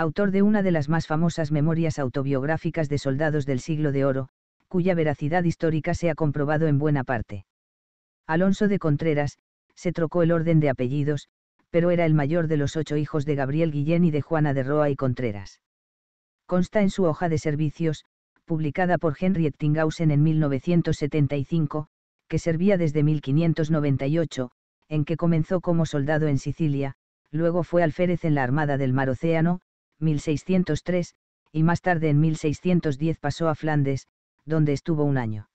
autor de una de las más famosas memorias autobiográficas de soldados del siglo de oro, cuya veracidad histórica se ha comprobado en buena parte. Alonso de Contreras, se trocó el orden de apellidos, pero era el mayor de los ocho hijos de Gabriel Guillén y de Juana de Roa y Contreras. Consta en su hoja de servicios, publicada por Henry Ettinghausen en 1975, que servía desde 1598, en que comenzó como soldado en Sicilia, luego fue alférez en la Armada del Mar Océano, 1603, y más tarde en 1610 pasó a Flandes, donde estuvo un año.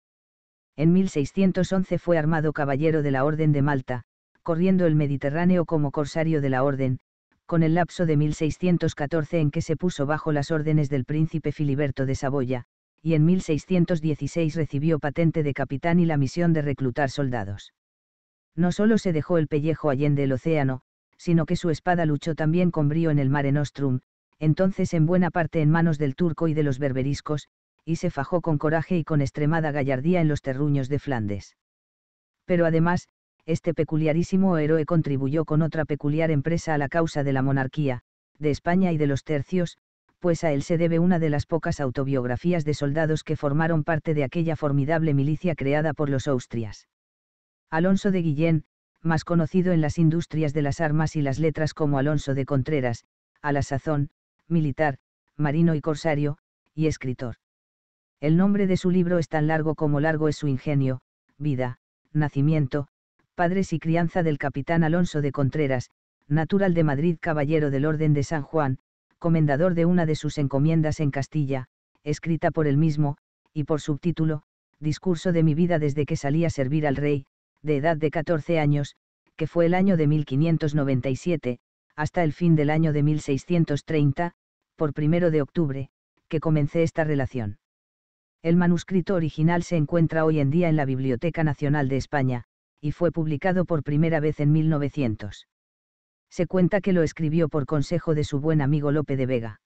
En 1611 fue armado caballero de la Orden de Malta, corriendo el Mediterráneo como corsario de la Orden, con el lapso de 1614 en que se puso bajo las órdenes del príncipe Filiberto de Saboya, y en 1616 recibió patente de capitán y la misión de reclutar soldados. No solo se dejó el pellejo allende el océano, sino que su espada luchó también con brío en el Mare Nostrum, entonces en buena parte en manos del turco y de los berberiscos, y se fajó con coraje y con extremada gallardía en los terruños de Flandes. Pero además, este peculiarísimo héroe contribuyó con otra peculiar empresa a la causa de la monarquía, de España y de los tercios, pues a él se debe una de las pocas autobiografías de soldados que formaron parte de aquella formidable milicia creada por los austrias. Alonso de Guillén, más conocido en las industrias de las armas y las letras como Alonso de Contreras, a la sazón, militar, marino y corsario, y escritor. El nombre de su libro es tan largo como largo es su ingenio, vida, nacimiento, padres y crianza del capitán Alonso de Contreras, natural de Madrid, caballero del Orden de San Juan, comendador de una de sus encomiendas en Castilla, escrita por él mismo, y por subtítulo, Discurso de mi vida desde que salí a servir al rey, de edad de 14 años, que fue el año de 1597, hasta el fin del año de 1630, por primero de octubre, que comencé esta relación. El manuscrito original se encuentra hoy en día en la Biblioteca Nacional de España, y fue publicado por primera vez en 1900. Se cuenta que lo escribió por consejo de su buen amigo Lope de Vega.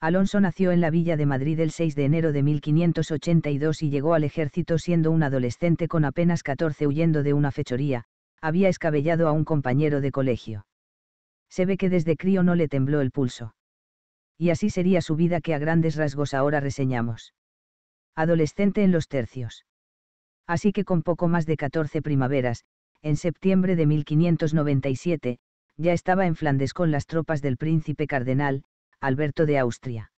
Alonso nació en la villa de Madrid el 6 de enero de 1582 y llegó al ejército siendo un adolescente con apenas 14 huyendo de una fechoría, había escabellado a un compañero de colegio se ve que desde crío no le tembló el pulso. Y así sería su vida que a grandes rasgos ahora reseñamos. Adolescente en los tercios. Así que con poco más de 14 primaveras, en septiembre de 1597, ya estaba en Flandes con las tropas del príncipe cardenal, Alberto de Austria.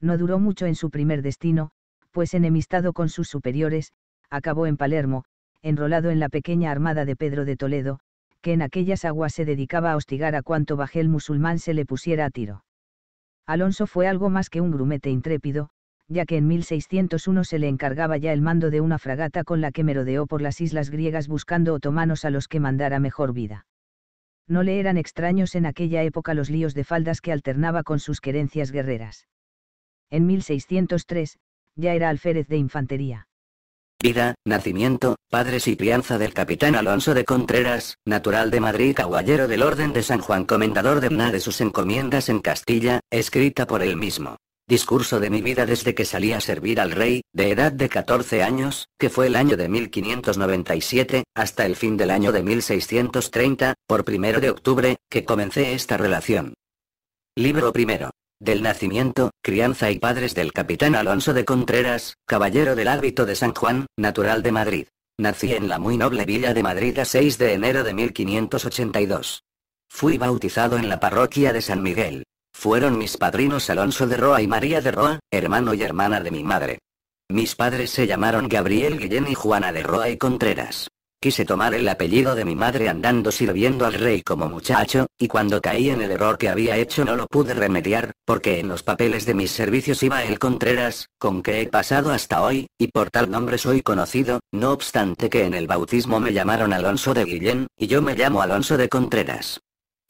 No duró mucho en su primer destino, pues enemistado con sus superiores, acabó en Palermo, enrolado en la pequeña armada de Pedro de Toledo, que en aquellas aguas se dedicaba a hostigar a cuanto bajel musulmán se le pusiera a tiro. Alonso fue algo más que un grumete intrépido, ya que en 1601 se le encargaba ya el mando de una fragata con la que merodeó por las islas griegas buscando otomanos a los que mandara mejor vida. No le eran extraños en aquella época los líos de faldas que alternaba con sus querencias guerreras. En 1603, ya era alférez de infantería. Vida, nacimiento, padres y crianza del capitán Alonso de Contreras, natural de Madrid, caballero del Orden de San Juan, comendador de una de sus encomiendas en Castilla, escrita por él mismo. Discurso de mi vida desde que salí a servir al rey, de edad de 14 años, que fue el año de 1597, hasta el fin del año de 1630, por primero de octubre, que comencé esta relación. Libro primero. Del nacimiento, crianza y padres del capitán Alonso de Contreras, caballero del hábito de San Juan, natural de Madrid. Nací en la muy noble villa de Madrid a 6 de enero de 1582. Fui bautizado en la parroquia de San Miguel. Fueron mis padrinos Alonso de Roa y María de Roa, hermano y hermana de mi madre. Mis padres se llamaron Gabriel Guillén y Juana de Roa y Contreras. Quise tomar el apellido de mi madre andando sirviendo al rey como muchacho, y cuando caí en el error que había hecho no lo pude remediar, porque en los papeles de mis servicios iba el Contreras, con que he pasado hasta hoy, y por tal nombre soy conocido, no obstante que en el bautismo me llamaron Alonso de Guillén, y yo me llamo Alonso de Contreras.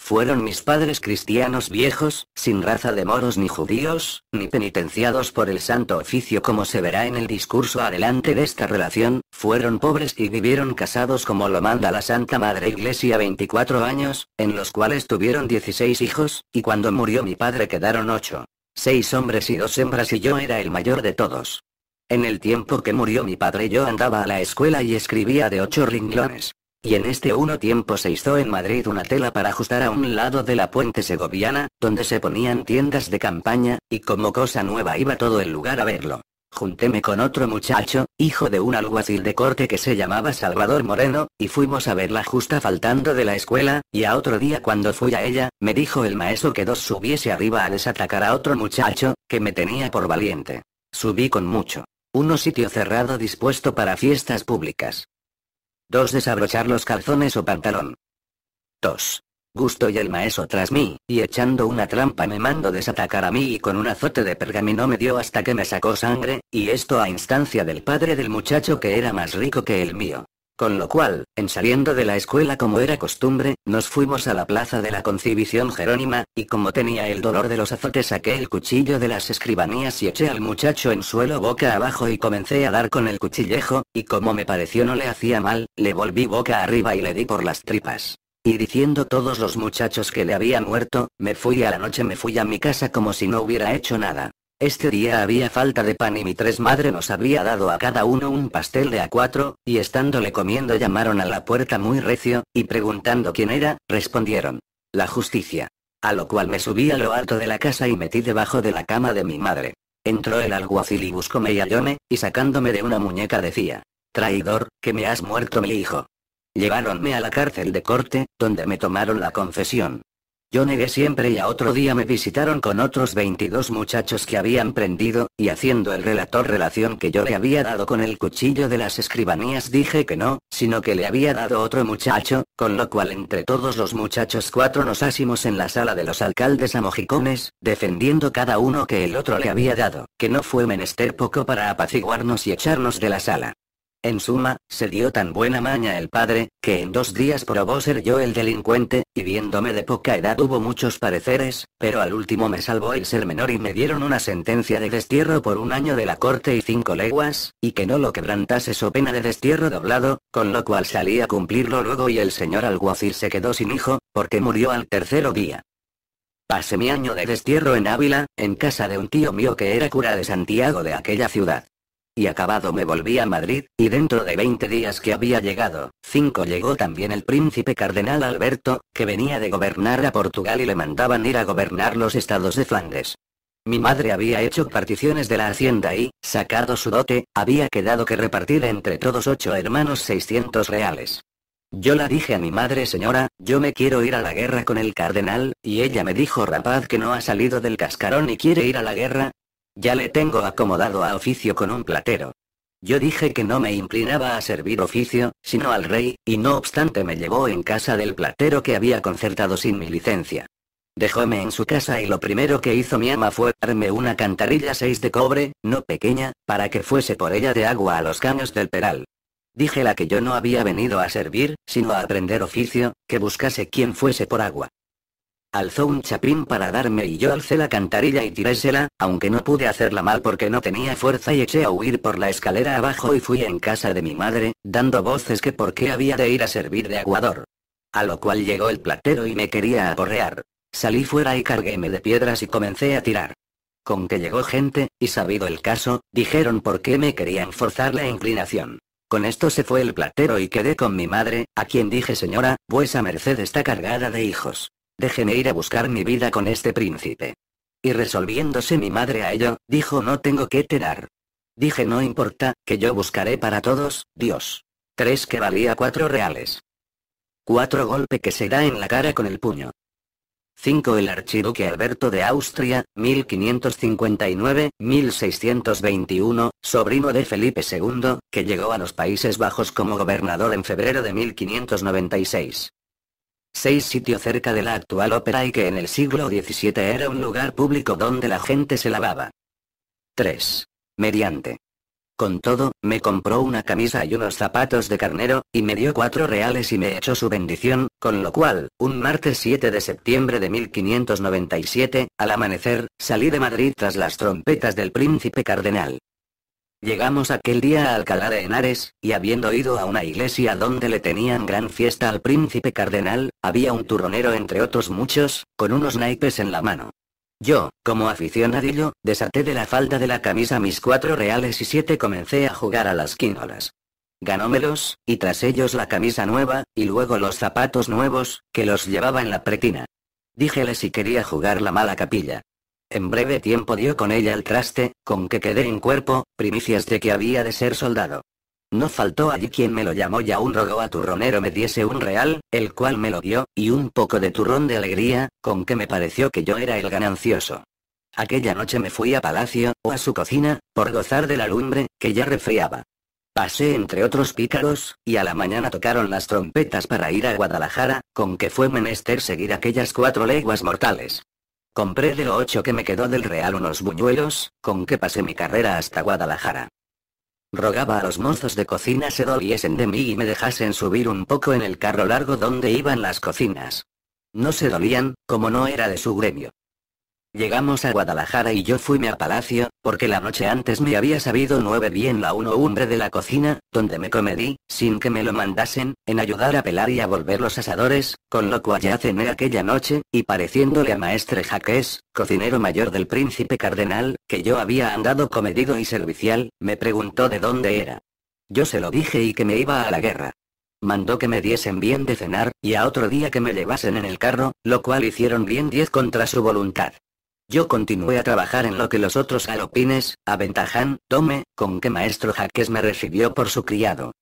Fueron mis padres cristianos viejos, sin raza de moros ni judíos, ni penitenciados por el santo oficio como se verá en el discurso adelante de esta relación, fueron pobres y vivieron casados como lo manda la Santa Madre Iglesia 24 años, en los cuales tuvieron 16 hijos, y cuando murió mi padre quedaron 8. Seis hombres y dos hembras y yo era el mayor de todos. En el tiempo que murió mi padre yo andaba a la escuela y escribía de ocho ringlones y en este uno tiempo se hizo en Madrid una tela para ajustar a un lado de la puente segoviana, donde se ponían tiendas de campaña, y como cosa nueva iba todo el lugar a verlo. Juntéme con otro muchacho, hijo de un alguacil de corte que se llamaba Salvador Moreno, y fuimos a verla justa faltando de la escuela, y a otro día cuando fui a ella, me dijo el maestro que dos subiese arriba a desatacar a otro muchacho, que me tenía por valiente. Subí con mucho. Uno sitio cerrado dispuesto para fiestas públicas. 2. Desabrochar los calzones o pantalón. 2. Gusto y el maestro tras mí, y echando una trampa me mando desatacar a mí y con un azote de pergamino me dio hasta que me sacó sangre, y esto a instancia del padre del muchacho que era más rico que el mío. Con lo cual, en saliendo de la escuela como era costumbre, nos fuimos a la plaza de la Concibición Jerónima, y como tenía el dolor de los azotes saqué el cuchillo de las escribanías y eché al muchacho en suelo boca abajo y comencé a dar con el cuchillejo, y como me pareció no le hacía mal, le volví boca arriba y le di por las tripas. Y diciendo todos los muchachos que le había muerto, me fui a la noche me fui a mi casa como si no hubiera hecho nada. Este día había falta de pan y mi tres madre nos había dado a cada uno un pastel de a cuatro, y estándole comiendo llamaron a la puerta muy recio, y preguntando quién era, respondieron. La justicia. A lo cual me subí a lo alto de la casa y metí debajo de la cama de mi madre. Entró el alguacil y buscóme y hallóme, y sacándome de una muñeca decía. Traidor, que me has muerto mi hijo. Lleváronme a la cárcel de corte, donde me tomaron la confesión. Yo negué siempre y a otro día me visitaron con otros 22 muchachos que habían prendido, y haciendo el relator relación que yo le había dado con el cuchillo de las escribanías dije que no, sino que le había dado otro muchacho, con lo cual entre todos los muchachos cuatro nos asimos en la sala de los alcaldes a mojicones, defendiendo cada uno que el otro le había dado, que no fue menester poco para apaciguarnos y echarnos de la sala. En suma, se dio tan buena maña el padre, que en dos días probó ser yo el delincuente, y viéndome de poca edad hubo muchos pareceres, pero al último me salvó el ser menor y me dieron una sentencia de destierro por un año de la corte y cinco leguas, y que no lo quebrantase su pena de destierro doblado, con lo cual salí a cumplirlo luego y el señor alguacil se quedó sin hijo, porque murió al tercero día. Pasé mi año de destierro en Ávila, en casa de un tío mío que era cura de Santiago de aquella ciudad y acabado me volví a Madrid, y dentro de 20 días que había llegado, cinco llegó también el príncipe cardenal Alberto, que venía de gobernar a Portugal y le mandaban ir a gobernar los estados de Flandes. Mi madre había hecho particiones de la hacienda y, sacado su dote, había quedado que repartir entre todos ocho hermanos 600 reales. Yo la dije a mi madre señora, yo me quiero ir a la guerra con el cardenal, y ella me dijo rapaz que no ha salido del cascarón y quiere ir a la guerra, ya le tengo acomodado a oficio con un platero. Yo dije que no me inclinaba a servir oficio, sino al rey, y no obstante me llevó en casa del platero que había concertado sin mi licencia. Dejóme en su casa y lo primero que hizo mi ama fue darme una cantarilla seis de cobre, no pequeña, para que fuese por ella de agua a los caños del peral. Dije la que yo no había venido a servir, sino a aprender oficio, que buscase quien fuese por agua. Alzó un chapín para darme y yo alcé la cantarilla y tirésela, aunque no pude hacerla mal porque no tenía fuerza y eché a huir por la escalera abajo y fui en casa de mi madre, dando voces que por qué había de ir a servir de aguador. A lo cual llegó el platero y me quería aporrear. Salí fuera y carguéme de piedras y comencé a tirar. Con que llegó gente, y sabido el caso, dijeron por qué me querían forzar la inclinación. Con esto se fue el platero y quedé con mi madre, a quien dije señora, vuesa merced está cargada de hijos. Déjeme ir a buscar mi vida con este príncipe. Y resolviéndose mi madre a ello, dijo no tengo que tener. Dije no importa, que yo buscaré para todos, Dios. Tres que valía cuatro reales. Cuatro golpe que se da en la cara con el puño. 5. El archiduque Alberto de Austria, 1559-1621, sobrino de Felipe II, que llegó a los Países Bajos como gobernador en febrero de 1596 seis Sitio cerca de la actual ópera y que en el siglo XVII era un lugar público donde la gente se lavaba. 3. Mediante. Con todo, me compró una camisa y unos zapatos de carnero, y me dio cuatro reales y me echó su bendición, con lo cual, un martes 7 de septiembre de 1597, al amanecer, salí de Madrid tras las trompetas del príncipe cardenal. Llegamos aquel día a Alcalá de Henares, y habiendo ido a una iglesia donde le tenían gran fiesta al príncipe cardenal, había un turronero entre otros muchos, con unos naipes en la mano. Yo, como aficionadillo, desaté de la falda de la camisa mis cuatro reales y siete comencé a jugar a las quínolas. Ganómelos, y tras ellos la camisa nueva, y luego los zapatos nuevos, que los llevaba en la pretina. Díjele si quería jugar la mala capilla. En breve tiempo dio con ella el traste, con que quedé en cuerpo, primicias de que había de ser soldado. No faltó allí quien me lo llamó y aún rogó a turronero me diese un real, el cual me lo dio, y un poco de turrón de alegría, con que me pareció que yo era el ganancioso. Aquella noche me fui a palacio, o a su cocina, por gozar de la lumbre, que ya refriaba. Pasé entre otros pícaros, y a la mañana tocaron las trompetas para ir a Guadalajara, con que fue menester seguir aquellas cuatro leguas mortales. Compré de lo ocho que me quedó del real unos buñuelos, con que pasé mi carrera hasta Guadalajara. Rogaba a los mozos de cocina se doliesen de mí y me dejasen subir un poco en el carro largo donde iban las cocinas. No se dolían, como no era de su gremio. Llegamos a Guadalajara y yo fuime a Palacio, porque la noche antes me había sabido nueve bien la uno umbre de la cocina, donde me comedí, sin que me lo mandasen, en ayudar a pelar y a volver los asadores, con lo cual ya cené aquella noche, y pareciéndole a maestre Jaques, cocinero mayor del príncipe cardenal, que yo había andado comedido y servicial, me preguntó de dónde era. Yo se lo dije y que me iba a la guerra mandó que me diesen bien de cenar, y a otro día que me llevasen en el carro, lo cual hicieron bien diez contra su voluntad. Yo continué a trabajar en lo que los otros galopines, aventajan, tome, con que maestro Jaques me recibió por su criado.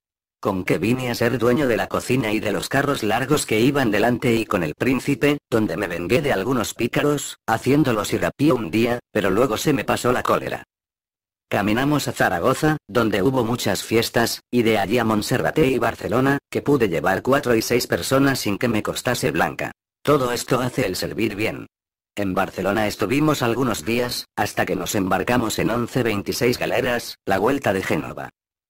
Con que vine a ser dueño de la cocina y de los carros largos que iban delante y con el príncipe, donde me vengué de algunos pícaros, haciéndolos ir a un día, pero luego se me pasó la cólera. Caminamos a Zaragoza, donde hubo muchas fiestas, y de allí a Monserrate y Barcelona, que pude llevar cuatro y seis personas sin que me costase blanca. Todo esto hace el servir bien. En Barcelona estuvimos algunos días, hasta que nos embarcamos en 1126 galeras, la vuelta de Génova.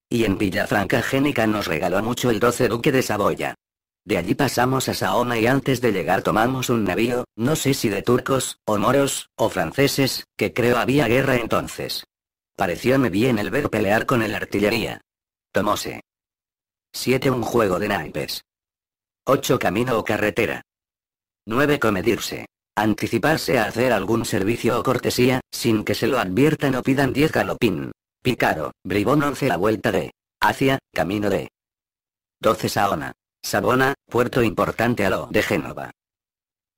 Y en Villafranca Génica nos regaló mucho el 12 Duque de Saboya. De allí pasamos a Saona y antes de llegar tomamos un navío, no sé si de turcos, o moros, o franceses, que creo había guerra entonces. Parecióme bien el ver pelear con el artillería. Tomóse. 7. Un juego de naipes. 8. Camino o carretera. 9. Comedirse. Anticiparse a hacer algún servicio o cortesía, sin que se lo adviertan o pidan 10 galopín. Picaro, bribón 11 la vuelta de. Hacia, camino de. 12 Saona. Sabona, puerto importante a lo de Génova.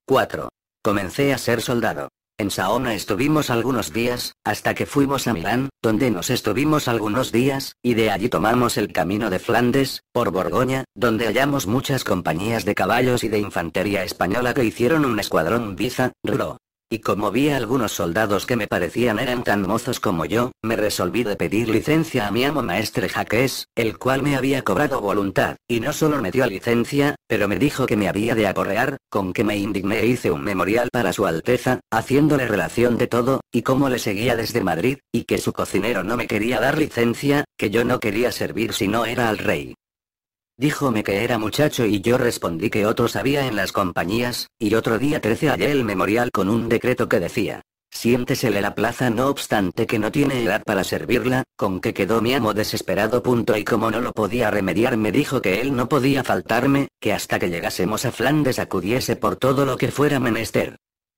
4. Comencé a ser soldado. En Saona estuvimos algunos días, hasta que fuimos a Milán, donde nos estuvimos algunos días, y de allí tomamos el camino de Flandes, por Borgoña, donde hallamos muchas compañías de caballos y de infantería española que hicieron un escuadrón biza, y como vi a algunos soldados que me parecían eran tan mozos como yo, me resolví de pedir licencia a mi amo maestre Jaques, el cual me había cobrado voluntad, y no solo me dio licencia, pero me dijo que me había de acorrear, con que me indigné e hice un memorial para su alteza, haciéndole relación de todo, y cómo le seguía desde Madrid, y que su cocinero no me quería dar licencia, que yo no quería servir si no era al rey. Díjome que era muchacho y yo respondí que otros había en las compañías, y otro día trece hallé el memorial con un decreto que decía. Siéntesele la plaza no obstante que no tiene edad para servirla, con que quedó mi amo desesperado punto y como no lo podía remediar me dijo que él no podía faltarme, que hasta que llegásemos a Flandes acudiese por todo lo que fuera menester.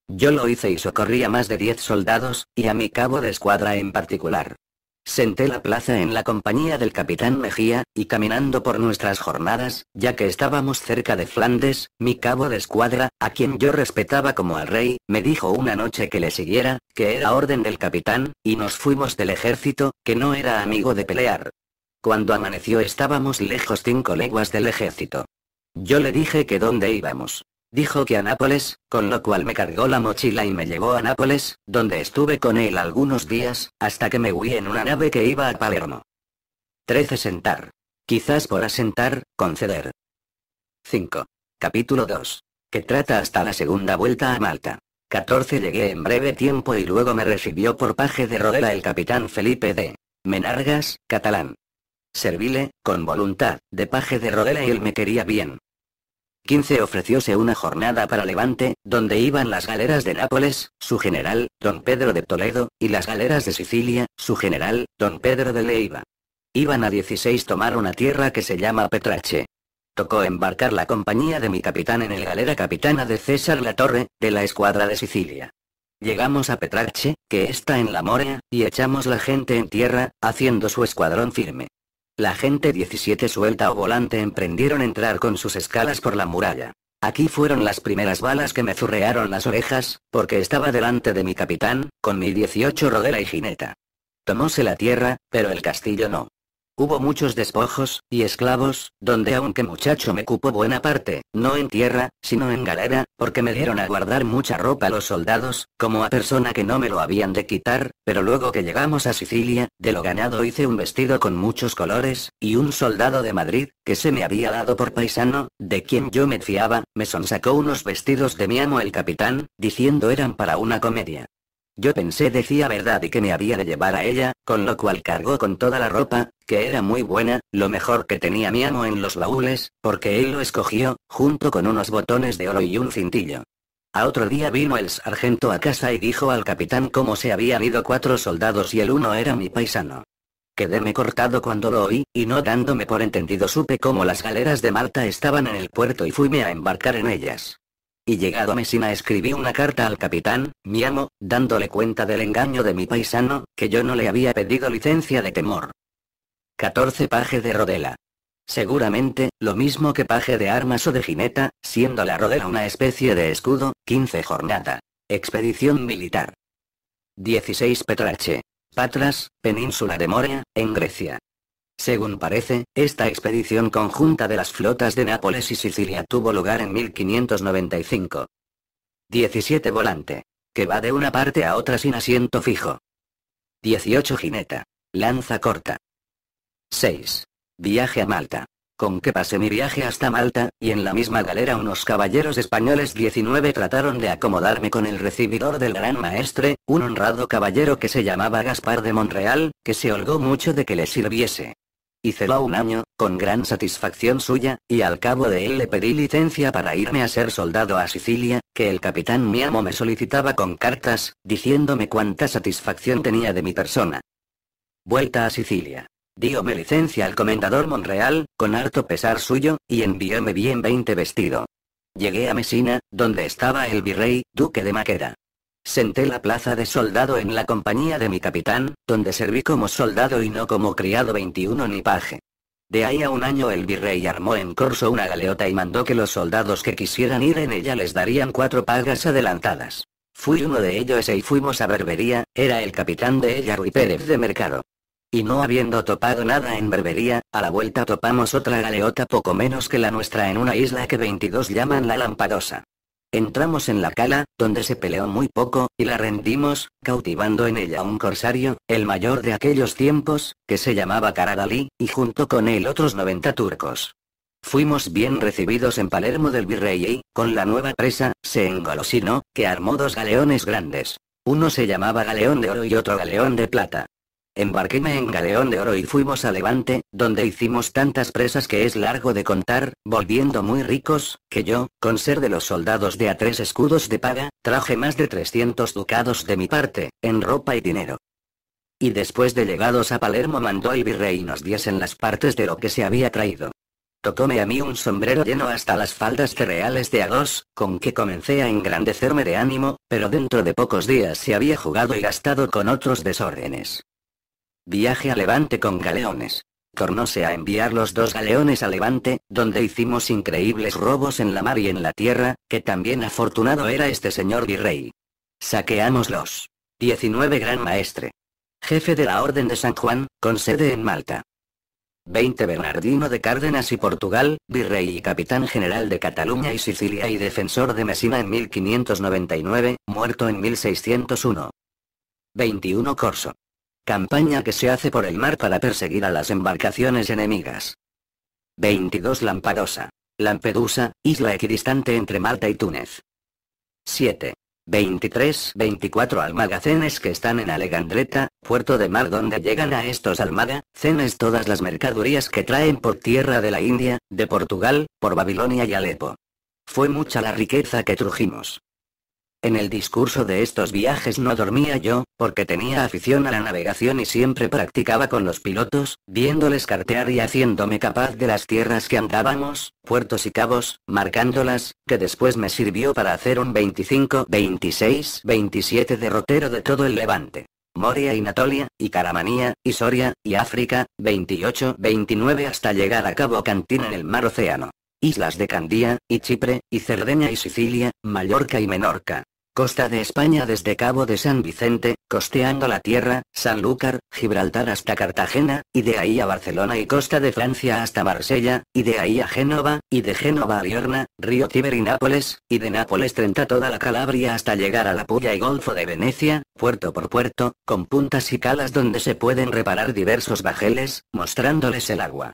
Yo lo hice y socorrí a más de diez soldados, y a mi cabo de escuadra en particular. Senté la plaza en la compañía del capitán Mejía, y caminando por nuestras jornadas, ya que estábamos cerca de Flandes, mi cabo de escuadra, a quien yo respetaba como al rey, me dijo una noche que le siguiera, que era orden del capitán, y nos fuimos del ejército, que no era amigo de pelear. Cuando amaneció estábamos lejos cinco leguas del ejército. Yo le dije que dónde íbamos. Dijo que a Nápoles, con lo cual me cargó la mochila y me llevó a Nápoles, donde estuve con él algunos días, hasta que me huí en una nave que iba a Palermo. 13. Sentar. Quizás por asentar, conceder. 5. Capítulo 2. Que trata hasta la segunda vuelta a Malta. 14. Llegué en breve tiempo y luego me recibió por paje de Rodela el capitán Felipe de Menargas, catalán. Servile, con voluntad, de paje de Rodela y él me quería bien, 15 ofrecióse una jornada para Levante, donde iban las galeras de Nápoles, su general, don Pedro de Toledo, y las galeras de Sicilia, su general, don Pedro de Leiva. Iban a 16 tomar una tierra que se llama Petrache. Tocó embarcar la compañía de mi capitán en el galera capitana de César La Torre, de la escuadra de Sicilia. Llegamos a Petrache, que está en la Morea, y echamos la gente en tierra, haciendo su escuadrón firme. La gente 17 suelta o volante emprendieron entrar con sus escalas por la muralla. Aquí fueron las primeras balas que me zurrearon las orejas, porque estaba delante de mi capitán, con mi 18 rodera y jineta. Tomóse la tierra, pero el castillo no. Hubo muchos despojos, y esclavos, donde aunque muchacho me cupo buena parte, no en tierra, sino en galera, porque me dieron a guardar mucha ropa los soldados, como a persona que no me lo habían de quitar, pero luego que llegamos a Sicilia, de lo ganado hice un vestido con muchos colores, y un soldado de Madrid, que se me había dado por paisano, de quien yo me fiaba, me sonsacó unos vestidos de mi amo el capitán, diciendo eran para una comedia. Yo pensé decía verdad y que me había de llevar a ella, con lo cual cargó con toda la ropa, que era muy buena, lo mejor que tenía mi amo en los baúles, porque él lo escogió, junto con unos botones de oro y un cintillo. A otro día vino el sargento a casa y dijo al capitán cómo se habían ido cuatro soldados y el uno era mi paisano. Quedéme cortado cuando lo oí, y no dándome por entendido supe cómo las galeras de Malta estaban en el puerto y fuime a embarcar en ellas. Y llegado a Mesina escribí una carta al capitán, mi amo, dándole cuenta del engaño de mi paisano, que yo no le había pedido licencia de temor, 14 paje de rodela. Seguramente, lo mismo que paje de armas o de jineta, siendo la rodela una especie de escudo, 15 jornada. Expedición militar. 16 Petrache. Patras, península de Morea, en Grecia. Según parece, esta expedición conjunta de las flotas de Nápoles y Sicilia tuvo lugar en 1595. 17 Volante. Que va de una parte a otra sin asiento fijo. 18 Jineta. Lanza corta. 6. Viaje a Malta. Con que pasé mi viaje hasta Malta, y en la misma galera unos caballeros españoles 19 trataron de acomodarme con el recibidor del gran maestre, un honrado caballero que se llamaba Gaspar de Monreal, que se holgó mucho de que le sirviese. Hicelo un año, con gran satisfacción suya, y al cabo de él le pedí licencia para irme a ser soldado a Sicilia, que el capitán mi amo me solicitaba con cartas, diciéndome cuánta satisfacción tenía de mi persona. Vuelta a Sicilia me licencia al comendador Monreal, con harto pesar suyo, y envióme bien veinte vestido. Llegué a Mesina, donde estaba el virrey, duque de Maqueda. Senté la plaza de soldado en la compañía de mi capitán, donde serví como soldado y no como criado 21 ni paje. De ahí a un año el virrey armó en corso una galeota y mandó que los soldados que quisieran ir en ella les darían cuatro pagas adelantadas. Fui uno de ellos y fuimos a Berbería, era el capitán de ella Rui Pérez de Mercado y no habiendo topado nada en Berbería, a la vuelta topamos otra galeota poco menos que la nuestra en una isla que 22 llaman la Lampadosa. Entramos en la cala, donde se peleó muy poco, y la rendimos, cautivando en ella un corsario, el mayor de aquellos tiempos, que se llamaba Caradalí, y junto con él otros 90 turcos. Fuimos bien recibidos en Palermo del Virrey y, con la nueva presa, se engolosinó, que armó dos galeones grandes. Uno se llamaba Galeón de Oro y otro Galeón de Plata. Embarquéme en Galeón de Oro y fuimos a Levante, donde hicimos tantas presas que es largo de contar, volviendo muy ricos, que yo, con ser de los soldados de a tres escudos de paga, traje más de 300 ducados de mi parte, en ropa y dinero. Y después de llegados a Palermo mandó el virrey nos diesen las partes de lo que se había traído. Tocóme a mí un sombrero lleno hasta las faldas de reales de agos, con que comencé a engrandecerme de ánimo, pero dentro de pocos días se había jugado y gastado con otros desórdenes. Viaje a Levante con galeones. Tornóse a enviar los dos galeones a Levante, donde hicimos increíbles robos en la mar y en la tierra, que también afortunado era este señor virrey. Saqueámoslos. 19 Gran Maestre. Jefe de la Orden de San Juan, con sede en Malta. 20 Bernardino de Cárdenas y Portugal, virrey y capitán general de Cataluña y Sicilia y defensor de Mesina en 1599, muerto en 1601. 21 Corso. Campaña que se hace por el mar para perseguir a las embarcaciones enemigas. 22 Lampadosa. Lampedusa, isla equidistante entre Malta y Túnez. 7. 23, 24 almagacenes que están en Alegandreta, puerto de mar donde llegan a estos almagacenes todas las mercadurías que traen por tierra de la India, de Portugal, por Babilonia y Alepo. Fue mucha la riqueza que trujimos. En el discurso de estos viajes no dormía yo, porque tenía afición a la navegación y siempre practicaba con los pilotos, viéndoles cartear y haciéndome capaz de las tierras que andábamos, puertos y cabos, marcándolas, que después me sirvió para hacer un 25, 26, 27 derrotero de todo el levante. Moria y Natolia, y Caramanía, y Soria, y África, 28, 29 hasta llegar a Cabo Cantín en el mar Océano. Islas de Candía, y Chipre, y Cerdeña y Sicilia, Mallorca y Menorca costa de España desde Cabo de San Vicente, costeando la tierra, Sanlúcar, Gibraltar hasta Cartagena, y de ahí a Barcelona y costa de Francia hasta Marsella, y de ahí a Génova, y de Génova a Liorna, río Tíber y Nápoles, y de Nápoles trenta toda la Calabria hasta llegar a la Pulla y Golfo de Venecia, puerto por puerto, con puntas y calas donde se pueden reparar diversos bajeles, mostrándoles el agua.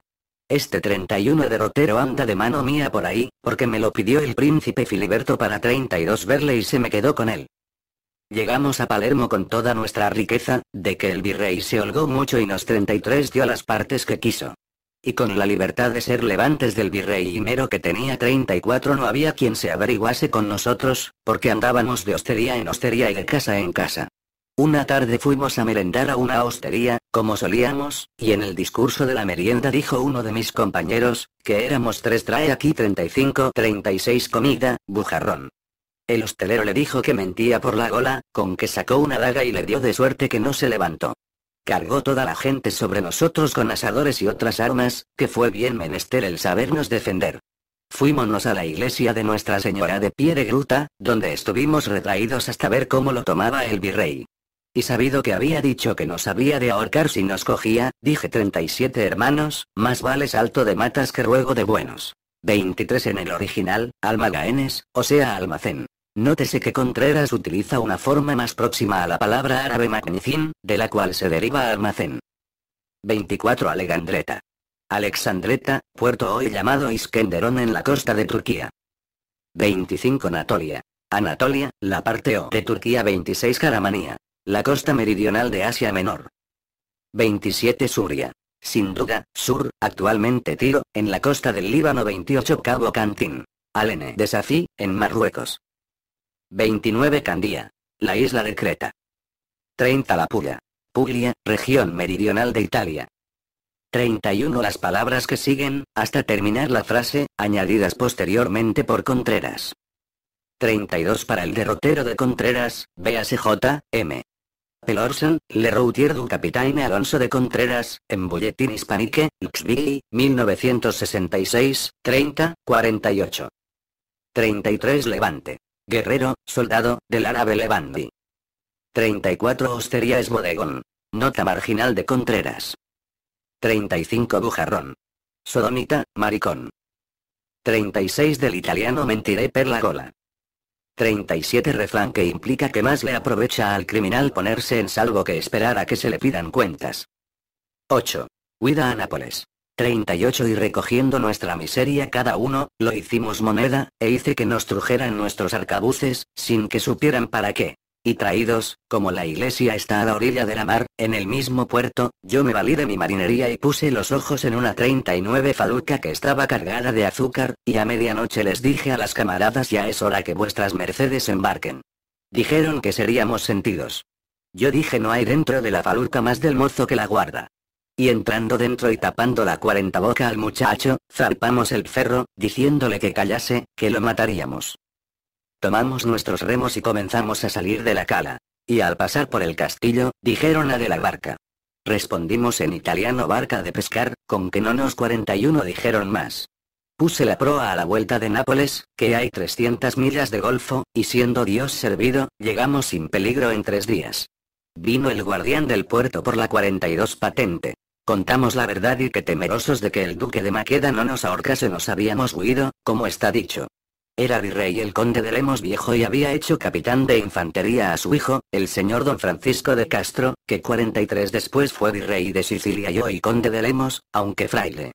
Este 31 rotero anda de mano mía por ahí, porque me lo pidió el príncipe Filiberto para 32 verle y se me quedó con él. Llegamos a Palermo con toda nuestra riqueza, de que el virrey se holgó mucho y nos 33 dio las partes que quiso. Y con la libertad de ser levantes del virrey y mero que tenía 34 no había quien se averiguase con nosotros, porque andábamos de hostería en hostería y de casa en casa. Una tarde fuimos a merendar a una hostería, como solíamos, y en el discurso de la merienda dijo uno de mis compañeros, que éramos tres trae aquí 35-36 comida, bujarrón. El hostelero le dijo que mentía por la gola, con que sacó una daga y le dio de suerte que no se levantó. Cargó toda la gente sobre nosotros con asadores y otras armas, que fue bien menester el sabernos defender. Fuímonos a la iglesia de Nuestra Señora de Pie de Gruta, donde estuvimos retraídos hasta ver cómo lo tomaba el virrey y sabido que había dicho que nos había de ahorcar si nos cogía, dije 37 hermanos, más vale salto de matas que ruego de buenos. 23 en el original, almagaenes, o sea almacén. Nótese que Contreras utiliza una forma más próxima a la palabra árabe magnicín, de la cual se deriva almacén. 24 Alegandreta. Alexandreta, puerto hoy llamado Iskenderón en la costa de Turquía. 25 Anatolia. Anatolia, la parte O de Turquía 26 Caramanía. La costa meridional de Asia Menor. 27 Suria. Sin duda, Sur, actualmente Tiro, en la costa del Líbano 28 Cabo Cantín. Alene de en Marruecos. 29 Candía. La isla de Creta. 30 La Puglia. Puglia, región meridional de Italia. 31 Las palabras que siguen, hasta terminar la frase, añadidas posteriormente por Contreras. 32 Para el derrotero de Contreras, BSJ, M. Pelorson, Le Routier du Capitaine Alonso de Contreras, en Bulletin Hispanique, Luxby, 1966, 30, 48. 33 Levante. Guerrero, soldado, del árabe Levandi. 34 hosterías bodegón. Nota marginal de Contreras. 35 Bujarrón. Sodomita, maricón. 36 del italiano Mentiré per la gola. 37 refrán que implica que más le aprovecha al criminal ponerse en salvo que esperar a que se le pidan cuentas. 8. Cuida a Nápoles. 38 Y recogiendo nuestra miseria cada uno, lo hicimos moneda, e hice que nos trujeran nuestros arcabuces, sin que supieran para qué y traídos, como la iglesia está a la orilla de la mar, en el mismo puerto, yo me valí de mi marinería y puse los ojos en una 39 faluca que estaba cargada de azúcar, y a medianoche les dije a las camaradas ya es hora que vuestras mercedes embarquen. Dijeron que seríamos sentidos. Yo dije no hay dentro de la faluca más del mozo que la guarda. Y entrando dentro y tapando la cuarenta boca al muchacho, zarpamos el ferro, diciéndole que callase, que lo mataríamos. Tomamos nuestros remos y comenzamos a salir de la cala. Y al pasar por el castillo, dijeron a de la barca. Respondimos en italiano barca de pescar, con que no nos 41 dijeron más. Puse la proa a la vuelta de Nápoles, que hay 300 millas de golfo, y siendo Dios servido, llegamos sin peligro en tres días. Vino el guardián del puerto por la 42 patente. Contamos la verdad y que temerosos de que el duque de Maqueda no nos ahorcase nos habíamos huido, como está dicho. Era virrey el conde de Lemos Viejo y había hecho capitán de infantería a su hijo, el señor don Francisco de Castro, que 43 después fue virrey de Sicilia y hoy conde de Lemos, aunque fraile.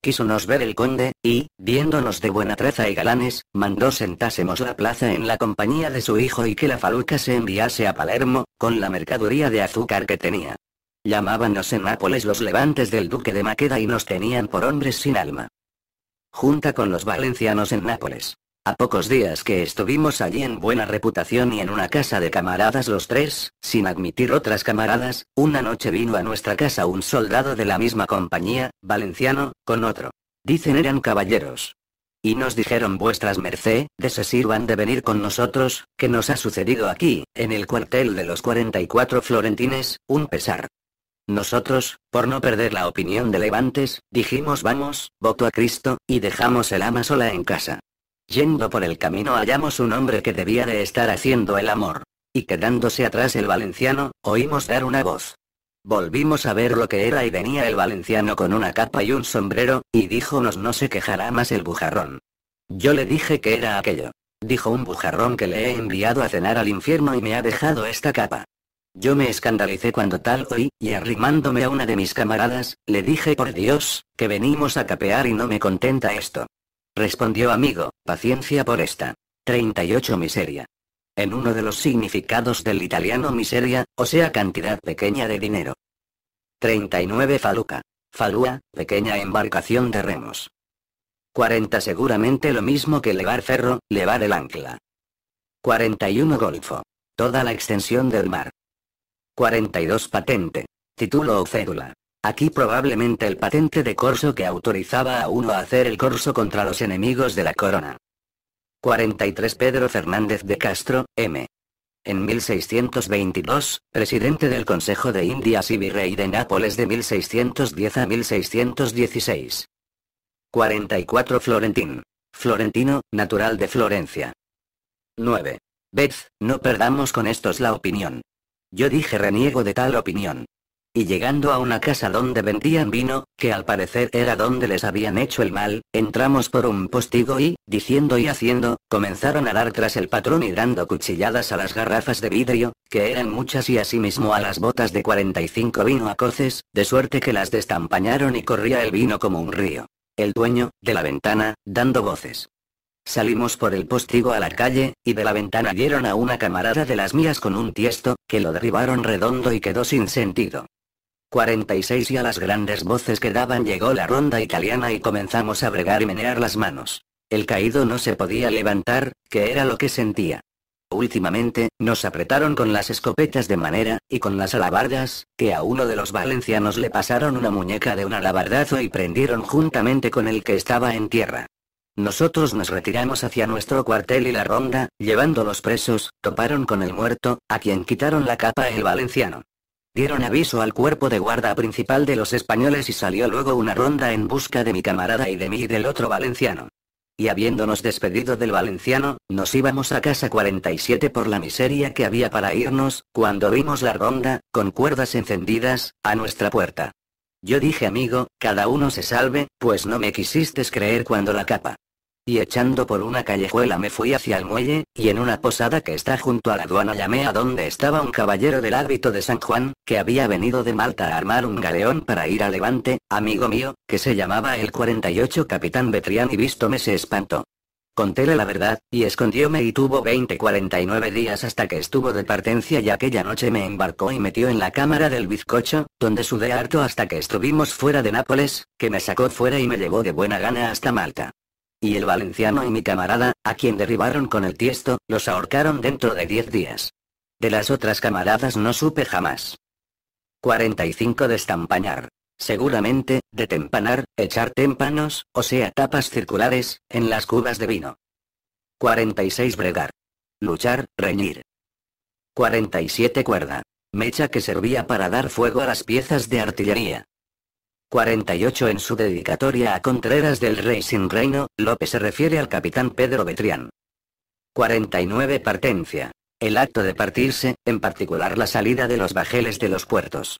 Quisonos ver el conde, y, viéndonos de buena traza y galanes, mandó sentásemos la plaza en la compañía de su hijo y que la faluca se enviase a Palermo, con la mercaduría de azúcar que tenía. Llamábanos en Nápoles los levantes del duque de Maqueda y nos tenían por hombres sin alma. Junta con los valencianos en Nápoles. A pocos días que estuvimos allí en buena reputación y en una casa de camaradas los tres, sin admitir otras camaradas, una noche vino a nuestra casa un soldado de la misma compañía, valenciano, con otro. Dicen eran caballeros. Y nos dijeron vuestras merced, de se sirvan de venir con nosotros, que nos ha sucedido aquí, en el cuartel de los 44 florentines, un pesar. Nosotros, por no perder la opinión de Levantes, dijimos vamos, voto a Cristo, y dejamos el ama sola en casa. Yendo por el camino hallamos un hombre que debía de estar haciendo el amor. Y quedándose atrás el valenciano, oímos dar una voz. Volvimos a ver lo que era y venía el valenciano con una capa y un sombrero, y dijo nos no se quejará más el bujarrón. Yo le dije que era aquello. Dijo un bujarrón que le he enviado a cenar al infierno y me ha dejado esta capa. Yo me escandalicé cuando tal oí, y arrimándome a una de mis camaradas, le dije por Dios, que venimos a capear y no me contenta esto. Respondió amigo, paciencia por esta. 38 miseria. En uno de los significados del italiano miseria, o sea cantidad pequeña de dinero. 39 faluca. Falúa, pequeña embarcación de remos. 40 seguramente lo mismo que levar ferro, levar el ancla. 41 golfo. Toda la extensión del mar. 42 patente. Título o cédula. Aquí probablemente el patente de corso que autorizaba a uno a hacer el corso contra los enemigos de la corona. 43 Pedro Fernández de Castro, M. En 1622, presidente del Consejo de Indias y virrey de Nápoles de 1610 a 1616. 44 Florentín. Florentino, natural de Florencia. 9. Beth, no perdamos con estos la opinión. Yo dije reniego de tal opinión y llegando a una casa donde vendían vino, que al parecer era donde les habían hecho el mal, entramos por un postigo y, diciendo y haciendo, comenzaron a dar tras el patrón y dando cuchilladas a las garrafas de vidrio, que eran muchas y asimismo a las botas de 45 vino a coces, de suerte que las destampañaron y corría el vino como un río. El dueño, de la ventana, dando voces. Salimos por el postigo a la calle, y de la ventana dieron a una camarada de las mías con un tiesto, que lo derribaron redondo y quedó sin sentido. 46 y a las grandes voces que daban llegó la ronda italiana y comenzamos a bregar y menear las manos. El caído no se podía levantar, que era lo que sentía. Últimamente, nos apretaron con las escopetas de manera, y con las alabardas, que a uno de los valencianos le pasaron una muñeca de un alabardazo y prendieron juntamente con el que estaba en tierra. Nosotros nos retiramos hacia nuestro cuartel y la ronda, llevando los presos, toparon con el muerto, a quien quitaron la capa el valenciano. Dieron aviso al cuerpo de guarda principal de los españoles y salió luego una ronda en busca de mi camarada y de mí y del otro valenciano. Y habiéndonos despedido del valenciano, nos íbamos a casa 47 por la miseria que había para irnos, cuando vimos la ronda, con cuerdas encendidas, a nuestra puerta. Yo dije amigo, cada uno se salve, pues no me quisiste creer cuando la capa y echando por una callejuela me fui hacia el muelle, y en una posada que está junto a la aduana llamé a donde estaba un caballero del hábito de San Juan, que había venido de Malta a armar un galeón para ir a Levante, amigo mío, que se llamaba el 48 Capitán Betrián y visto me se espantó. Contéle la verdad, y escondióme y tuvo 20-49 días hasta que estuvo de partencia y aquella noche me embarcó y metió en la cámara del bizcocho, donde sudé harto hasta que estuvimos fuera de Nápoles, que me sacó fuera y me llevó de buena gana hasta Malta y el valenciano y mi camarada, a quien derribaron con el tiesto, los ahorcaron dentro de 10 días. De las otras camaradas no supe jamás. 45 Destampañar. Seguramente, de tempanar, echar témpanos, o sea tapas circulares, en las cubas de vino. 46 bregar. Luchar, reñir. 47 cuerda. Mecha que servía para dar fuego a las piezas de artillería. 48 En su dedicatoria a Contreras del Rey sin reino, López se refiere al capitán Pedro Betrián. 49 Partencia. El acto de partirse, en particular la salida de los bajeles de los puertos.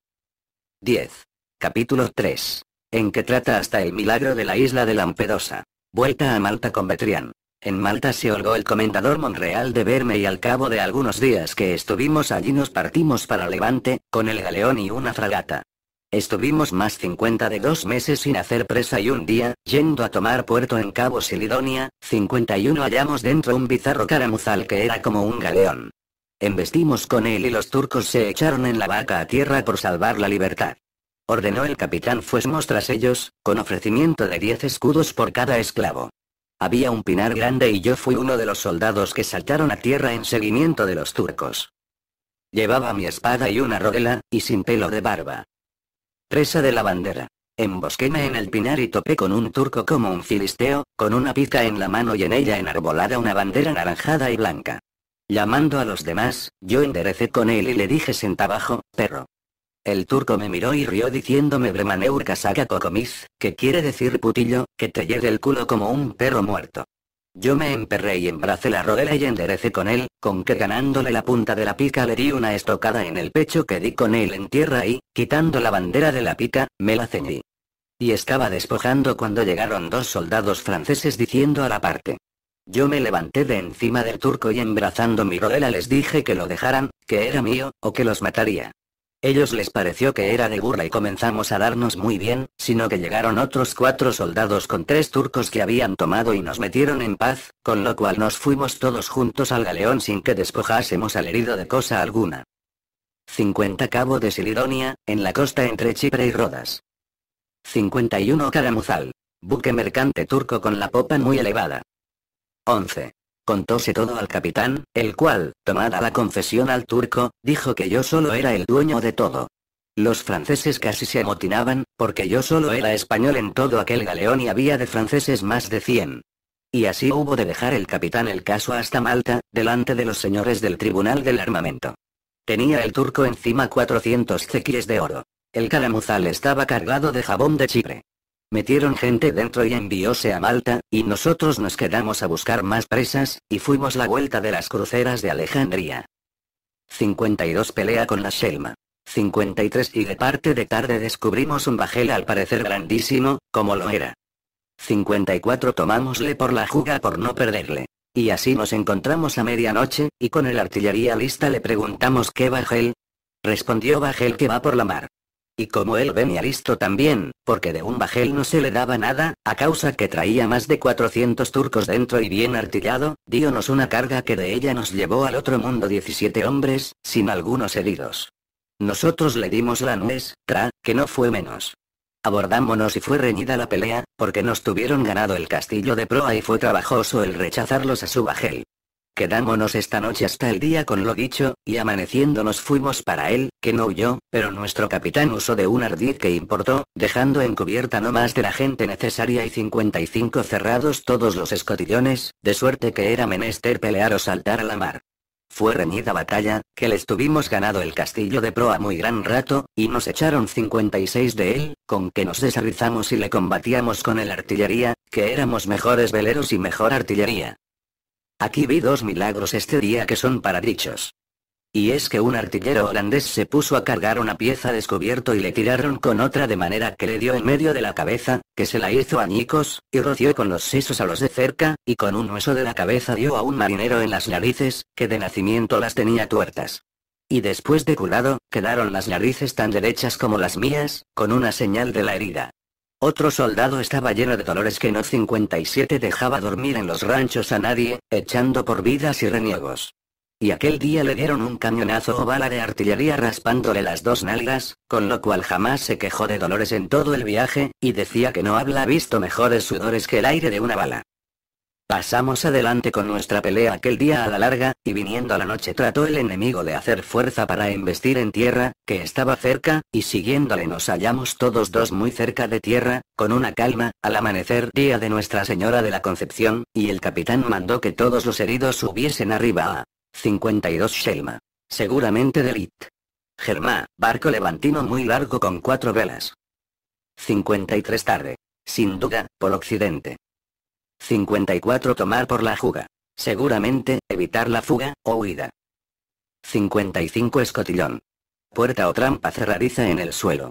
10. Capítulo 3. En que trata hasta el milagro de la isla de Lampedosa. Vuelta a Malta con Betrián. En Malta se holgó el comendador Monreal de verme y al cabo de algunos días que estuvimos allí nos partimos para Levante, con el galeón y una fragata. Estuvimos más 50 de dos meses sin hacer presa y un día, yendo a tomar puerto en Cabo Silidonia, 51 hallamos dentro un bizarro caramuzal que era como un galeón. Embestimos con él y los turcos se echaron en la vaca a tierra por salvar la libertad. Ordenó el capitán fuésemos pues tras ellos, con ofrecimiento de 10 escudos por cada esclavo. Había un pinar grande y yo fui uno de los soldados que saltaron a tierra en seguimiento de los turcos. Llevaba mi espada y una rodela, y sin pelo de barba. Presa de la bandera. Embosquéme en el pinar y topé con un turco como un filisteo, con una pica en la mano y en ella enarbolada una bandera anaranjada y blanca. Llamando a los demás, yo enderecé con él y le dije senta abajo, perro. El turco me miró y rió diciéndome bremaneur casaca cocomiz, que quiere decir putillo, que te llegue el culo como un perro muerto. Yo me emperré y embracé la rodela y enderecé con él, con que ganándole la punta de la pica le di una estocada en el pecho que di con él en tierra y, quitando la bandera de la pica, me la ceñí. Y estaba despojando cuando llegaron dos soldados franceses diciendo a la parte. Yo me levanté de encima del turco y embrazando mi rodela les dije que lo dejaran, que era mío, o que los mataría. Ellos les pareció que era de burla y comenzamos a darnos muy bien, sino que llegaron otros cuatro soldados con tres turcos que habían tomado y nos metieron en paz, con lo cual nos fuimos todos juntos al galeón sin que despojásemos al herido de cosa alguna. 50 Cabo de Silidonia, en la costa entre Chipre y Rodas. 51 Caramuzal. Buque mercante turco con la popa muy elevada. 11. Contóse todo al capitán, el cual, tomada la confesión al turco, dijo que yo solo era el dueño de todo. Los franceses casi se amotinaban, porque yo solo era español en todo aquel galeón y había de franceses más de 100. Y así hubo de dejar el capitán el caso hasta Malta, delante de los señores del Tribunal del Armamento. Tenía el turco encima 400 cequiles de oro. El calamuzal estaba cargado de jabón de Chipre. Metieron gente dentro y envióse a Malta, y nosotros nos quedamos a buscar más presas, y fuimos la vuelta de las cruceras de Alejandría. 52 Pelea con la Shelma. 53 Y de parte de tarde descubrimos un bajel al parecer grandísimo, como lo era. 54 Tomámosle por la juga por no perderle. Y así nos encontramos a medianoche, y con el artillería lista le preguntamos qué bajel. Respondió bajel que va por la mar. Y como él venía listo también, porque de un bajel no se le daba nada, a causa que traía más de 400 turcos dentro y bien artillado, díonos una carga que de ella nos llevó al otro mundo 17 hombres, sin algunos heridos. Nosotros le dimos la nuez, tra, que no fue menos. Abordámonos y fue reñida la pelea, porque nos tuvieron ganado el castillo de proa y fue trabajoso el rechazarlos a su bajel. Quedámonos esta noche hasta el día con lo dicho, y amaneciendo nos fuimos para él, que no huyó, pero nuestro capitán usó de un ardid que importó, dejando encubierta no más de la gente necesaria y 55 cerrados todos los escotillones, de suerte que era menester pelear o saltar a la mar. Fue reñida batalla, que les tuvimos ganado el castillo de proa muy gran rato, y nos echaron 56 de él, con que nos desarrizamos y le combatíamos con el artillería, que éramos mejores veleros y mejor artillería. Aquí vi dos milagros este día que son para dichos. Y es que un artillero holandés se puso a cargar una pieza descubierto y le tiraron con otra de manera que le dio en medio de la cabeza, que se la hizo añicos, y roció con los sesos a los de cerca, y con un hueso de la cabeza dio a un marinero en las narices, que de nacimiento las tenía tuertas. Y después de curado, quedaron las narices tan derechas como las mías, con una señal de la herida. Otro soldado estaba lleno de dolores que no 57 dejaba dormir en los ranchos a nadie, echando por vidas y reniegos. Y aquel día le dieron un cañonazo o bala de artillería raspándole las dos nalgas, con lo cual jamás se quejó de dolores en todo el viaje, y decía que no habla visto mejores sudores que el aire de una bala. Pasamos adelante con nuestra pelea aquel día a la larga, y viniendo a la noche trató el enemigo de hacer fuerza para embestir en tierra, que estaba cerca, y siguiéndole nos hallamos todos dos muy cerca de tierra, con una calma, al amanecer día de Nuestra Señora de la Concepción, y el capitán mandó que todos los heridos subiesen arriba a 52 Shelma. Seguramente delit. Germá, barco levantino muy largo con cuatro velas. 53 tarde. Sin duda, por occidente. 54 Tomar por la fuga. Seguramente, evitar la fuga, o huida. 55 Escotillón. Puerta o trampa cerradiza en el suelo.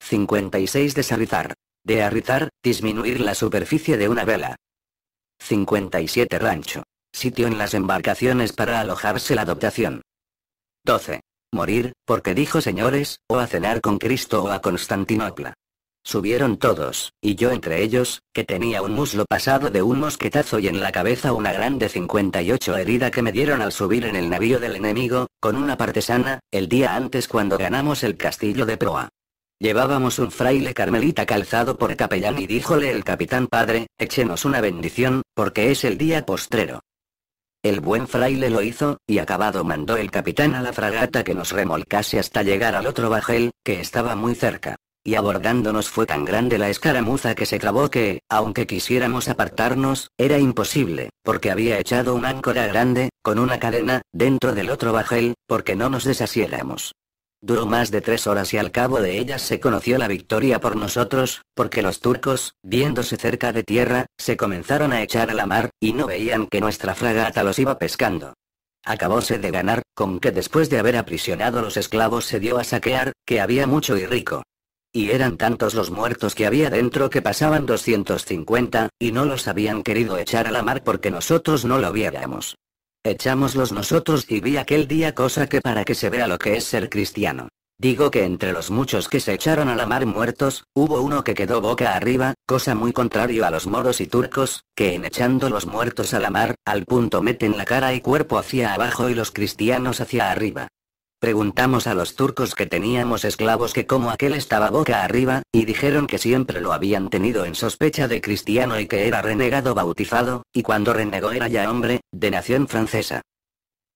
56 Desarrizar. De disminuir la superficie de una vela. 57 Rancho. Sitio en las embarcaciones para alojarse la adoptación. 12. Morir, porque dijo señores, o a cenar con Cristo o a Constantinopla. Subieron todos, y yo entre ellos, que tenía un muslo pasado de un mosquetazo y en la cabeza una grande 58 herida que me dieron al subir en el navío del enemigo, con una partesana, el día antes cuando ganamos el castillo de proa. Llevábamos un fraile carmelita calzado por capellán y díjole el capitán padre, échenos una bendición, porque es el día postrero. El buen fraile lo hizo, y acabado mandó el capitán a la fragata que nos remolcase hasta llegar al otro bajel, que estaba muy cerca y abordándonos fue tan grande la escaramuza que se clavó que, aunque quisiéramos apartarnos, era imposible, porque había echado un áncora grande, con una cadena, dentro del otro bajel, porque no nos desasiéramos. Duró más de tres horas y al cabo de ellas se conoció la victoria por nosotros, porque los turcos, viéndose cerca de tierra, se comenzaron a echar a la mar, y no veían que nuestra fragata los iba pescando. Acabóse de ganar, con que después de haber aprisionado los esclavos se dio a saquear, que había mucho y rico. Y eran tantos los muertos que había dentro que pasaban 250, y no los habían querido echar a la mar porque nosotros no lo viéramos. Echámoslos nosotros y vi aquel día cosa que para que se vea lo que es ser cristiano. Digo que entre los muchos que se echaron a la mar muertos, hubo uno que quedó boca arriba, cosa muy contrario a los moros y turcos, que en echando los muertos a la mar, al punto meten la cara y cuerpo hacia abajo y los cristianos hacia arriba. Preguntamos a los turcos que teníamos esclavos que como aquel estaba boca arriba, y dijeron que siempre lo habían tenido en sospecha de cristiano y que era renegado bautizado, y cuando renegó era ya hombre, de nación francesa.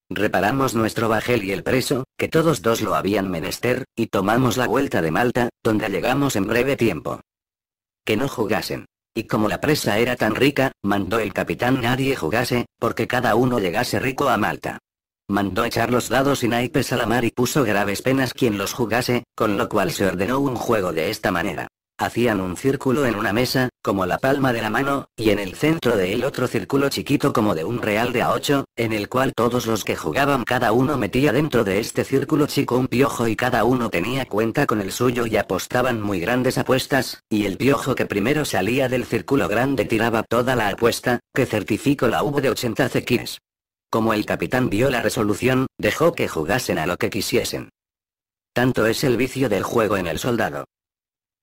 Reparamos nuestro bajel y el preso, que todos dos lo habían menester, y tomamos la vuelta de Malta, donde llegamos en breve tiempo. Que no jugasen. Y como la presa era tan rica, mandó el capitán nadie jugase, porque cada uno llegase rico a Malta mandó echar los dados y naipes a la mar y puso graves penas quien los jugase, con lo cual se ordenó un juego de esta manera. Hacían un círculo en una mesa, como la palma de la mano, y en el centro de él otro círculo chiquito como de un real de a 8, en el cual todos los que jugaban cada uno metía dentro de este círculo chico un piojo y cada uno tenía cuenta con el suyo y apostaban muy grandes apuestas, y el piojo que primero salía del círculo grande tiraba toda la apuesta, que certificó la hubo de 80 cequines. Como el capitán vio la resolución, dejó que jugasen a lo que quisiesen. Tanto es el vicio del juego en el soldado.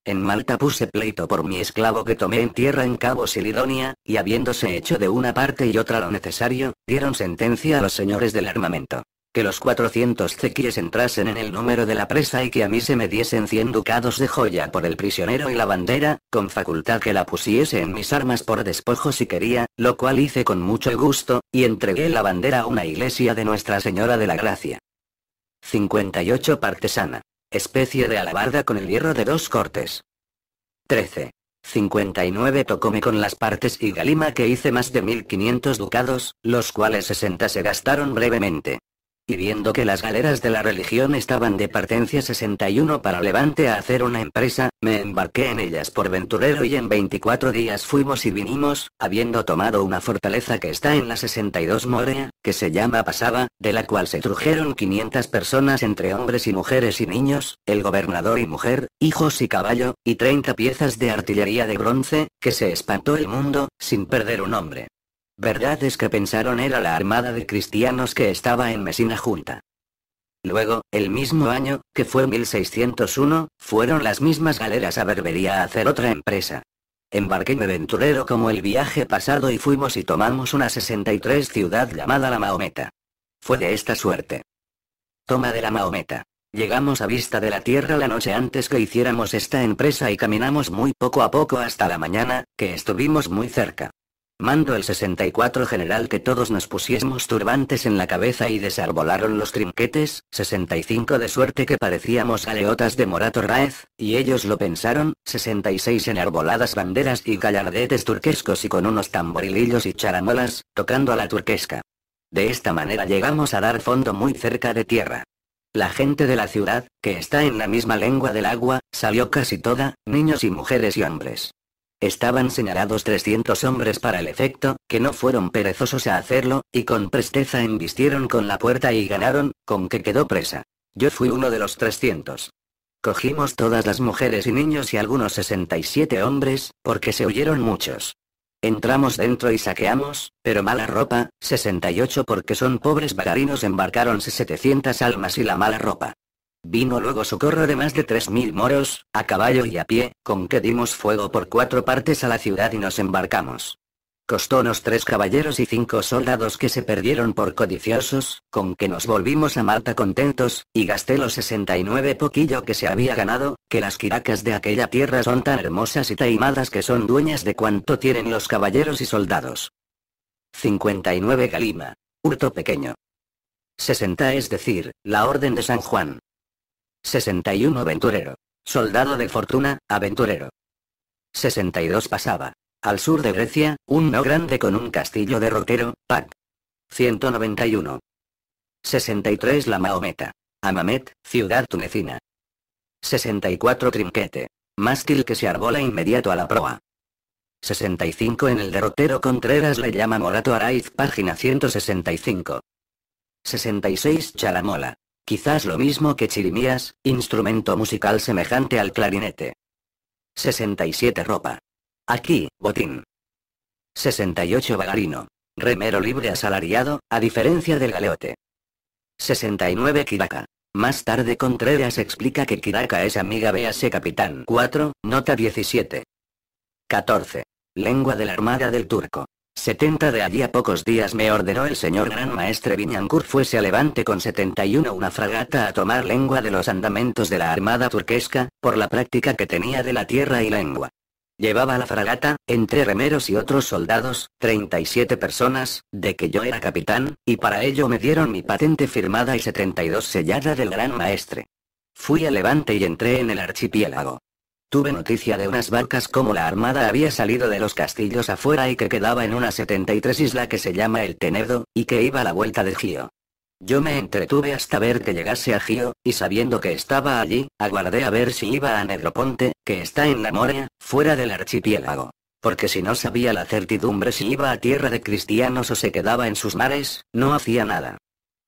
En Malta puse pleito por mi esclavo que tomé en tierra en Cabo Silidonia, y habiéndose hecho de una parte y otra lo necesario, dieron sentencia a los señores del armamento que los 400 cequíes entrasen en el número de la presa y que a mí se me diesen 100 ducados de joya por el prisionero y la bandera, con facultad que la pusiese en mis armas por despojo si quería, lo cual hice con mucho gusto, y entregué la bandera a una iglesia de Nuestra Señora de la Gracia. 58 Partesana. Especie de alabarda con el hierro de dos cortes. 13. 59 Tocome con las partes y Galima que hice más de 1500 ducados, los cuales 60 se gastaron brevemente y viendo que las galeras de la religión estaban de partencia 61 para Levante a hacer una empresa, me embarqué en ellas por Venturero y en 24 días fuimos y vinimos, habiendo tomado una fortaleza que está en la 62 Morea, que se llama Pasaba, de la cual se trujeron 500 personas entre hombres y mujeres y niños, el gobernador y mujer, hijos y caballo, y 30 piezas de artillería de bronce, que se espantó el mundo, sin perder un hombre. Verdad es que pensaron era la armada de cristianos que estaba en Mesina junta. Luego, el mismo año, que fue 1601, fueron las mismas galeras a Berbería a hacer otra empresa. Embarqué Embarquéme aventurero como el viaje pasado y fuimos y tomamos una 63 ciudad llamada La Mahometa. Fue de esta suerte. Toma de La Mahometa. Llegamos a vista de la tierra la noche antes que hiciéramos esta empresa y caminamos muy poco a poco hasta la mañana, que estuvimos muy cerca. Mando el 64 general que todos nos pusiésemos turbantes en la cabeza y desarbolaron los trinquetes, 65 de suerte que parecíamos aleotas de Morato Raez, y ellos lo pensaron, 66 enarboladas banderas y gallardetes turquescos y con unos tamborilillos y charamolas, tocando a la turquesca. De esta manera llegamos a dar fondo muy cerca de tierra. La gente de la ciudad, que está en la misma lengua del agua, salió casi toda, niños y mujeres y hombres. Estaban señalados 300 hombres para el efecto, que no fueron perezosos a hacerlo, y con presteza embistieron con la puerta y ganaron, con que quedó presa. Yo fui uno de los 300. Cogimos todas las mujeres y niños y algunos 67 hombres, porque se huyeron muchos. Entramos dentro y saqueamos, pero mala ropa, 68 porque son pobres bagarinos embarcaron 700 almas y la mala ropa. Vino luego socorro de más de 3.000 moros, a caballo y a pie, con que dimos fuego por cuatro partes a la ciudad y nos embarcamos. Costónos tres caballeros y cinco soldados que se perdieron por codiciosos, con que nos volvimos a marta contentos, y gasté los 69 poquillo que se había ganado, que las quiracas de aquella tierra son tan hermosas y taimadas que son dueñas de cuanto tienen los caballeros y soldados. 59 Galima. Hurto pequeño. 60 es decir, la Orden de San Juan. 61 Aventurero. Soldado de fortuna, aventurero. 62 Pasaba. Al sur de Grecia, un no grande con un castillo de derrotero, Pac. 191. 63 La Mahometa. Amamet, ciudad tunecina. 64 Trinquete. Mástil que se arbola inmediato a la proa. 65 En el derrotero Contreras le llama Morato Araiz, página 165. 66 Chalamola. Quizás lo mismo que chirimías, instrumento musical semejante al clarinete. 67 ropa. Aquí, botín. 68 bagarino. Remero libre asalariado, a diferencia del galeote. 69 Kiraka. Más tarde Contreras explica que Kiraka es amiga véase Capitán 4, nota 17. 14. Lengua de la Armada del Turco. 70 de allí a pocos días me ordenó el señor gran maestre Viñancur fuese a Levante con 71 una fragata a tomar lengua de los andamentos de la armada turquesca, por la práctica que tenía de la tierra y lengua. Llevaba la fragata, entre remeros y otros soldados, 37 personas, de que yo era capitán, y para ello me dieron mi patente firmada y 72 sellada del gran maestre. Fui a Levante y entré en el archipiélago. Tuve noticia de unas barcas como la armada había salido de los castillos afuera y que quedaba en una 73 isla que se llama El Tenedo, y que iba a la vuelta de Gio. Yo me entretuve hasta ver que llegase a Gio, y sabiendo que estaba allí, aguardé a ver si iba a Negroponte, que está en la Morea, fuera del archipiélago. Porque si no sabía la certidumbre si iba a tierra de cristianos o se quedaba en sus mares, no hacía nada.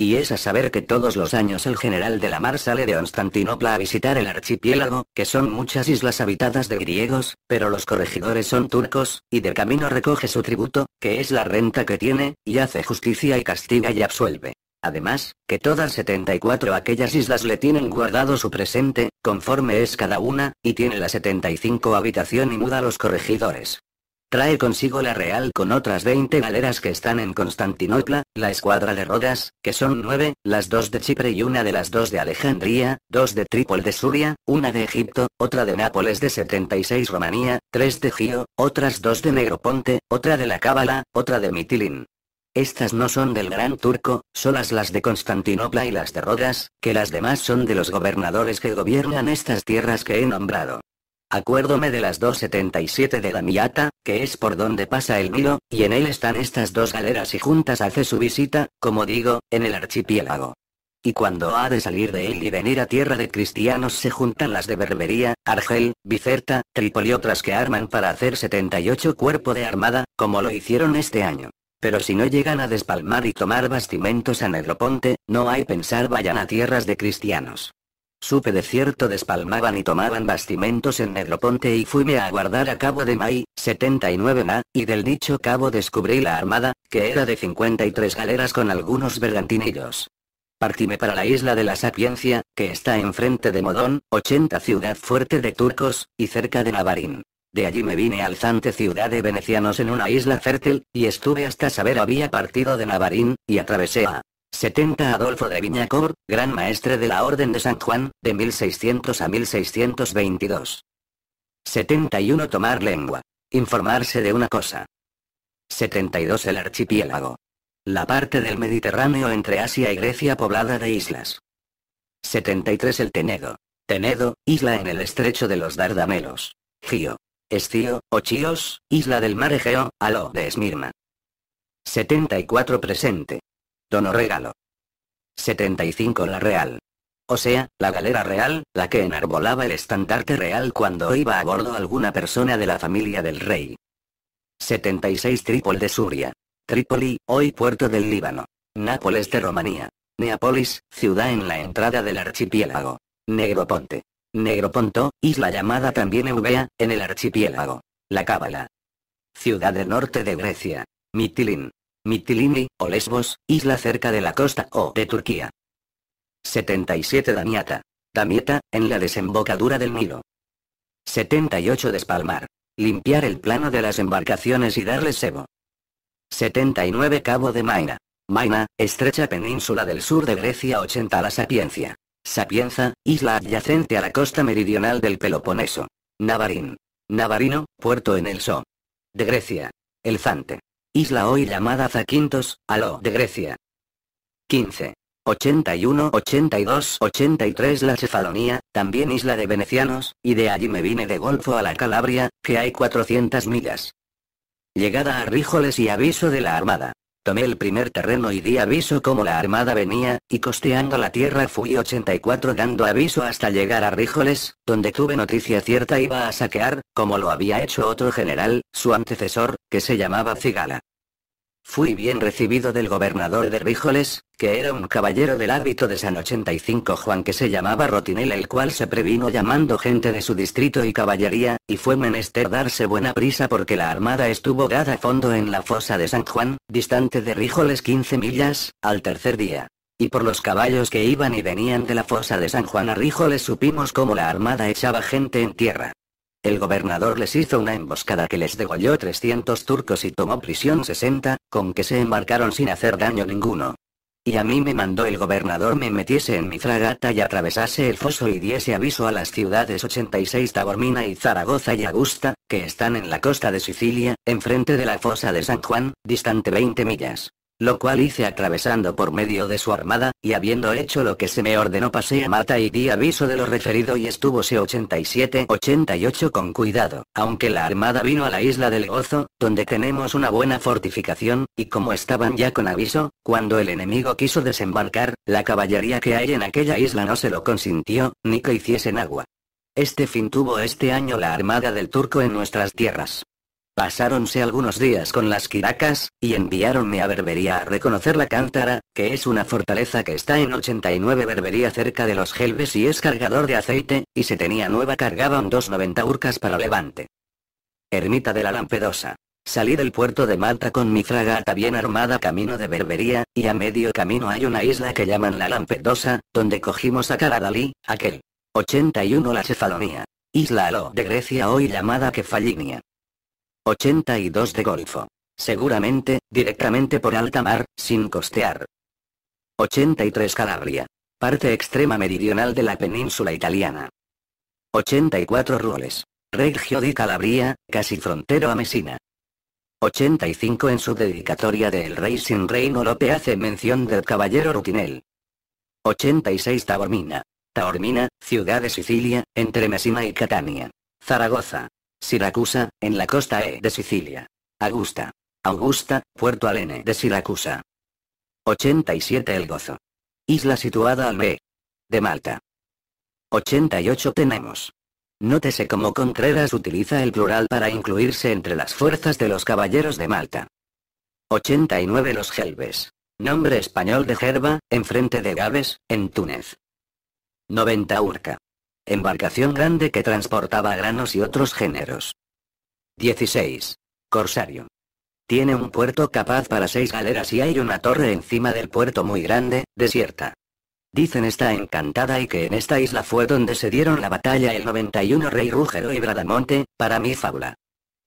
Y es a saber que todos los años el general de la mar sale de Constantinopla a visitar el archipiélago, que son muchas islas habitadas de griegos, pero los corregidores son turcos, y de camino recoge su tributo, que es la renta que tiene, y hace justicia y castiga y absuelve. Además, que todas 74 aquellas islas le tienen guardado su presente, conforme es cada una, y tiene la 75 habitación y muda a los corregidores. Trae consigo la Real con otras 20 galeras que están en Constantinopla, la escuadra de Rodas, que son nueve, las dos de Chipre y una de las dos de Alejandría, dos de Trípol de Suria, una de Egipto, otra de Nápoles de 76 Romanía, tres de Gio, otras dos de Negroponte, otra de la Cábala, otra de Mitilín. Estas no son del gran turco, solas las de Constantinopla y las de Rodas, que las demás son de los gobernadores que gobiernan estas tierras que he nombrado. Acuérdome de las 277 de Damiata, que es por donde pasa el Nilo, y en él están estas dos galeras y juntas hace su visita, como digo, en el archipiélago. Y cuando ha de salir de él y venir a tierra de cristianos se juntan las de Berbería, Argel, Bicerta, y otras que arman para hacer 78 cuerpo de armada, como lo hicieron este año. Pero si no llegan a despalmar y tomar bastimentos a Negroponte, no hay pensar vayan a tierras de cristianos. Supe de cierto despalmaban y tomaban bastimentos en Negroponte y fuime a aguardar a Cabo de May, 79 na, y del dicho cabo descubrí la armada, que era de 53 galeras con algunos bergantinillos. Partime para la isla de la Sapiencia, que está enfrente de Modón, 80 ciudad fuerte de turcos, y cerca de Navarín. De allí me vine al ciudad de venecianos en una isla fértil, y estuve hasta saber había partido de Navarín, y atravesé a 70 Adolfo de Viñacor, gran maestre de la Orden de San Juan, de 1600 a 1622. 71 Tomar lengua. Informarse de una cosa. 72 El archipiélago. La parte del Mediterráneo entre Asia y Grecia poblada de islas. 73 El Tenedo. Tenedo, isla en el estrecho de los Dardamelos. Gio. Estío, Chios, isla del mar Egeo, a lo de Esmirna. 74 Presente. Tono regalo. 75 La Real. O sea, la galera real, la que enarbolaba el estandarte real cuando iba a bordo alguna persona de la familia del rey. 76 Trípol de Suria. Trípoli, hoy puerto del Líbano. Nápoles de Romanía. Neapolis, ciudad en la entrada del archipiélago. Negroponte. Negroponto, isla llamada también Eubea, en el archipiélago. La Cábala. Ciudad del norte de Grecia. Mitilín. Mitilini, o Lesbos, isla cerca de la costa o de Turquía. 77 Damiata. Damiata, en la desembocadura del Nilo. 78 Despalmar. Limpiar el plano de las embarcaciones y darles sebo. 79 Cabo de Maina. Maina, estrecha península del sur de Grecia 80 La Sapiencia. Sapienza, isla adyacente a la costa meridional del Peloponeso. Navarín. Navarino, puerto en el So. De Grecia. El Zante. Isla hoy llamada Zaquintos, aló de Grecia. 15. 81, 82, 83 La Cefalonía, también isla de venecianos, y de allí me vine de Golfo a la Calabria, que hay 400 millas. Llegada a Ríjoles y aviso de la Armada. Tomé el primer terreno y di aviso como la armada venía, y costeando la tierra fui 84 dando aviso hasta llegar a Ríjoles, donde tuve noticia cierta iba a saquear, como lo había hecho otro general, su antecesor, que se llamaba Figala. Fui bien recibido del gobernador de Ríjoles, que era un caballero del hábito de San 85 Juan que se llamaba Rotinel el cual se previno llamando gente de su distrito y caballería, y fue menester darse buena prisa porque la armada estuvo dada a fondo en la fosa de San Juan, distante de Ríjoles 15 millas, al tercer día. Y por los caballos que iban y venían de la fosa de San Juan a Ríjoles supimos cómo la armada echaba gente en tierra. El gobernador les hizo una emboscada que les degolló 300 turcos y tomó prisión 60, con que se embarcaron sin hacer daño ninguno. Y a mí me mandó el gobernador me metiese en mi fragata y atravesase el foso y diese aviso a las ciudades 86 Tabormina y Zaragoza y Augusta, que están en la costa de Sicilia, enfrente de la fosa de San Juan, distante 20 millas. Lo cual hice atravesando por medio de su armada, y habiendo hecho lo que se me ordenó pasé a mata y di aviso de lo referido y estúvose 87-88 con cuidado, aunque la armada vino a la isla del Gozo, donde tenemos una buena fortificación, y como estaban ya con aviso, cuando el enemigo quiso desembarcar, la caballería que hay en aquella isla no se lo consintió, ni que hiciesen agua. Este fin tuvo este año la armada del turco en nuestras tierras. Pasáronse algunos días con las Kiracas, y enviáronme a Berbería a reconocer la cántara, que es una fortaleza que está en 89 Berbería cerca de los Gelbes y es cargador de aceite, y se tenía nueva cargaban 290 urcas para Levante. Ermita de la Lampedosa. Salí del puerto de Malta con mi fragata bien armada camino de Berbería, y a medio camino hay una isla que llaman la Lampedosa, donde cogimos a Caradalí, aquel. 81 La Cefalonía. Isla lo de Grecia hoy llamada Kefalinia. 82 de Golfo. Seguramente, directamente por alta mar, sin costear. 83 Calabria. Parte extrema meridional de la península italiana. 84 Ruoles. Regio di Calabria, casi frontero a Mesina. 85 En su dedicatoria de El rey sin reino Lope hace mención del caballero Rutinel. 86 Taormina. Taormina, ciudad de Sicilia, entre Mesina y Catania. Zaragoza. Siracusa, en la costa E de Sicilia. Augusta. Augusta, Puerto Alene de Siracusa. 87 El Gozo. Isla situada al B. De Malta. 88 Tenemos. Nótese cómo Contreras utiliza el plural para incluirse entre las fuerzas de los caballeros de Malta. 89 Los Gelbes. Nombre español de Gerba, enfrente de Gaves, en Túnez. 90 Urca. Embarcación grande que transportaba granos y otros géneros. 16. Corsario. Tiene un puerto capaz para seis galeras y hay una torre encima del puerto muy grande, desierta. Dicen está encantada y que en esta isla fue donde se dieron la batalla el 91 rey Rúgero y Bradamonte, para mí fábula.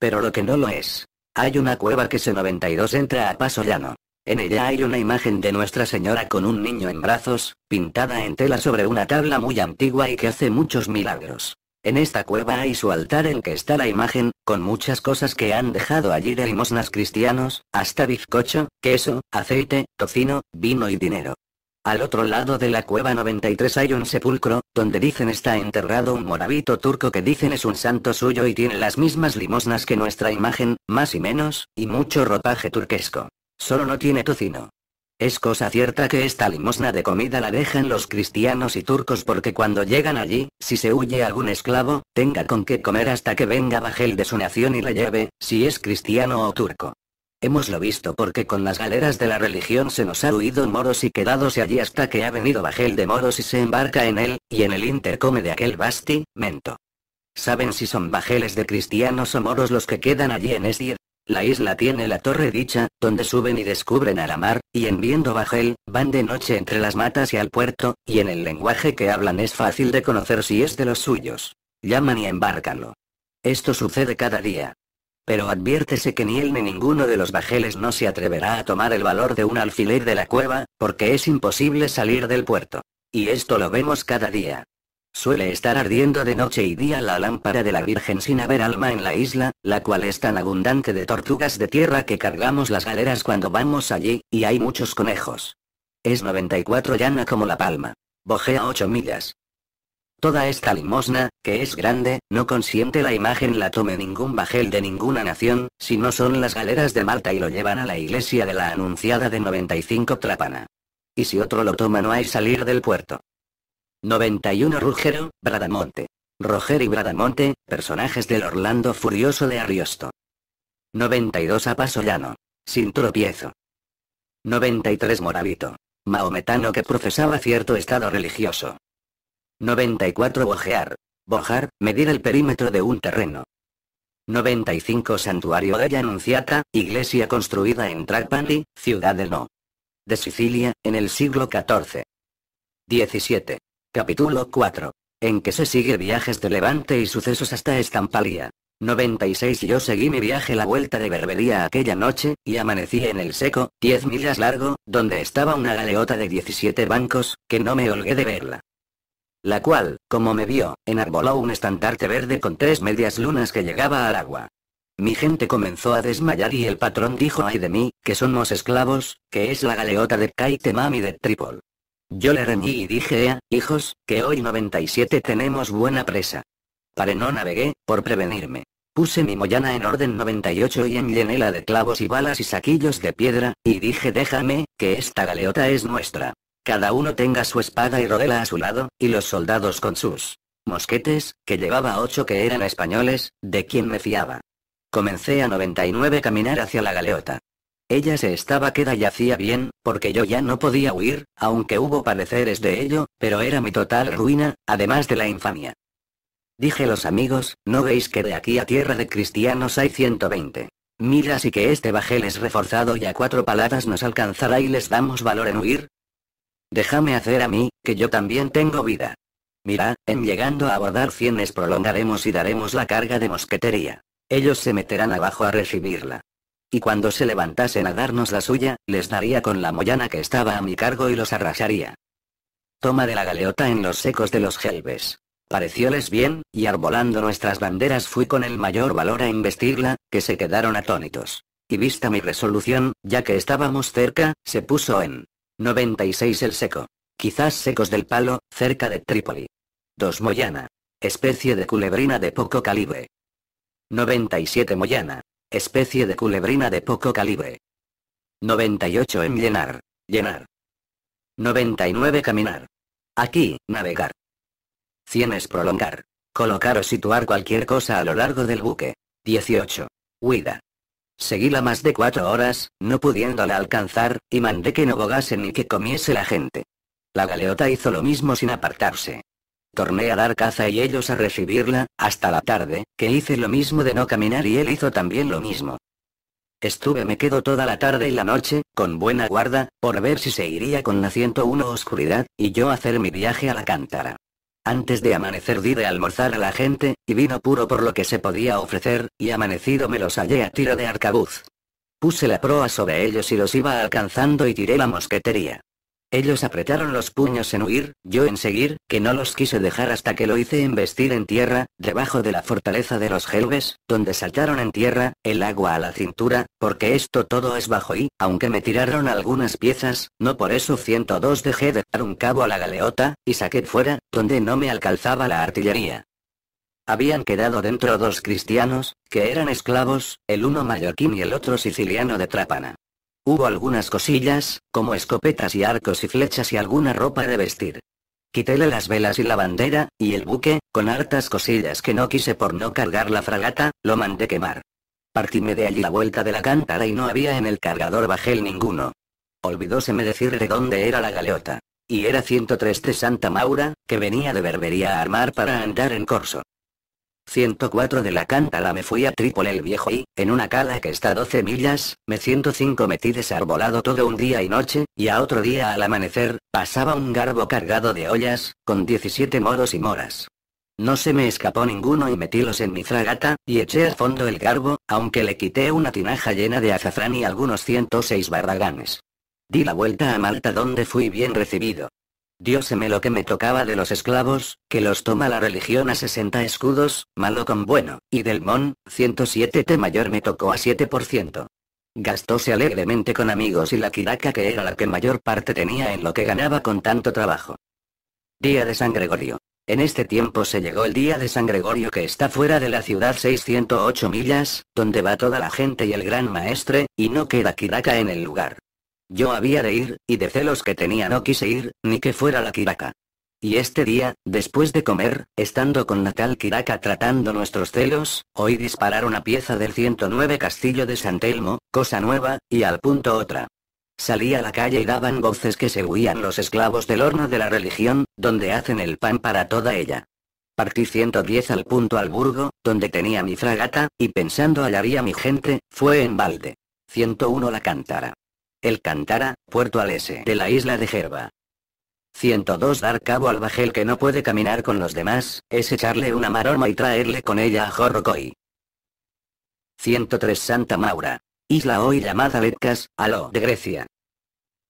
Pero lo que no lo es. Hay una cueva que se 92 entra a paso llano. En ella hay una imagen de Nuestra Señora con un niño en brazos, pintada en tela sobre una tabla muy antigua y que hace muchos milagros. En esta cueva hay su altar en que está la imagen, con muchas cosas que han dejado allí de limosnas cristianos, hasta bizcocho, queso, aceite, tocino, vino y dinero. Al otro lado de la cueva 93 hay un sepulcro, donde dicen está enterrado un morabito turco que dicen es un santo suyo y tiene las mismas limosnas que nuestra imagen, más y menos, y mucho ropaje turquesco. Solo no tiene tocino. Es cosa cierta que esta limosna de comida la dejan los cristianos y turcos porque cuando llegan allí, si se huye algún esclavo, tenga con qué comer hasta que venga Bajel de su nación y la lleve, si es cristiano o turco. Hemos lo visto porque con las galeras de la religión se nos ha huido moros y quedados allí hasta que ha venido Bajel de moros y se embarca en él, y en el intercome de aquel basti, mento. ¿Saben si son bajeles de cristianos o moros los que quedan allí en Esir? La isla tiene la torre dicha, donde suben y descubren a la mar, y en viendo bajel, van de noche entre las matas y al puerto, y en el lenguaje que hablan es fácil de conocer si es de los suyos. Llaman y embarcanlo. Esto sucede cada día. Pero adviértese que ni él ni ninguno de los bajeles no se atreverá a tomar el valor de un alfiler de la cueva, porque es imposible salir del puerto. Y esto lo vemos cada día. Suele estar ardiendo de noche y día la lámpara de la Virgen sin haber alma en la isla, la cual es tan abundante de tortugas de tierra que cargamos las galeras cuando vamos allí, y hay muchos conejos. Es 94 llana como La Palma. Bojea 8 millas. Toda esta limosna, que es grande, no consiente la imagen la tome ningún bajel de ninguna nación, si no son las galeras de Malta y lo llevan a la iglesia de la Anunciada de 95 Trapana. Y si otro lo toma no hay salir del puerto. 91 Rugero, Bradamonte. Roger y Bradamonte, personajes del Orlando Furioso de Ariosto. 92 Apaso Llano. Sin tropiezo. 93 Moravito. Maometano que profesaba cierto estado religioso. 94 Bojear. Bojar, medir el perímetro de un terreno. 95 Santuario de anunciata, iglesia construida en Trapani, ciudad de No. De Sicilia, en el siglo XIV. 17. Capítulo 4. En que se sigue viajes de Levante y sucesos hasta Estampalia. 96 Yo seguí mi viaje la vuelta de Berbería aquella noche, y amanecí en el seco, 10 millas largo, donde estaba una galeota de 17 bancos, que no me holgué de verla. La cual, como me vio, enarboló un estandarte verde con tres medias lunas que llegaba al agua. Mi gente comenzó a desmayar y el patrón dijo ay de mí, que somos esclavos, que es la galeota de Kaitemami de Trípol. Yo le reñí y dije, ea, hijos, que hoy 97 tenemos buena presa. Para no navegué, por prevenirme. Puse mi moyana en orden 98 y en llenela de clavos y balas y saquillos de piedra, y dije déjame, que esta galeota es nuestra. Cada uno tenga su espada y rodela a su lado, y los soldados con sus mosquetes, que llevaba ocho que eran españoles, de quien me fiaba. Comencé a 99 caminar hacia la galeota. Ella se estaba queda y hacía bien, porque yo ya no podía huir, aunque hubo pareceres de ello, pero era mi total ruina, además de la infamia. Dije los amigos, ¿no veis que de aquí a tierra de cristianos hay 120? Mira si que este bajel es reforzado y a cuatro paladas nos alcanzará y les damos valor en huir. Déjame hacer a mí, que yo también tengo vida. Mira, en llegando a abordar les prolongaremos y daremos la carga de mosquetería. Ellos se meterán abajo a recibirla. Y cuando se levantasen a darnos la suya, les daría con la moyana que estaba a mi cargo y los arrasaría. Toma de la galeota en los secos de los gelbes. Parecióles bien, y arbolando nuestras banderas fui con el mayor valor a investirla, que se quedaron atónitos. Y vista mi resolución, ya que estábamos cerca, se puso en 96 el seco. Quizás secos del palo, cerca de Trípoli. 2 Moyana. Especie de culebrina de poco calibre. 97 Moyana. Especie de culebrina de poco calibre. 98 en llenar. Llenar. 99 caminar. Aquí, navegar. 100 es prolongar. Colocar o situar cualquier cosa a lo largo del buque. 18. Huida. Seguíla más de cuatro horas, no pudiéndola alcanzar, y mandé que no bogase ni que comiese la gente. La galeota hizo lo mismo sin apartarse. Torné a dar caza y ellos a recibirla, hasta la tarde, que hice lo mismo de no caminar y él hizo también lo mismo. Estuve me quedo toda la tarde y la noche, con buena guarda, por ver si se iría con la 101 oscuridad, y yo hacer mi viaje a la cántara. Antes de amanecer di de almorzar a la gente, y vino puro por lo que se podía ofrecer, y amanecido me los hallé a tiro de arcabuz. Puse la proa sobre ellos y los iba alcanzando y tiré la mosquetería. Ellos apretaron los puños en huir, yo en seguir, que no los quise dejar hasta que lo hice embestir en tierra, debajo de la fortaleza de los gelbes, donde saltaron en tierra, el agua a la cintura, porque esto todo es bajo y, aunque me tiraron algunas piezas, no por eso 102 dejé de dar un cabo a la galeota, y saqué fuera, donde no me alcanzaba la artillería. Habían quedado dentro dos cristianos, que eran esclavos, el uno mallorquín y el otro siciliano de Trapana. Hubo algunas cosillas, como escopetas y arcos y flechas y alguna ropa de vestir. Quitéle las velas y la bandera, y el buque, con hartas cosillas que no quise por no cargar la fragata, lo mandé quemar. Partíme de allí la vuelta de la cántara y no había en el cargador bajel ninguno. Olvidóseme decir de dónde era la galeota. Y era 103 de Santa Maura, que venía de Berbería a armar para andar en corso. 104 de la Cántala me fui a Trípol el Viejo y, en una cala que está 12 millas, me 105 metí desarbolado todo un día y noche, y a otro día al amanecer, pasaba un garbo cargado de ollas, con 17 moros y moras. No se me escapó ninguno y metílos en mi fragata, y eché a fondo el garbo, aunque le quité una tinaja llena de azafrán y algunos 106 barraganes. Di la vuelta a Malta donde fui bien recibido me lo que me tocaba de los esclavos, que los toma la religión a 60 escudos, malo con bueno, y del mon, 107 T mayor me tocó a 7%. Gastóse alegremente con amigos y la quiraca que era la que mayor parte tenía en lo que ganaba con tanto trabajo. Día de San Gregorio. En este tiempo se llegó el día de San Gregorio que está fuera de la ciudad 608 millas, donde va toda la gente y el gran maestre, y no queda quiraca en el lugar. Yo había de ir, y de celos que tenía no quise ir, ni que fuera la Kiraca. Y este día, después de comer, estando con Natal Kiraca tratando nuestros celos, oí disparar una pieza del 109 Castillo de San Telmo, cosa nueva, y al punto otra. Salí a la calle y daban voces que se huían los esclavos del horno de la religión, donde hacen el pan para toda ella. Partí 110 al punto al burgo, donde tenía mi fragata, y pensando hallaría mi gente, fue en balde. 101 la cantara. El Cantara, puerto alese de la isla de Gerba. 102 Dar cabo al bajel que no puede caminar con los demás, es echarle una maroma y traerle con ella a Jorrocoy. 103 Santa Maura. Isla hoy llamada Letcas, Aló de Grecia.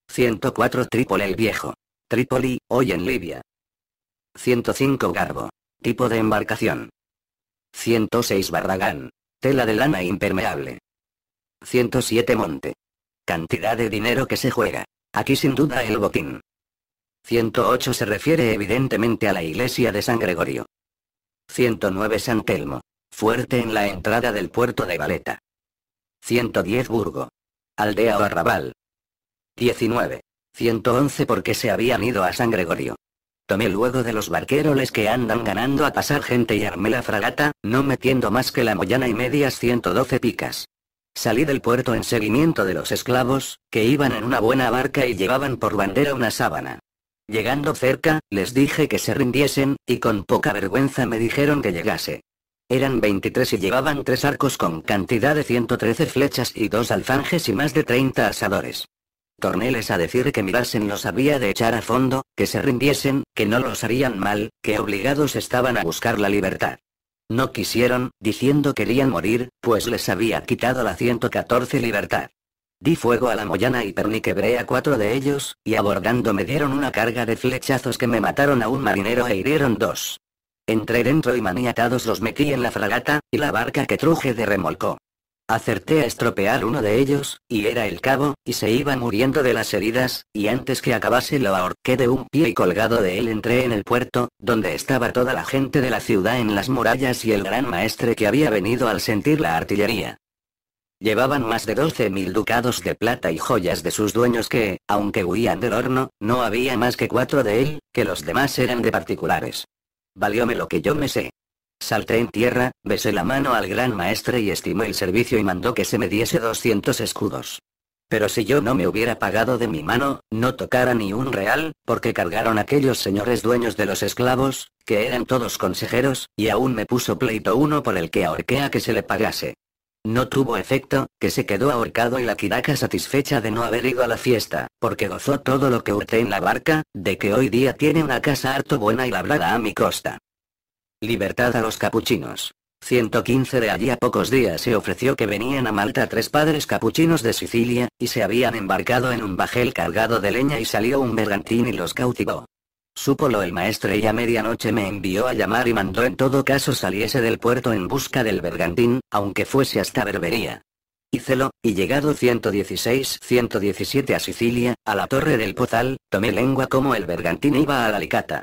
104 Trípoli el Viejo. Trípoli, hoy en Libia. 105 Garbo. Tipo de embarcación. 106 Barragán. Tela de lana impermeable. 107 Monte. Cantidad de dinero que se juega. Aquí sin duda el botín. 108 se refiere evidentemente a la iglesia de San Gregorio. 109 San Telmo. Fuerte en la entrada del puerto de Valeta. 110 Burgo. Aldea o arrabal. 19. 111 porque se habían ido a San Gregorio. Tomé luego de los barqueroles que andan ganando a pasar gente y armé la fragata, no metiendo más que la moyana y medias 112 picas. Salí del puerto en seguimiento de los esclavos, que iban en una buena barca y llevaban por bandera una sábana. Llegando cerca, les dije que se rindiesen, y con poca vergüenza me dijeron que llegase. Eran 23 y llevaban tres arcos con cantidad de 113 flechas y dos alfanjes y más de 30 asadores. Tornéles a decir que mirasen los había de echar a fondo, que se rindiesen, que no los harían mal, que obligados estaban a buscar la libertad. No quisieron, diciendo querían morir, pues les había quitado la 114 libertad. Di fuego a la Moyana y perniquebré a cuatro de ellos, y abordando me dieron una carga de flechazos que me mataron a un marinero e hirieron dos. Entré dentro y maniatados los metí en la fragata, y la barca que truje de remolcó. Acerté a estropear uno de ellos, y era el cabo, y se iba muriendo de las heridas, y antes que acabase lo ahorqué de un pie y colgado de él entré en el puerto, donde estaba toda la gente de la ciudad en las murallas y el gran maestre que había venido al sentir la artillería. Llevaban más de doce mil ducados de plata y joyas de sus dueños que, aunque huían del horno, no había más que cuatro de él, que los demás eran de particulares. Valióme lo que yo me sé. Salté en tierra, besé la mano al gran maestre y estimó el servicio y mandó que se me diese 200 escudos. Pero si yo no me hubiera pagado de mi mano, no tocara ni un real, porque cargaron aquellos señores dueños de los esclavos, que eran todos consejeros, y aún me puso pleito uno por el que ahorqué que se le pagase. No tuvo efecto, que se quedó ahorcado y la quiraca satisfecha de no haber ido a la fiesta, porque gozó todo lo que hurté en la barca, de que hoy día tiene una casa harto buena y labrada a mi costa. Libertad a los capuchinos. 115 De allí a pocos días se ofreció que venían a Malta tres padres capuchinos de Sicilia, y se habían embarcado en un bajel cargado de leña y salió un bergantín y los cautivó. Súpolo el maestre y a medianoche me envió a llamar y mandó en todo caso saliese del puerto en busca del bergantín, aunque fuese hasta Berbería. Hícelo, y llegado 116-117 a Sicilia, a la torre del Pozal, tomé lengua como el bergantín iba a la Alicata.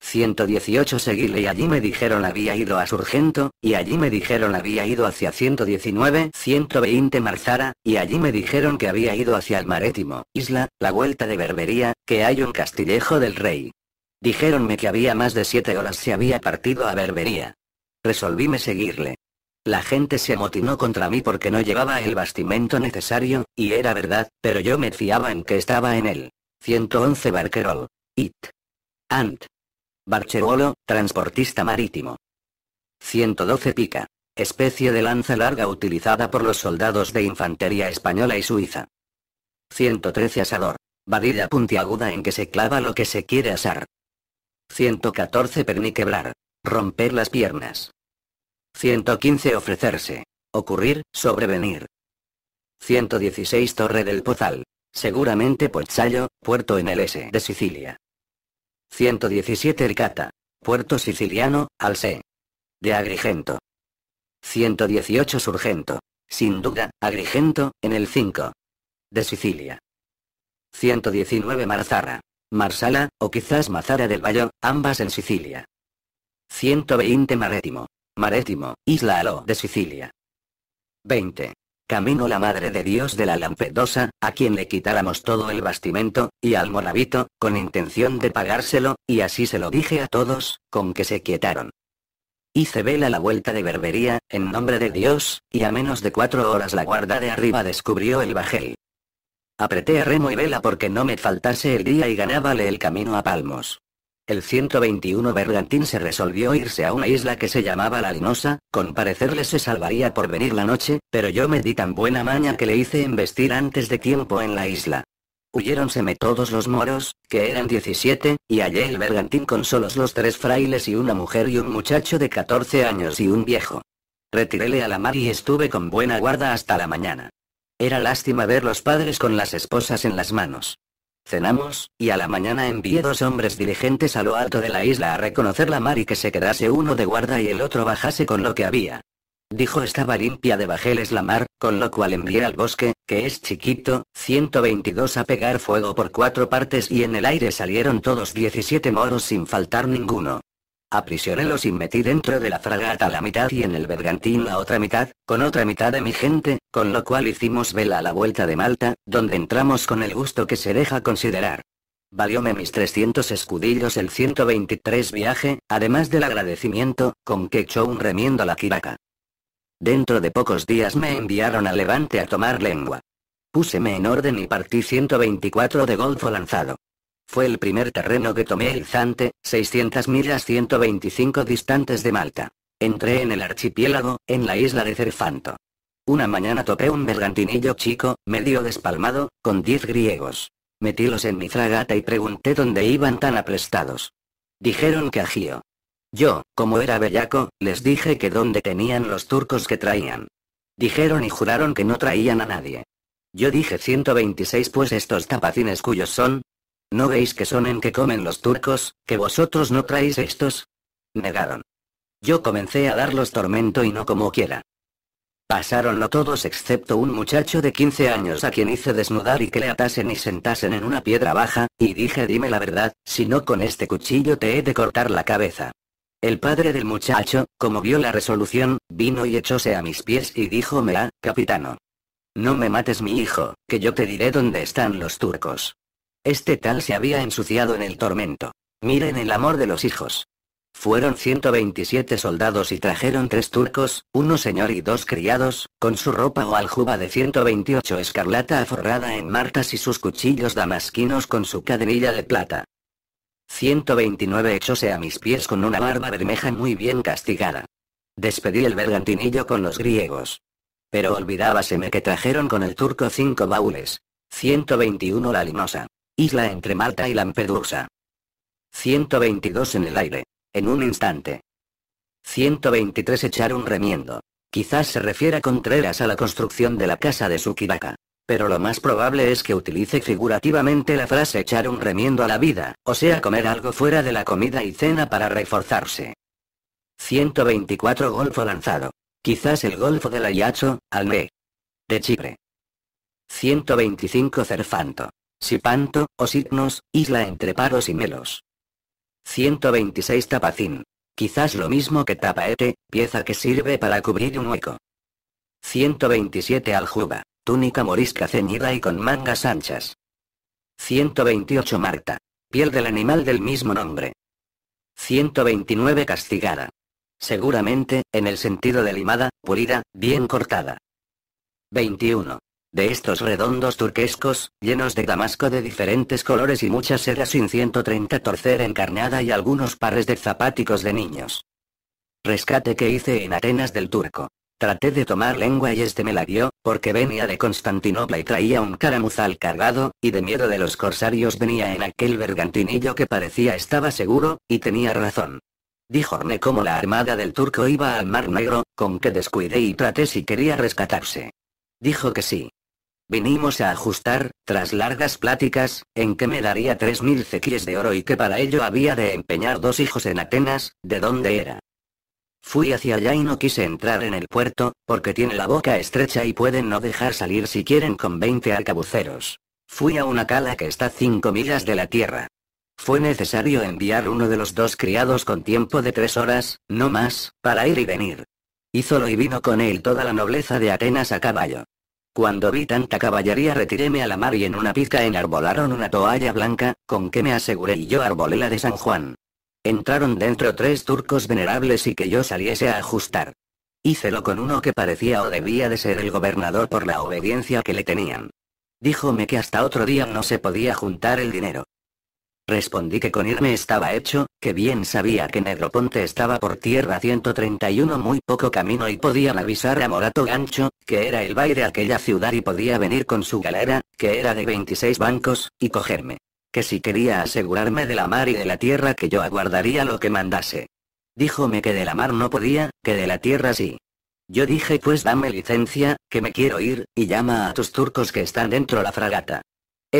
118 Seguirle y allí me dijeron había ido a Surgento, y allí me dijeron había ido hacia 119, 120 Marzara, y allí me dijeron que había ido hacia el Marétimo, Isla, la vuelta de Berbería, que hay un castillejo del rey. Dijéronme que había más de siete horas se había partido a Berbería. Resolvíme seguirle. La gente se amotinó contra mí porque no llevaba el bastimento necesario, y era verdad, pero yo me fiaba en que estaba en él. 111 Barquerol. It. Ant. Barchevolo, transportista marítimo. 112 pica. Especie de lanza larga utilizada por los soldados de infantería española y suiza. 113 asador. Varilla puntiaguda en que se clava lo que se quiere asar. 114 perniquebrar. Romper las piernas. 115 ofrecerse. Ocurrir, sobrevenir. 116 Torre del Pozal. Seguramente Pozzallo, puerto en el S este de Sicilia. 117 Ercata. Puerto siciliano, al C. De Agrigento. 118 Surgento. Sin duda, Agrigento, en el 5. De Sicilia. 119 Marzara. Marsala, o quizás Mazara del Valle, ambas en Sicilia. 120 Marétimo. Marétimo, Isla Aló de Sicilia. 20. Camino la Madre de Dios de la Lampedosa, a quien le quitáramos todo el bastimento, y al morabito, con intención de pagárselo, y así se lo dije a todos, con que se quietaron. Hice vela la vuelta de Berbería, en nombre de Dios, y a menos de cuatro horas la guarda de arriba descubrió el bajel. Apreté a remo y vela porque no me faltase el día y ganábale el camino a palmos. El 121 Bergantín se resolvió irse a una isla que se llamaba La Linosa, con parecerle se salvaría por venir la noche, pero yo me di tan buena maña que le hice embestir antes de tiempo en la isla. Huyéronseme todos los moros, que eran 17, y hallé el bergantín con solos los tres frailes y una mujer y un muchacho de 14 años y un viejo. Retiréle a la mar y estuve con buena guarda hasta la mañana. Era lástima ver los padres con las esposas en las manos. Cenamos, y a la mañana envié dos hombres dirigentes a lo alto de la isla a reconocer la mar y que se quedase uno de guarda y el otro bajase con lo que había. Dijo estaba limpia de bajeles la mar, con lo cual envié al bosque, que es chiquito, 122 a pegar fuego por cuatro partes y en el aire salieron todos 17 moros sin faltar ninguno. Aprisionélos y metí dentro de la fragata la mitad y en el bergantín la otra mitad, con otra mitad de mi gente, con lo cual hicimos vela a la vuelta de Malta, donde entramos con el gusto que se deja considerar. Valióme mis 300 escudillos el 123 viaje, además del agradecimiento, con que echó un remiendo la quiraca. Dentro de pocos días me enviaron a Levante a tomar lengua. Púseme en orden y partí 124 de golfo lanzado. Fue el primer terreno que tomé el Zante, 600 millas 125 distantes de Malta. Entré en el archipiélago, en la isla de Cerfanto. Una mañana topé un bergantinillo chico, medio despalmado, con 10 griegos. Metílos en mi fragata y pregunté dónde iban tan aprestados. Dijeron que a Gio. Yo, como era bellaco, les dije que dónde tenían los turcos que traían. Dijeron y juraron que no traían a nadie. Yo dije 126 pues estos tapacines cuyos son, ¿No veis que son en que comen los turcos, que vosotros no traéis estos? Negaron. Yo comencé a darlos tormento y no como quiera. Pasaronlo todos excepto un muchacho de 15 años a quien hice desnudar y que le atasen y sentasen en una piedra baja, y dije dime la verdad, si no con este cuchillo te he de cortar la cabeza. El padre del muchacho, como vio la resolución, vino y echóse a mis pies y díjome ah, capitano. No me mates mi hijo, que yo te diré dónde están los turcos. Este tal se había ensuciado en el tormento. Miren el amor de los hijos. Fueron 127 soldados y trajeron tres turcos, uno señor y dos criados, con su ropa o aljuba de 128 escarlata aforrada en martas y sus cuchillos damasquinos con su cadenilla de plata. 129 echóse a mis pies con una barba bermeja muy bien castigada. Despedí el bergantinillo con los griegos. Pero olvidábaseme que trajeron con el turco cinco baúles. 121 la limosa. Isla entre Malta y Lampedusa. 122 en el aire. En un instante. 123 echar un remiendo. Quizás se refiera Contreras a la construcción de la casa de Sukibaka. Pero lo más probable es que utilice figurativamente la frase echar un remiendo a la vida, o sea comer algo fuera de la comida y cena para reforzarse. 124 Golfo lanzado. Quizás el Golfo del Ayacho, al Alme. De Chipre. 125 Cerfanto. Sipanto, o Signos, isla entre Paros y Melos. 126 Tapacín. Quizás lo mismo que tapaete, pieza que sirve para cubrir un hueco. 127 Aljuba, túnica morisca ceñida y con mangas anchas. 128 Marta, piel del animal del mismo nombre. 129 Castigada. Seguramente, en el sentido de limada, pulida, bien cortada. 21 de estos redondos turquescos, llenos de damasco de diferentes colores y muchas sedas sin 130 torcer encarnada y algunos pares de zapáticos de niños. Rescate que hice en Atenas del turco. Traté de tomar lengua y este me la dio, porque venía de Constantinopla y traía un caramuzal cargado, y de miedo de los corsarios venía en aquel bergantinillo que parecía estaba seguro, y tenía razón. Díjome cómo la armada del turco iba al mar negro, con que descuidé y traté si quería rescatarse. Dijo que sí, Vinimos a ajustar, tras largas pláticas, en que me daría 3.000 cequiles de oro y que para ello había de empeñar dos hijos en Atenas, de donde era. Fui hacia allá y no quise entrar en el puerto, porque tiene la boca estrecha y pueden no dejar salir si quieren con 20 arcabuceros. Fui a una cala que está 5 millas de la tierra. Fue necesario enviar uno de los dos criados con tiempo de tres horas, no más, para ir y venir. Hízolo y vino con él toda la nobleza de Atenas a caballo. Cuando vi tanta caballería retiréme a la mar y en una pizca enarbolaron una toalla blanca, con que me aseguré y yo arbolé la de San Juan. Entraron dentro tres turcos venerables y que yo saliese a ajustar. Hícelo con uno que parecía o debía de ser el gobernador por la obediencia que le tenían. Díjome que hasta otro día no se podía juntar el dinero. Respondí que con irme estaba hecho, que bien sabía que Negroponte estaba por tierra 131 muy poco camino y podían avisar a Morato Gancho, que era el baile de aquella ciudad y podía venir con su galera, que era de 26 bancos, y cogerme. Que si quería asegurarme de la mar y de la tierra que yo aguardaría lo que mandase. Díjome que de la mar no podía, que de la tierra sí. Yo dije pues dame licencia, que me quiero ir, y llama a tus turcos que están dentro la fragata.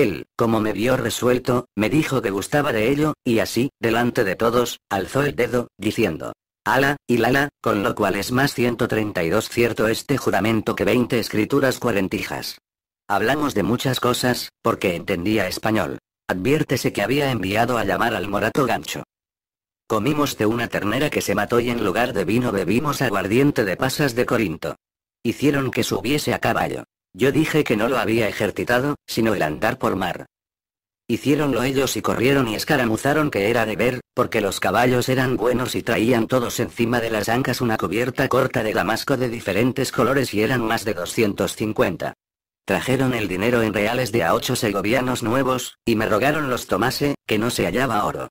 Él, como me vio resuelto, me dijo que gustaba de ello, y así, delante de todos, alzó el dedo, diciendo, Ala, y Lala, con lo cual es más 132 cierto este juramento que 20 escrituras cuarentijas. Hablamos de muchas cosas, porque entendía español. Adviértese que había enviado a llamar al morato gancho. Comimos de una ternera que se mató y en lugar de vino bebimos aguardiente de pasas de Corinto. Hicieron que subiese a caballo. Yo dije que no lo había ejercitado, sino el andar por mar. Hicieronlo ellos y corrieron y escaramuzaron que era de ver, porque los caballos eran buenos y traían todos encima de las ancas una cubierta corta de damasco de diferentes colores y eran más de 250. Trajeron el dinero en reales de a ocho segovianos nuevos, y me rogaron los tomase, que no se hallaba oro.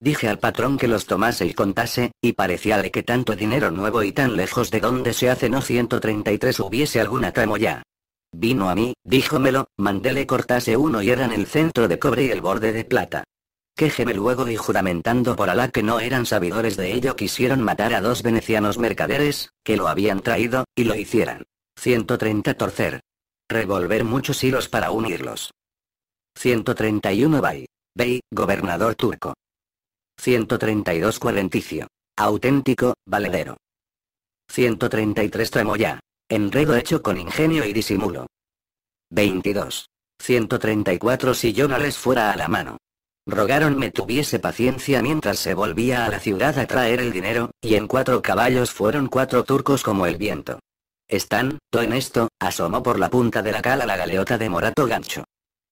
Dije al patrón que los tomase y contase, y parecíale que tanto dinero nuevo y tan lejos de donde se hace no 133 hubiese alguna tramo ya. Vino a mí, díjomelo, mandéle cortase uno y eran el centro de cobre y el borde de plata. Quéjeme luego y juramentando por Alá que no eran sabidores de ello quisieron matar a dos venecianos mercaderes, que lo habían traído, y lo hicieran. 130 torcer. Revolver muchos hilos para unirlos. 131 Bay. Bay, gobernador turco. 132 Cuarenticio. Auténtico, valedero. 133 Tramoya. Enredo hecho con ingenio y disimulo. 22. 134 Si yo no les fuera a la mano. Rogaron me tuviese paciencia mientras se volvía a la ciudad a traer el dinero, y en cuatro caballos fueron cuatro turcos como el viento. Están, todo en esto, asomó por la punta de la cala la galeota de Morato Gancho.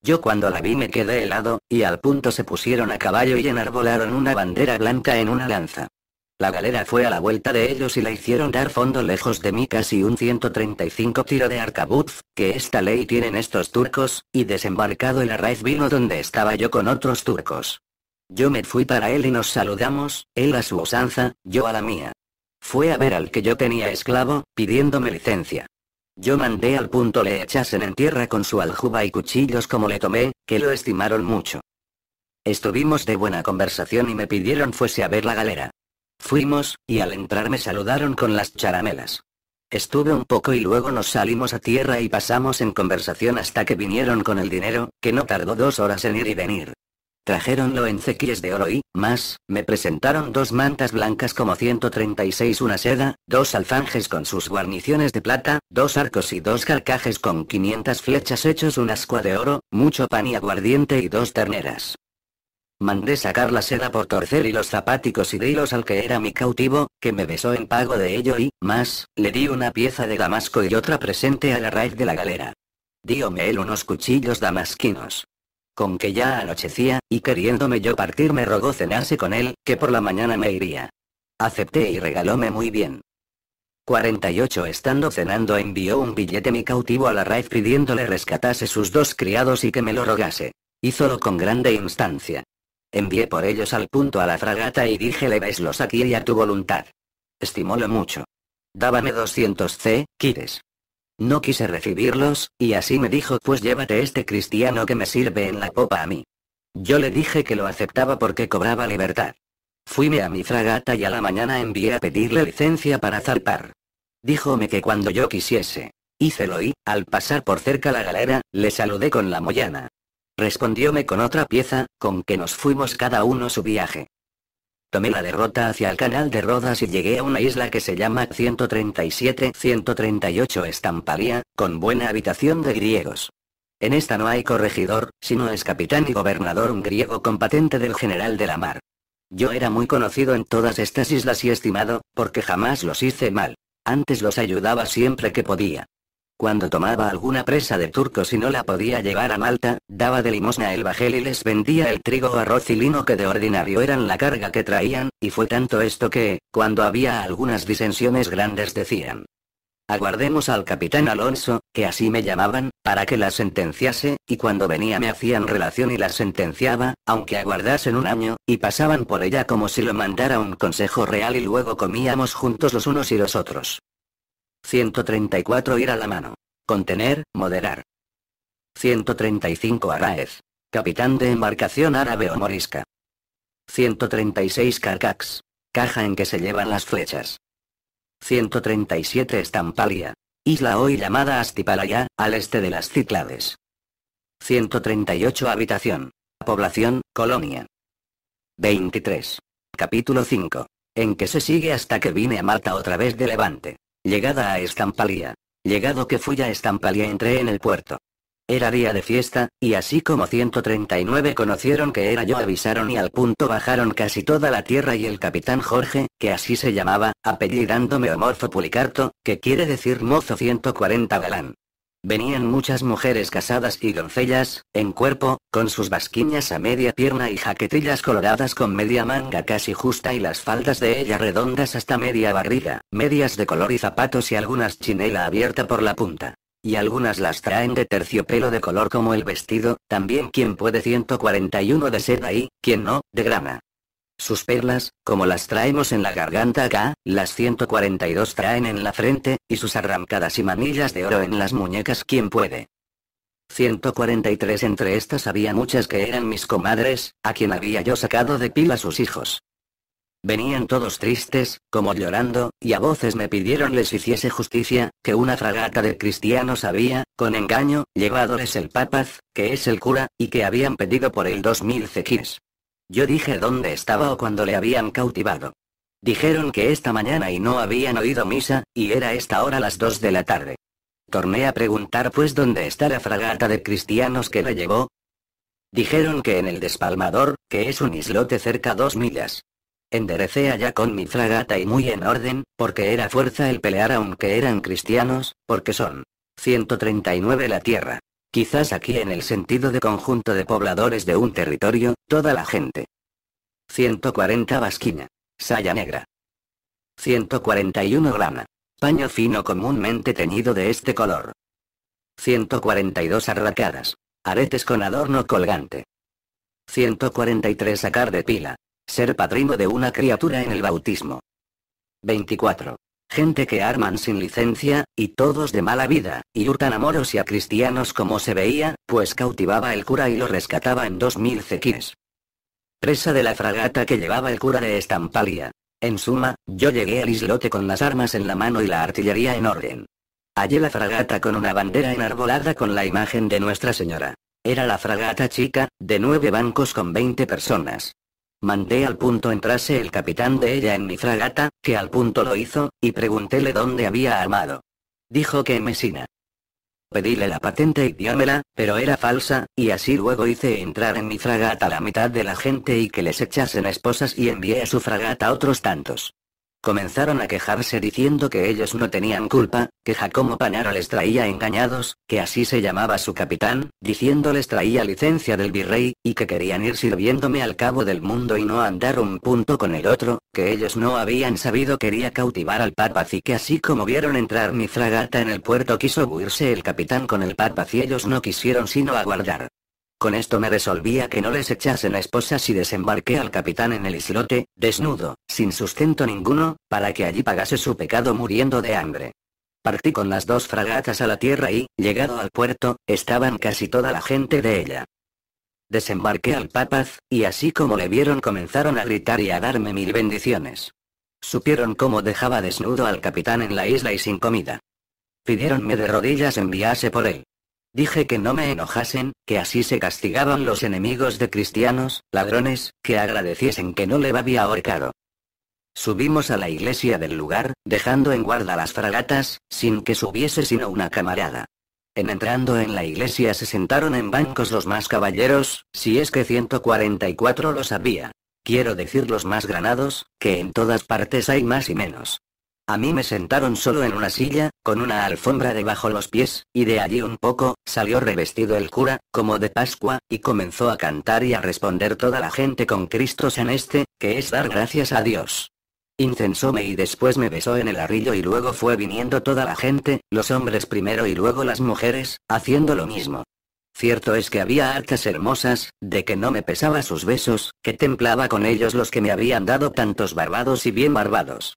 Yo cuando la vi me quedé helado, y al punto se pusieron a caballo y enarbolaron una bandera blanca en una lanza. La galera fue a la vuelta de ellos y la hicieron dar fondo lejos de mí casi un 135 tiro de arcabuz, que esta ley tienen estos turcos, y desembarcado el Arraiz vino donde estaba yo con otros turcos. Yo me fui para él y nos saludamos, él a su usanza, yo a la mía. Fue a ver al que yo tenía esclavo, pidiéndome licencia. Yo mandé al punto le echasen en tierra con su aljuba y cuchillos como le tomé, que lo estimaron mucho. Estuvimos de buena conversación y me pidieron fuese a ver la galera. Fuimos, y al entrar me saludaron con las charamelas. Estuve un poco y luego nos salimos a tierra y pasamos en conversación hasta que vinieron con el dinero, que no tardó dos horas en ir y venir. Trajeronlo en cequies de oro y, más, me presentaron dos mantas blancas como 136 una seda, dos alfanjes con sus guarniciones de plata, dos arcos y dos carcajes con 500 flechas hechos un ascua de oro, mucho pan y aguardiente y dos terneras. Mandé sacar la seda por torcer y los zapáticos y de al que era mi cautivo, que me besó en pago de ello y, más, le di una pieza de damasco y otra presente a la raíz de la galera. Díome él unos cuchillos damasquinos. Con que ya anochecía, y queriéndome yo partir me rogó cenarse con él, que por la mañana me iría. Acepté y regalóme muy bien. 48 Estando cenando envió un billete mi cautivo a la raíz pidiéndole rescatase sus dos criados y que me lo rogase. Hízolo con grande instancia. Envié por ellos al punto a la fragata y dije veslos aquí y a tu voluntad. Estimólo mucho. Dábame 200 C, quires. No quise recibirlos, y así me dijo pues llévate este cristiano que me sirve en la popa a mí. Yo le dije que lo aceptaba porque cobraba libertad. Fuime a mi fragata y a la mañana envié a pedirle licencia para zarpar. Díjome que cuando yo quisiese. Hícelo y, al pasar por cerca la galera, le saludé con la moyana. Respondióme con otra pieza, con que nos fuimos cada uno su viaje. Tomé la derrota hacia el canal de Rodas y llegué a una isla que se llama 137-138 Estamparía, con buena habitación de griegos. En esta no hay corregidor, sino es capitán y gobernador un griego con del general de la mar. Yo era muy conocido en todas estas islas y estimado, porque jamás los hice mal. Antes los ayudaba siempre que podía. Cuando tomaba alguna presa de turcos y no la podía llevar a Malta, daba de limosna el bajel y les vendía el trigo arroz y lino que de ordinario eran la carga que traían, y fue tanto esto que, cuando había algunas disensiones grandes decían. Aguardemos al capitán Alonso, que así me llamaban, para que la sentenciase, y cuando venía me hacían relación y la sentenciaba, aunque aguardasen un año, y pasaban por ella como si lo mandara un consejo real y luego comíamos juntos los unos y los otros. 134 ir a la mano. Contener, moderar. 135 Araes. Capitán de embarcación árabe o morisca. 136 Carcax. Caja en que se llevan las flechas. 137 Estampalia. Isla hoy llamada Astipalaya, al este de las Ciclades. 138 Habitación. Población, colonia. 23. Capítulo 5. En que se sigue hasta que vine a Malta otra vez de Levante. Llegada a Estampalía. Llegado que fui a Estampalía entré en el puerto. Era día de fiesta, y así como 139 conocieron que era yo avisaron y al punto bajaron casi toda la tierra y el capitán Jorge, que así se llamaba, apellidándome homorfo Pulicarto, que quiere decir mozo 140 galán. Venían muchas mujeres casadas y doncellas, en cuerpo, con sus basquiñas a media pierna y jaquetillas coloradas con media manga casi justa y las faldas de ella redondas hasta media barriga, medias de color y zapatos y algunas chinela abierta por la punta. Y algunas las traen de terciopelo de color como el vestido, también quien puede 141 de seda y, quien no, de grana. Sus perlas, como las traemos en la garganta acá, las 142 traen en la frente, y sus arrancadas y manillas de oro en las muñecas quien puede. 143 entre estas había muchas que eran mis comadres, a quien había yo sacado de pila sus hijos. Venían todos tristes, como llorando, y a voces me pidieron les hiciese justicia, que una fragata de cristianos había, con engaño, llevadoles el papaz, que es el cura, y que habían pedido por él dos mil yo dije dónde estaba o cuando le habían cautivado. Dijeron que esta mañana y no habían oído misa, y era esta hora las dos de la tarde. Torné a preguntar pues dónde está la fragata de cristianos que la llevó. Dijeron que en el despalmador, que es un islote cerca dos millas. Enderecé allá con mi fragata y muy en orden, porque era fuerza el pelear aunque eran cristianos, porque son 139 la tierra. Quizás aquí en el sentido de conjunto de pobladores de un territorio, toda la gente. 140 Vasquina. Saya negra. 141 Grana. Paño fino comúnmente teñido de este color. 142 Arracadas. Aretes con adorno colgante. 143 Sacar de pila. Ser padrino de una criatura en el bautismo. 24 gente que arman sin licencia, y todos de mala vida, y hurtan a moros y a cristianos como se veía, pues cautivaba el cura y lo rescataba en dos mil cequines. Presa de la fragata que llevaba el cura de Estampalia. En suma, yo llegué al islote con las armas en la mano y la artillería en orden. Allí la fragata con una bandera enarbolada con la imagen de Nuestra Señora. Era la fragata chica, de nueve bancos con veinte personas. Mandé al punto entrase el capitán de ella en mi fragata, que al punto lo hizo, y preguntéle dónde había armado. Dijo que en Mesina. Pedíle la patente y diómela, pero era falsa, y así luego hice entrar en mi fragata la mitad de la gente y que les echasen esposas y envié a su fragata otros tantos. Comenzaron a quejarse diciendo que ellos no tenían culpa, que Jacomo Panaro les traía engañados, que así se llamaba su capitán, diciéndoles traía licencia del virrey, y que querían ir sirviéndome al cabo del mundo y no andar un punto con el otro, que ellos no habían sabido quería cautivar al papa y que así como vieron entrar mi fragata en el puerto quiso huirse el capitán con el papaz y ellos no quisieron sino aguardar. Con esto me resolvía que no les echasen esposas y desembarqué al capitán en el islote, desnudo, sin sustento ninguno, para que allí pagase su pecado muriendo de hambre. Partí con las dos fragatas a la tierra y, llegado al puerto, estaban casi toda la gente de ella. Desembarqué al papaz, y así como le vieron comenzaron a gritar y a darme mil bendiciones. Supieron cómo dejaba desnudo al capitán en la isla y sin comida. Pidieronme de rodillas enviase por él. Dije que no me enojasen, que así se castigaban los enemigos de cristianos, ladrones, que agradeciesen que no le había ahorcado. Subimos a la iglesia del lugar, dejando en guarda las fragatas, sin que subiese sino una camarada. En entrando en la iglesia se sentaron en bancos los más caballeros, si es que 144 los había. Quiero decir los más granados, que en todas partes hay más y menos. A mí me sentaron solo en una silla, con una alfombra debajo los pies, y de allí un poco, salió revestido el cura, como de Pascua, y comenzó a cantar y a responder toda la gente con Cristo en este, que es dar gracias a Dios. Incensóme y después me besó en el arrillo y luego fue viniendo toda la gente, los hombres primero y luego las mujeres, haciendo lo mismo. Cierto es que había hartas hermosas, de que no me pesaba sus besos, que templaba con ellos los que me habían dado tantos barbados y bien barbados.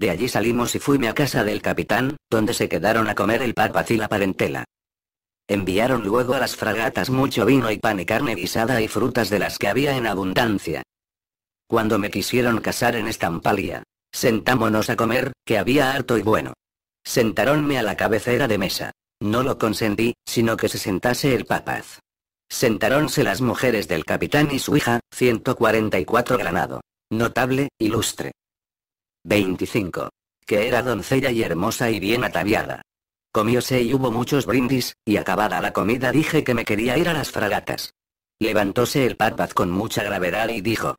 De allí salimos y fuime a casa del capitán, donde se quedaron a comer el papaz y la parentela. Enviaron luego a las fragatas mucho vino y pan y carne guisada y frutas de las que había en abundancia. Cuando me quisieron casar en Estampalia, sentámonos a comer, que había harto y bueno. Sentaronme a la cabecera de mesa. No lo consentí, sino que se sentase el papaz. Sentaronse las mujeres del capitán y su hija, 144 granado. Notable, ilustre. 25. Que era doncella y hermosa y bien ataviada. Comióse y hubo muchos brindis, y acabada la comida dije que me quería ir a las fragatas. Levantóse el pápaz con mucha gravedad y dijo,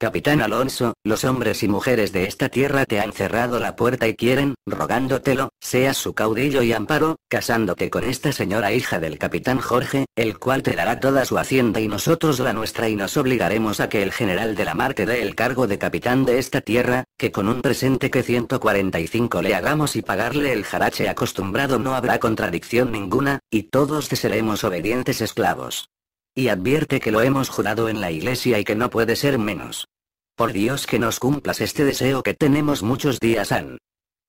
Capitán Alonso, los hombres y mujeres de esta tierra te han cerrado la puerta y quieren, rogándotelo, seas su caudillo y amparo, casándote con esta señora hija del capitán Jorge, el cual te dará toda su hacienda y nosotros la nuestra y nos obligaremos a que el general de la mar te dé el cargo de capitán de esta tierra, que con un presente que 145 le hagamos y pagarle el jarache acostumbrado no habrá contradicción ninguna, y todos te seremos obedientes esclavos. Y advierte que lo hemos jurado en la iglesia y que no puede ser menos. Por Dios que nos cumplas este deseo que tenemos muchos días han.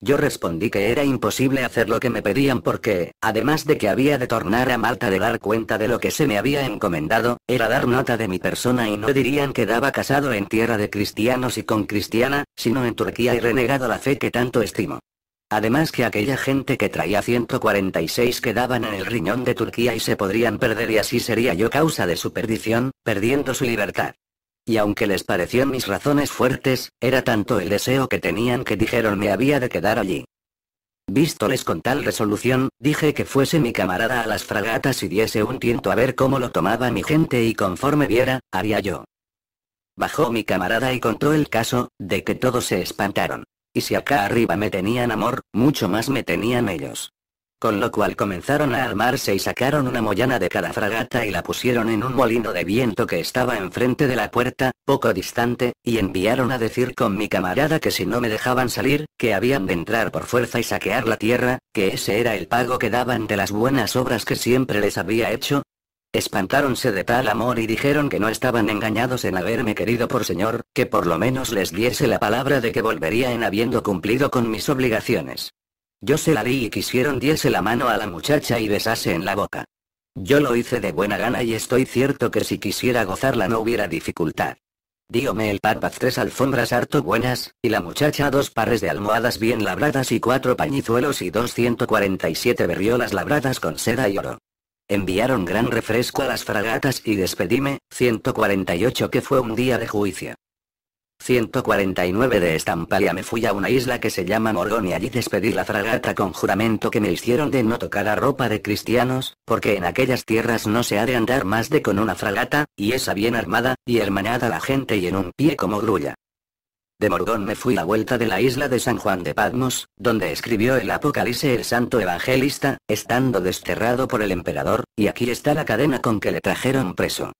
Yo respondí que era imposible hacer lo que me pedían porque, además de que había de tornar a Malta de dar cuenta de lo que se me había encomendado, era dar nota de mi persona y no dirían que daba casado en tierra de cristianos y con cristiana, sino en Turquía y renegado la fe que tanto estimo. Además que aquella gente que traía 146 quedaban en el riñón de Turquía y se podrían perder y así sería yo causa de su perdición, perdiendo su libertad. Y aunque les pareció mis razones fuertes, era tanto el deseo que tenían que dijeron me había de quedar allí. Vístoles con tal resolución, dije que fuese mi camarada a las fragatas y diese un tiento a ver cómo lo tomaba mi gente y conforme viera, haría yo. Bajó mi camarada y contó el caso, de que todos se espantaron. Y si acá arriba me tenían amor, mucho más me tenían ellos. Con lo cual comenzaron a armarse y sacaron una moyana de cada fragata y la pusieron en un molino de viento que estaba enfrente de la puerta, poco distante, y enviaron a decir con mi camarada que si no me dejaban salir, que habían de entrar por fuerza y saquear la tierra, que ese era el pago que daban de las buenas obras que siempre les había hecho, Espantáronse de tal amor y dijeron que no estaban engañados en haberme querido por señor, que por lo menos les diese la palabra de que volvería en habiendo cumplido con mis obligaciones. Yo se la di y quisieron diese la mano a la muchacha y besase en la boca. Yo lo hice de buena gana y estoy cierto que si quisiera gozarla no hubiera dificultad. Díome el papaz tres alfombras harto buenas, y la muchacha dos pares de almohadas bien labradas y cuatro pañizuelos y dos 147 berriolas labradas con seda y oro. Enviaron gran refresco a las fragatas y despedíme, 148 que fue un día de juicio. 149 de Estampalia me fui a una isla que se llama Morgón y allí despedí la fragata con juramento que me hicieron de no tocar a ropa de cristianos, porque en aquellas tierras no se ha de andar más de con una fragata, y esa bien armada, y hermanada la gente y en un pie como grulla. De Morgón me fui la vuelta de la isla de San Juan de Patmos, donde escribió el Apocalipsis el santo evangelista, estando desterrado por el emperador, y aquí está la cadena con que le trajeron preso.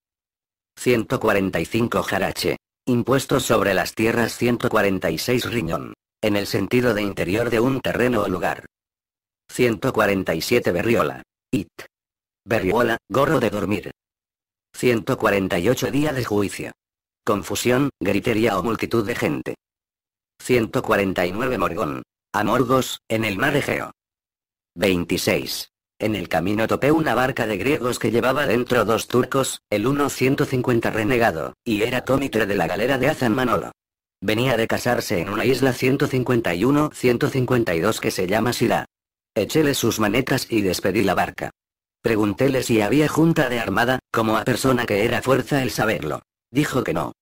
145 Jarache. Impuestos sobre las tierras 146 Riñón. En el sentido de interior de un terreno o lugar. 147 Berriola. It. Berriola, gorro de dormir. 148 Día de juicio. Confusión, gritería o multitud de gente. 149 Morgón. A Morgos, en el mar Egeo. 26. En el camino topé una barca de griegos que llevaba dentro dos turcos, el uno 150 renegado, y era cómitre de la galera de Azan Manolo. Venía de casarse en una isla 151-152 que se llama Sila. Echéle sus manetas y despedí la barca. Preguntéle si había junta de armada, como a persona que era fuerza el saberlo. Dijo que no.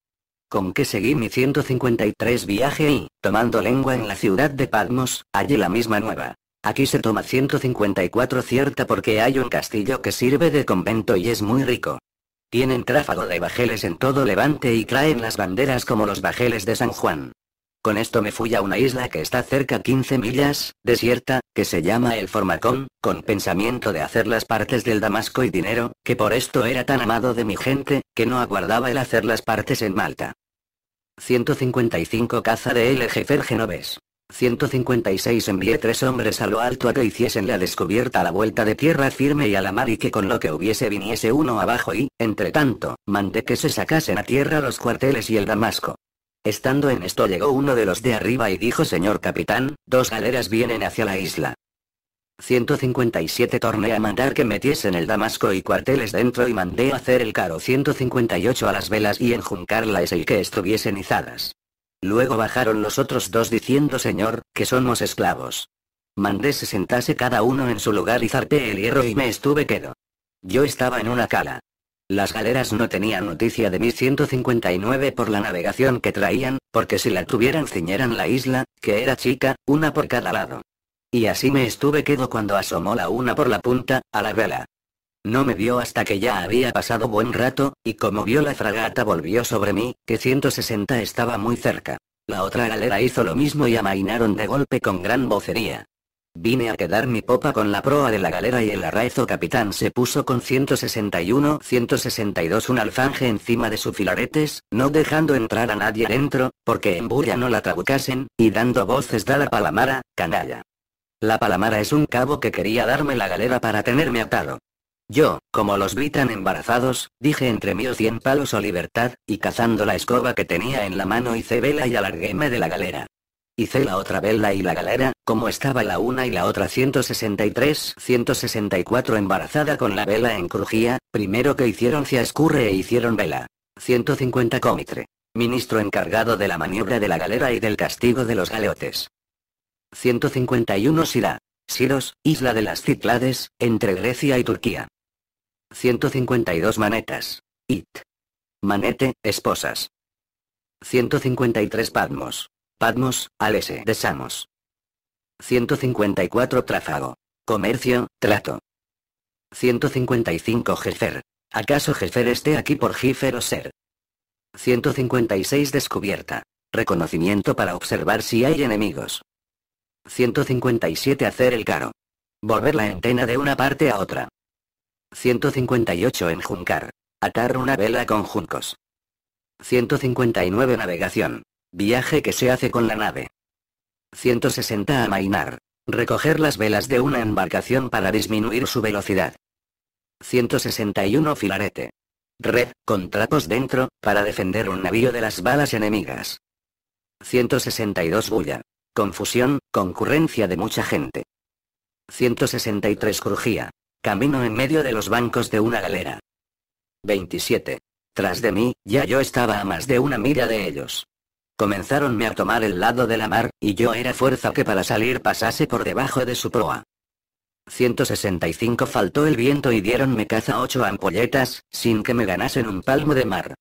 Con que seguí mi 153 viaje y, tomando lengua en la ciudad de Palmos, allí la misma nueva. Aquí se toma 154 cierta porque hay un castillo que sirve de convento y es muy rico. Tienen tráfago de bajeles en todo Levante y traen las banderas como los bajeles de San Juan. Con esto me fui a una isla que está cerca 15 millas, desierta, que se llama el Formacón, con pensamiento de hacer las partes del Damasco y dinero, que por esto era tan amado de mi gente, que no aguardaba el hacer las partes en Malta. 155 Caza de El Jefer Genovés. 156 Envié tres hombres a lo alto a que hiciesen la descubierta a la vuelta de tierra firme y a la mar y que con lo que hubiese viniese uno abajo y, entre tanto, mandé que se sacasen a tierra los cuarteles y el damasco. Estando en esto llegó uno de los de arriba y dijo señor capitán, dos galeras vienen hacia la isla. 157 torné a mandar que metiesen el damasco y cuarteles dentro y mandé hacer el caro 158 a las velas y enjuncarlas el que estuviesen izadas. Luego bajaron los otros dos diciendo señor, que somos esclavos. Mandé se sentase cada uno en su lugar y zarpé el hierro y me estuve quedo. Yo estaba en una cala. Las galeras no tenían noticia de mi 159 por la navegación que traían, porque si la tuvieran ciñeran la isla, que era chica, una por cada lado. Y así me estuve quedo cuando asomó la una por la punta, a la vela. No me vio hasta que ya había pasado buen rato, y como vio la fragata volvió sobre mí, que 160 estaba muy cerca. La otra galera hizo lo mismo y amainaron de golpe con gran vocería. Vine a quedar mi popa con la proa de la galera y el arraizo capitán se puso con 161-162 un alfanje encima de sus filaretes, no dejando entrar a nadie dentro, porque en bulla no la trabucasen, y dando voces da la palamara, canalla. La palamara es un cabo que quería darme la galera para tenerme atado. Yo, como los vi tan embarazados, dije entre mío cien palos o libertad, y cazando la escoba que tenía en la mano hice vela y alarguéme de la galera. Hice la otra vela y la galera, como estaba la una y la otra 163-164 embarazada con la vela en crujía, primero que hicieron escurre e hicieron vela. 150 cómitre Ministro encargado de la maniobra de la galera y del castigo de los galeotes. 151 Sirá. Siros, isla de las Ciclades, entre Grecia y Turquía. 152 Manetas. It. Manete, esposas. 153 Padmos. Patmos, Alese de Samos. 154 Tráfago. Comercio, trato. 155 Jefer. ¿Acaso Jefer esté aquí por Jifer o ser? 156 Descubierta. Reconocimiento para observar si hay enemigos. 157 Hacer el caro. Volver la antena de una parte a otra. 158 Enjuncar. Atar una vela con juncos. 159 Navegación. Viaje que se hace con la nave. 160 a Mainar. Recoger las velas de una embarcación para disminuir su velocidad. 161 Filarete. Red, con trapos dentro, para defender un navío de las balas enemigas. 162 Bulla. Confusión, concurrencia de mucha gente. 163 Crujía. Camino en medio de los bancos de una galera. 27. Tras de mí, ya yo estaba a más de una milla de ellos comenzaronme a tomar el lado de la mar, y yo era fuerza que para salir pasase por debajo de su proa. 165 Faltó el viento y dieronme caza ocho ampolletas, sin que me ganasen un palmo de mar.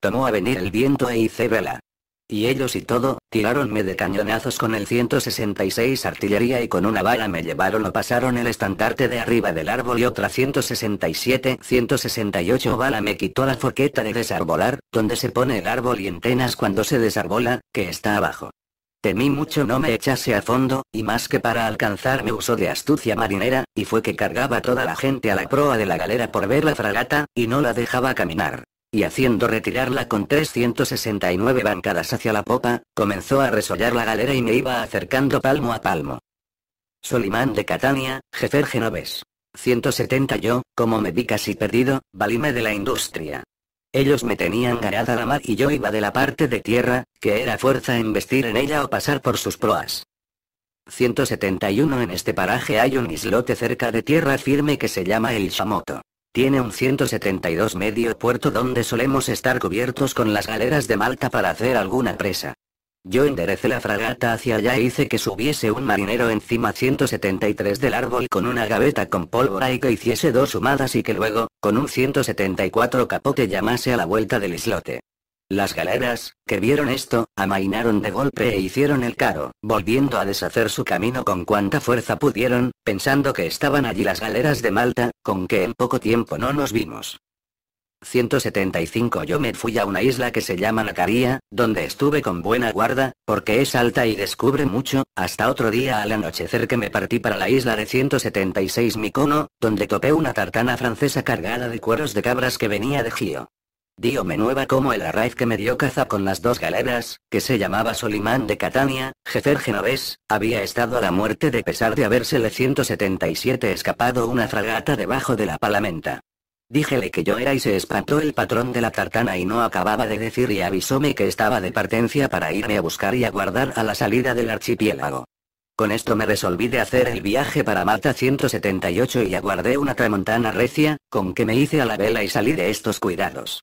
Tomó a venir el viento e hice vela. Y ellos y todo, tiraronme de cañonazos con el 166 artillería y con una bala me llevaron o pasaron el estandarte de arriba del árbol y otra 167, 168 bala me quitó la forqueta de desarbolar, donde se pone el árbol y entenas cuando se desarbola, que está abajo. Temí mucho no me echase a fondo, y más que para alcanzar me usó de astucia marinera, y fue que cargaba toda la gente a la proa de la galera por ver la fragata, y no la dejaba caminar y haciendo retirarla con 369 bancadas hacia la popa, comenzó a resollar la galera y me iba acercando palmo a palmo. Solimán de Catania, jefe genovés. 170 yo, como me vi casi perdido, valíme de la industria. Ellos me tenían ganada la mar y yo iba de la parte de tierra, que era fuerza embestir en ella o pasar por sus proas. 171 En este paraje hay un islote cerca de tierra firme que se llama El Shamoto. Tiene un 172 medio puerto donde solemos estar cubiertos con las galeras de Malta para hacer alguna presa. Yo enderecé la fragata hacia allá e hice que subiese un marinero encima 173 del árbol con una gaveta con pólvora y que hiciese dos sumadas y que luego, con un 174 capote llamase a la vuelta del islote. Las galeras, que vieron esto, amainaron de golpe e hicieron el caro, volviendo a deshacer su camino con cuanta fuerza pudieron, pensando que estaban allí las galeras de Malta, con que en poco tiempo no nos vimos. 175 Yo me fui a una isla que se llama Nacaría, donde estuve con buena guarda, porque es alta y descubre mucho, hasta otro día al anochecer que me partí para la isla de 176 Mikono, donde topé una tartana francesa cargada de cueros de cabras que venía de Gio me nueva como el arraiz que me dio caza con las dos galeras, que se llamaba Solimán de Catania, jefer genovés, había estado a la muerte de pesar de habérsele 177 escapado una fragata debajo de la palamenta. Díjele que yo era y se espantó el patrón de la tartana y no acababa de decir y avisóme que estaba de partencia para irme a buscar y aguardar a la salida del archipiélago. Con esto me resolví de hacer el viaje para Marta 178 y aguardé una tramontana recia, con que me hice a la vela y salí de estos cuidados.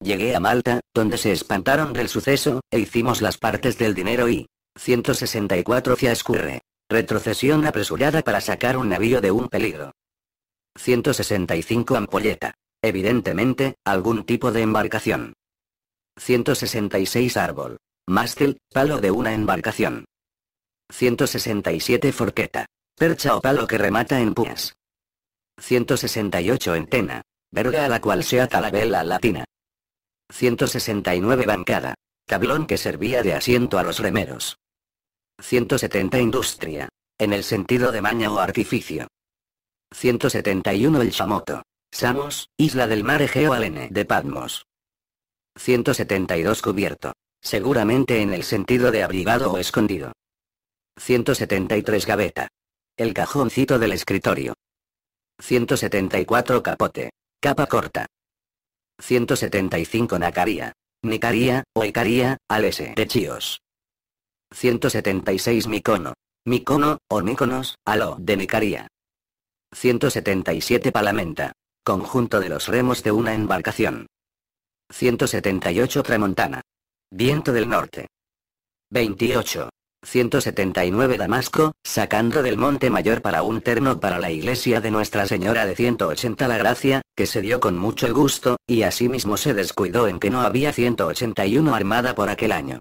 Llegué a Malta, donde se espantaron del suceso, e hicimos las partes del dinero y... 164 escurre. Retrocesión apresurada para sacar un navío de un peligro. 165 Ampolleta. Evidentemente, algún tipo de embarcación. 166 Árbol. Mástil, palo de una embarcación. 167 Forqueta. Percha o palo que remata en púas. 168 Entena. Verga a la cual se ata la vela latina. 169 bancada. Tablón que servía de asiento a los remeros. 170 industria. En el sentido de maña o artificio. 171 el chamoto, Samos, isla del mar Egeo Alene de Patmos. 172 cubierto. Seguramente en el sentido de abrigado o escondido. 173 gaveta. El cajoncito del escritorio. 174 capote. Capa corta. 175 Nacaría, Nicaría, o al S. de Chios. 176 Micono, Micono, o al O. de Nicaría. 177 Palamenta. Conjunto de los remos de una embarcación. 178 Tramontana. Viento del norte. 28. 179 Damasco, sacando del Monte Mayor para un terno para la iglesia de Nuestra Señora de 180 La Gracia, que se dio con mucho gusto, y asimismo se descuidó en que no había 181 armada por aquel año.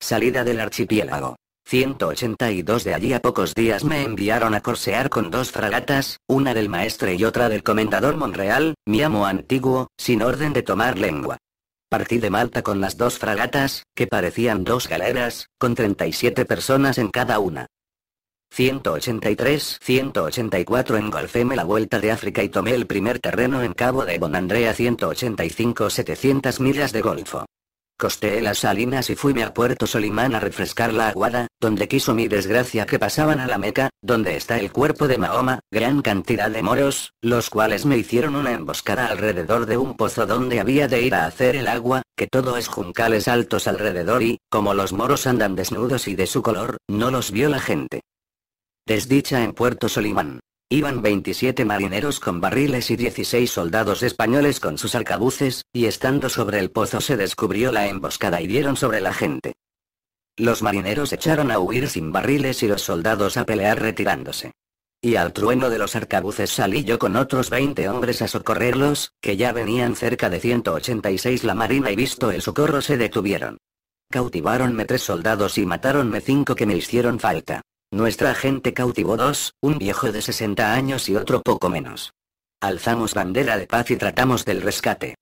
Salida del archipiélago. 182 de allí a pocos días me enviaron a corsear con dos fragatas, una del maestre y otra del comendador Monreal, mi amo antiguo, sin orden de tomar lengua. Partí de Malta con las dos fragatas, que parecían dos galeras, con 37 personas en cada una. 183-184 Engolféme la vuelta de África y tomé el primer terreno en Cabo de Bonandrea 185-700 millas de golfo. Costeé las salinas y fuime a Puerto Solimán a refrescar la aguada, donde quiso mi desgracia que pasaban a la Meca, donde está el cuerpo de Mahoma, gran cantidad de moros, los cuales me hicieron una emboscada alrededor de un pozo donde había de ir a hacer el agua, que todo es juncales altos alrededor y, como los moros andan desnudos y de su color, no los vio la gente. Desdicha en Puerto Solimán. Iban 27 marineros con barriles y 16 soldados españoles con sus arcabuces, y estando sobre el pozo se descubrió la emboscada y dieron sobre la gente. Los marineros echaron a huir sin barriles y los soldados a pelear retirándose. Y al trueno de los arcabuces salí yo con otros 20 hombres a socorrerlos, que ya venían cerca de 186 la marina y visto el socorro se detuvieron. Cautiváronme tres soldados y matáronme cinco que me hicieron falta. Nuestra gente cautivó dos, un viejo de 60 años y otro poco menos. Alzamos bandera de paz y tratamos del rescate.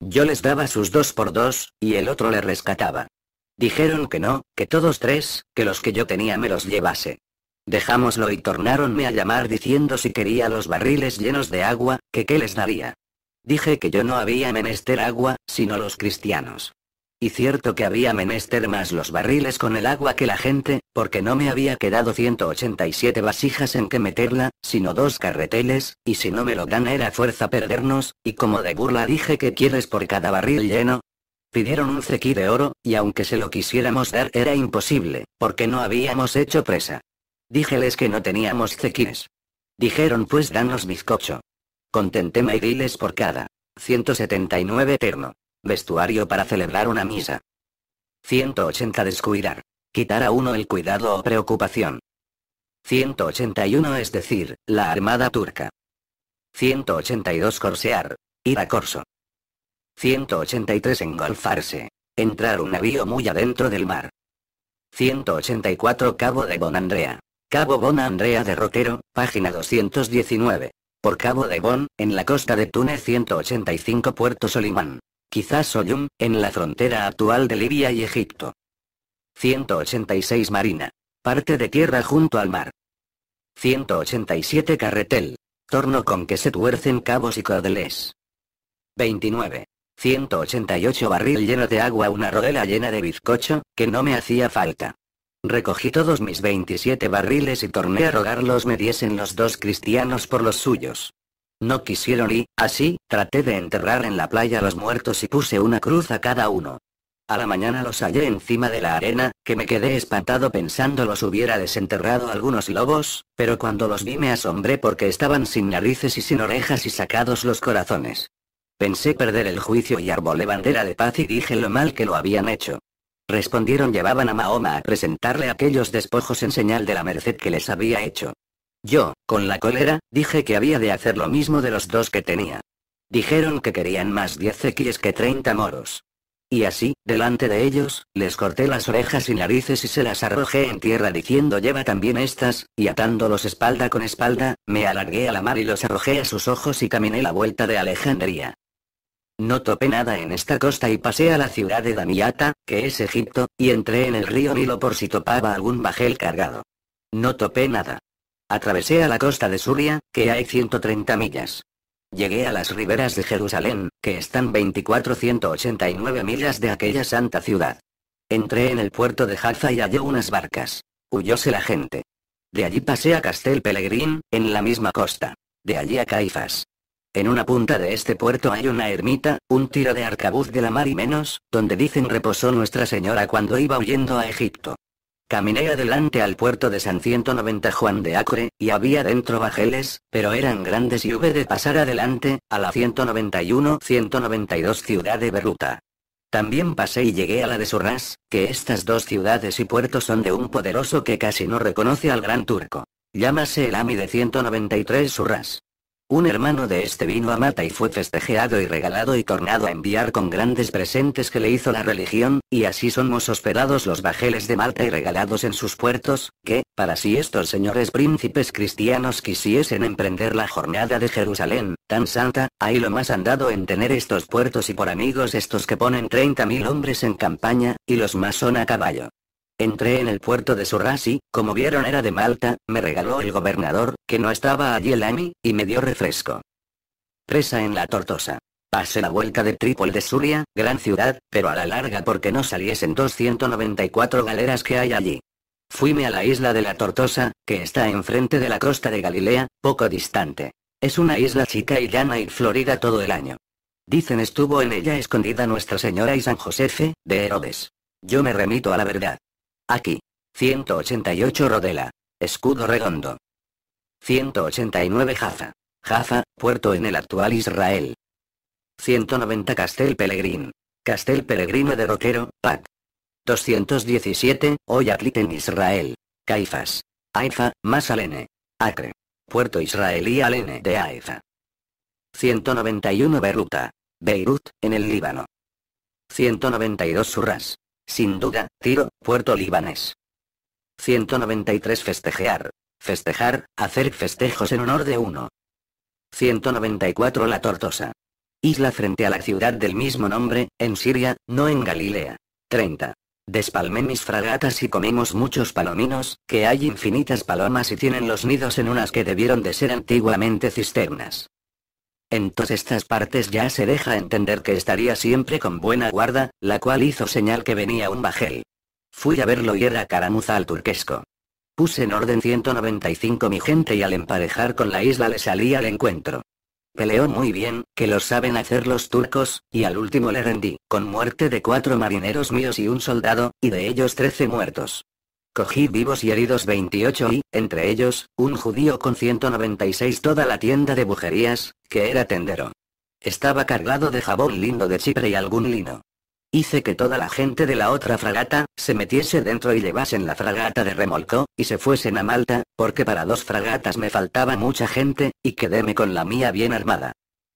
Yo les daba sus dos por dos, y el otro le rescataba. Dijeron que no, que todos tres, que los que yo tenía me los llevase. Dejámoslo y tornáronme a llamar diciendo si quería los barriles llenos de agua, que qué les daría. Dije que yo no había menester agua, sino los cristianos. Y cierto que había menester más los barriles con el agua que la gente, porque no me había quedado 187 vasijas en que meterla, sino dos carreteles, y si no me lo dan era fuerza perdernos, y como de burla dije que quieres por cada barril lleno. Pidieron un cequí de oro, y aunque se lo quisiéramos dar era imposible, porque no habíamos hecho presa. Díjeles que no teníamos cequíes. Dijeron pues danos bizcocho. Contentéme y diles por cada. 179 eterno. Vestuario para celebrar una misa. 180 Descuidar. Quitar a uno el cuidado o preocupación. 181 es decir, la armada turca. 182 Corsear. Ir a corso. 183 Engolfarse. Entrar un navío muy adentro del mar. 184 Cabo de Andrea, Cabo Andrea de Rotero, página 219. Por Cabo de Bon, en la costa de Túnez 185 Puerto Solimán quizás Oyum, en la frontera actual de Libia y Egipto. 186 Marina. Parte de tierra junto al mar. 187 Carretel. Torno con que se tuercen cabos y cordeles. 29. 188 Barril lleno de agua Una rodela llena de bizcocho, que no me hacía falta. Recogí todos mis 27 barriles y torné a rogarlos me diesen los dos cristianos por los suyos. No quisieron y, así, traté de enterrar en la playa a los muertos y puse una cruz a cada uno. A la mañana los hallé encima de la arena, que me quedé espantado pensando los hubiera desenterrado algunos lobos, pero cuando los vi me asombré porque estaban sin narices y sin orejas y sacados los corazones. Pensé perder el juicio y arbolé bandera de paz y dije lo mal que lo habían hecho. Respondieron llevaban a Mahoma a presentarle aquellos despojos en señal de la merced que les había hecho. Yo, con la cólera, dije que había de hacer lo mismo de los dos que tenía. Dijeron que querían más 10 X que 30 moros. Y así, delante de ellos, les corté las orejas y narices y se las arrojé en tierra diciendo lleva también estas, y atándolos espalda con espalda, me alargué a la mar y los arrojé a sus ojos y caminé la vuelta de Alejandría. No topé nada en esta costa y pasé a la ciudad de Damiata, que es Egipto, y entré en el río Nilo por si topaba algún bajel cargado. No topé nada. Atravesé a la costa de Suria, que hay 130 millas. Llegué a las riberas de Jerusalén, que están 2489 millas de aquella santa ciudad. Entré en el puerto de Jaffa y hallé unas barcas. Huyóse la gente. De allí pasé a Castel Pelegrín, en la misma costa. De allí a Caifas. En una punta de este puerto hay una ermita, un tiro de arcabuz de la mar y menos, donde dicen reposó Nuestra Señora cuando iba huyendo a Egipto. Caminé adelante al puerto de San 190 Juan de Acre, y había dentro bajeles, pero eran grandes y hube de pasar adelante, a la 191-192 ciudad de Beruta. También pasé y llegué a la de Surras, que estas dos ciudades y puertos son de un poderoso que casi no reconoce al gran turco. Llámase el AMI de 193 Surras. Un hermano de este vino a Mata y fue festejado y regalado y tornado a enviar con grandes presentes que le hizo la religión, y así somos hospedados los bajeles de Malta y regalados en sus puertos, que, para si estos señores príncipes cristianos quisiesen emprender la jornada de Jerusalén, tan santa, hay lo más andado en tener estos puertos y por amigos estos que ponen 30.000 hombres en campaña, y los más son a caballo. Entré en el puerto de y, como vieron era de Malta, me regaló el gobernador, que no estaba allí el AMI, y me dio refresco. Presa en la tortosa. Pasé la vuelta de Trípol de Suria, gran ciudad, pero a la larga porque no saliesen 294 galeras que hay allí. Fuime a la isla de la Tortosa, que está enfrente de la costa de Galilea, poco distante. Es una isla chica y llana y florida todo el año. Dicen estuvo en ella escondida Nuestra Señora y San Josefe, de Herodes. Yo me remito a la verdad. Aquí. 188 Rodela. Escudo redondo. 189 Jaffa. Jaffa, puerto en el actual Israel. 190 Castel Pelegrín. Castel Pelegrino de Roquero, PAC. 217, Oyatlit en Israel. Caifas. Haifa, Masalene. Acre. Puerto israelí Alene de Haifa. 191 Beruta. Beirut, en el Líbano. 192 Surras. Sin duda, Tiro, puerto libanés. 193 Festejear. Festejar, hacer festejos en honor de uno. 194 La Tortosa. Isla frente a la ciudad del mismo nombre, en Siria, no en Galilea. 30. Despalmé mis fragatas y comimos muchos palominos, que hay infinitas palomas y tienen los nidos en unas que debieron de ser antiguamente cisternas. En todas estas partes ya se deja entender que estaría siempre con buena guarda, la cual hizo señal que venía un bajel. Fui a verlo y era caramuza al turquesco. Puse en orden 195 mi gente y al emparejar con la isla le salí al encuentro. Peleó muy bien, que lo saben hacer los turcos, y al último le rendí, con muerte de cuatro marineros míos y un soldado, y de ellos trece muertos. Cogí vivos y heridos 28 y, entre ellos, un judío con 196 toda la tienda de bujerías, que era tendero. Estaba cargado de jabón lindo de Chipre y algún lino. Hice que toda la gente de la otra fragata, se metiese dentro y llevasen la fragata de remolco, y se fuesen a Malta, porque para dos fragatas me faltaba mucha gente, y quedéme con la mía bien armada.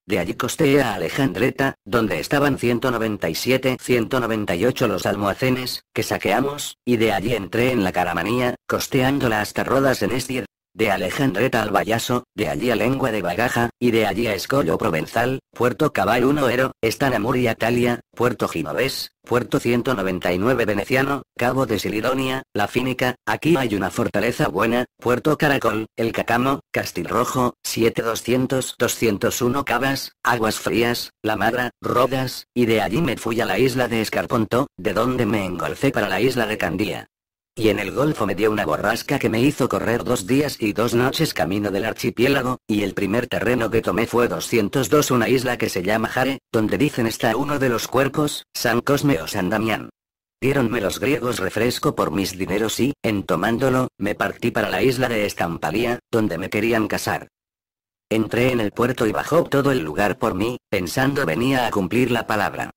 De allí costeé a Alejandreta, donde estaban 197-198 los almohacenes, que saqueamos, y de allí entré en la caramanía, costeándola hasta Rodas en Estier de Alejandreta al Bayaso, de allí a Lengua de Bagaja, y de allí a Escollo Provenzal, Puerto Cabal 1 Ero, Estanamur y Atalia, Puerto Ginovés, Puerto 199 Veneciano, Cabo de Silidonia, La Fínica, aquí hay una fortaleza buena, Puerto Caracol, El Cacamo, Castilrojo, 7200-201 Cabas, Aguas Frías, La Madra, Rodas, y de allí me fui a la isla de Escarponto, de donde me engolfé para la isla de Candía y en el Golfo me dio una borrasca que me hizo correr dos días y dos noches camino del archipiélago, y el primer terreno que tomé fue 202 una isla que se llama Jare, donde dicen está uno de los cuerpos, San Cosme o San Damián. Diéronme los griegos refresco por mis dineros y, en tomándolo, me partí para la isla de Estampalía, donde me querían casar. Entré en el puerto y bajó todo el lugar por mí, pensando venía a cumplir la palabra.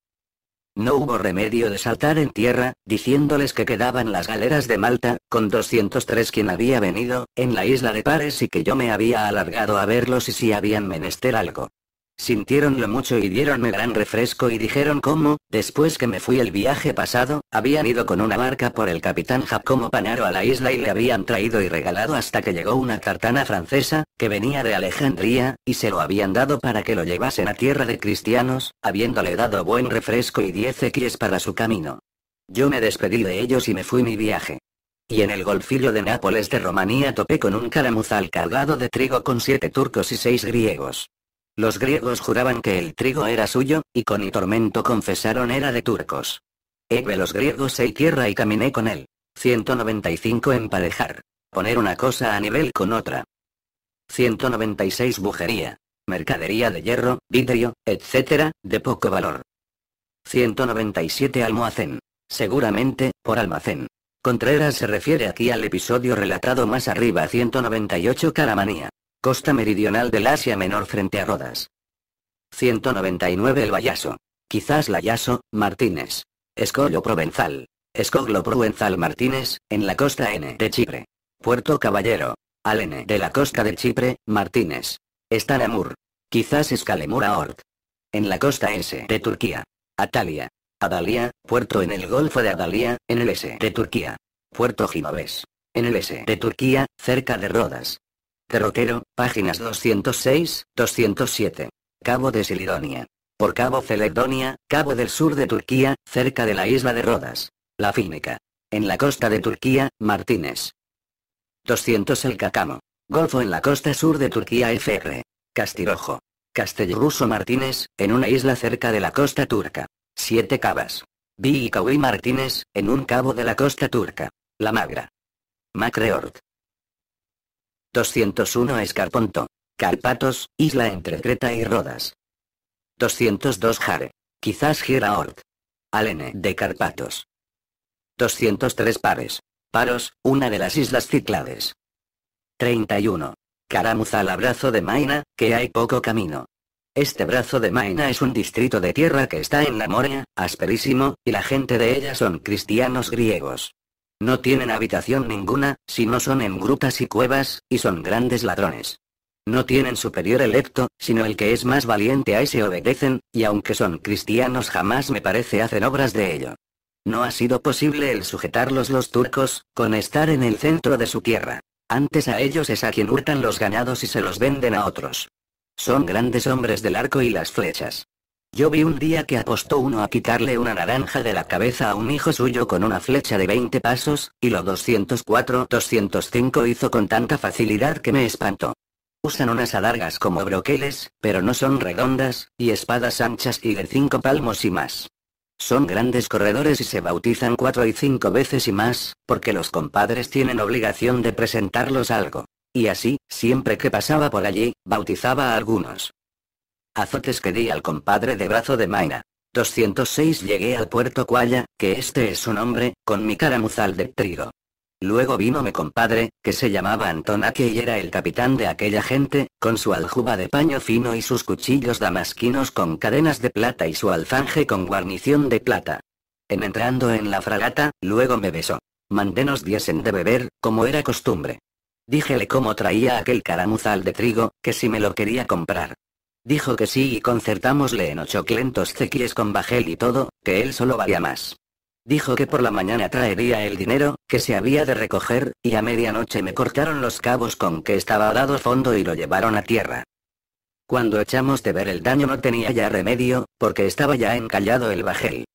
No hubo remedio de saltar en tierra, diciéndoles que quedaban las galeras de Malta, con 203 quien había venido, en la isla de Pares y que yo me había alargado a verlos y si habían menester algo lo mucho y dieronme gran refresco y dijeron cómo, después que me fui el viaje pasado, habían ido con una barca por el capitán Jacomo Panaro a la isla y le habían traído y regalado hasta que llegó una tartana francesa, que venía de Alejandría, y se lo habían dado para que lo llevasen a tierra de cristianos, habiéndole dado buen refresco y 10 equis para su camino. Yo me despedí de ellos y me fui mi viaje. Y en el golfillo de Nápoles de Romanía topé con un caramuzal cargado de trigo con siete turcos y seis griegos. Los griegos juraban que el trigo era suyo, y con y tormento confesaron era de turcos. ve los griegos e tierra y caminé con él. 195 Emparejar. Poner una cosa a nivel con otra. 196 Bujería. Mercadería de hierro, vidrio, etc., de poco valor. 197 Almohacén. Seguramente, por almacén. Contreras se refiere aquí al episodio relatado más arriba 198 Calamanía. Costa meridional del Asia Menor frente a Rodas. 199 El Bayaso. Quizás Layaso, Martínez. Escoglo Provenzal. Escoglo Provenzal Martínez, en la costa N de Chipre. Puerto Caballero. Al N de la costa de Chipre, Martínez. Estanamur, Quizás Escalemura Ort. En la costa S de Turquía. Atalia. Adalia, puerto en el Golfo de Adalia, en el S de Turquía. Puerto Ginobés. En el S de Turquía, cerca de Rodas. Terrotero, páginas 206, 207. Cabo de Silidonia. Por Cabo Celedonia, cabo del sur de Turquía, cerca de la isla de Rodas. La Fínica. En la costa de Turquía, Martínez. 200 El Cacamo. Golfo en la costa sur de Turquía FR. Castirojo. Castellruso Martínez, en una isla cerca de la costa turca. Siete Cabas. B. y Martínez, en un cabo de la costa turca. La Magra. Macreort. 201 Escarponto. Carpatos, isla entre Creta y Rodas. 202 Jare. Quizás Giraort. Alene de Carpatos. 203 Pares. Paros, una de las islas ciclades. 31. Caramuza al abrazo de Maina, que hay poco camino. Este brazo de Maina es un distrito de tierra que está en la Morea, asperísimo, y la gente de ella son cristianos griegos. No tienen habitación ninguna, si no son en grutas y cuevas, y son grandes ladrones. No tienen superior electo, sino el que es más valiente a ese obedecen, y aunque son cristianos jamás me parece hacen obras de ello. No ha sido posible el sujetarlos los turcos, con estar en el centro de su tierra. Antes a ellos es a quien hurtan los ganados y se los venden a otros. Son grandes hombres del arco y las flechas. Yo vi un día que apostó uno a quitarle una naranja de la cabeza a un hijo suyo con una flecha de 20 pasos, y lo 204-205 hizo con tanta facilidad que me espantó. Usan unas adargas como broqueles, pero no son redondas, y espadas anchas y de 5 palmos y más. Son grandes corredores y se bautizan 4 y 5 veces y más, porque los compadres tienen obligación de presentarlos algo. Y así, siempre que pasaba por allí, bautizaba a algunos. Azotes que di al compadre de brazo de Maina. 206 Llegué al puerto Cualla, que este es su nombre, con mi caramuzal de trigo. Luego vino mi compadre, que se llamaba Antonaque y era el capitán de aquella gente, con su aljuba de paño fino y sus cuchillos damasquinos con cadenas de plata y su alfanje con guarnición de plata. En entrando en la fragata, luego me besó. Mandé nos diesen de beber, como era costumbre. Díjele cómo traía aquel caramuzal de trigo, que si me lo quería comprar. Dijo que sí y concertámosle en ocho clentos cequies con bajel y todo, que él solo valía más. Dijo que por la mañana traería el dinero, que se había de recoger, y a medianoche me cortaron los cabos con que estaba dado fondo y lo llevaron a tierra. Cuando echamos de ver el daño no tenía ya remedio, porque estaba ya encallado el bajel.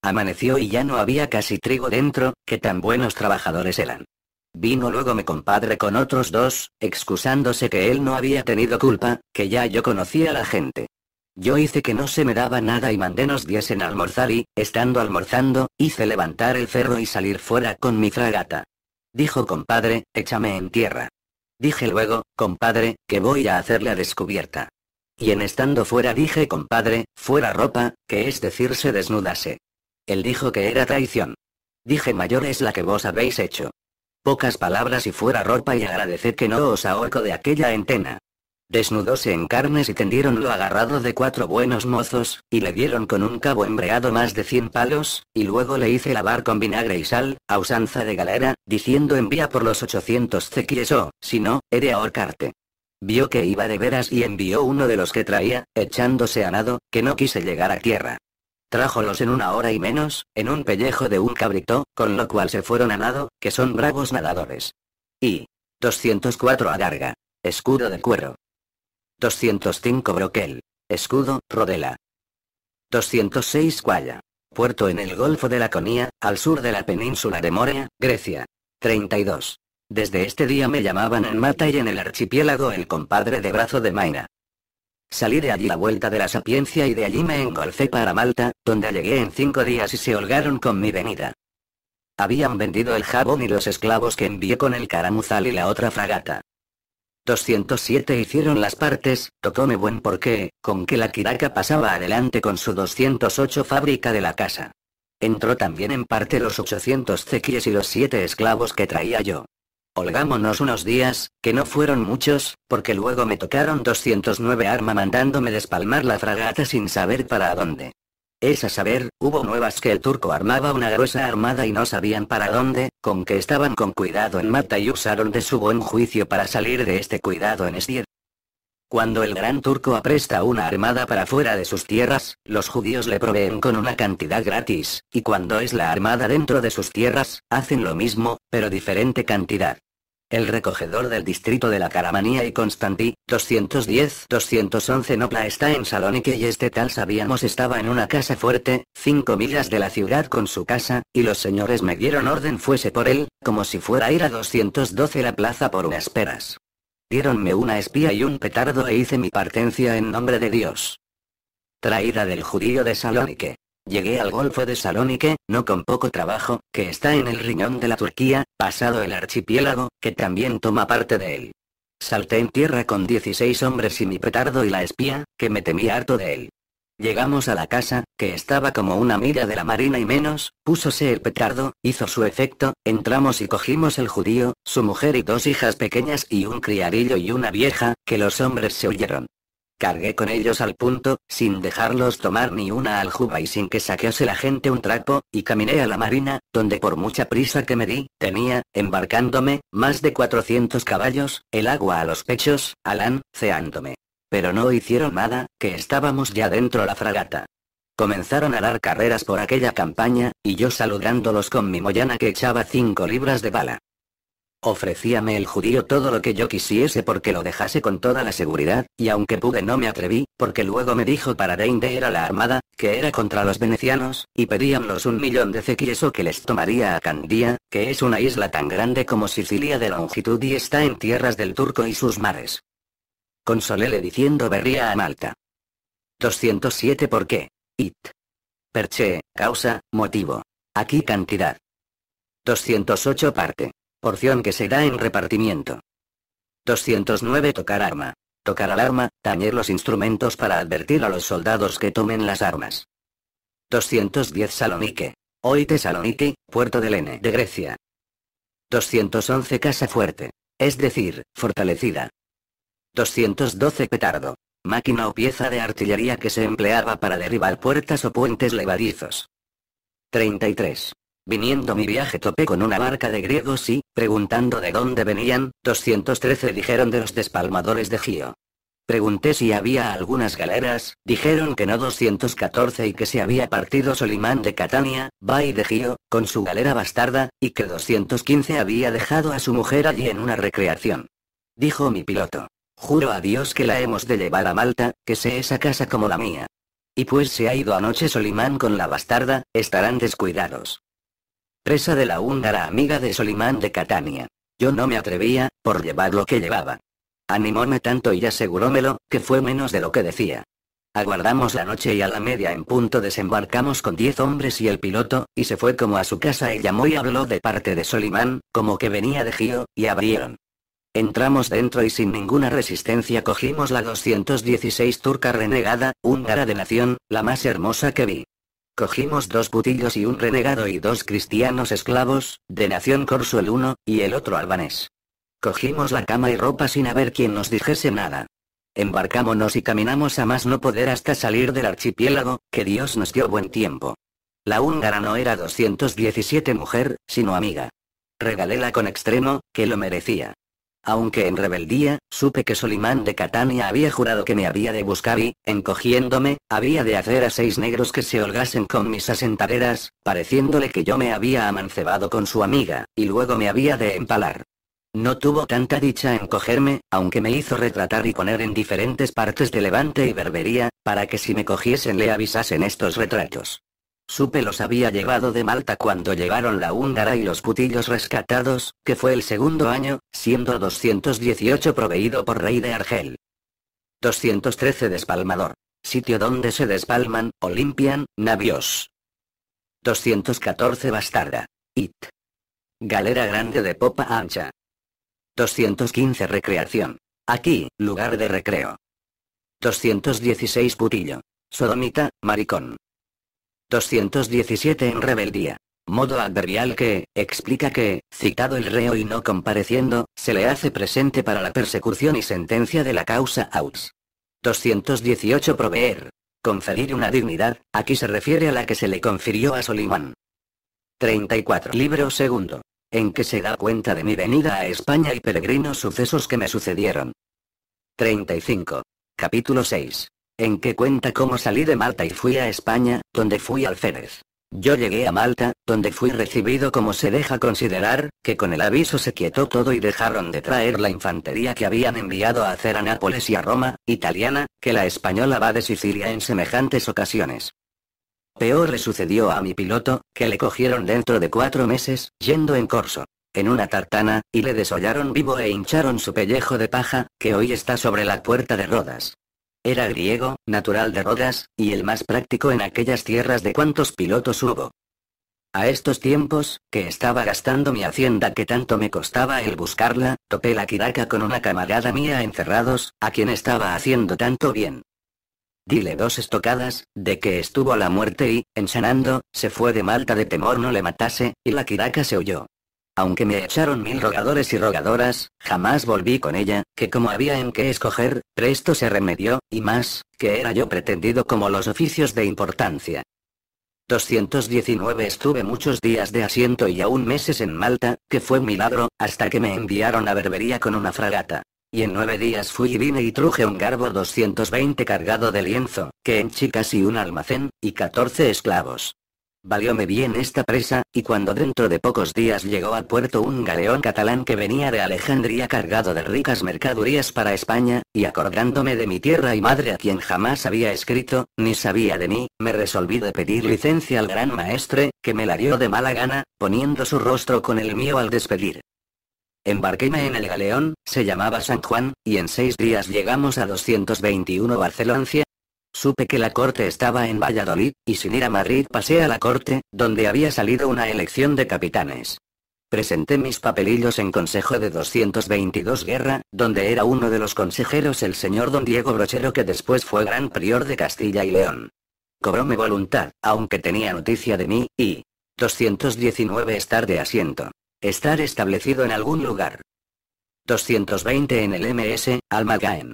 Amaneció y ya no había casi trigo dentro, que tan buenos trabajadores eran. Vino luego mi compadre con otros dos, excusándose que él no había tenido culpa, que ya yo conocía a la gente. Yo hice que no se me daba nada y mandé nos diesen almorzar y, estando almorzando, hice levantar el cerro y salir fuera con mi fragata. Dijo compadre, échame en tierra. Dije luego, compadre, que voy a hacer la descubierta. Y en estando fuera dije compadre, fuera ropa, que es decir se desnudase. Él dijo que era traición. Dije mayor es la que vos habéis hecho. Pocas palabras y fuera ropa y agradecer que no os ahorco de aquella entena. Desnudóse en carnes y tendieron lo agarrado de cuatro buenos mozos, y le dieron con un cabo embreado más de cien palos, y luego le hice lavar con vinagre y sal, a usanza de galera, diciendo envía por los ochocientos cequies o, si no, he de ahorcarte. Vio que iba de veras y envió uno de los que traía, echándose a nado, que no quise llegar a tierra. Trájolos en una hora y menos, en un pellejo de un cabrito, con lo cual se fueron a nado, que son bravos nadadores. Y. 204 adarga. Escudo de cuero. 205 broquel. Escudo, rodela. 206 Cualla. Puerto en el Golfo de la Laconia, al sur de la península de Morea, Grecia. 32. Desde este día me llamaban en Mata y en el archipiélago el compadre de brazo de Maina. Salí de allí la vuelta de la sapiencia y de allí me engolfé para Malta, donde llegué en cinco días y se holgaron con mi venida. Habían vendido el jabón y los esclavos que envié con el caramuzal y la otra fragata. 207 hicieron las partes, tocóme buen porqué, con que la Kiraca pasaba adelante con su 208 fábrica de la casa. Entró también en parte los 800 cequies y los 7 esclavos que traía yo. Holgámonos unos días, que no fueron muchos, porque luego me tocaron 209 arma mandándome despalmar la fragata sin saber para dónde. Es a saber, hubo nuevas que el turco armaba una gruesa armada y no sabían para dónde, con que estaban con cuidado en Mata y usaron de su buen juicio para salir de este cuidado en Estier, cuando el gran turco apresta una armada para fuera de sus tierras, los judíos le proveen con una cantidad gratis, y cuando es la armada dentro de sus tierras, hacen lo mismo, pero diferente cantidad. El recogedor del distrito de la Caramanía y Constantí, 210-211 Nopla está en Salónica y este tal sabíamos estaba en una casa fuerte, cinco millas de la ciudad con su casa, y los señores me dieron orden fuese por él, como si fuera a ir a 212 la plaza por unas peras. Dieronme una espía y un petardo e hice mi partencia en nombre de Dios. Traída del judío de Salónique. Llegué al Golfo de Salónique, no con poco trabajo, que está en el riñón de la Turquía, pasado el archipiélago, que también toma parte de él. Salté en tierra con 16 hombres y mi petardo y la espía, que me temía harto de él. Llegamos a la casa, que estaba como una mira de la marina y menos, púsose el petardo, hizo su efecto, entramos y cogimos el judío, su mujer y dos hijas pequeñas y un criadillo y una vieja, que los hombres se huyeron. Cargué con ellos al punto, sin dejarlos tomar ni una aljuba y sin que saquease la gente un trapo, y caminé a la marina, donde por mucha prisa que me di, tenía, embarcándome, más de 400 caballos, el agua a los pechos, alán, ceándome. Pero no hicieron nada, que estábamos ya dentro la fragata. Comenzaron a dar carreras por aquella campaña, y yo saludándolos con mi moyana que echaba cinco libras de bala. Ofrecíame el judío todo lo que yo quisiese porque lo dejase con toda la seguridad, y aunque pude no me atreví, porque luego me dijo para Deinde era la armada, que era contra los venecianos, y pedíanlos un millón de cequies o que les tomaría a Candía, que es una isla tan grande como Sicilia de longitud y está en tierras del turco y sus mares. Consolele diciendo berría a Malta. 207 ¿Por qué? It. perché causa, motivo. Aquí cantidad. 208 parte. Porción que se da en repartimiento. 209 Tocar arma. Tocar alarma, tañer los instrumentos para advertir a los soldados que tomen las armas. 210 Salonique. Oite Saloniki, puerto del N de Grecia. 211 Casa fuerte. Es decir, fortalecida. 212 petardo. Máquina o pieza de artillería que se empleaba para derribar puertas o puentes levadizos. 33. Viniendo mi viaje topé con una barca de griegos y, preguntando de dónde venían, 213 dijeron de los despalmadores de Gio. Pregunté si había algunas galeras, dijeron que no 214 y que se había partido Solimán de Catania, Bay de Gio, con su galera bastarda, y que 215 había dejado a su mujer allí en una recreación. Dijo mi piloto. Juro a Dios que la hemos de llevar a Malta, que sé esa casa como la mía. Y pues se ha ido anoche Solimán con la bastarda, estarán descuidados. Presa de la húngara amiga de Solimán de Catania. Yo no me atrevía, por llevar lo que llevaba. Animóme tanto y asegurómelo, que fue menos de lo que decía. Aguardamos la noche y a la media en punto desembarcamos con diez hombres y el piloto, y se fue como a su casa y llamó y habló de parte de Solimán, como que venía de Gio, y abrieron. Entramos dentro y sin ninguna resistencia cogimos la 216 turca renegada, húngara de nación, la más hermosa que vi. Cogimos dos putillos y un renegado y dos cristianos esclavos, de nación corso el uno, y el otro albanés. Cogimos la cama y ropa sin haber quien nos dijese nada. Embarcámonos y caminamos a más no poder hasta salir del archipiélago, que Dios nos dio buen tiempo. La húngara no era 217 mujer, sino amiga. Regaléla con extremo, que lo merecía. Aunque en rebeldía, supe que Solimán de Catania había jurado que me había de buscar y, encogiéndome, había de hacer a seis negros que se holgasen con mis asentaderas, pareciéndole que yo me había amancebado con su amiga, y luego me había de empalar. No tuvo tanta dicha en cogerme, aunque me hizo retratar y poner en diferentes partes de Levante y Berbería, para que si me cogiesen le avisasen estos retratos. Supe los había llevado de Malta cuando llegaron la húngara y los putillos rescatados, que fue el segundo año, siendo 218 proveído por rey de Argel. 213 Despalmador. Sitio donde se despalman, o limpian, navios. 214 Bastarda. It. Galera grande de popa ancha. 215 Recreación. Aquí, lugar de recreo. 216 Putillo. Sodomita, maricón. 217 en rebeldía. Modo adverbial que, explica que, citado el reo y no compareciendo, se le hace presente para la persecución y sentencia de la causa aus. 218 proveer. Conferir una dignidad, aquí se refiere a la que se le confirió a Solimán. 34. Libro segundo. En que se da cuenta de mi venida a España y peregrinos sucesos que me sucedieron. 35. Capítulo 6 en que cuenta cómo salí de Malta y fui a España, donde fui al alférez. Yo llegué a Malta, donde fui recibido como se deja considerar, que con el aviso se quietó todo y dejaron de traer la infantería que habían enviado a hacer a Nápoles y a Roma, italiana, que la española va de Sicilia en semejantes ocasiones. Peor le sucedió a mi piloto, que le cogieron dentro de cuatro meses, yendo en corso, en una tartana, y le desollaron vivo e hincharon su pellejo de paja, que hoy está sobre la puerta de Rodas. Era griego, natural de Rodas, y el más práctico en aquellas tierras de cuantos pilotos hubo. A estos tiempos, que estaba gastando mi hacienda que tanto me costaba el buscarla, topé la quiraca con una camarada mía encerrados, a quien estaba haciendo tanto bien. Dile dos estocadas, de que estuvo a la muerte y, ensanando, se fue de Malta de temor no le matase, y la quiraca se huyó. Aunque me echaron mil rogadores y rogadoras, jamás volví con ella, que como había en qué escoger, presto se remedió, y más, que era yo pretendido como los oficios de importancia. 219 Estuve muchos días de asiento y aún meses en Malta, que fue milagro, hasta que me enviaron a Berbería con una fragata. Y en nueve días fui y vine y truje un garbo 220 cargado de lienzo, que en chicas y un almacén, y 14 esclavos. Valióme bien esta presa, y cuando dentro de pocos días llegó a puerto un galeón catalán que venía de Alejandría cargado de ricas mercadurías para España, y acordándome de mi tierra y madre a quien jamás había escrito, ni sabía de mí, me resolví de pedir licencia al gran maestre, que me la dio de mala gana, poniendo su rostro con el mío al despedir. Embarquéme en el galeón, se llamaba San Juan, y en seis días llegamos a 221 Barcelona, Supe que la corte estaba en Valladolid, y sin ir a Madrid pasé a la corte, donde había salido una elección de capitanes. Presenté mis papelillos en Consejo de 222 Guerra, donde era uno de los consejeros el señor don Diego Brochero que después fue gran prior de Castilla y León. Cobró mi voluntad, aunque tenía noticia de mí, y... 219 estar de asiento. Estar establecido en algún lugar. 220 en el MS, Almagaen.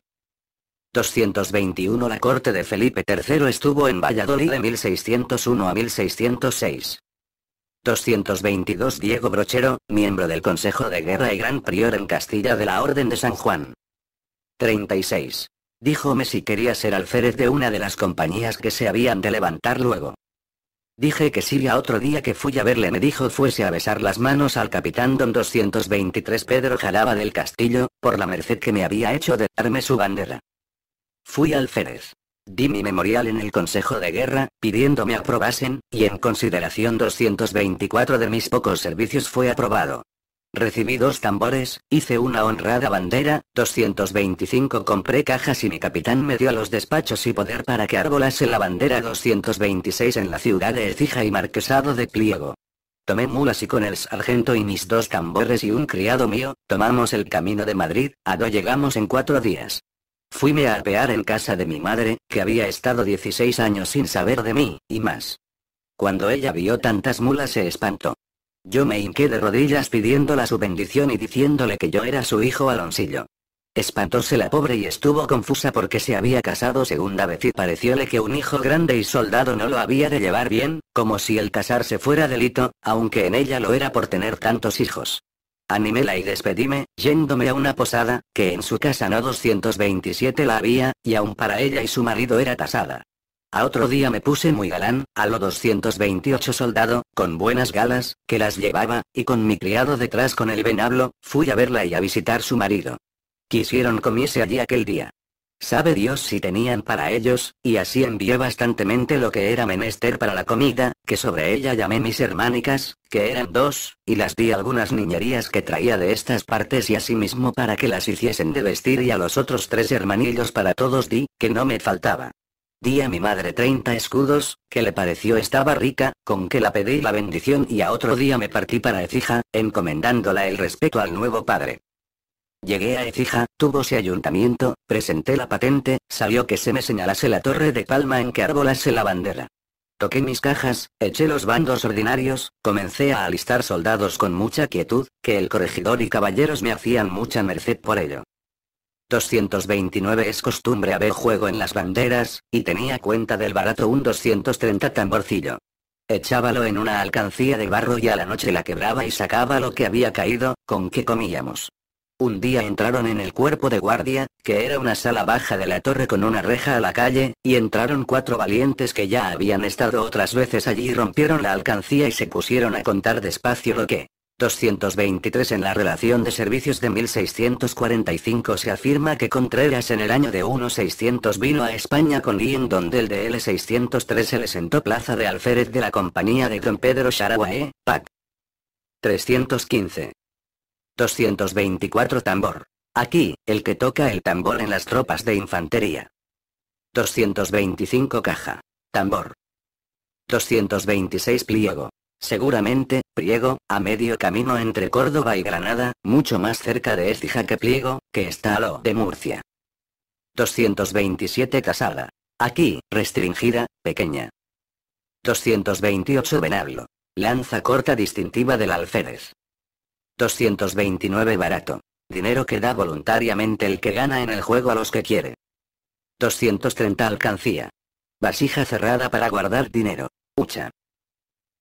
221 La corte de Felipe III estuvo en Valladolid de 1601 a 1606. 222 Diego Brochero, miembro del Consejo de Guerra y Gran Prior en Castilla de la Orden de San Juan. 36. Díjome si quería ser alférez de una de las compañías que se habían de levantar luego. Dije que sí ya otro día que fui a verle me dijo fuese a besar las manos al capitán don 223 Pedro Jalaba del Castillo, por la merced que me había hecho de darme su bandera. Fui al Férez. Di mi memorial en el Consejo de Guerra, pidiéndome aprobasen, y en consideración 224 de mis pocos servicios fue aprobado. Recibí dos tambores, hice una honrada bandera, 225 compré cajas y mi capitán me dio a los despachos y poder para que arbolase la bandera 226 en la ciudad de Ecija y Marquesado de Pliego. Tomé mulas y con el sargento y mis dos tambores y un criado mío, tomamos el camino de Madrid, a do llegamos en cuatro días. Fuime a arpear en casa de mi madre, que había estado 16 años sin saber de mí, y más. Cuando ella vio tantas mulas se espantó. Yo me hinqué de rodillas pidiéndola su bendición y diciéndole que yo era su hijo Alonsillo. Espantóse la pobre y estuvo confusa porque se había casado segunda vez y parecióle que un hijo grande y soldado no lo había de llevar bien, como si el casarse fuera delito, aunque en ella lo era por tener tantos hijos. Animéla y despedíme, yéndome a una posada, que en su casa no 227 la había, y aún para ella y su marido era tasada. A otro día me puse muy galán, a lo 228 soldado, con buenas galas, que las llevaba, y con mi criado detrás con el venablo, fui a verla y a visitar su marido. Quisieron comiese allí aquel día. Sabe Dios si tenían para ellos, y así envié bastantemente lo que era menester para la comida, que sobre ella llamé mis hermanicas, que eran dos, y las di algunas niñerías que traía de estas partes y asimismo para que las hiciesen de vestir y a los otros tres hermanillos para todos di, que no me faltaba. Di a mi madre 30 escudos, que le pareció estaba rica, con que la pedí la bendición y a otro día me partí para Ecija, encomendándola el respeto al nuevo padre. Llegué a Ecija, tuvo ese ayuntamiento, presenté la patente, salió que se me señalase la torre de palma en que arbolase la bandera. Toqué mis cajas, eché los bandos ordinarios, comencé a alistar soldados con mucha quietud, que el corregidor y caballeros me hacían mucha merced por ello. 229 es costumbre haber juego en las banderas, y tenía cuenta del barato un 230 tamborcillo. Echábalo en una alcancía de barro y a la noche la quebraba y sacaba lo que había caído, con que comíamos. Un día entraron en el cuerpo de guardia, que era una sala baja de la torre con una reja a la calle, y entraron cuatro valientes que ya habían estado otras veces allí y rompieron la alcancía y se pusieron a contar despacio lo que 223 en la relación de servicios de 1645 se afirma que Contreras en el año de 1600 vino a España con Lien donde el de L603 se le sentó plaza de alférez de la compañía de Don Pedro Charaguae, PAC. 315. 224 Tambor. Aquí, el que toca el tambor en las tropas de infantería. 225 Caja. Tambor. 226 Pliego. Seguramente, Pliego, a medio camino entre Córdoba y Granada, mucho más cerca de Estija que Pliego, que está a lo de Murcia. 227 Casada. Aquí, restringida, pequeña. 228 Venablo. Lanza corta distintiva del alférez. 229 barato. Dinero que da voluntariamente el que gana en el juego a los que quiere. 230 alcancía. Vasija cerrada para guardar dinero. Ucha.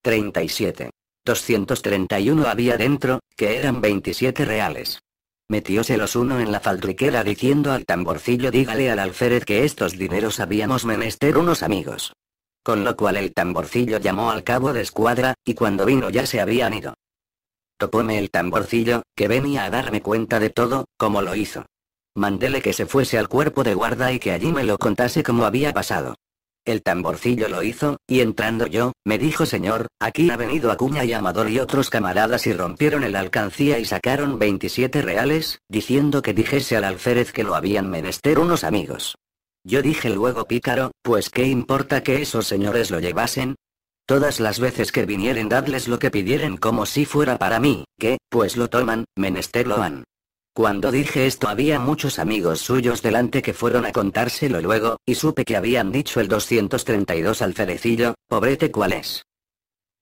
37. 231 había dentro, que eran 27 reales. Metióse los uno en la faldriquera diciendo al tamborcillo dígale al alférez que estos dineros habíamos menester unos amigos. Con lo cual el tamborcillo llamó al cabo de escuadra, y cuando vino ya se habían ido. Topóme el tamborcillo, que venía a darme cuenta de todo, como lo hizo. Mandéle que se fuese al cuerpo de guarda y que allí me lo contase como había pasado. El tamborcillo lo hizo, y entrando yo, me dijo señor, aquí ha venido Acuña y Amador y otros camaradas y rompieron el alcancía y sacaron 27 reales, diciendo que dijese al alférez que lo habían menester unos amigos. Yo dije luego pícaro, pues qué importa que esos señores lo llevasen, Todas las veces que vinieren dadles lo que pidieren como si fuera para mí, que, pues lo toman, menester lo han. Cuando dije esto había muchos amigos suyos delante que fueron a contárselo luego, y supe que habían dicho el 232 al ferecillo, pobrete cuál es.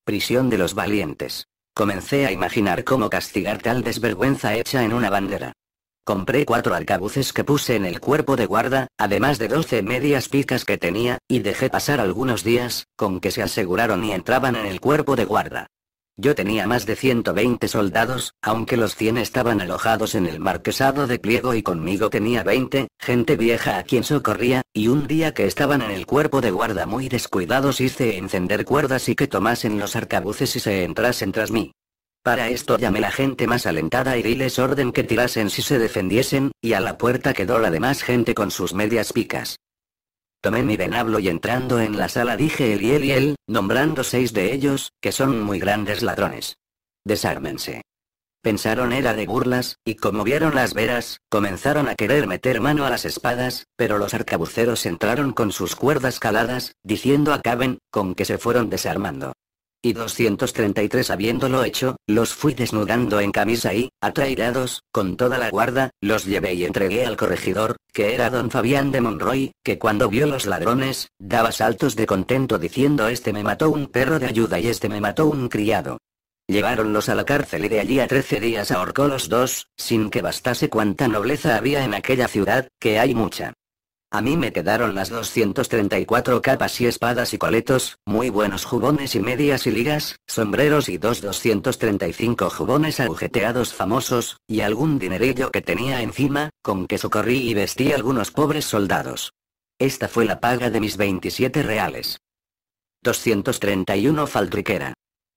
Prisión de los valientes. Comencé a imaginar cómo castigar tal desvergüenza hecha en una bandera. Compré cuatro arcabuces que puse en el cuerpo de guarda, además de 12 medias picas que tenía, y dejé pasar algunos días, con que se aseguraron y entraban en el cuerpo de guarda. Yo tenía más de 120 soldados, aunque los 100 estaban alojados en el marquesado de Pliego y conmigo tenía 20, gente vieja a quien socorría, y un día que estaban en el cuerpo de guarda muy descuidados hice encender cuerdas y que tomasen los arcabuces y se entrasen tras mí. Para esto llamé la gente más alentada y diles orden que tirasen si se defendiesen, y a la puerta quedó la demás gente con sus medias picas. Tomé mi venablo y entrando en la sala dije el y el y él, nombrando seis de ellos, que son muy grandes ladrones. Desármense. Pensaron era de burlas, y como vieron las veras, comenzaron a querer meter mano a las espadas, pero los arcabuceros entraron con sus cuerdas caladas, diciendo acaben, con que se fueron desarmando y 233 habiéndolo hecho, los fui desnudando en camisa y, atrairados, con toda la guarda, los llevé y entregué al corregidor, que era don Fabián de Monroy, que cuando vio los ladrones, daba saltos de contento diciendo este me mató un perro de ayuda y este me mató un criado. Lleváronlos a la cárcel y de allí a trece días ahorcó los dos, sin que bastase cuánta nobleza había en aquella ciudad, que hay mucha. A mí me quedaron las 234 capas y espadas y coletos, muy buenos jubones y medias y ligas, sombreros y dos 235 jubones agujeteados famosos, y algún dinerillo que tenía encima, con que socorrí y vestí algunos pobres soldados. Esta fue la paga de mis 27 reales. 231 Faltriquera.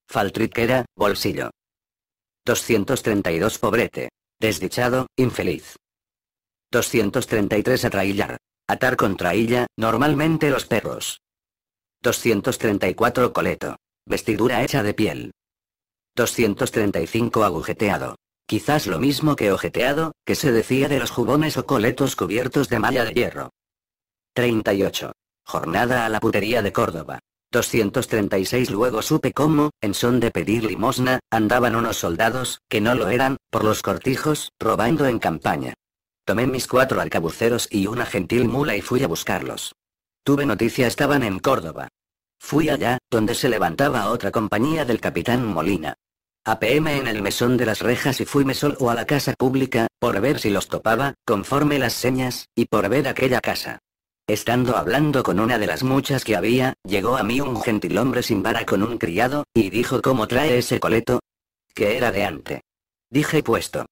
Faltriquera, bolsillo. 232 Pobrete. Desdichado, infeliz. 233 Atraillar. Atar contra ella, normalmente los perros. 234 Coleto. Vestidura hecha de piel. 235 Agujeteado. Quizás lo mismo que ojeteado, que se decía de los jubones o coletos cubiertos de malla de hierro. 38. Jornada a la putería de Córdoba. 236 Luego supe cómo, en son de pedir limosna, andaban unos soldados, que no lo eran, por los cortijos, robando en campaña. Tomé mis cuatro arcabuceros y una gentil mula y fui a buscarlos. Tuve noticia estaban en Córdoba. Fui allá, donde se levantaba otra compañía del capitán Molina. APM en el mesón de las rejas y fuime solo a la casa pública, por ver si los topaba, conforme las señas, y por ver aquella casa. Estando hablando con una de las muchas que había, llegó a mí un gentil hombre sin vara con un criado, y dijo cómo trae ese coleto. Que era de ante. Dije puesto.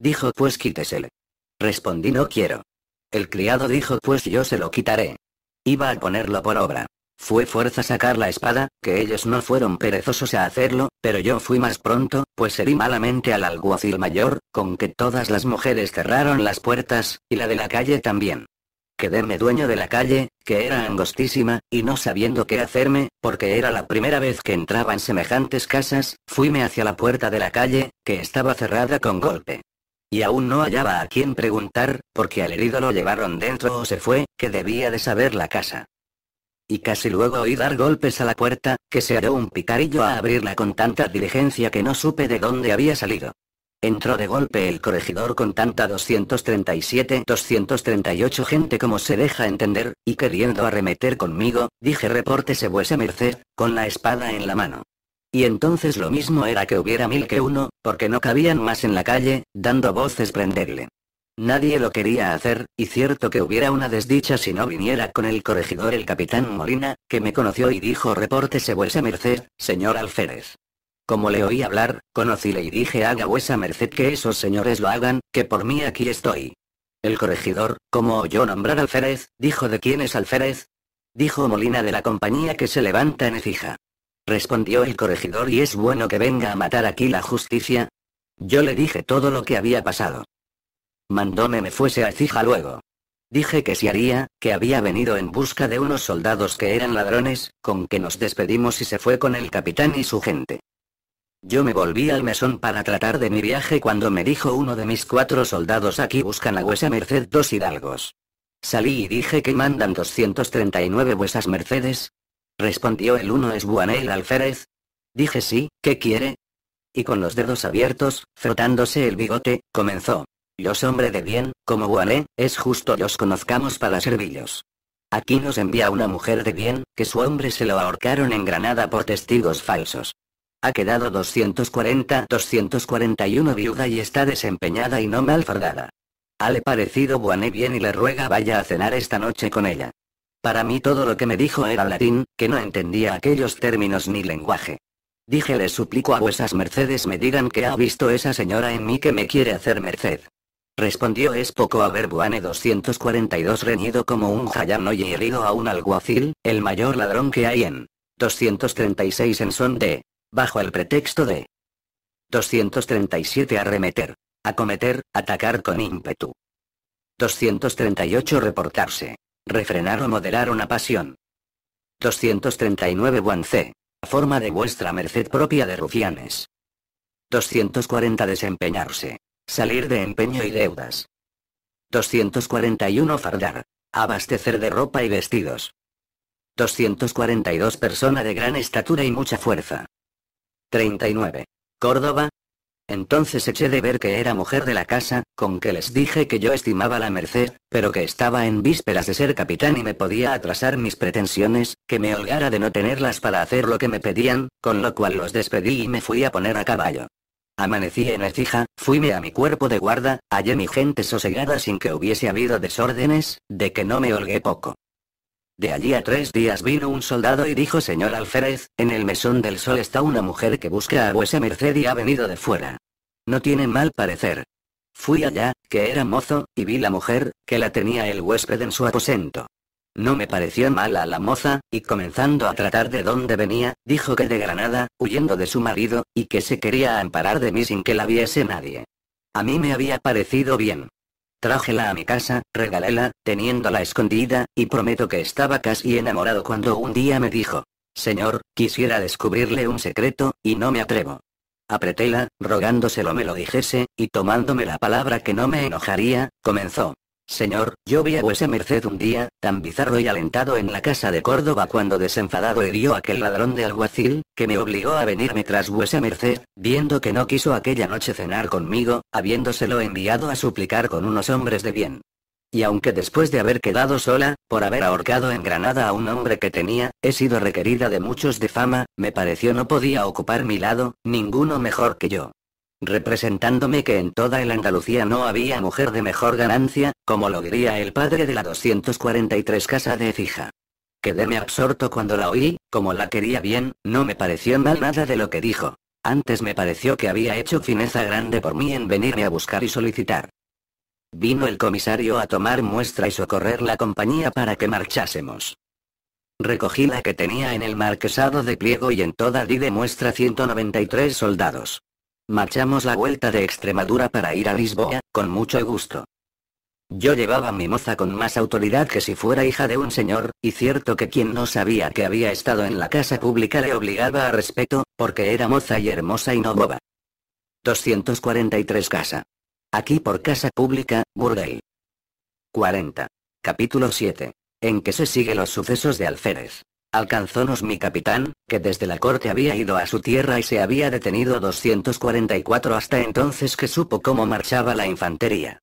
Dijo pues quítesele. Respondí no quiero. El criado dijo pues yo se lo quitaré. Iba a ponerlo por obra. Fue fuerza sacar la espada, que ellos no fueron perezosos a hacerlo, pero yo fui más pronto, pues herí malamente al alguacil mayor, con que todas las mujeres cerraron las puertas, y la de la calle también. Quedéme dueño de la calle, que era angostísima, y no sabiendo qué hacerme, porque era la primera vez que entraba en semejantes casas, fuime hacia la puerta de la calle, que estaba cerrada con golpe. Y aún no hallaba a quien preguntar, porque al herido lo llevaron dentro o se fue, que debía de saber la casa. Y casi luego oí dar golpes a la puerta, que se halló un picarillo a abrirla con tanta diligencia que no supe de dónde había salido. Entró de golpe el corregidor con tanta 237-238 gente como se deja entender, y queriendo arremeter conmigo, dije repórtese vuesa merced, con la espada en la mano. Y entonces lo mismo era que hubiera mil que uno, porque no cabían más en la calle, dando voces prenderle. Nadie lo quería hacer, y cierto que hubiera una desdicha si no viniera con el corregidor el capitán Molina, que me conoció y dijo repórtese vuesa merced, señor alférez. Como le oí hablar, conocíle y dije haga vuesa merced que esos señores lo hagan, que por mí aquí estoy. El corregidor, como oyó nombrar alférez, dijo de quién es alférez. Dijo Molina de la compañía que se levanta en fija respondió el corregidor y es bueno que venga a matar aquí la justicia. Yo le dije todo lo que había pasado. Mandóme me fuese a Cija luego. Dije que si haría, que había venido en busca de unos soldados que eran ladrones, con que nos despedimos y se fue con el capitán y su gente. Yo me volví al mesón para tratar de mi viaje cuando me dijo uno de mis cuatro soldados aquí buscan a vuesa merced dos hidalgos. Salí y dije que mandan 239 vuesas mercedes, respondió el uno es Buané el alférez. Dije sí, ¿qué quiere? Y con los dedos abiertos, frotándose el bigote, comenzó. Los hombre de bien, como Buané, es justo los conozcamos para servillos. Aquí nos envía una mujer de bien, que su hombre se lo ahorcaron en Granada por testigos falsos. Ha quedado 240-241 viuda y está desempeñada y no Ha le parecido Buané bien y le ruega vaya a cenar esta noche con ella. Para mí todo lo que me dijo era latín, que no entendía aquellos términos ni lenguaje. Dije le suplico a vuesas mercedes me digan que ha visto esa señora en mí que me quiere hacer merced. Respondió es poco haber Buane 242 reñido como un jayano y herido a un alguacil, el mayor ladrón que hay en 236 en son de, bajo el pretexto de 237 arremeter, acometer, atacar con ímpetu. 238 reportarse. Refrenar o moderar una pasión. 239 Guancé. Forma de vuestra merced propia de rufianes. 240 Desempeñarse. Salir de empeño y deudas. 241 Fardar. Abastecer de ropa y vestidos. 242 Persona de gran estatura y mucha fuerza. 39. Córdoba, entonces eché de ver que era mujer de la casa, con que les dije que yo estimaba la merced, pero que estaba en vísperas de ser capitán y me podía atrasar mis pretensiones, que me holgara de no tenerlas para hacer lo que me pedían, con lo cual los despedí y me fui a poner a caballo. Amanecí en Ecija, fuime a mi cuerpo de guarda, hallé mi gente sosegada sin que hubiese habido desórdenes, de que no me holgué poco. De allí a tres días vino un soldado y dijo señor alférez, en el mesón del sol está una mujer que busca a vuesa merced y ha venido de fuera. No tiene mal parecer. Fui allá, que era mozo, y vi la mujer, que la tenía el huésped en su aposento. No me pareció mala a la moza, y comenzando a tratar de dónde venía, dijo que de Granada, huyendo de su marido, y que se quería amparar de mí sin que la viese nadie. A mí me había parecido bien. Trájela a mi casa, regaléla, teniéndola escondida, y prometo que estaba casi enamorado cuando un día me dijo, Señor, quisiera descubrirle un secreto, y no me atrevo. Apretéla, rogándoselo me lo dijese, y tomándome la palabra que no me enojaría, comenzó. Señor, yo vi a vuesa merced un día, tan bizarro y alentado en la casa de Córdoba cuando desenfadado hirió aquel ladrón de alguacil, que me obligó a venirme tras vuesa merced, viendo que no quiso aquella noche cenar conmigo, habiéndoselo enviado a suplicar con unos hombres de bien. Y aunque después de haber quedado sola, por haber ahorcado en Granada a un hombre que tenía, he sido requerida de muchos de fama, me pareció no podía ocupar mi lado, ninguno mejor que yo representándome que en toda el Andalucía no había mujer de mejor ganancia, como lo diría el padre de la 243 casa de Fija. Quedéme absorto cuando la oí, como la quería bien, no me pareció mal nada de lo que dijo. Antes me pareció que había hecho fineza grande por mí en venirme a buscar y solicitar. Vino el comisario a tomar muestra y socorrer la compañía para que marchásemos. Recogí la que tenía en el marquesado de pliego y en toda di de muestra 193 soldados. Marchamos la vuelta de Extremadura para ir a Lisboa, con mucho gusto. Yo llevaba mi moza con más autoridad que si fuera hija de un señor, y cierto que quien no sabía que había estado en la casa pública le obligaba a respeto, porque era moza y hermosa y no boba. 243 Casa. Aquí por Casa Pública, Burdel. 40. Capítulo 7. En que se sigue los sucesos de Alférez. Alcanzónos mi capitán, que desde la corte había ido a su tierra y se había detenido 244 hasta entonces que supo cómo marchaba la infantería.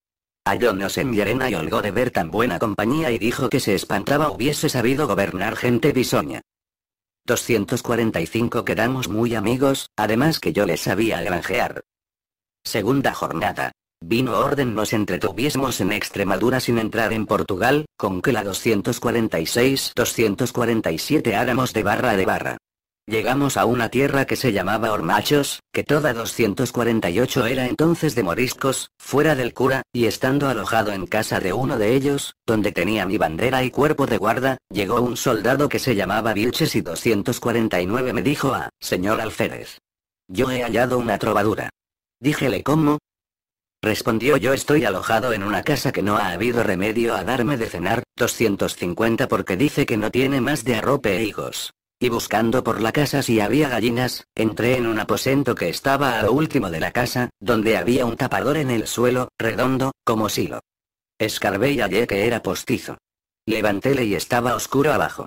Hallónos en Llerena y holgó de ver tan buena compañía y dijo que se espantaba hubiese sabido gobernar gente bisoña. 245 quedamos muy amigos, además que yo les sabía granjear. Segunda jornada, Vino orden nos entretuviésemos en Extremadura sin entrar en Portugal, con que la 246-247 áramos de barra de barra. Llegamos a una tierra que se llamaba Hormachos, que toda 248 era entonces de moriscos, fuera del cura, y estando alojado en casa de uno de ellos, donde tenía mi bandera y cuerpo de guarda, llegó un soldado que se llamaba Vilches y 249 me dijo a, señor alférez. Yo he hallado una trovadura. Díjele cómo, Respondió yo estoy alojado en una casa que no ha habido remedio a darme de cenar, 250 porque dice que no tiene más de arrope e higos. Y buscando por la casa si había gallinas, entré en un aposento que estaba a lo último de la casa, donde había un tapador en el suelo, redondo, como silo. Escarbé y hallé que era postizo. Levantéle y estaba oscuro abajo.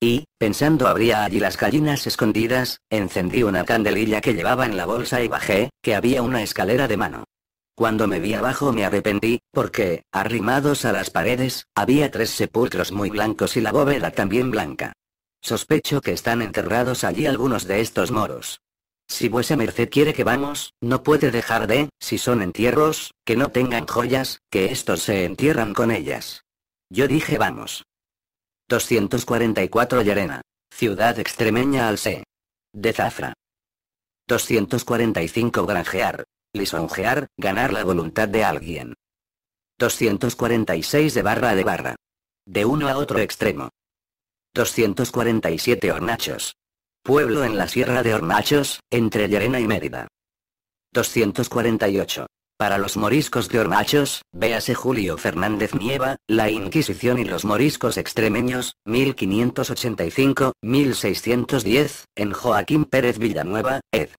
Y, pensando habría allí las gallinas escondidas, encendí una candelilla que llevaba en la bolsa y bajé, que había una escalera de mano. Cuando me vi abajo me arrepentí, porque, arrimados a las paredes, había tres sepulcros muy blancos y la bóveda también blanca. Sospecho que están enterrados allí algunos de estos moros. Si vuesa merced quiere que vamos, no puede dejar de, si son entierros, que no tengan joyas, que estos se entierran con ellas. Yo dije vamos. 244 Llerena. Ciudad extremeña al C. De Zafra. 245 Granjear, lisonjear, ganar la voluntad de alguien. 246 de barra de barra. De uno a otro extremo. 247 Hornachos. Pueblo en la Sierra de Hornachos, entre Llerena y Mérida. 248. Para los moriscos de Hornachos, véase Julio Fernández Nieva, La Inquisición y los moriscos extremeños, 1585-1610, en Joaquín Pérez Villanueva, ed.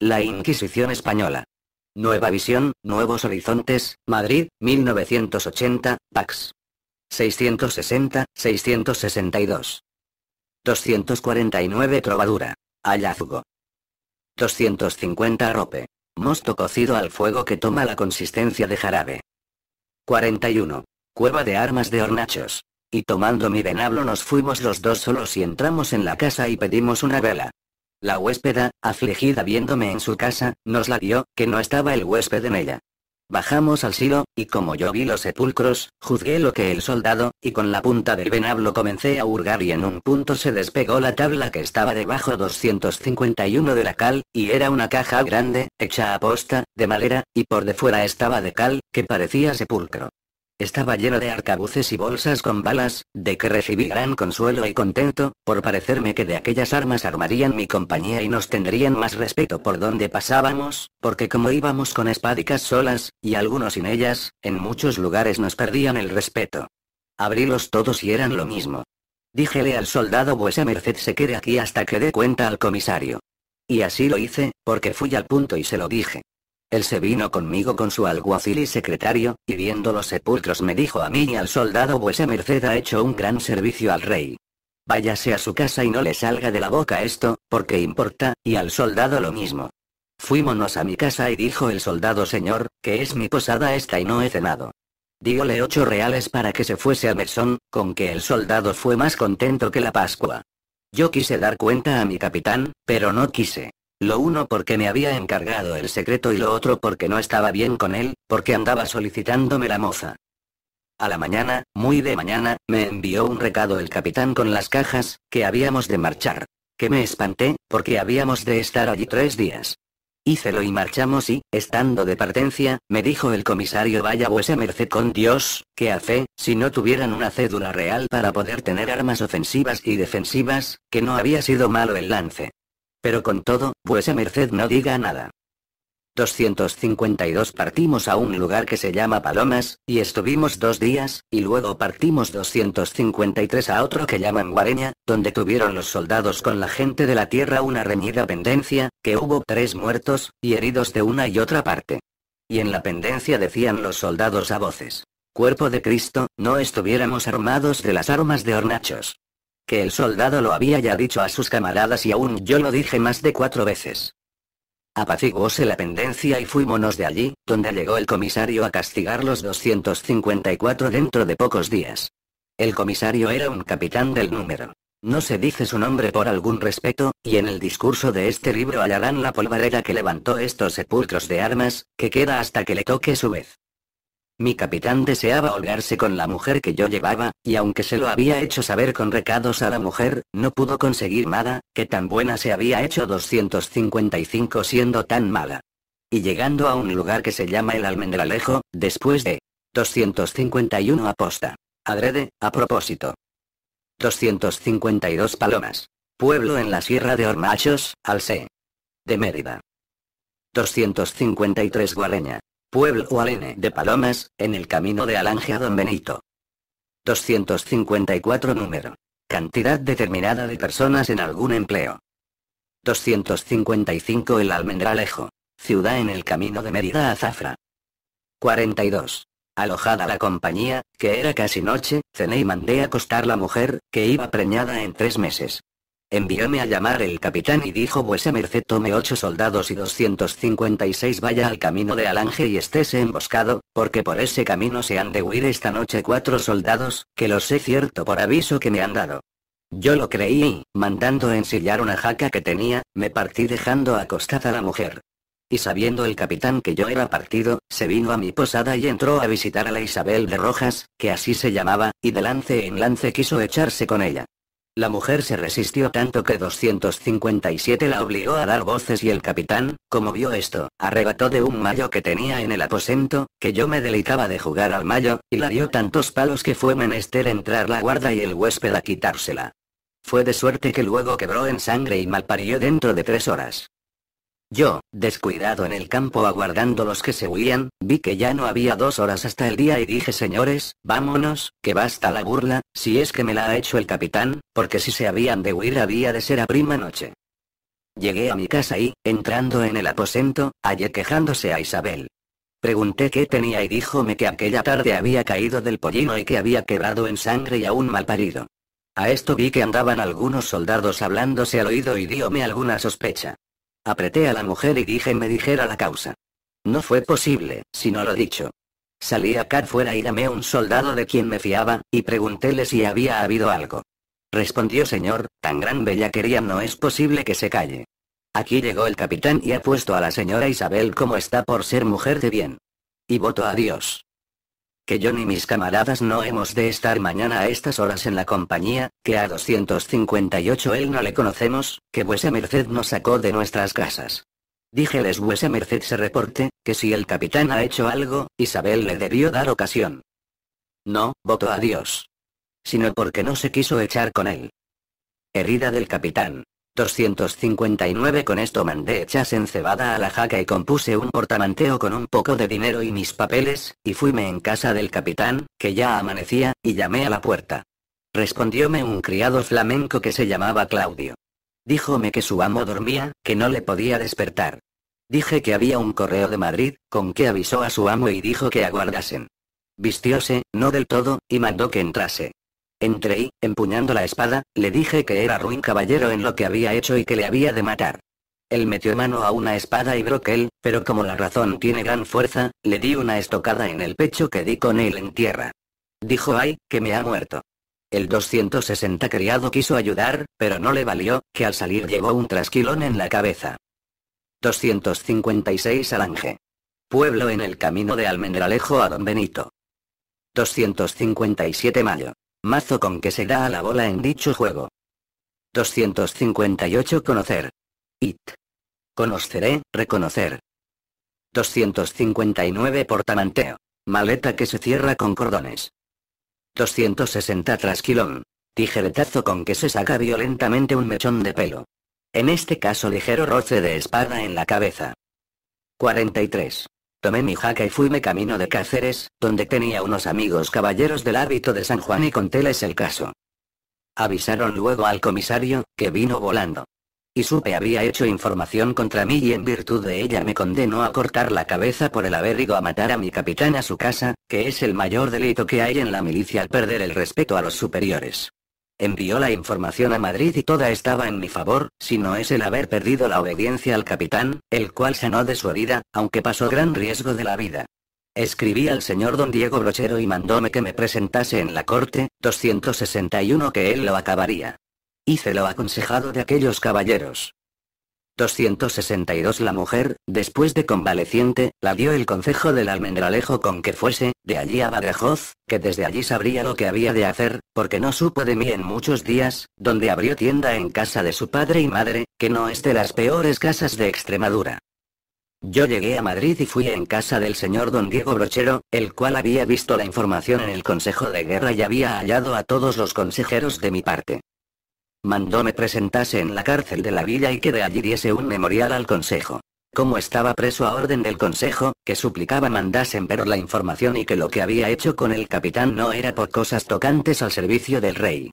La Inquisición Española. Nueva Visión, Nuevos Horizontes, Madrid, 1980, Pax. 660, 662. 249 Trovadura. Hallazgo. 250 Rope. Mosto cocido al fuego que toma la consistencia de jarabe. 41. Cueva de armas de hornachos. Y tomando mi venablo nos fuimos los dos solos y entramos en la casa y pedimos una vela. La huéspeda, afligida viéndome en su casa, nos la dio, que no estaba el huésped en ella. Bajamos al silo, y como yo vi los sepulcros, juzgué lo que el soldado, y con la punta del venablo comencé a hurgar y en un punto se despegó la tabla que estaba debajo 251 de la cal, y era una caja grande, hecha a posta, de madera, y por de fuera estaba de cal, que parecía sepulcro. Estaba lleno de arcabuces y bolsas con balas, de que recibí gran consuelo y contento, por parecerme que de aquellas armas armarían mi compañía y nos tendrían más respeto por donde pasábamos, porque como íbamos con espádicas solas, y algunos sin ellas, en muchos lugares nos perdían el respeto. Abrílos todos y eran lo mismo. Díjele al soldado vuesa merced se quede aquí hasta que dé cuenta al comisario. Y así lo hice, porque fui al punto y se lo dije. Él se vino conmigo con su alguacil y secretario, y viendo los sepulcros me dijo a mí y al soldado vuesa merced ha hecho un gran servicio al rey. Váyase a su casa y no le salga de la boca esto, porque importa, y al soldado lo mismo. Fuímonos a mi casa y dijo el soldado señor, que es mi posada esta y no he cenado. Díole ocho reales para que se fuese a Mesón, con que el soldado fue más contento que la Pascua. Yo quise dar cuenta a mi capitán, pero no quise. Lo uno porque me había encargado el secreto y lo otro porque no estaba bien con él, porque andaba solicitándome la moza. A la mañana, muy de mañana, me envió un recado el capitán con las cajas, que habíamos de marchar. Que me espanté, porque habíamos de estar allí tres días. Hícelo y marchamos y, estando de partencia, me dijo el comisario vaya vuesa merced con Dios, que a fe, si no tuvieran una cédula real para poder tener armas ofensivas y defensivas, que no había sido malo el lance. Pero con todo, vuesa merced no diga nada. 252 Partimos a un lugar que se llama Palomas, y estuvimos dos días, y luego partimos 253 a otro que llaman Guareña, donde tuvieron los soldados con la gente de la tierra una reñida pendencia, que hubo tres muertos, y heridos de una y otra parte. Y en la pendencia decían los soldados a voces. Cuerpo de Cristo, no estuviéramos armados de las armas de hornachos que el soldado lo había ya dicho a sus camaradas y aún yo lo dije más de cuatro veces. Apaciguóse la pendencia y fuímonos de allí, donde llegó el comisario a castigar los 254 dentro de pocos días. El comisario era un capitán del número. No se dice su nombre por algún respeto, y en el discurso de este libro hallarán la polvareda que levantó estos sepulcros de armas, que queda hasta que le toque su vez. Mi capitán deseaba holgarse con la mujer que yo llevaba, y aunque se lo había hecho saber con recados a la mujer, no pudo conseguir nada, que tan buena se había hecho 255 siendo tan mala. Y llegando a un lugar que se llama el Almendralejo, después de 251 aposta. Adrede, a propósito. 252 Palomas. Pueblo en la Sierra de Hormachos, al C. De Mérida. 253 Guareña pueblo alene de Palomas, en el camino de Alange a Don Benito. 254 número. Cantidad determinada de personas en algún empleo. 255 El Almendralejo. Ciudad en el camino de Mérida a Zafra. 42. Alojada la compañía, que era casi noche, cené y mandé acostar la mujer, que iba preñada en tres meses. Envióme a llamar el capitán y dijo vuesa merced tome ocho soldados y 256 vaya al camino de Alange y estése emboscado, porque por ese camino se han de huir esta noche cuatro soldados, que lo sé cierto por aviso que me han dado. Yo lo creí y, mandando ensillar una jaca que tenía, me partí dejando acostada la mujer. Y sabiendo el capitán que yo era partido, se vino a mi posada y entró a visitar a la Isabel de Rojas, que así se llamaba, y de lance en lance quiso echarse con ella. La mujer se resistió tanto que 257 la obligó a dar voces y el capitán, como vio esto, arrebató de un mayo que tenía en el aposento, que yo me delicaba de jugar al mayo, y la dio tantos palos que fue menester entrar la guarda y el huésped a quitársela. Fue de suerte que luego quebró en sangre y malparió dentro de tres horas. Yo, descuidado en el campo aguardando los que se huían, vi que ya no había dos horas hasta el día y dije señores, vámonos, que basta la burla, si es que me la ha hecho el capitán, porque si se habían de huir había de ser a prima noche. Llegué a mi casa y, entrando en el aposento, hallé quejándose a Isabel. Pregunté qué tenía y díjome que aquella tarde había caído del pollino y que había quebrado en sangre y aún mal parido. A esto vi que andaban algunos soldados hablándose al oído y diome alguna sospecha. Apreté a la mujer y dije me dijera la causa. No fue posible, sino lo dicho. Salí acá fuera y llamé a un soldado de quien me fiaba, y preguntéle si había habido algo. Respondió señor, tan gran bellaquería no es posible que se calle. Aquí llegó el capitán y ha puesto a la señora Isabel como está por ser mujer de bien. Y voto a Dios que yo ni mis camaradas no hemos de estar mañana a estas horas en la compañía, que a 258 él no le conocemos, que vuesa merced nos sacó de nuestras casas. Díjeles vuesa merced se reporte, que si el capitán ha hecho algo, Isabel le debió dar ocasión. No, voto a Dios. Sino porque no se quiso echar con él. Herida del capitán. 259 Con esto mandé echas en cebada a la jaca y compuse un portamanteo con un poco de dinero y mis papeles, y fuime en casa del capitán, que ya amanecía, y llamé a la puerta. Respondióme un criado flamenco que se llamaba Claudio. Díjome que su amo dormía, que no le podía despertar. Dije que había un correo de Madrid, con que avisó a su amo y dijo que aguardasen. Vistióse, no del todo, y mandó que entrase. Entré y, empuñando la espada, le dije que era ruin caballero en lo que había hecho y que le había de matar. Él metió mano a una espada y broquel, pero como la razón tiene gran fuerza, le di una estocada en el pecho que di con él en tierra. Dijo ay, que me ha muerto. El 260 criado quiso ayudar, pero no le valió, que al salir llevó un trasquilón en la cabeza. 256 Alange. Pueblo en el camino de Almendralejo a Don Benito. 257 Mayo. Mazo con que se da a la bola en dicho juego. 258 Conocer. It. Conoceré, reconocer. 259 Portamanteo. Maleta que se cierra con cordones. 260 Trasquilón. Tijeretazo con que se saca violentamente un mechón de pelo. En este caso ligero roce de espada en la cabeza. 43. Tomé mi jaca y fuime camino de Cáceres, donde tenía unos amigos caballeros del hábito de San Juan y contéles el caso. Avisaron luego al comisario, que vino volando. Y supe había hecho información contra mí y en virtud de ella me condenó a cortar la cabeza por el haber ido a matar a mi capitán a su casa, que es el mayor delito que hay en la milicia al perder el respeto a los superiores. Envió la información a Madrid y toda estaba en mi favor, si no es el haber perdido la obediencia al capitán, el cual sanó de su herida, aunque pasó gran riesgo de la vida. Escribí al señor don Diego Brochero y mandóme que me presentase en la corte, 261 que él lo acabaría. Hice lo aconsejado de aquellos caballeros. 262 La mujer, después de convaleciente, la dio el consejo del almendralejo con que fuese, de allí a Badajoz, que desde allí sabría lo que había de hacer, porque no supo de mí en muchos días, donde abrió tienda en casa de su padre y madre, que no es de las peores casas de Extremadura. Yo llegué a Madrid y fui en casa del señor don Diego Brochero, el cual había visto la información en el Consejo de Guerra y había hallado a todos los consejeros de mi parte. Mandó me presentase en la cárcel de la villa y que de allí diese un memorial al consejo. Como estaba preso a orden del consejo, que suplicaba mandasen ver la información y que lo que había hecho con el capitán no era por cosas tocantes al servicio del rey.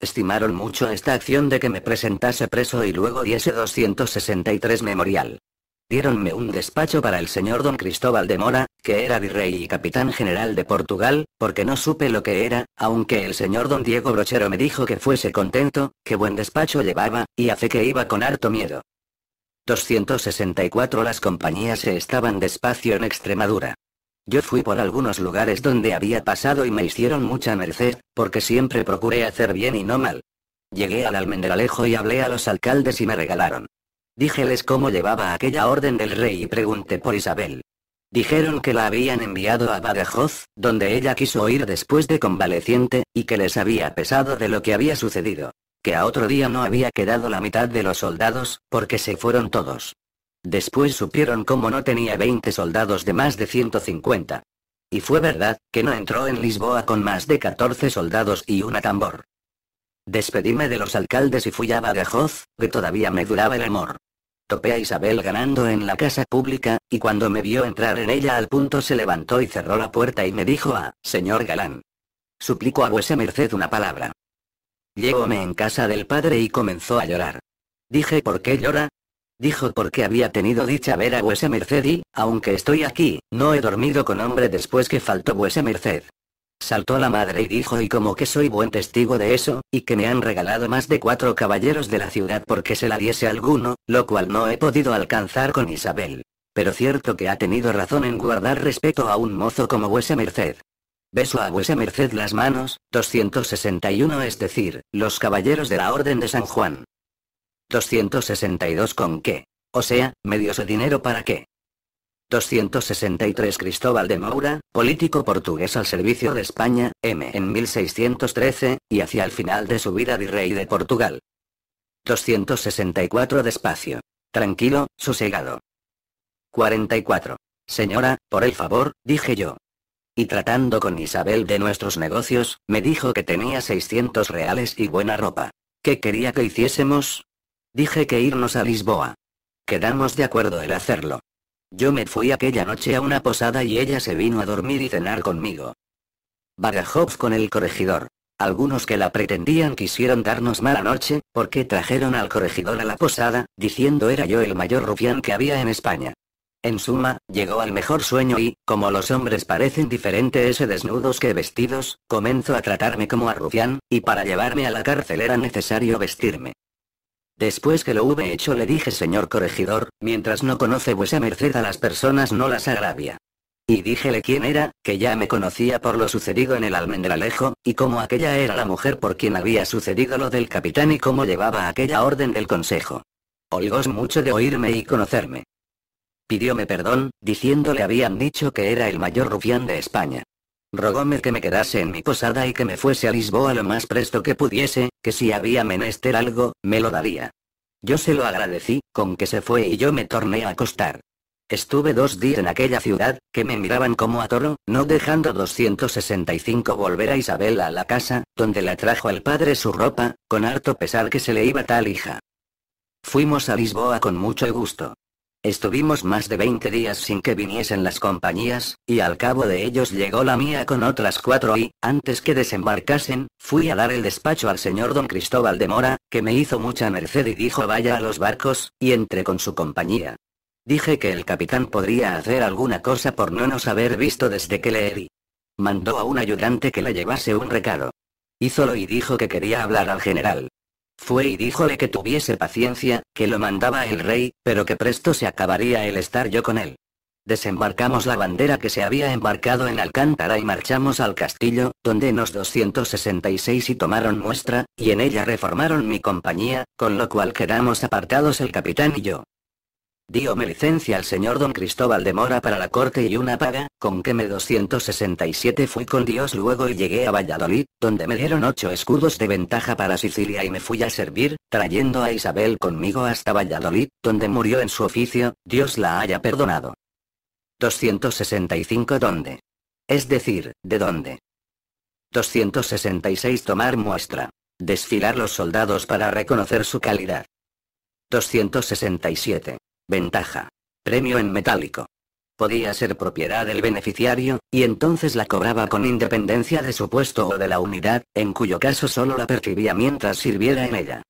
Estimaron mucho esta acción de que me presentase preso y luego diese 263 memorial. Dieronme un despacho para el señor don Cristóbal de Mora, que era virrey y capitán general de Portugal, porque no supe lo que era, aunque el señor don Diego Brochero me dijo que fuese contento, que buen despacho llevaba, y hace que iba con harto miedo. 264 Las compañías se estaban despacio en Extremadura. Yo fui por algunos lugares donde había pasado y me hicieron mucha merced, porque siempre procuré hacer bien y no mal. Llegué al almendralejo y hablé a los alcaldes y me regalaron Díjeles cómo llevaba aquella orden del rey y pregunté por Isabel. Dijeron que la habían enviado a Badajoz, donde ella quiso ir después de convaleciente, y que les había pesado de lo que había sucedido. Que a otro día no había quedado la mitad de los soldados, porque se fueron todos. Después supieron cómo no tenía 20 soldados de más de 150. Y fue verdad, que no entró en Lisboa con más de 14 soldados y una tambor. Despedíme de los alcaldes y fui a Badajoz, que todavía me duraba el amor. Topé a Isabel ganando en la casa pública, y cuando me vio entrar en ella al punto se levantó y cerró la puerta y me dijo a, señor Galán. Suplico a vuesa merced una palabra. Llegóme en casa del padre y comenzó a llorar. Dije ¿por qué llora? Dijo porque había tenido dicha ver a vuesa merced y, aunque estoy aquí, no he dormido con hombre después que faltó vuesa merced. Saltó la madre y dijo y como que soy buen testigo de eso, y que me han regalado más de cuatro caballeros de la ciudad porque se la diese alguno, lo cual no he podido alcanzar con Isabel. Pero cierto que ha tenido razón en guardar respeto a un mozo como vuesa merced. Beso a vuesa merced las manos, 261 es decir, los caballeros de la Orden de San Juan. 262 con qué. O sea, medio su dinero para qué. 263 Cristóbal de Moura, político portugués al servicio de España, M. en 1613, y hacia el final de su vida virrey de Portugal. 264 Despacio. Tranquilo, sosegado. 44. Señora, por el favor, dije yo. Y tratando con Isabel de nuestros negocios, me dijo que tenía 600 reales y buena ropa. ¿Qué quería que hiciésemos? Dije que irnos a Lisboa. Quedamos de acuerdo en hacerlo. Yo me fui aquella noche a una posada y ella se vino a dormir y cenar conmigo. Badajoz con el corregidor. Algunos que la pretendían quisieron darnos mala noche, porque trajeron al corregidor a la posada, diciendo era yo el mayor rufián que había en España. En suma, llegó al mejor sueño y, como los hombres parecen ese desnudos que vestidos, comenzó a tratarme como a rufián, y para llevarme a la cárcel era necesario vestirme. Después que lo hube hecho le dije señor corregidor, mientras no conoce vuesa merced a las personas no las agravia. Y díjele quién era, que ya me conocía por lo sucedido en el almendralejo, y cómo aquella era la mujer por quien había sucedido lo del capitán y cómo llevaba aquella orden del consejo. Holgos mucho de oírme y conocerme. Pidióme perdón, diciéndole habían dicho que era el mayor rufián de España. Rogóme que me quedase en mi posada y que me fuese a Lisboa lo más presto que pudiese, que si había menester algo, me lo daría. Yo se lo agradecí, con que se fue y yo me torné a acostar. Estuve dos días en aquella ciudad, que me miraban como a toro, no dejando 265 volver a Isabela a la casa, donde la trajo al padre su ropa, con harto pesar que se le iba tal hija. Fuimos a Lisboa con mucho gusto. Estuvimos más de 20 días sin que viniesen las compañías, y al cabo de ellos llegó la mía con otras cuatro y, antes que desembarcasen, fui a dar el despacho al señor don Cristóbal de Mora, que me hizo mucha merced y dijo vaya a los barcos, y entré con su compañía. Dije que el capitán podría hacer alguna cosa por no nos haber visto desde que le herí. Mandó a un ayudante que le llevase un recado. Hízolo y dijo que quería hablar al general. Fue y díjole que tuviese paciencia, que lo mandaba el rey, pero que presto se acabaría el estar yo con él. Desembarcamos la bandera que se había embarcado en Alcántara y marchamos al castillo, donde nos 266 y tomaron muestra, y en ella reformaron mi compañía, con lo cual quedamos apartados el capitán y yo me licencia al señor don Cristóbal de Mora para la corte y una paga, con que me 267 fui con Dios luego y llegué a Valladolid, donde me dieron ocho escudos de ventaja para Sicilia y me fui a servir, trayendo a Isabel conmigo hasta Valladolid, donde murió en su oficio, Dios la haya perdonado. 265 ¿Dónde? Es decir, ¿de dónde? 266 Tomar muestra. Desfilar los soldados para reconocer su calidad. 267. Ventaja. Premio en metálico. Podía ser propiedad del beneficiario, y entonces la cobraba con independencia de su puesto o de la unidad, en cuyo caso solo la percibía mientras sirviera en ella.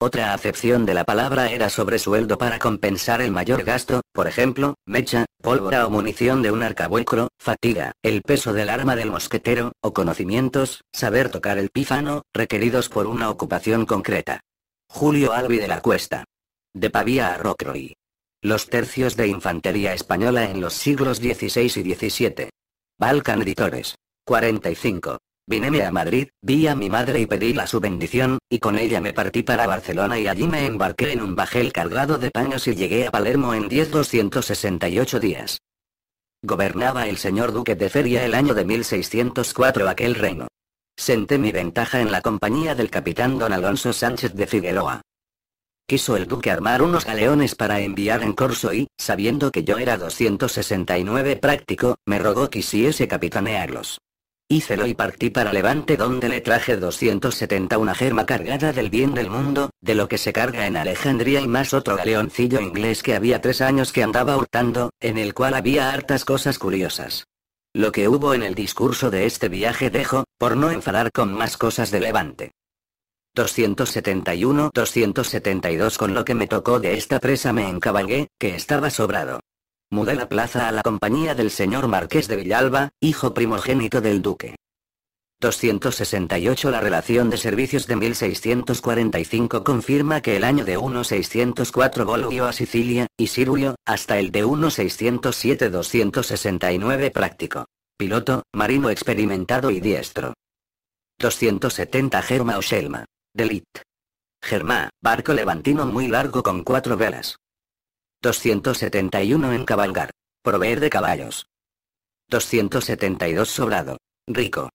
Otra acepción de la palabra era sobre sueldo para compensar el mayor gasto, por ejemplo, mecha, pólvora o munición de un arcabuecro, fatiga, el peso del arma del mosquetero, o conocimientos, saber tocar el pífano, requeridos por una ocupación concreta. Julio Albi de la Cuesta. De Pavía a Rockroy. Los tercios de infantería española en los siglos XVI y XVII. Balkan Editores. 45. Vineme a Madrid, vi a mi madre y pedí la su bendición, y con ella me partí para Barcelona y allí me embarqué en un bajel cargado de paños y llegué a Palermo en 10268 días. Gobernaba el señor duque de Feria el año de 1604 aquel reino. Senté mi ventaja en la compañía del capitán don Alonso Sánchez de Figueroa quiso el duque armar unos galeones para enviar en corso y, sabiendo que yo era 269 práctico, me rogó quisiese capitanearlos. Hícelo y partí para Levante donde le traje 270 una germa cargada del bien del mundo, de lo que se carga en Alejandría y más otro galeoncillo inglés que había tres años que andaba hurtando, en el cual había hartas cosas curiosas. Lo que hubo en el discurso de este viaje dejo, por no enfadar con más cosas de Levante. 271, 272 con lo que me tocó de esta presa me encabalgué, que estaba sobrado. Mudé la plaza a la compañía del señor Marqués de Villalba, hijo primogénito del duque. 268 La relación de servicios de 1645 confirma que el año de 1604 volvió a Sicilia, y sirvió, hasta el de 1607-269 práctico. Piloto, marino experimentado y diestro. 270 Germa o Delit. Germá, barco levantino muy largo con cuatro velas. 271 en cabalgar. Proveer de caballos. 272 sobrado. Rico.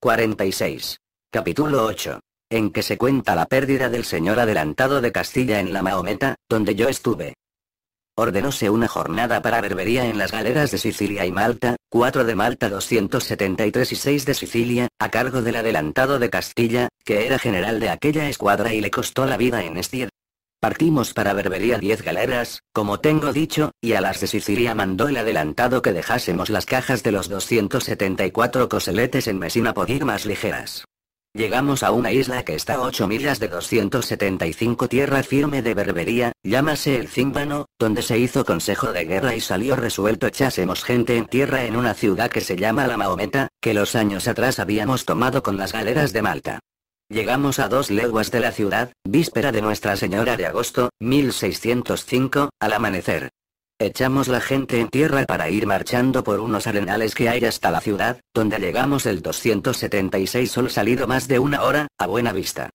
46. Capítulo 8. En que se cuenta la pérdida del señor adelantado de Castilla en la Mahometa, donde yo estuve. Ordenóse una jornada para berbería en las galeras de Sicilia y Malta, 4 de Malta 273 y 6 de Sicilia, a cargo del adelantado de Castilla, que era general de aquella escuadra y le costó la vida en Estir. Partimos para Berbería 10 galeras, como tengo dicho, y a las de Sicilia mandó el adelantado que dejásemos las cajas de los 274 coseletes en Mesina por ir más ligeras. Llegamos a una isla que está a 8 millas de 275 tierra firme de Berbería, llámase el Címbano, donde se hizo consejo de guerra y salió resuelto echásemos gente en tierra en una ciudad que se llama La Mahometa, que los años atrás habíamos tomado con las galeras de Malta. Llegamos a dos leguas de la ciudad, víspera de Nuestra Señora de agosto, 1605, al amanecer. Echamos la gente en tierra para ir marchando por unos arenales que hay hasta la ciudad, donde llegamos el 276 sol salido más de una hora, a buena vista.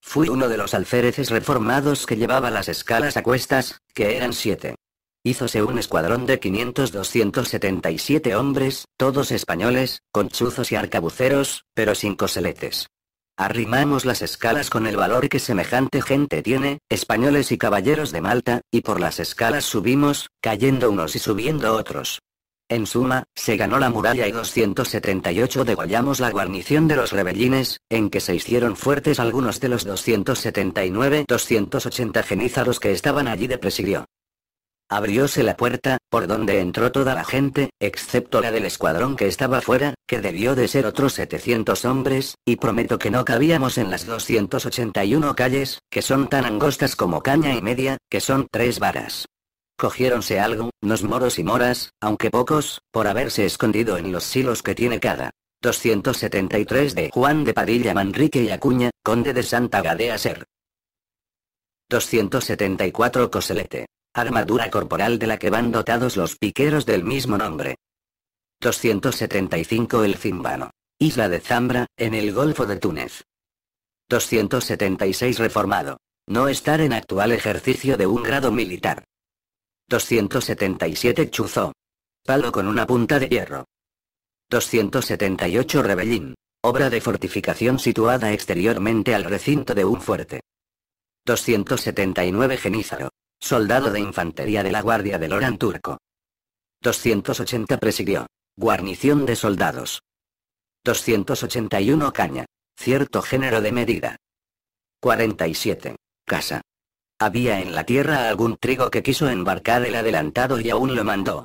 Fui uno de los alféreces reformados que llevaba las escalas a cuestas, que eran siete. Hízose un escuadrón de 500-277 hombres, todos españoles, con chuzos y arcabuceros, pero sin coseletes. Arrimamos las escalas con el valor que semejante gente tiene, españoles y caballeros de Malta, y por las escalas subimos, cayendo unos y subiendo otros. En suma, se ganó la muralla y 278 degollamos la guarnición de los rebellines, en que se hicieron fuertes algunos de los 279-280 genízaros que estaban allí de presidio. Abrióse la puerta, por donde entró toda la gente, excepto la del escuadrón que estaba fuera, que debió de ser otros 700 hombres, y prometo que no cabíamos en las 281 calles, que son tan angostas como caña y media, que son tres varas. Cogiéronse algo, nos moros y moras, aunque pocos, por haberse escondido en los silos que tiene cada. 273 de Juan de Padilla Manrique y Acuña, conde de Santa Gadea Ser. 274 Coselete armadura corporal de la que van dotados los piqueros del mismo nombre. 275 El Zimbano. Isla de Zambra, en el Golfo de Túnez. 276 Reformado. No estar en actual ejercicio de un grado militar. 277 Chuzó. Palo con una punta de hierro. 278 Rebellín. Obra de fortificación situada exteriormente al recinto de un fuerte. 279 Genízaro soldado de infantería de la Guardia del Orán turco. 280 presidió. Guarnición de soldados. 281 caña. Cierto género de medida. 47. Casa. Había en la tierra algún trigo que quiso embarcar el adelantado y aún lo mandó,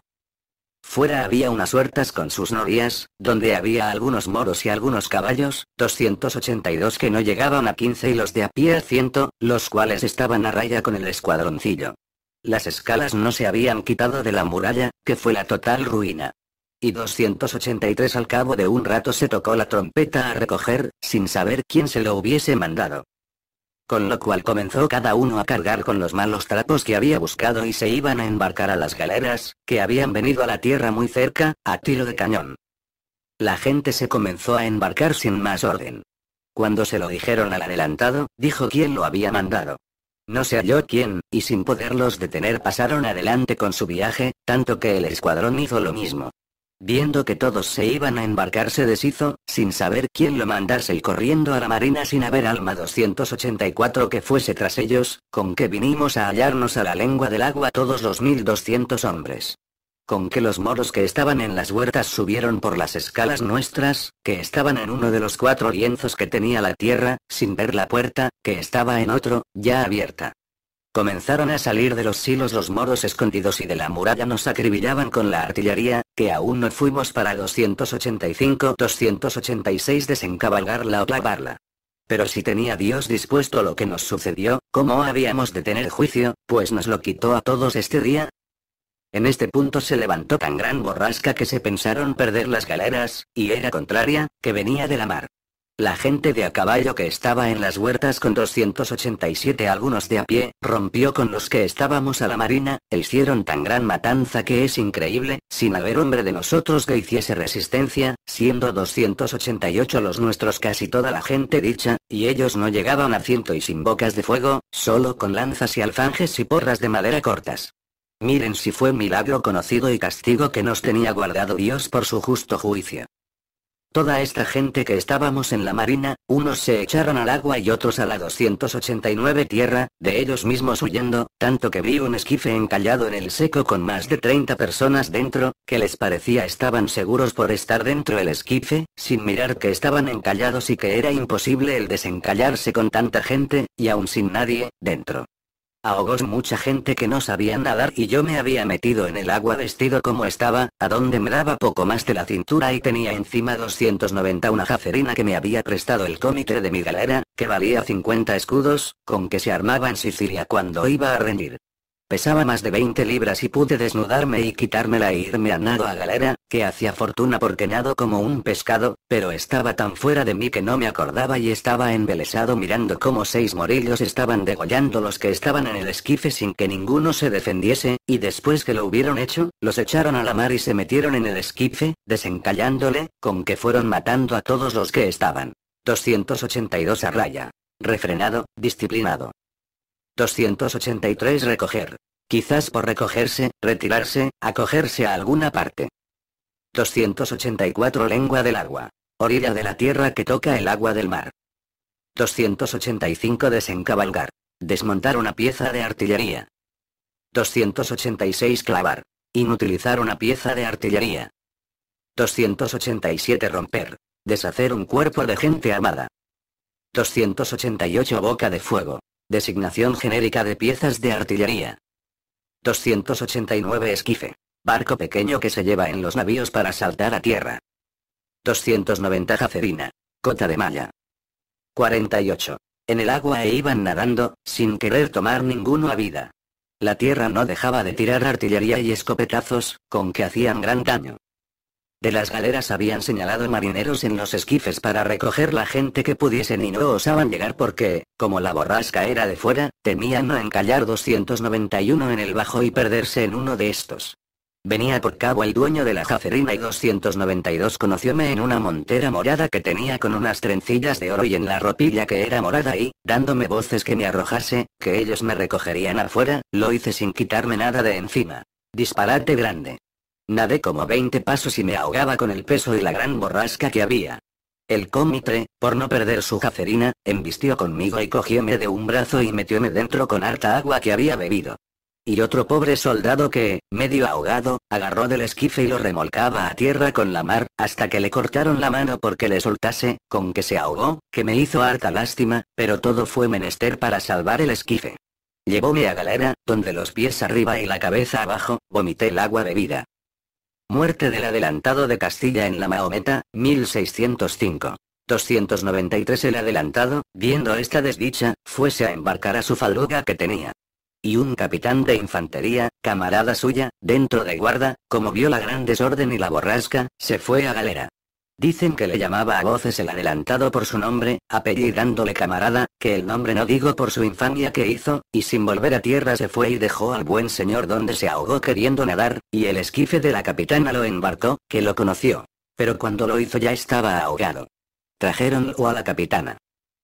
Fuera había unas huertas con sus norías, donde había algunos moros y algunos caballos, 282 que no llegaban a 15 y los de a pie a 100, los cuales estaban a raya con el escuadroncillo. Las escalas no se habían quitado de la muralla, que fue la total ruina. Y 283 al cabo de un rato se tocó la trompeta a recoger, sin saber quién se lo hubiese mandado con lo cual comenzó cada uno a cargar con los malos trapos que había buscado y se iban a embarcar a las galeras, que habían venido a la tierra muy cerca, a tiro de cañón. La gente se comenzó a embarcar sin más orden. Cuando se lo dijeron al adelantado, dijo quién lo había mandado. No se halló quién, y sin poderlos detener pasaron adelante con su viaje, tanto que el escuadrón hizo lo mismo. Viendo que todos se iban a embarcar se deshizo, sin saber quién lo mandase y corriendo a la marina sin haber alma 284 que fuese tras ellos, con que vinimos a hallarnos a la lengua del agua todos los 1200 hombres. Con que los moros que estaban en las huertas subieron por las escalas nuestras, que estaban en uno de los cuatro lienzos que tenía la tierra, sin ver la puerta, que estaba en otro, ya abierta. Comenzaron a salir de los silos los moros escondidos y de la muralla nos acribillaban con la artillería, que aún no fuimos para 285-286 desencabalgarla o clavarla. Pero si tenía Dios dispuesto lo que nos sucedió, ¿cómo habíamos de tener juicio, pues nos lo quitó a todos este día? En este punto se levantó tan gran borrasca que se pensaron perder las galeras, y era contraria, que venía de la mar. La gente de a caballo que estaba en las huertas con 287 algunos de a pie, rompió con los que estábamos a la marina, e hicieron tan gran matanza que es increíble, sin haber hombre de nosotros que hiciese resistencia, siendo 288 los nuestros casi toda la gente dicha, y ellos no llegaban a ciento y sin bocas de fuego, solo con lanzas y alfanjes y porras de madera cortas. Miren si fue milagro conocido y castigo que nos tenía guardado Dios por su justo juicio. Toda esta gente que estábamos en la marina, unos se echaron al agua y otros a la 289 tierra, de ellos mismos huyendo, tanto que vi un esquife encallado en el seco con más de 30 personas dentro, que les parecía estaban seguros por estar dentro el esquife, sin mirar que estaban encallados y que era imposible el desencallarse con tanta gente, y aún sin nadie, dentro ahogó mucha gente que no sabía nadar y yo me había metido en el agua vestido como estaba, a donde me daba poco más de la cintura y tenía encima 290 una jacerina que me había prestado el comité de mi galera, que valía 50 escudos, con que se armaba en Sicilia cuando iba a rendir. Pesaba más de 20 libras y pude desnudarme y quitármela e irme a nado a galera, que hacía fortuna porque nado como un pescado, pero estaba tan fuera de mí que no me acordaba y estaba embelesado mirando cómo seis morillos estaban degollando los que estaban en el esquife sin que ninguno se defendiese, y después que lo hubieron hecho, los echaron a la mar y se metieron en el esquife, desencallándole, con que fueron matando a todos los que estaban. 282 a raya. Refrenado, disciplinado. 283 recoger. Quizás por recogerse, retirarse, acogerse a alguna parte. 284 Lengua del agua. Orilla de la tierra que toca el agua del mar. 285 Desencabalgar. Desmontar una pieza de artillería. 286 Clavar. Inutilizar una pieza de artillería. 287 Romper. Deshacer un cuerpo de gente amada. 288 Boca de fuego. Designación genérica de piezas de artillería. 289 Esquife. Barco pequeño que se lleva en los navíos para saltar a tierra. 290 Jacerina. Cota de malla. 48. En el agua e iban nadando, sin querer tomar ninguno a vida. La tierra no dejaba de tirar artillería y escopetazos, con que hacían gran daño. De las galeras habían señalado marineros en los esquifes para recoger la gente que pudiesen y no osaban llegar porque, como la borrasca era de fuera, temían no encallar 291 en el bajo y perderse en uno de estos. Venía por cabo el dueño de la jacerina y 292 conocióme en una montera morada que tenía con unas trencillas de oro y en la ropilla que era morada y, dándome voces que me arrojase, que ellos me recogerían afuera, lo hice sin quitarme nada de encima. Disparate grande. Nadé como 20 pasos y me ahogaba con el peso y la gran borrasca que había. El cómitre, por no perder su cacerina, embistió conmigo y cogióme de un brazo y metióme dentro con harta agua que había bebido. Y otro pobre soldado que, medio ahogado, agarró del esquife y lo remolcaba a tierra con la mar, hasta que le cortaron la mano porque le soltase, con que se ahogó, que me hizo harta lástima, pero todo fue menester para salvar el esquife. Llevóme a galera, donde los pies arriba y la cabeza abajo, vomité el agua bebida. Muerte del adelantado de Castilla en la Mahometa, 1605. 293 El adelantado, viendo esta desdicha, fuese a embarcar a su faluga que tenía. Y un capitán de infantería, camarada suya, dentro de guarda, como vio la gran desorden y la borrasca, se fue a galera. Dicen que le llamaba a voces el adelantado por su nombre, dándole camarada, que el nombre no digo por su infamia que hizo, y sin volver a tierra se fue y dejó al buen señor donde se ahogó queriendo nadar, y el esquife de la capitana lo embarcó, que lo conoció. Pero cuando lo hizo ya estaba ahogado. Trajeronlo a la capitana.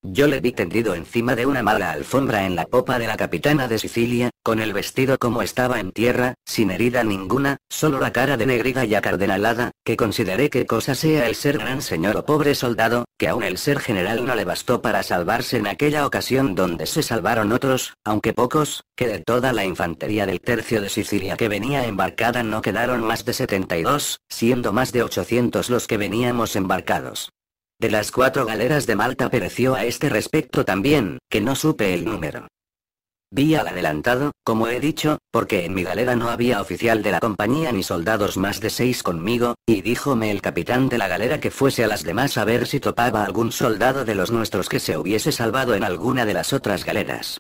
Yo le vi tendido encima de una mala alfombra en la popa de la capitana de Sicilia, con el vestido como estaba en tierra, sin herida ninguna, solo la cara de negrida y acardenalada, que consideré que cosa sea el ser gran señor o pobre soldado, que aún el ser general no le bastó para salvarse en aquella ocasión donde se salvaron otros, aunque pocos, que de toda la infantería del tercio de Sicilia que venía embarcada no quedaron más de 72, siendo más de 800 los que veníamos embarcados. De las cuatro galeras de Malta pereció a este respecto también, que no supe el número. Vi al adelantado, como he dicho, porque en mi galera no había oficial de la compañía ni soldados más de seis conmigo, y díjome el capitán de la galera que fuese a las demás a ver si topaba algún soldado de los nuestros que se hubiese salvado en alguna de las otras galeras.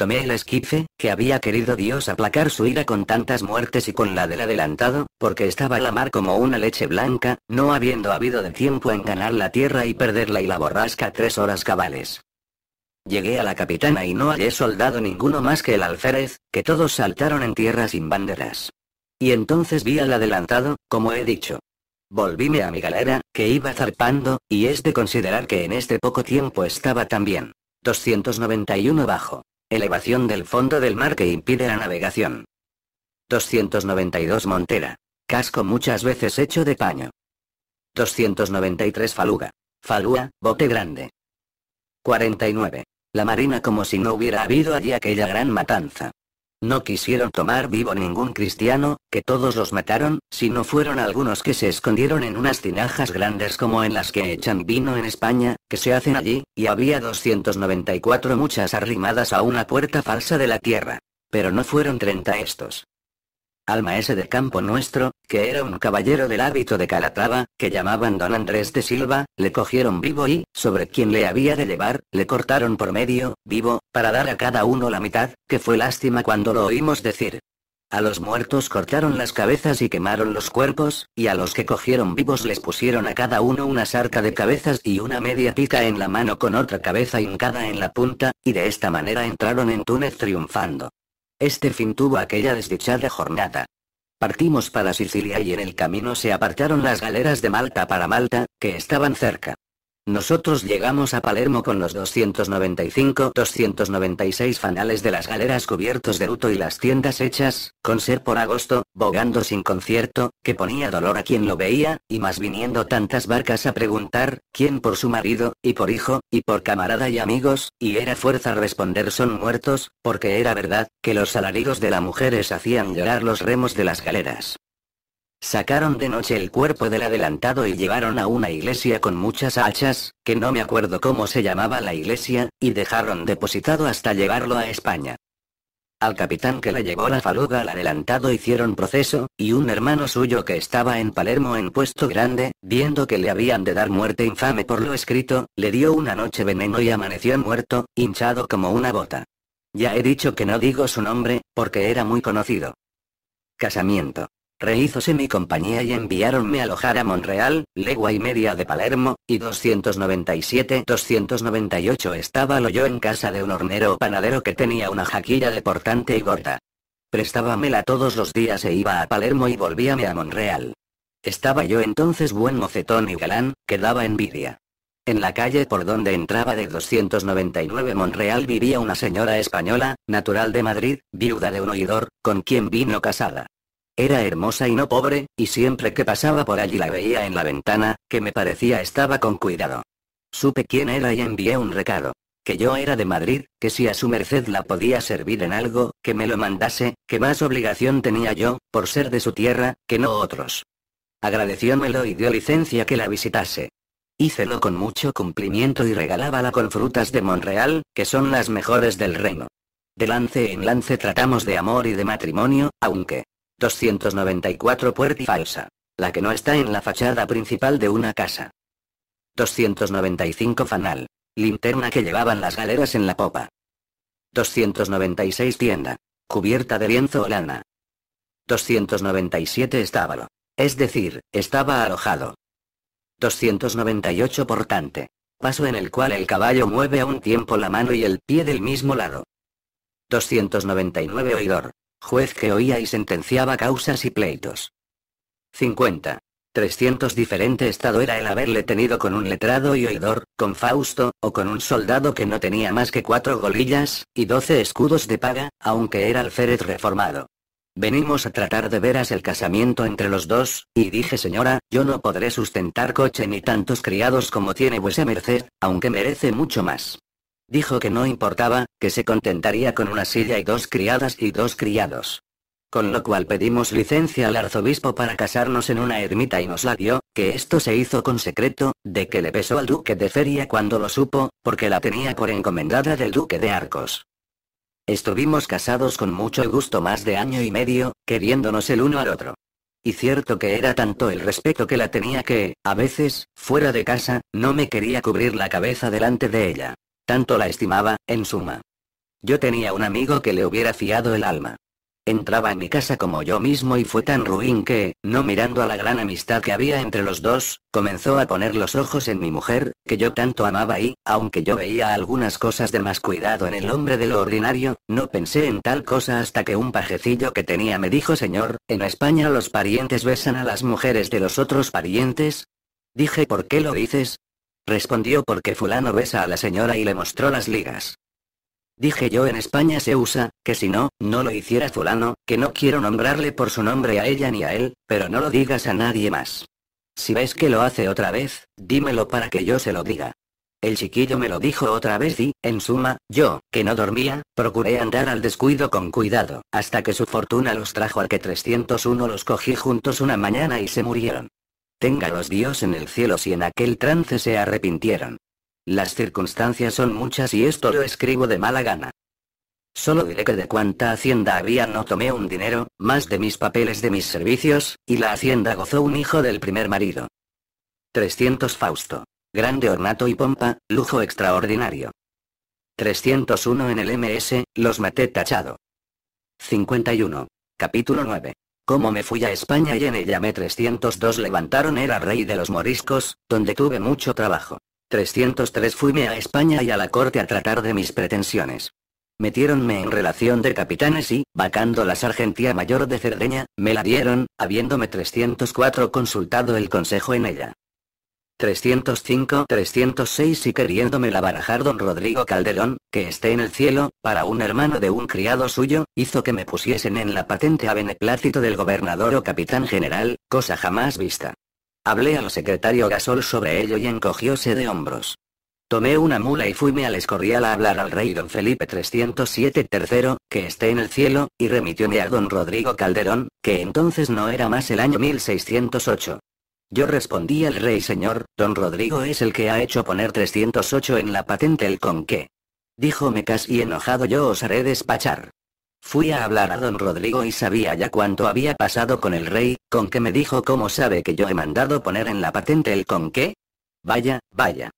Tomé el esquife, que había querido Dios aplacar su ira con tantas muertes y con la del adelantado, porque estaba la mar como una leche blanca, no habiendo habido de tiempo en ganar la tierra y perderla y la borrasca tres horas cabales. Llegué a la capitana y no hallé soldado ninguno más que el alférez, que todos saltaron en tierra sin banderas. Y entonces vi al adelantado, como he dicho. Volvíme a mi galera, que iba zarpando, y es de considerar que en este poco tiempo estaba también. 291 bajo. Elevación del fondo del mar que impide la navegación. 292 Montera. Casco muchas veces hecho de paño. 293 Faluga. Falúa, bote grande. 49. La marina como si no hubiera habido allí aquella gran matanza. No quisieron tomar vivo ningún cristiano, que todos los mataron, sino fueron algunos que se escondieron en unas tinajas grandes como en las que echan vino en España, que se hacen allí, y había 294 muchas arrimadas a una puerta falsa de la tierra. Pero no fueron 30 estos alma ese de campo nuestro, que era un caballero del hábito de Calatrava, que llamaban don Andrés de Silva, le cogieron vivo y, sobre quien le había de llevar, le cortaron por medio, vivo, para dar a cada uno la mitad, que fue lástima cuando lo oímos decir. A los muertos cortaron las cabezas y quemaron los cuerpos, y a los que cogieron vivos les pusieron a cada uno una sarca de cabezas y una media pica en la mano con otra cabeza hincada en la punta, y de esta manera entraron en Túnez triunfando. Este fin tuvo aquella desdichada jornada. Partimos para Sicilia y en el camino se apartaron las galeras de Malta para Malta, que estaban cerca. Nosotros llegamos a Palermo con los 295-296 fanales de las galeras cubiertos de luto y las tiendas hechas, con ser por agosto, bogando sin concierto, que ponía dolor a quien lo veía, y más viniendo tantas barcas a preguntar, quién por su marido, y por hijo, y por camarada y amigos, y era fuerza responder son muertos, porque era verdad, que los alaridos de las mujeres hacían llorar los remos de las galeras. Sacaron de noche el cuerpo del adelantado y llevaron a una iglesia con muchas hachas, que no me acuerdo cómo se llamaba la iglesia, y dejaron depositado hasta llevarlo a España. Al capitán que la llevó la faluga al adelantado hicieron proceso, y un hermano suyo que estaba en Palermo en puesto grande, viendo que le habían de dar muerte infame por lo escrito, le dio una noche veneno y amaneció muerto, hinchado como una bota. Ya he dicho que no digo su nombre, porque era muy conocido. Casamiento. Rehízose mi compañía y enviaronme a alojar a Monreal, legua y media de Palermo, y 297-298 estaba lo yo en casa de un hornero panadero que tenía una jaquilla de portante y gorda. Prestábamela todos los días e iba a Palermo y volvíame a Monreal. Estaba yo entonces buen mocetón y galán, que daba envidia. En la calle por donde entraba de 299 Monreal vivía una señora española, natural de Madrid, viuda de un oidor, con quien vino casada. Era hermosa y no pobre, y siempre que pasaba por allí la veía en la ventana, que me parecía estaba con cuidado. Supe quién era y envié un recado. Que yo era de Madrid, que si a su merced la podía servir en algo, que me lo mandase, que más obligación tenía yo, por ser de su tierra, que no otros. Agradeciómelo y dio licencia que la visitase. Hícelo con mucho cumplimiento y regalábala con frutas de Monreal, que son las mejores del reino. De lance en lance tratamos de amor y de matrimonio, aunque 294 Puerta falsa. La que no está en la fachada principal de una casa. 295 Fanal. Linterna que llevaban las galeras en la popa. 296 Tienda. Cubierta de lienzo o lana. 297 Estábalo. Es decir, estaba alojado. 298 Portante. Paso en el cual el caballo mueve a un tiempo la mano y el pie del mismo lado. 299 Oidor juez que oía y sentenciaba causas y pleitos. 50. 300 diferente estado era el haberle tenido con un letrado y oidor, con Fausto, o con un soldado que no tenía más que cuatro golillas, y doce escudos de paga, aunque era alférez reformado. Venimos a tratar de veras el casamiento entre los dos, y dije señora, yo no podré sustentar coche ni tantos criados como tiene vuesa merced, aunque merece mucho más. Dijo que no importaba, que se contentaría con una silla y dos criadas y dos criados. Con lo cual pedimos licencia al arzobispo para casarnos en una ermita y nos la dio, que esto se hizo con secreto, de que le pesó al duque de Feria cuando lo supo, porque la tenía por encomendada del duque de Arcos. Estuvimos casados con mucho gusto más de año y medio, queriéndonos el uno al otro. Y cierto que era tanto el respeto que la tenía que, a veces, fuera de casa, no me quería cubrir la cabeza delante de ella. Tanto la estimaba, en suma. Yo tenía un amigo que le hubiera fiado el alma. Entraba en mi casa como yo mismo y fue tan ruin que, no mirando a la gran amistad que había entre los dos, comenzó a poner los ojos en mi mujer, que yo tanto amaba y, aunque yo veía algunas cosas de más cuidado en el hombre de lo ordinario, no pensé en tal cosa hasta que un pajecillo que tenía me dijo Señor, en España los parientes besan a las mujeres de los otros parientes. Dije ¿por qué lo dices? Respondió porque fulano besa a la señora y le mostró las ligas. Dije yo en España se usa, que si no, no lo hiciera fulano, que no quiero nombrarle por su nombre a ella ni a él, pero no lo digas a nadie más. Si ves que lo hace otra vez, dímelo para que yo se lo diga. El chiquillo me lo dijo otra vez y, en suma, yo, que no dormía, procuré andar al descuido con cuidado, hasta que su fortuna los trajo al que 301 los cogí juntos una mañana y se murieron los Dios en el cielo si en aquel trance se arrepintieron. Las circunstancias son muchas y esto lo escribo de mala gana. Solo diré que de cuánta hacienda había no tomé un dinero, más de mis papeles de mis servicios, y la hacienda gozó un hijo del primer marido. 300 Fausto. Grande ornato y pompa, lujo extraordinario. 301 en el MS, los maté tachado. 51. Capítulo 9. Como me fui a España y en ella me 302 levantaron era rey de los moriscos, donde tuve mucho trabajo. 303 fuime a España y a la corte a tratar de mis pretensiones. Metiéronme en relación de capitanes y, vacando la sargentía mayor de Cerdeña, me la dieron, habiéndome 304 consultado el consejo en ella. 305, 306 y queriéndome la barajar don Rodrigo Calderón, que esté en el cielo, para un hermano de un criado suyo, hizo que me pusiesen en la patente a beneplácito del gobernador o capitán general, cosa jamás vista. Hablé al secretario Gasol sobre ello y encogióse de hombros. Tomé una mula y fuime al escorial a hablar al rey don Felipe 307 III, que esté en el cielo, y remitióme a don Rodrigo Calderón, que entonces no era más el año 1608. Yo respondí al rey señor, don Rodrigo es el que ha hecho poner 308 en la patente el con qué. Díjome casi enojado yo os haré despachar. Fui a hablar a don Rodrigo y sabía ya cuánto había pasado con el rey, con que me dijo cómo sabe que yo he mandado poner en la patente el con qué. Vaya, vaya.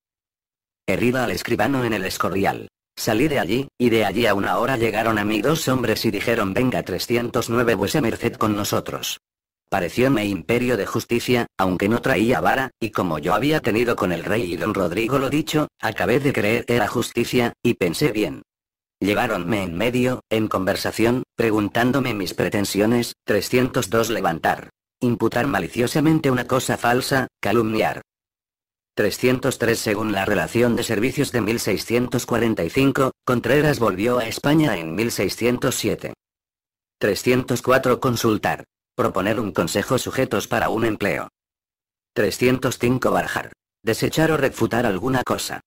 Herida al escribano en el escorial. Salí de allí, y de allí a una hora llegaron a mí dos hombres y dijeron venga 309 vuesa merced con nosotros. Parecióme imperio de justicia, aunque no traía vara, y como yo había tenido con el rey y don Rodrigo lo dicho, acabé de creer era justicia, y pensé bien. Lleváronme en medio, en conversación, preguntándome mis pretensiones, 302 levantar. Imputar maliciosamente una cosa falsa, calumniar. 303 Según la relación de servicios de 1645, Contreras volvió a España en 1607. 304 Consultar. Proponer un consejo sujetos para un empleo. 305 Barjar. Desechar o refutar alguna cosa.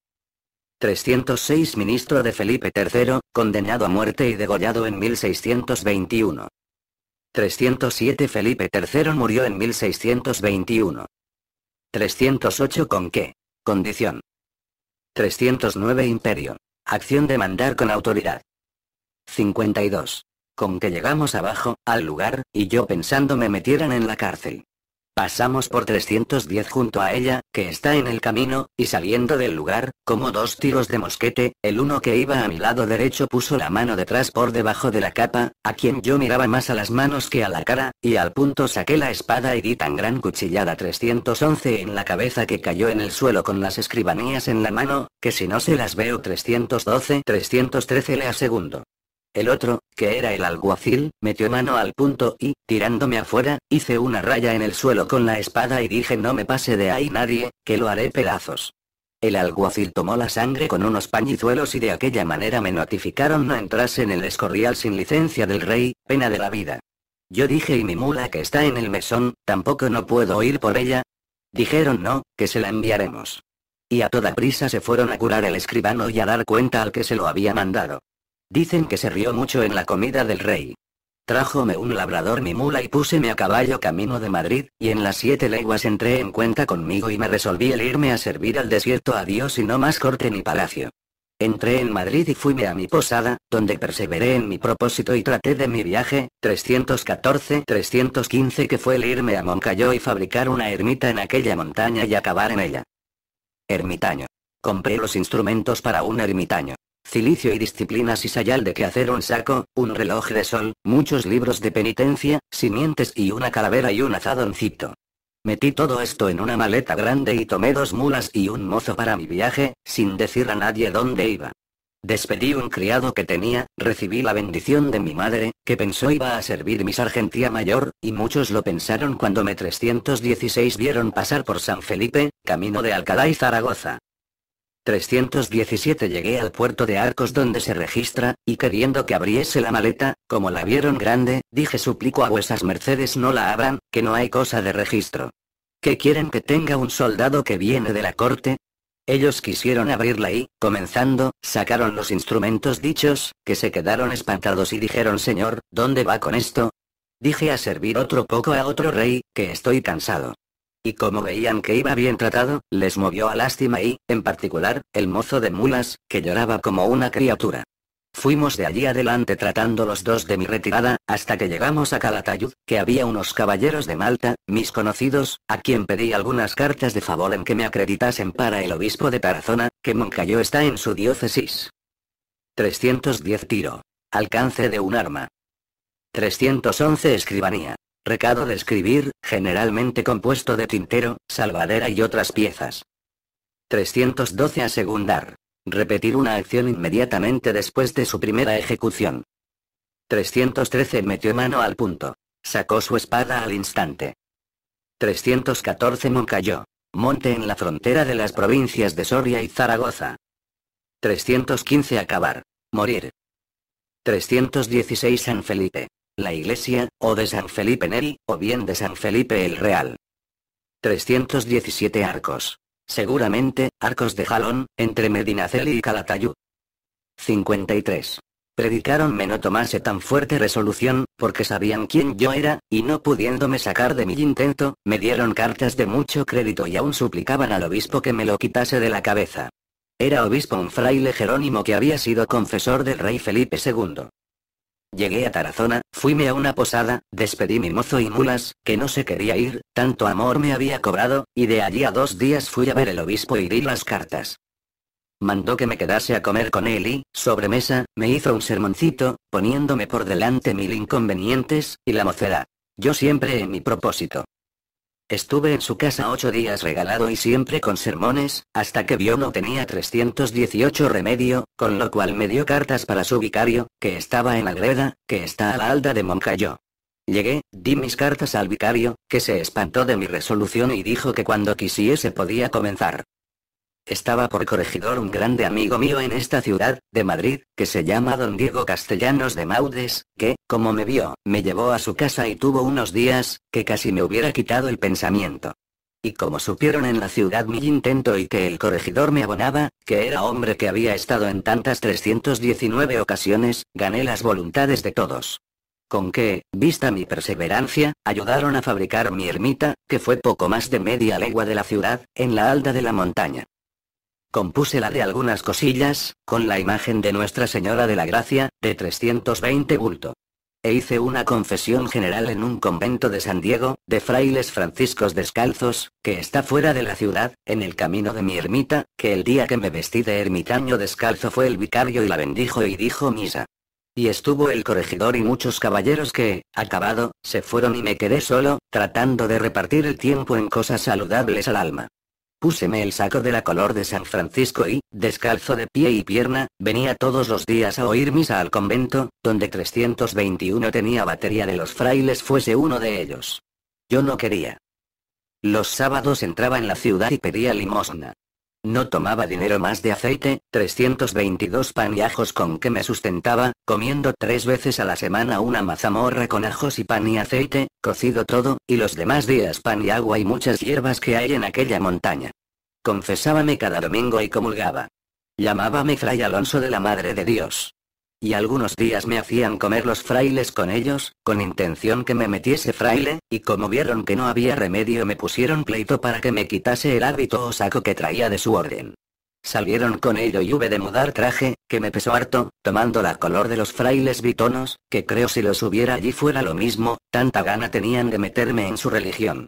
306 Ministro de Felipe III, condenado a muerte y degollado en 1621. 307 Felipe III murió en 1621. 308 ¿Con qué? Condición. 309 Imperio. Acción de mandar con autoridad. 52. Con que llegamos abajo, al lugar, y yo pensando me metieran en la cárcel. Pasamos por 310 junto a ella, que está en el camino, y saliendo del lugar, como dos tiros de mosquete, el uno que iba a mi lado derecho puso la mano detrás por debajo de la capa, a quien yo miraba más a las manos que a la cara, y al punto saqué la espada y di tan gran cuchillada 311 en la cabeza que cayó en el suelo con las escribanías en la mano, que si no se las veo 312, 313 le segundo El otro, que era el alguacil, metió mano al punto y, tirándome afuera, hice una raya en el suelo con la espada y dije no me pase de ahí nadie, que lo haré pedazos. El alguacil tomó la sangre con unos pañizuelos y de aquella manera me notificaron no entrase en el escorrial sin licencia del rey, pena de la vida. Yo dije y mi mula que está en el mesón, tampoco no puedo ir por ella. Dijeron no, que se la enviaremos. Y a toda prisa se fueron a curar el escribano y a dar cuenta al que se lo había mandado. Dicen que se rió mucho en la comida del rey. Trájome un labrador mi mula y púseme a caballo camino de Madrid, y en las siete leguas entré en cuenta conmigo y me resolví el irme a servir al desierto a Dios y no más corte ni palacio. Entré en Madrid y fuime a mi posada, donde perseveré en mi propósito y traté de mi viaje, 314-315 que fue el irme a Moncayo y fabricar una ermita en aquella montaña y acabar en ella. Ermitaño. Compré los instrumentos para un ermitaño cilicio y disciplinas y sayal de que hacer un saco, un reloj de sol, muchos libros de penitencia, simientes y una calavera y un azadoncito. Metí todo esto en una maleta grande y tomé dos mulas y un mozo para mi viaje, sin decir a nadie dónde iba. Despedí un criado que tenía, recibí la bendición de mi madre, que pensó iba a servir mi sargentía mayor, y muchos lo pensaron cuando me 316 vieron pasar por San Felipe, camino de Alcalá y Zaragoza. 317 Llegué al puerto de Arcos donde se registra, y queriendo que abriese la maleta, como la vieron grande, dije suplico a vuesas mercedes no la abran, que no hay cosa de registro. ¿Qué quieren que tenga un soldado que viene de la corte? Ellos quisieron abrirla y, comenzando, sacaron los instrumentos dichos, que se quedaron espantados y dijeron Señor, ¿dónde va con esto? Dije a servir otro poco a otro rey, que estoy cansado. Y como veían que iba bien tratado, les movió a lástima y, en particular, el mozo de mulas, que lloraba como una criatura. Fuimos de allí adelante tratando los dos de mi retirada, hasta que llegamos a Calatayud, que había unos caballeros de Malta, mis conocidos, a quien pedí algunas cartas de favor en que me acreditasen para el obispo de Tarazona, que Moncayo está en su diócesis. 310 tiro. Alcance de un arma. 311 escribanía. Recado de escribir, generalmente compuesto de tintero, salvadera y otras piezas. 312 a segundar. Repetir una acción inmediatamente después de su primera ejecución. 313 metió mano al punto. Sacó su espada al instante. 314 cayó Monte en la frontera de las provincias de Soria y Zaragoza. 315 Acabar. Morir. 316 San Felipe la iglesia, o de San Felipe Neri, o bien de San Felipe el Real. 317 arcos. Seguramente, arcos de Jalón, entre Medinaceli y Calatayud. 53. Predicáronme no tomase tan fuerte resolución, porque sabían quién yo era, y no pudiéndome sacar de mi intento, me dieron cartas de mucho crédito y aún suplicaban al obispo que me lo quitase de la cabeza. Era obispo un fraile Jerónimo que había sido confesor del rey Felipe II. Llegué a Tarazona, fuime a una posada, despedí mi mozo y mulas, que no se quería ir, tanto amor me había cobrado, y de allí a dos días fui a ver el obispo y di las cartas. Mandó que me quedase a comer con él y, sobre mesa, me hizo un sermoncito, poniéndome por delante mil inconvenientes, y la mocera. Yo siempre en mi propósito. Estuve en su casa ocho días regalado y siempre con sermones, hasta que vio no tenía 318 remedio, con lo cual me dio cartas para su vicario, que estaba en Agreda, que está a la alda de Moncayo. Llegué, di mis cartas al vicario, que se espantó de mi resolución y dijo que cuando quisiese podía comenzar. Estaba por corregidor un grande amigo mío en esta ciudad, de Madrid, que se llama don Diego Castellanos de Maudes, que, como me vio, me llevó a su casa y tuvo unos días, que casi me hubiera quitado el pensamiento. Y como supieron en la ciudad mi intento y que el corregidor me abonaba, que era hombre que había estado en tantas 319 ocasiones, gané las voluntades de todos. Con que, vista mi perseverancia, ayudaron a fabricar mi ermita, que fue poco más de media legua de la ciudad, en la alda de la montaña. Compuse la de algunas cosillas, con la imagen de Nuestra Señora de la Gracia, de 320 bulto. E hice una confesión general en un convento de San Diego, de frailes franciscos descalzos, que está fuera de la ciudad, en el camino de mi ermita, que el día que me vestí de ermitaño descalzo fue el vicario y la bendijo y dijo misa. Y estuvo el corregidor y muchos caballeros que, acabado, se fueron y me quedé solo, tratando de repartir el tiempo en cosas saludables al alma. Púseme el saco de la color de San Francisco y, descalzo de pie y pierna, venía todos los días a oír misa al convento, donde 321 tenía batería de los frailes fuese uno de ellos. Yo no quería. Los sábados entraba en la ciudad y pedía limosna. No tomaba dinero más de aceite, 322 pan y ajos con que me sustentaba, comiendo tres veces a la semana una mazamorra con ajos y pan y aceite, cocido todo, y los demás días pan y agua y muchas hierbas que hay en aquella montaña. Confesábame cada domingo y comulgaba. Llamábame Fray Alonso de la Madre de Dios y algunos días me hacían comer los frailes con ellos, con intención que me metiese fraile, y como vieron que no había remedio me pusieron pleito para que me quitase el hábito o saco que traía de su orden. Salieron con ello y hube de mudar traje, que me pesó harto, tomando la color de los frailes bitonos, que creo si los hubiera allí fuera lo mismo, tanta gana tenían de meterme en su religión.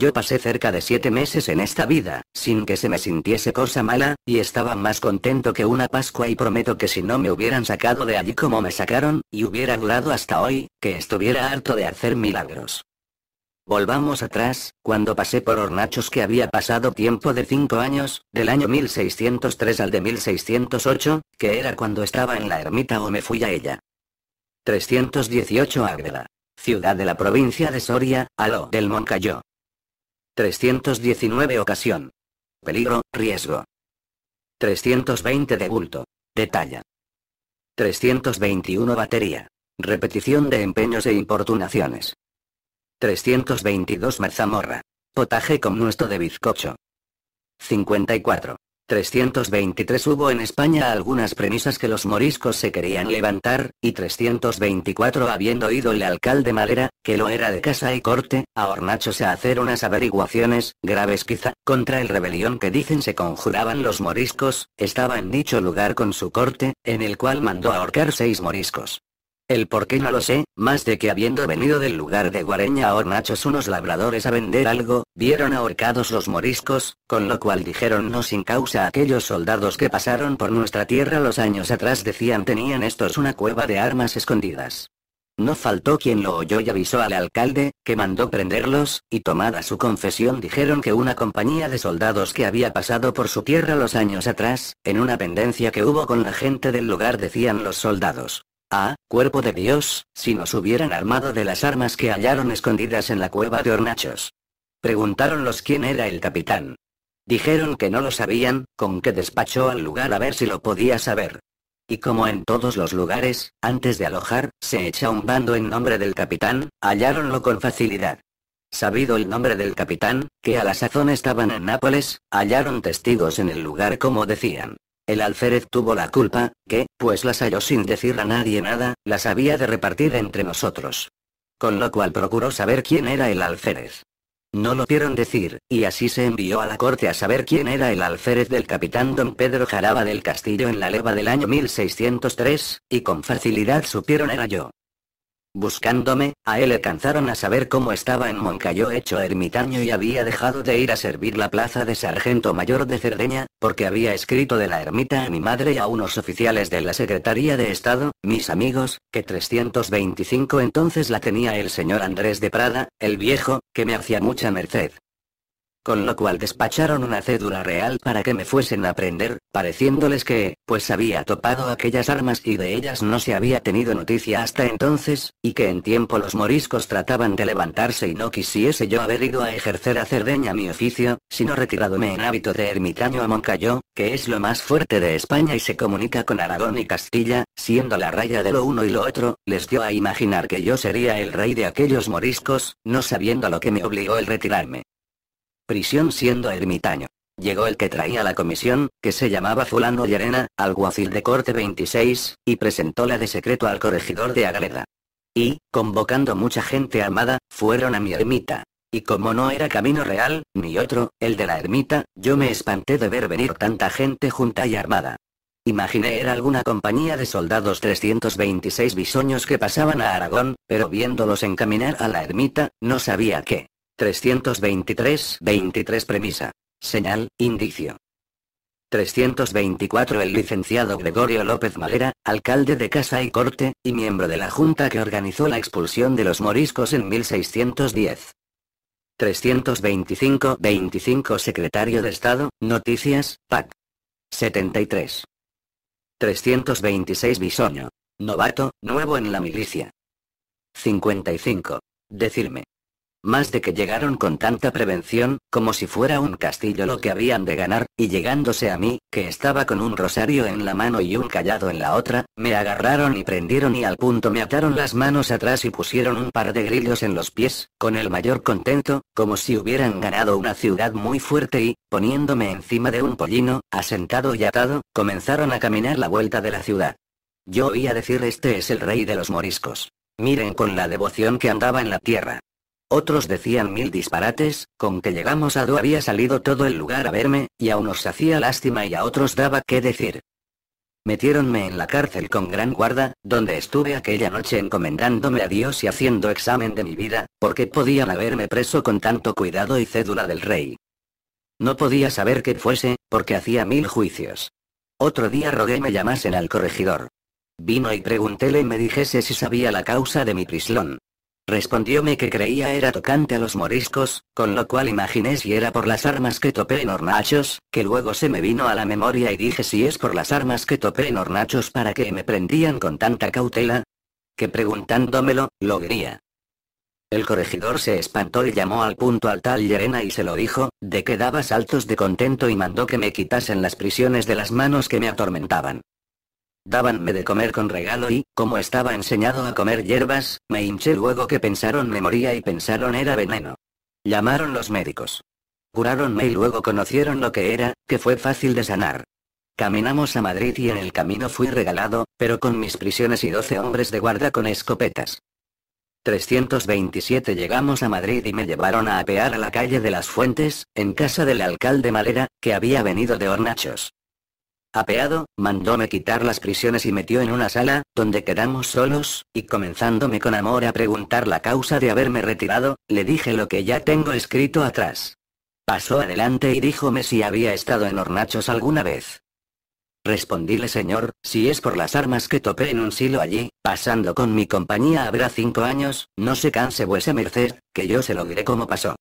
Yo pasé cerca de siete meses en esta vida, sin que se me sintiese cosa mala, y estaba más contento que una Pascua y prometo que si no me hubieran sacado de allí como me sacaron, y hubiera durado hasta hoy, que estuviera harto de hacer milagros. Volvamos atrás, cuando pasé por Hornachos que había pasado tiempo de cinco años, del año 1603 al de 1608, que era cuando estaba en la ermita o me fui a ella. 318 Ágreda. Ciudad de la provincia de Soria, a lo del Moncayo. 319 ocasión. Peligro, riesgo. 320 de bulto. Detalla. 321 batería. Repetición de empeños e importunaciones. 322 mazamorra. Potaje con nuestro de bizcocho. 54. 323 hubo en España algunas premisas que los moriscos se querían levantar, y 324 habiendo ido el alcalde Madera, que lo era de casa y corte, a Hornachos a hacer unas averiguaciones, graves quizá, contra el rebelión que dicen se conjuraban los moriscos, estaba en dicho lugar con su corte, en el cual mandó ahorcar seis moriscos. El por qué no lo sé, más de que habiendo venido del lugar de Guareña a Hornachos unos labradores a vender algo, vieron ahorcados los moriscos, con lo cual dijeron no sin causa aquellos soldados que pasaron por nuestra tierra los años atrás decían tenían estos una cueva de armas escondidas. No faltó quien lo oyó y avisó al alcalde, que mandó prenderlos, y tomada su confesión dijeron que una compañía de soldados que había pasado por su tierra los años atrás, en una pendencia que hubo con la gente del lugar decían los soldados, Ah, cuerpo de Dios, si nos hubieran armado de las armas que hallaron escondidas en la cueva de hornachos. Preguntaron los quién era el capitán. Dijeron que no lo sabían, con que despachó al lugar a ver si lo podía saber. Y como en todos los lugares, antes de alojar, se echa un bando en nombre del capitán, halláronlo con facilidad. Sabido el nombre del capitán, que a la sazón estaban en Nápoles, hallaron testigos en el lugar como decían. El alférez tuvo la culpa, que, pues las halló sin decir a nadie nada, las había de repartir entre nosotros. Con lo cual procuró saber quién era el alférez. No lo vieron decir, y así se envió a la corte a saber quién era el alférez del capitán don Pedro Jaraba del Castillo en la leva del año 1603, y con facilidad supieron era yo. Buscándome, a él alcanzaron a saber cómo estaba en Moncayo hecho ermitaño y había dejado de ir a servir la plaza de sargento mayor de Cerdeña, porque había escrito de la ermita a mi madre y a unos oficiales de la Secretaría de Estado, mis amigos, que 325 entonces la tenía el señor Andrés de Prada, el viejo, que me hacía mucha merced con lo cual despacharon una cédula real para que me fuesen a prender, pareciéndoles que, pues había topado aquellas armas y de ellas no se había tenido noticia hasta entonces, y que en tiempo los moriscos trataban de levantarse y no quisiese yo haber ido a ejercer a Cerdeña mi oficio, sino retiradome en hábito de ermitaño a Moncayo, que es lo más fuerte de España y se comunica con Aragón y Castilla, siendo la raya de lo uno y lo otro, les dio a imaginar que yo sería el rey de aquellos moriscos, no sabiendo lo que me obligó el retirarme prisión siendo ermitaño. Llegó el que traía la comisión, que se llamaba Fulano Arena, alguacil de corte 26, y presentó la de secreto al corregidor de Agreda. Y, convocando mucha gente armada, fueron a mi ermita. Y como no era camino real, ni otro, el de la ermita, yo me espanté de ver venir tanta gente junta y armada. Imaginé era alguna compañía de soldados 326 bisoños que pasaban a Aragón, pero viéndolos encaminar a la ermita, no sabía qué. 323, 23 premisa. Señal, indicio. 324 El licenciado Gregorio López Malera, alcalde de Casa y Corte, y miembro de la Junta que organizó la expulsión de los moriscos en 1610. 325 25 Secretario de Estado, Noticias, PAC. 73. 326 Bisoño. Novato, nuevo en la milicia. 55. Decirme. Más de que llegaron con tanta prevención, como si fuera un castillo lo que habían de ganar, y llegándose a mí, que estaba con un rosario en la mano y un callado en la otra, me agarraron y prendieron y al punto me ataron las manos atrás y pusieron un par de grillos en los pies, con el mayor contento, como si hubieran ganado una ciudad muy fuerte y, poniéndome encima de un pollino, asentado y atado, comenzaron a caminar la vuelta de la ciudad. Yo oía decir este es el rey de los moriscos. Miren con la devoción que andaba en la tierra. Otros decían mil disparates, con que llegamos a Do había salido todo el lugar a verme, y a unos hacía lástima y a otros daba qué decir. Metiéronme en la cárcel con gran guarda, donde estuve aquella noche encomendándome a Dios y haciendo examen de mi vida, porque podían haberme preso con tanto cuidado y cédula del rey. No podía saber qué fuese, porque hacía mil juicios. Otro día rogué me llamasen al corregidor. Vino y preguntéle y me dijese si sabía la causa de mi prislón. Respondióme que creía era tocante a los moriscos, con lo cual imaginé si era por las armas que topé en hornachos, que luego se me vino a la memoria y dije si es por las armas que topé en hornachos para que me prendían con tanta cautela, que preguntándomelo, lo diría. El corregidor se espantó y llamó al punto al tal Llerena y se lo dijo, de que daba saltos de contento y mandó que me quitasen las prisiones de las manos que me atormentaban. Dábanme de comer con regalo y, como estaba enseñado a comer hierbas, me hinché luego que pensaron me moría y pensaron era veneno. Llamaron los médicos. Curaronme y luego conocieron lo que era, que fue fácil de sanar. Caminamos a Madrid y en el camino fui regalado, pero con mis prisiones y doce hombres de guarda con escopetas. 327 llegamos a Madrid y me llevaron a apear a la calle de las Fuentes, en casa del alcalde Malera, que había venido de Hornachos. Apeado, mandóme quitar las prisiones y metió en una sala, donde quedamos solos, y comenzándome con amor a preguntar la causa de haberme retirado, le dije lo que ya tengo escrito atrás. Pasó adelante y díjome si había estado en hornachos alguna vez. Respondíle señor, si es por las armas que topé en un silo allí, pasando con mi compañía habrá cinco años, no se canse vuesa merced, que yo se lo diré como pasó.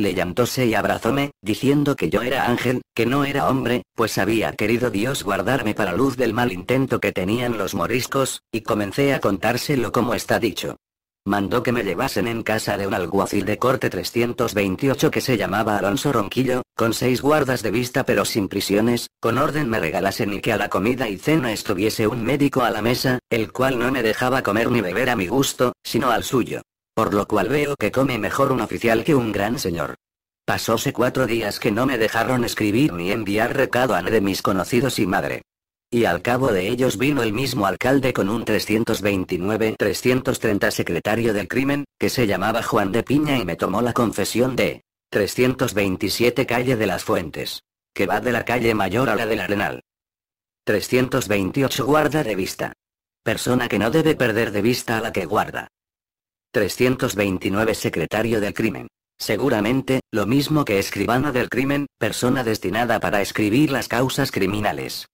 Le llantóse y abrazóme, diciendo que yo era ángel, que no era hombre, pues había querido Dios guardarme para luz del mal intento que tenían los moriscos, y comencé a contárselo como está dicho. Mandó que me llevasen en casa de un alguacil de corte 328 que se llamaba Alonso Ronquillo, con seis guardas de vista pero sin prisiones, con orden me regalasen y que a la comida y cena estuviese un médico a la mesa, el cual no me dejaba comer ni beber a mi gusto, sino al suyo por lo cual veo que come mejor un oficial que un gran señor. Pasóse cuatro días que no me dejaron escribir ni enviar recado a de mis conocidos y madre. Y al cabo de ellos vino el mismo alcalde con un 329-330 secretario del crimen, que se llamaba Juan de Piña y me tomó la confesión de 327 calle de las Fuentes, que va de la calle mayor a la del Arenal. 328 guarda de vista. Persona que no debe perder de vista a la que guarda. 329 Secretario del Crimen. Seguramente, lo mismo que escribano del crimen, persona destinada para escribir las causas criminales.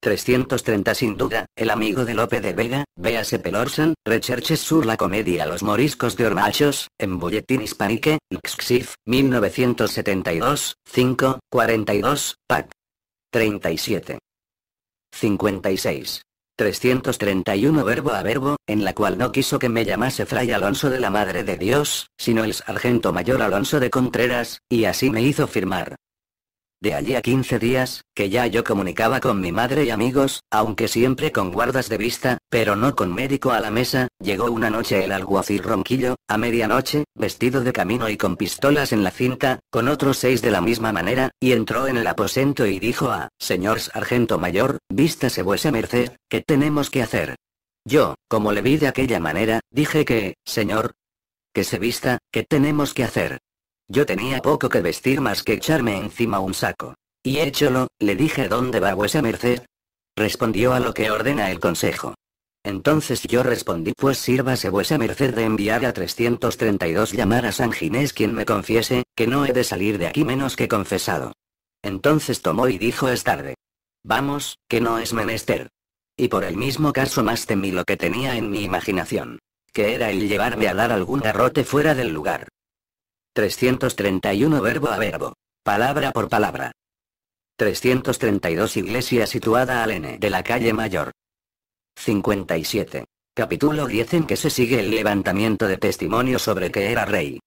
330 Sin duda, el amigo de Lope de Vega, véase Pelorsan, Recherches sur la comedia Los moriscos de Ormachos, en Bulletin Hispanique, Xxif, 1972, 5, 42, pac. 37. 56. 331 verbo a verbo, en la cual no quiso que me llamase Fray Alonso de la Madre de Dios, sino el sargento mayor Alonso de Contreras, y así me hizo firmar, de allí a 15 días, que ya yo comunicaba con mi madre y amigos, aunque siempre con guardas de vista, pero no con médico a la mesa, llegó una noche el alguacil ronquillo, a medianoche, vestido de camino y con pistolas en la cinta, con otros seis de la misma manera, y entró en el aposento y dijo a, señor sargento mayor, vístase vuesa merced, ¿qué tenemos que hacer? Yo, como le vi de aquella manera, dije que, señor, que se vista, ¿qué tenemos que hacer? Yo tenía poco que vestir más que echarme encima un saco. Y écholo, le dije ¿dónde va vuesa merced? Respondió a lo que ordena el consejo. Entonces yo respondí pues sírvase vuesa merced de enviar a 332 llamar a San Ginés quien me confiese, que no he de salir de aquí menos que confesado. Entonces tomó y dijo es tarde. Vamos, que no es menester. Y por el mismo caso más temí lo que tenía en mi imaginación. Que era el llevarme a dar algún garrote fuera del lugar. 331 verbo a verbo. Palabra por palabra. 332 Iglesia situada al N de la calle Mayor. 57. Capítulo 10 en que se sigue el levantamiento de testimonio sobre que era rey.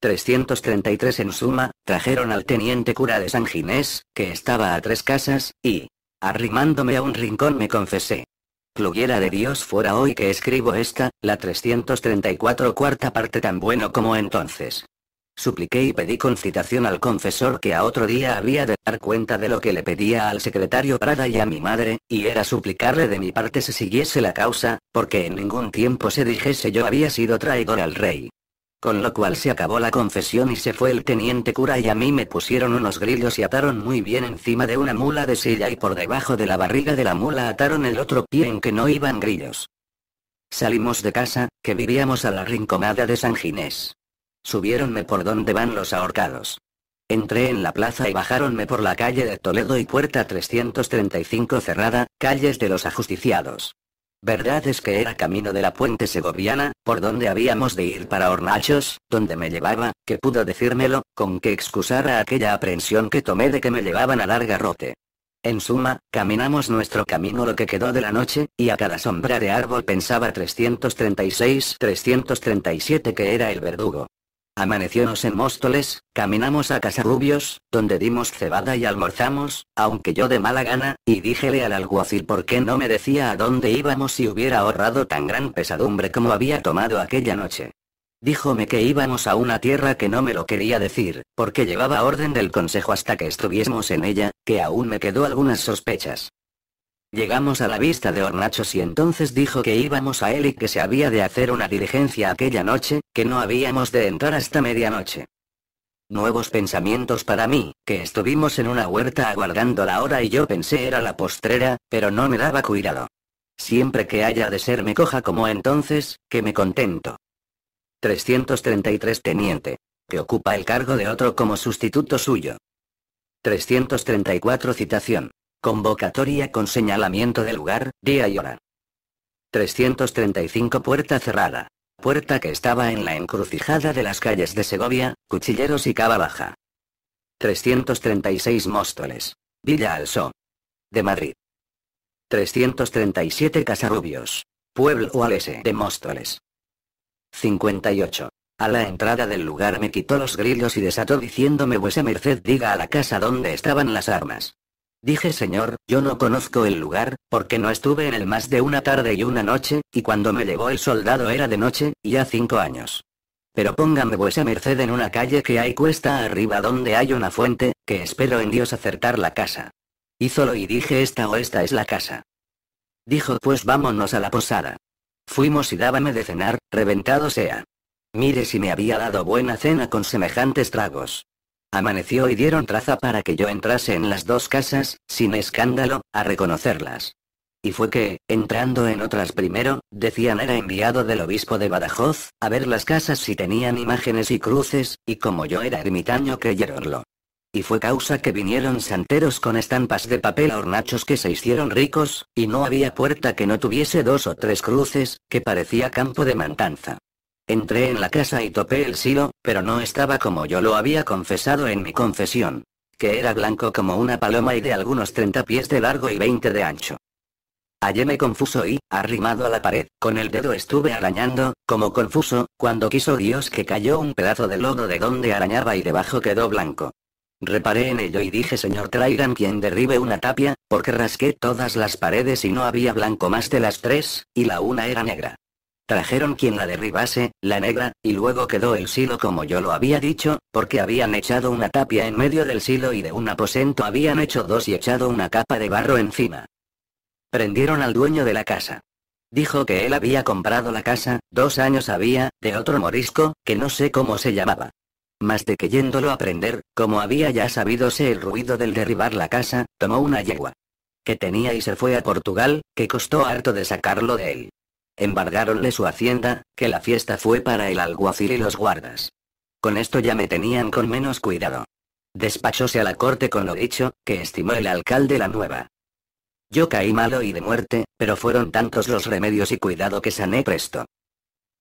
333 En suma, trajeron al teniente cura de San Ginés, que estaba a tres casas, y, arrimándome a un rincón me confesé. Pluguiera de Dios fuera hoy que escribo esta, la 334 cuarta parte tan bueno como entonces. Supliqué y pedí concitación al confesor que a otro día había de dar cuenta de lo que le pedía al secretario Prada y a mi madre, y era suplicarle de mi parte se siguiese la causa, porque en ningún tiempo se dijese yo había sido traidor al rey. Con lo cual se acabó la confesión y se fue el teniente cura y a mí me pusieron unos grillos y ataron muy bien encima de una mula de silla y por debajo de la barriga de la mula ataron el otro pie en que no iban grillos. Salimos de casa, que vivíamos a la rincomada de San Ginés. Subiéronme por donde van los ahorcados. Entré en la plaza y bajáronme por la calle de Toledo y puerta 335 cerrada, calles de los ajusticiados. Verdad es que era camino de la puente segoviana, por donde habíamos de ir para Hornachos, donde me llevaba, que pudo decírmelo, con que excusara aquella aprensión que tomé de que me llevaban a dar garrote. En suma, caminamos nuestro camino lo que quedó de la noche, y a cada sombra de árbol pensaba 336-337 que era el verdugo. Amaneciónos en Móstoles, caminamos a rubios, donde dimos cebada y almorzamos, aunque yo de mala gana, y díjele al alguacil por qué no me decía a dónde íbamos si hubiera ahorrado tan gran pesadumbre como había tomado aquella noche. Díjome que íbamos a una tierra que no me lo quería decir, porque llevaba orden del consejo hasta que estuviésemos en ella, que aún me quedó algunas sospechas. Llegamos a la vista de Hornachos y entonces dijo que íbamos a él y que se había de hacer una diligencia aquella noche, que no habíamos de entrar hasta medianoche. Nuevos pensamientos para mí, que estuvimos en una huerta aguardando la hora y yo pensé era la postrera, pero no me daba cuidado. Siempre que haya de ser me coja como entonces, que me contento. 333 Teniente. Que ocupa el cargo de otro como sustituto suyo. 334 Citación. Convocatoria con señalamiento de lugar, día y hora. 335 Puerta cerrada. Puerta que estaba en la encrucijada de las calles de Segovia, Cuchilleros y Cava Baja. 336 Móstoles. Villa Also. De Madrid. 337 Rubios. Pueblo Oalese de Móstoles. 58. A la entrada del lugar me quitó los grillos y desató diciéndome vuesa merced diga a la casa donde estaban las armas. Dije señor, yo no conozco el lugar, porque no estuve en él más de una tarde y una noche, y cuando me llevó el soldado era de noche, y ya cinco años. Pero póngame vuesa merced en una calle que hay cuesta arriba donde hay una fuente, que espero en Dios acertar la casa. Hízolo y dije esta o esta es la casa. Dijo pues vámonos a la posada. Fuimos y dábame de cenar, reventado sea. Mire si me había dado buena cena con semejantes tragos. Amaneció y dieron traza para que yo entrase en las dos casas, sin escándalo, a reconocerlas. Y fue que, entrando en otras primero, decían era enviado del obispo de Badajoz, a ver las casas si tenían imágenes y cruces, y como yo era ermitaño creyeronlo. Y fue causa que vinieron santeros con estampas de papel a hornachos que se hicieron ricos, y no había puerta que no tuviese dos o tres cruces, que parecía campo de mantanza. Entré en la casa y topé el silo, pero no estaba como yo lo había confesado en mi confesión. Que era blanco como una paloma y de algunos 30 pies de largo y 20 de ancho. Halléme confuso y, arrimado a la pared, con el dedo estuve arañando, como confuso, cuando quiso Dios que cayó un pedazo de lodo de donde arañaba y debajo quedó blanco. Reparé en ello y dije Señor traigan quien derribe una tapia, porque rasqué todas las paredes y no había blanco más de las tres, y la una era negra. Trajeron quien la derribase, la negra, y luego quedó el silo como yo lo había dicho, porque habían echado una tapia en medio del silo y de un aposento habían hecho dos y echado una capa de barro encima. Prendieron al dueño de la casa. Dijo que él había comprado la casa, dos años había, de otro morisco, que no sé cómo se llamaba. Más de que yéndolo a prender, como había ya sabidose el ruido del derribar la casa, tomó una yegua que tenía y se fue a Portugal, que costó harto de sacarlo de él. Embargáronle su hacienda, que la fiesta fue para el alguacil y los guardas. Con esto ya me tenían con menos cuidado. Despachóse a la corte con lo dicho, que estimó el alcalde la nueva. Yo caí malo y de muerte, pero fueron tantos los remedios y cuidado que sané presto.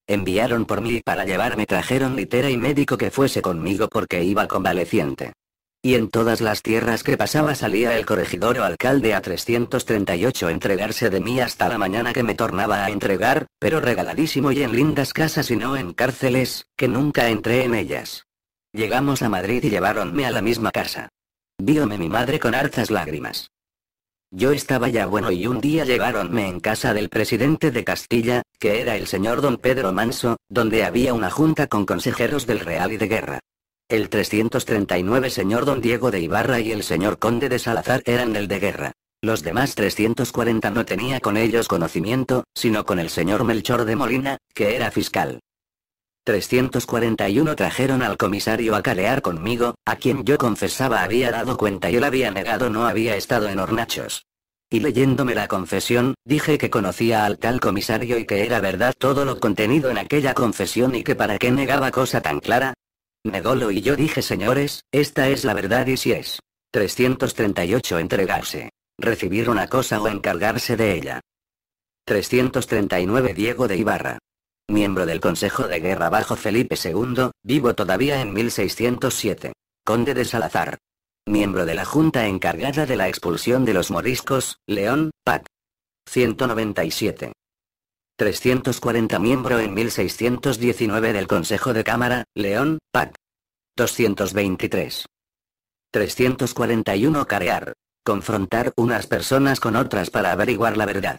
Enviaron por mí y para llevarme trajeron litera y médico que fuese conmigo porque iba convaleciente y en todas las tierras que pasaba salía el corregidor o alcalde a 338 entregarse de mí hasta la mañana que me tornaba a entregar, pero regaladísimo y en lindas casas y no en cárceles, que nunca entré en ellas. Llegamos a Madrid y lleváronme a la misma casa. Víome mi madre con hartas lágrimas. Yo estaba ya bueno y un día lleváronme en casa del presidente de Castilla, que era el señor don Pedro Manso, donde había una junta con consejeros del Real y de Guerra. El 339 señor don Diego de Ibarra y el señor conde de Salazar eran el de guerra. Los demás 340 no tenía con ellos conocimiento, sino con el señor Melchor de Molina, que era fiscal. 341 trajeron al comisario a calear conmigo, a quien yo confesaba había dado cuenta y él había negado no había estado en hornachos. Y leyéndome la confesión, dije que conocía al tal comisario y que era verdad todo lo contenido en aquella confesión y que para qué negaba cosa tan clara, dolo y yo dije señores, esta es la verdad y si es. 338 entregarse. Recibir una cosa o encargarse de ella. 339 Diego de Ibarra. Miembro del Consejo de Guerra bajo Felipe II, vivo todavía en 1607. Conde de Salazar. Miembro de la Junta encargada de la expulsión de los moriscos, León, Pac. 197. 340 miembro en 1619 del Consejo de Cámara, León, PAC. 223. 341 Carear. Confrontar unas personas con otras para averiguar la verdad.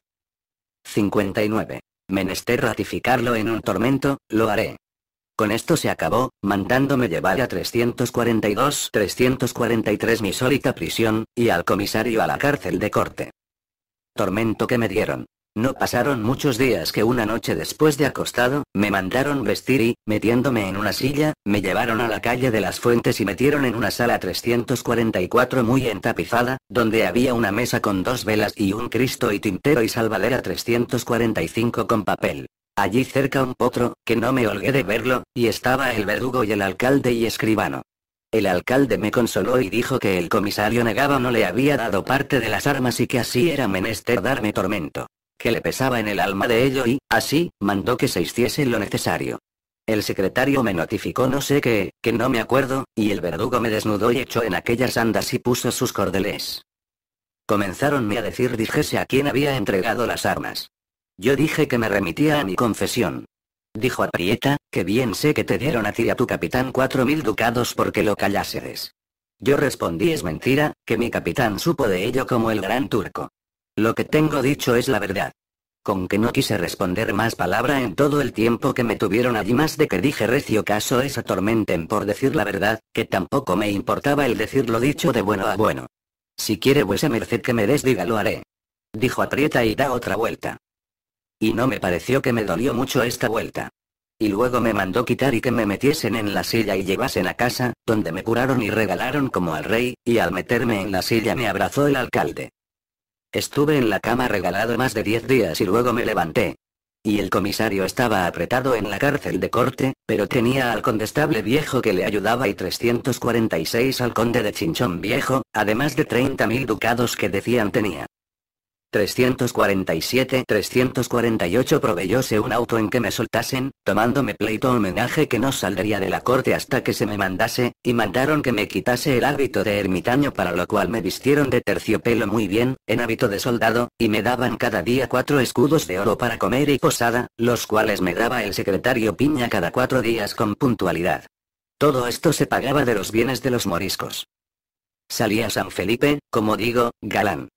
59. Menester ratificarlo en un tormento, lo haré. Con esto se acabó, mandándome llevar a 342-343 mi solita prisión, y al comisario a la cárcel de corte. Tormento que me dieron. No pasaron muchos días que una noche después de acostado, me mandaron vestir y, metiéndome en una silla, me llevaron a la calle de las fuentes y metieron en una sala 344 muy entapizada, donde había una mesa con dos velas y un Cristo y tintero y salvadera 345 con papel. Allí cerca un potro, que no me holgué de verlo, y estaba el verdugo y el alcalde y escribano. El alcalde me consoló y dijo que el comisario negaba no le había dado parte de las armas y que así era menester darme tormento que le pesaba en el alma de ello y, así, mandó que se hiciese lo necesario. El secretario me notificó no sé qué, que no me acuerdo, y el verdugo me desnudó y echó en aquellas andas y puso sus cordeles. Comenzaronme a decir dijese a quién había entregado las armas. Yo dije que me remitía a mi confesión. Dijo a Prieta, que bien sé que te dieron a ti a tu capitán cuatro mil ducados porque lo callasedes. Yo respondí es mentira, que mi capitán supo de ello como el gran turco. Lo que tengo dicho es la verdad. Con que no quise responder más palabra en todo el tiempo que me tuvieron allí más de que dije recio caso es atormenten por decir la verdad, que tampoco me importaba el decir lo dicho de bueno a bueno. Si quiere vuesa merced que me diga lo haré. Dijo aprieta y da otra vuelta. Y no me pareció que me dolió mucho esta vuelta. Y luego me mandó quitar y que me metiesen en la silla y llevasen a casa, donde me curaron y regalaron como al rey, y al meterme en la silla me abrazó el alcalde. Estuve en la cama regalado más de 10 días y luego me levanté. Y el comisario estaba apretado en la cárcel de corte, pero tenía al condestable viejo que le ayudaba y 346 al conde de Chinchón viejo, además de 30.000 ducados que decían tenía. 347-348 proveyóse un auto en que me soltasen, tomándome pleito homenaje que no saldría de la corte hasta que se me mandase, y mandaron que me quitase el hábito de ermitaño para lo cual me vistieron de terciopelo muy bien, en hábito de soldado, y me daban cada día cuatro escudos de oro para comer y posada, los cuales me daba el secretario Piña cada cuatro días con puntualidad. Todo esto se pagaba de los bienes de los moriscos. Salía a San Felipe, como digo, galán.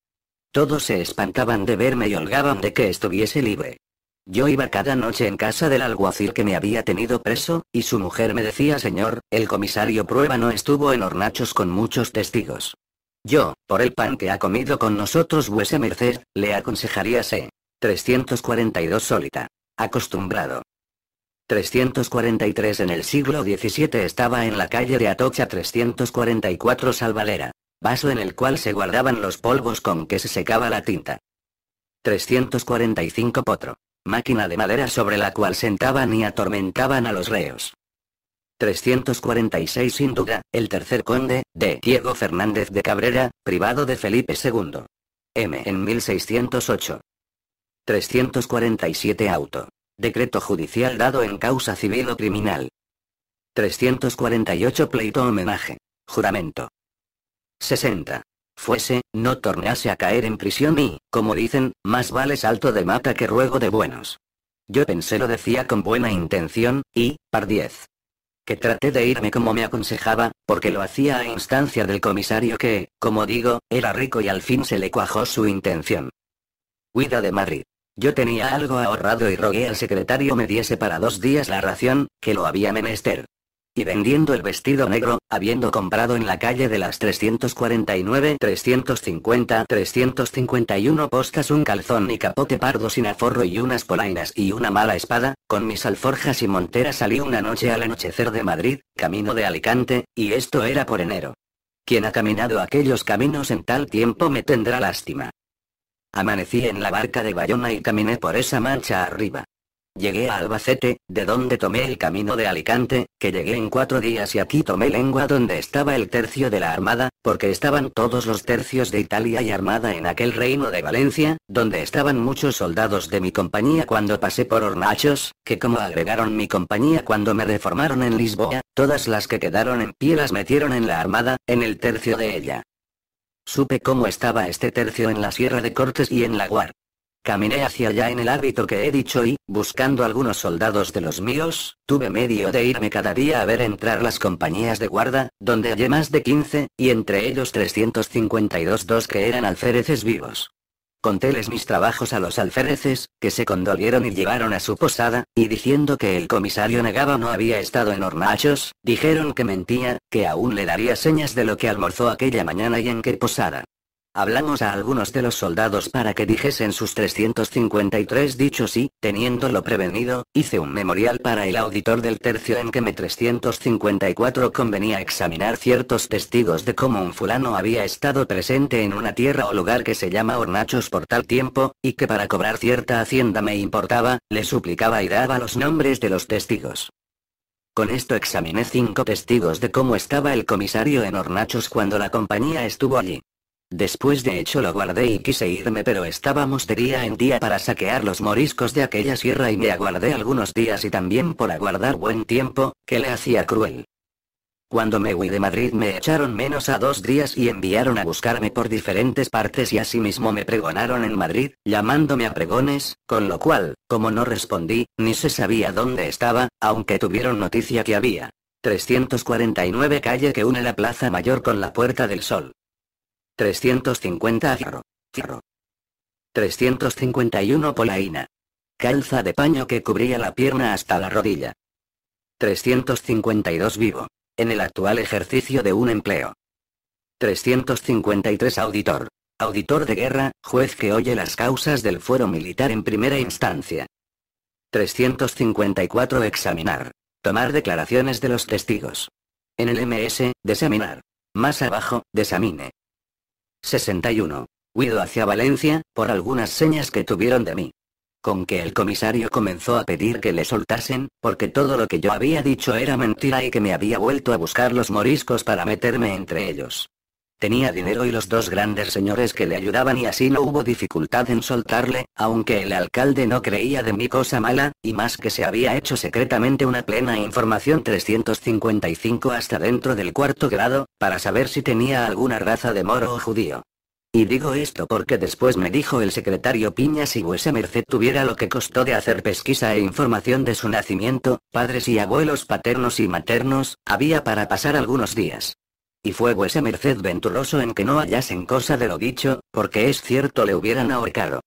Todos se espantaban de verme y holgaban de que estuviese libre. Yo iba cada noche en casa del alguacil que me había tenido preso, y su mujer me decía señor, el comisario prueba no estuvo en hornachos con muchos testigos. Yo, por el pan que ha comido con nosotros vuesa merced, le aconsejaría se. 342 solita. Acostumbrado. 343 En el siglo XVII estaba en la calle de Atocha 344 Salvalera vaso en el cual se guardaban los polvos con que se secaba la tinta. 345 Potro. Máquina de madera sobre la cual sentaban y atormentaban a los reos. 346 Sin duda, el tercer conde, de Diego Fernández de Cabrera, privado de Felipe II. M. en 1608. 347 Auto. Decreto judicial dado en causa civil o criminal. 348 Pleito homenaje. Juramento. 60. Fuese, no tornase a caer en prisión y, como dicen, más vale salto de mata que ruego de buenos. Yo pensé lo decía con buena intención, y, par 10. Que traté de irme como me aconsejaba, porque lo hacía a instancia del comisario que, como digo, era rico y al fin se le cuajó su intención. Cuida de Madrid. Yo tenía algo ahorrado y rogué al secretario me diese para dos días la ración, que lo había menester y vendiendo el vestido negro, habiendo comprado en la calle de las 349, 350, 351 postas un calzón y capote pardo sin aforro y unas polainas y una mala espada, con mis alforjas y monteras salí una noche al anochecer de Madrid, camino de Alicante, y esto era por enero. Quien ha caminado aquellos caminos en tal tiempo me tendrá lástima. Amanecí en la barca de Bayona y caminé por esa mancha arriba. Llegué a Albacete, de donde tomé el camino de Alicante, que llegué en cuatro días y aquí tomé lengua donde estaba el tercio de la Armada, porque estaban todos los tercios de Italia y Armada en aquel reino de Valencia, donde estaban muchos soldados de mi compañía cuando pasé por Hornachos, que como agregaron mi compañía cuando me reformaron en Lisboa, todas las que quedaron en pie las metieron en la Armada, en el tercio de ella. Supe cómo estaba este tercio en la Sierra de Cortes y en la Guar. Caminé hacia allá en el hábito que he dicho y, buscando algunos soldados de los míos, tuve medio de irme cada día a ver entrar las compañías de guarda, donde hallé más de 15, y entre ellos 352 dos que eran alféreces vivos. Contéles mis trabajos a los alféreces, que se condolieron y llevaron a su posada, y diciendo que el comisario negaba no había estado en hornachos, dijeron que mentía, que aún le daría señas de lo que almorzó aquella mañana y en qué posada. Hablamos a algunos de los soldados para que dijesen sus 353 dichos y, teniéndolo prevenido, hice un memorial para el auditor del tercio en que me 354 convenía examinar ciertos testigos de cómo un fulano había estado presente en una tierra o lugar que se llama Hornachos por tal tiempo, y que para cobrar cierta hacienda me importaba, le suplicaba y daba los nombres de los testigos. Con esto examiné cinco testigos de cómo estaba el comisario en Hornachos cuando la compañía estuvo allí. Después de hecho lo guardé y quise irme pero estábamos de día en día para saquear los moriscos de aquella sierra y me aguardé algunos días y también por aguardar buen tiempo, que le hacía cruel. Cuando me huí de Madrid me echaron menos a dos días y enviaron a buscarme por diferentes partes y asimismo me pregonaron en Madrid, llamándome a pregones, con lo cual, como no respondí, ni se sabía dónde estaba, aunque tuvieron noticia que había 349 calle que une la Plaza Mayor con la Puerta del Sol. 350 Fierro. Fierro. 351 Polaína. Calza de paño que cubría la pierna hasta la rodilla. 352 Vivo. En el actual ejercicio de un empleo. 353 Auditor. Auditor de guerra, juez que oye las causas del fuero militar en primera instancia. 354 Examinar. Tomar declaraciones de los testigos. En el MS, desaminar. Más abajo, desamine. 61. Huido hacia Valencia, por algunas señas que tuvieron de mí. Con que el comisario comenzó a pedir que le soltasen, porque todo lo que yo había dicho era mentira y que me había vuelto a buscar los moriscos para meterme entre ellos. Tenía dinero y los dos grandes señores que le ayudaban y así no hubo dificultad en soltarle, aunque el alcalde no creía de mí cosa mala, y más que se había hecho secretamente una plena información 355 hasta dentro del cuarto grado, para saber si tenía alguna raza de moro o judío. Y digo esto porque después me dijo el secretario Piña si vuesa merced tuviera lo que costó de hacer pesquisa e información de su nacimiento, padres y abuelos paternos y maternos, había para pasar algunos días. Y fue ese merced venturoso en que no hallasen cosa de lo dicho, porque es cierto le hubieran ahorcado.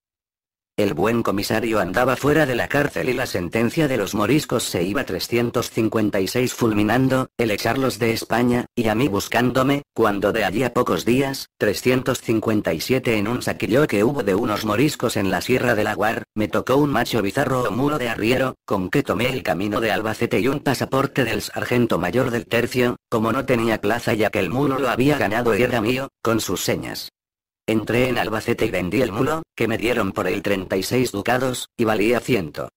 El buen comisario andaba fuera de la cárcel y la sentencia de los moriscos se iba 356 fulminando, el echarlos de España, y a mí buscándome, cuando de allí a pocos días, 357 en un saquillo que hubo de unos moriscos en la Sierra del Aguar, me tocó un macho bizarro o mulo de arriero, con que tomé el camino de Albacete y un pasaporte del sargento mayor del tercio, como no tenía plaza ya que el mulo lo había ganado y era mío, con sus señas. Entré en Albacete y vendí el mulo, que me dieron por el 36 ducados, y valía ciento.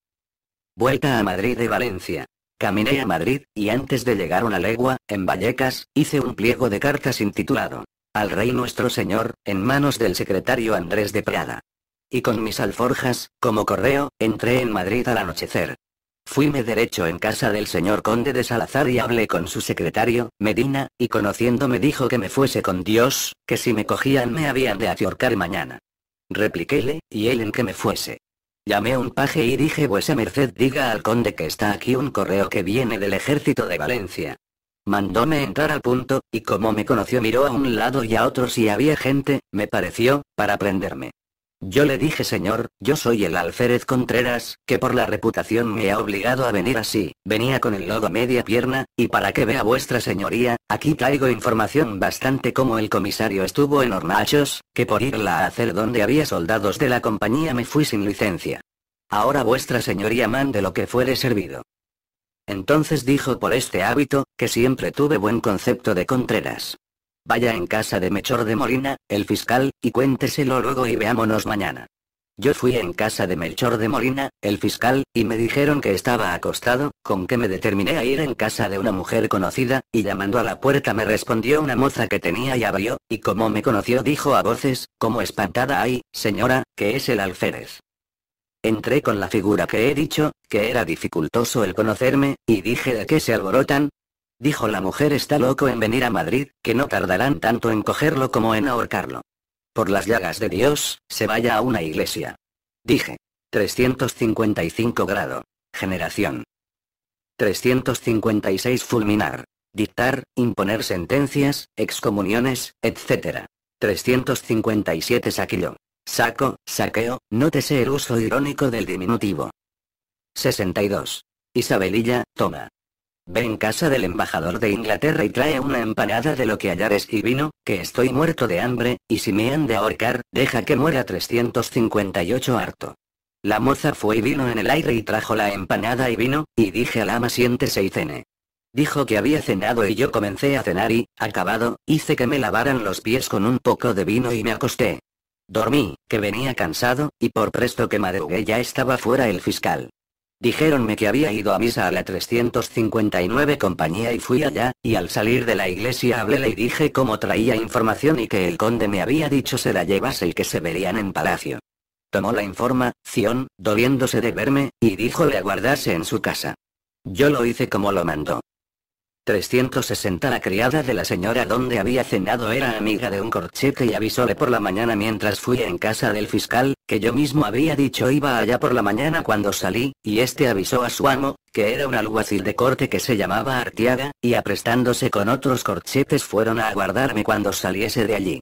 Vuelta a Madrid de Valencia. Caminé a Madrid, y antes de llegar una legua, en Vallecas, hice un pliego de cartas intitulado Al Rey Nuestro Señor, en manos del secretario Andrés de Prada. Y con mis alforjas, como correo, entré en Madrid al anochecer. Fuime derecho en casa del señor conde de Salazar y hablé con su secretario, Medina, y conociéndome dijo que me fuese con Dios, que si me cogían me habían de atiorcar mañana. Repliquéle, y él en que me fuese. Llamé a un paje y dije vuesa merced diga al conde que está aquí un correo que viene del ejército de Valencia. Mandóme entrar al punto, y como me conoció miró a un lado y a otro si había gente, me pareció, para prenderme. Yo le dije señor, yo soy el alférez Contreras, que por la reputación me ha obligado a venir así, venía con el lodo media pierna, y para que vea vuestra señoría, aquí traigo información bastante como el comisario estuvo en Hornachos, que por irla a hacer donde había soldados de la compañía me fui sin licencia. Ahora vuestra señoría mande lo que fuere servido. Entonces dijo por este hábito, que siempre tuve buen concepto de Contreras. Vaya en casa de Melchor de Molina, el fiscal, y cuénteselo luego y veámonos mañana. Yo fui en casa de Melchor de Molina, el fiscal, y me dijeron que estaba acostado, con que me determiné a ir en casa de una mujer conocida, y llamando a la puerta me respondió una moza que tenía y abrió, y como me conoció dijo a voces, como espantada hay, señora, que es el alférez. Entré con la figura que he dicho, que era dificultoso el conocerme, y dije de qué se alborotan, dijo la mujer está loco en venir a Madrid, que no tardarán tanto en cogerlo como en ahorcarlo. Por las llagas de Dios, se vaya a una iglesia. Dije. 355 grado. Generación. 356 Fulminar. Dictar, imponer sentencias, excomuniones, etc. 357 Saquillo. Saco, saqueo, nótese el uso irónico del diminutivo. 62. Isabelilla, toma. Ve en casa del embajador de Inglaterra y trae una empanada de lo que hallares y vino, que estoy muerto de hambre, y si me han de ahorcar, deja que muera 358 harto. La moza fue y vino en el aire y trajo la empanada y vino, y dije al ama siéntese y cene. Dijo que había cenado y yo comencé a cenar y, acabado, hice que me lavaran los pies con un poco de vino y me acosté. Dormí, que venía cansado, y por presto que madrugué ya estaba fuera el fiscal. Dijeronme que había ido a misa a la 359 compañía y fui allá, y al salir de la iglesia habléle y dije cómo traía información y que el conde me había dicho se la llevase y que se verían en palacio. Tomó la información, doliéndose de verme, y dijo le aguardase en su casa. Yo lo hice como lo mandó. 360 La criada de la señora donde había cenado era amiga de un corchete y avisóle por la mañana mientras fui en casa del fiscal, yo mismo había dicho iba allá por la mañana cuando salí, y este avisó a su amo, que era un alguacil de corte que se llamaba Artiaga, y aprestándose con otros corchetes fueron a aguardarme cuando saliese de allí.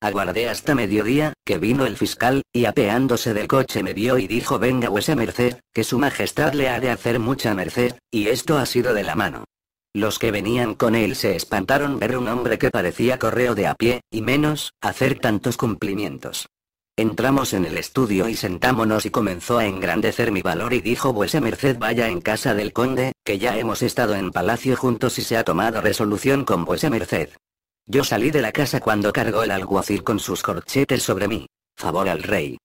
Aguardé hasta mediodía, que vino el fiscal, y apeándose del coche me vio y dijo venga vuesa merced, que su majestad le ha de hacer mucha merced, y esto ha sido de la mano. Los que venían con él se espantaron ver un hombre que parecía correo de a pie, y menos, hacer tantos cumplimientos. Entramos en el estudio y sentámonos y comenzó a engrandecer mi valor y dijo vuesa merced vaya en casa del conde, que ya hemos estado en palacio juntos y se ha tomado resolución con vuesa merced. Yo salí de la casa cuando cargó el alguacil con sus corchetes sobre mí. Favor al rey.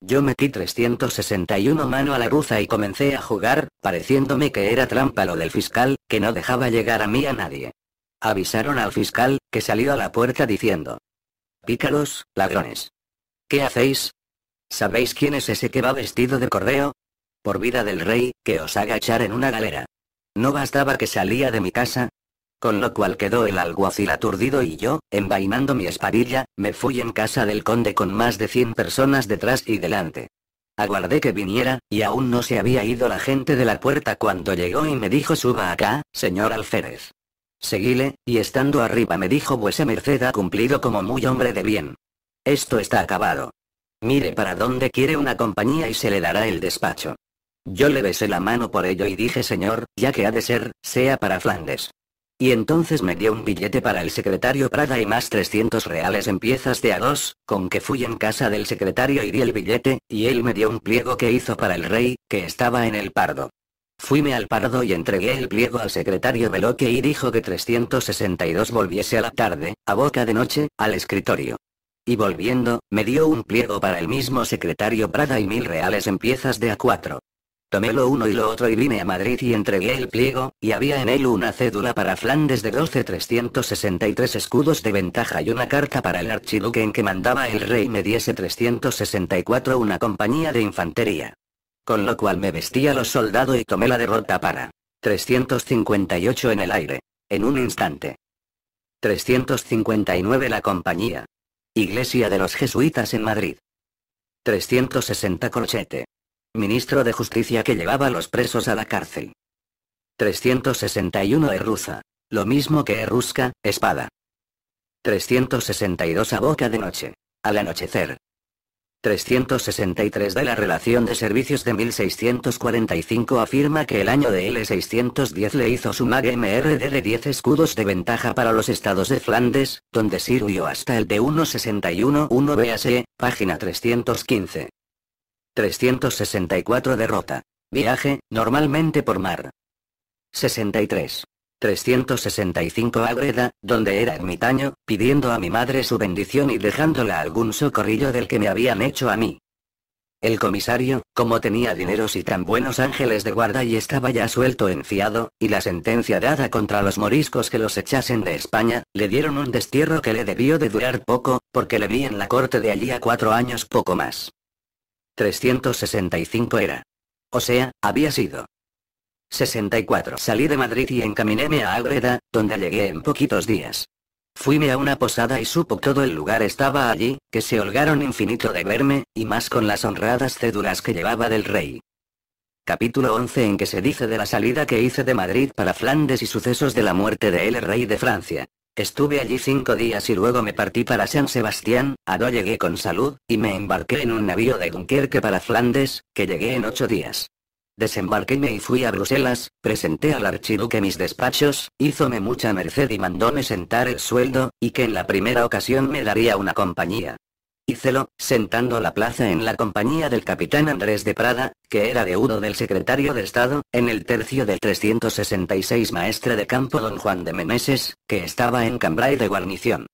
Yo metí 361 mano a la bruza y comencé a jugar, pareciéndome que era trampa lo del fiscal, que no dejaba llegar a mí a nadie. Avisaron al fiscal, que salió a la puerta diciendo. Pícaros, ladrones. ¿Qué hacéis? ¿Sabéis quién es ese que va vestido de correo? Por vida del rey, que os haga echar en una galera. ¿No bastaba que salía de mi casa? Con lo cual quedó el alguacil aturdido y yo, envainando mi espadilla, me fui en casa del conde con más de cien personas detrás y delante. Aguardé que viniera, y aún no se había ido la gente de la puerta cuando llegó y me dijo suba acá, señor alférez. Seguile, y estando arriba me dijo vuesa merced ha cumplido como muy hombre de bien. Esto está acabado. Mire para dónde quiere una compañía y se le dará el despacho. Yo le besé la mano por ello y dije señor, ya que ha de ser, sea para Flandes. Y entonces me dio un billete para el secretario Prada y más 300 reales en piezas de a dos, con que fui en casa del secretario y di el billete, y él me dio un pliego que hizo para el rey, que estaba en el pardo. Fuime al pardo y entregué el pliego al secretario Beloque y dijo que 362 volviese a la tarde, a boca de noche, al escritorio. Y volviendo, me dio un pliego para el mismo secretario Prada y mil reales en piezas de A4. Tomé lo uno y lo otro y vine a Madrid y entregué el pliego, y había en él una cédula para Flandes de 363 escudos de ventaja y una carta para el archiduque en que mandaba el rey me diese 364 una compañía de infantería. Con lo cual me vestía los soldados y tomé la derrota para 358 en el aire. En un instante. 359 la compañía, Iglesia de los Jesuitas en Madrid. 360 Corchete. Ministro de Justicia que llevaba a los presos a la cárcel. 361 Erruza. Lo mismo que Errusca, espada. 362 A boca de noche. Al anochecer. 363 de la Relación de Servicios de 1645 afirma que el año de L610 le hizo su mag MRD de 10 escudos de ventaja para los estados de Flandes, donde sirvió hasta el de 1 BASE, página 315. 364 Derrota. Viaje, normalmente por mar. 63. 365 agreda, donde era ermitaño, pidiendo a mi madre su bendición y dejándola algún socorrillo del que me habían hecho a mí. El comisario, como tenía dineros y tan buenos ángeles de guarda y estaba ya suelto enfiado, y la sentencia dada contra los moriscos que los echasen de España, le dieron un destierro que le debió de durar poco, porque le vi en la corte de allí a cuatro años poco más. 365 era. O sea, había sido. 64. Salí de Madrid y encaminéme a Ágreda, donde llegué en poquitos días. Fuime a una posada y supo todo el lugar estaba allí, que se holgaron infinito de verme, y más con las honradas cédulas que llevaba del rey. Capítulo 11 en que se dice de la salida que hice de Madrid para Flandes y sucesos de la muerte de el rey de Francia. Estuve allí cinco días y luego me partí para San Sebastián, a do llegué con salud, y me embarqué en un navío de Dunkerque para Flandes, que llegué en ocho días. Desembarquéme y fui a Bruselas, presenté al archiduque mis despachos, hízome mucha merced y mandóme sentar el sueldo, y que en la primera ocasión me daría una compañía. Hícelo, sentando la plaza en la compañía del capitán Andrés de Prada, que era deudo del secretario de Estado, en el tercio del 366 maestre de campo don Juan de Meneses, que estaba en Cambrai de guarnición.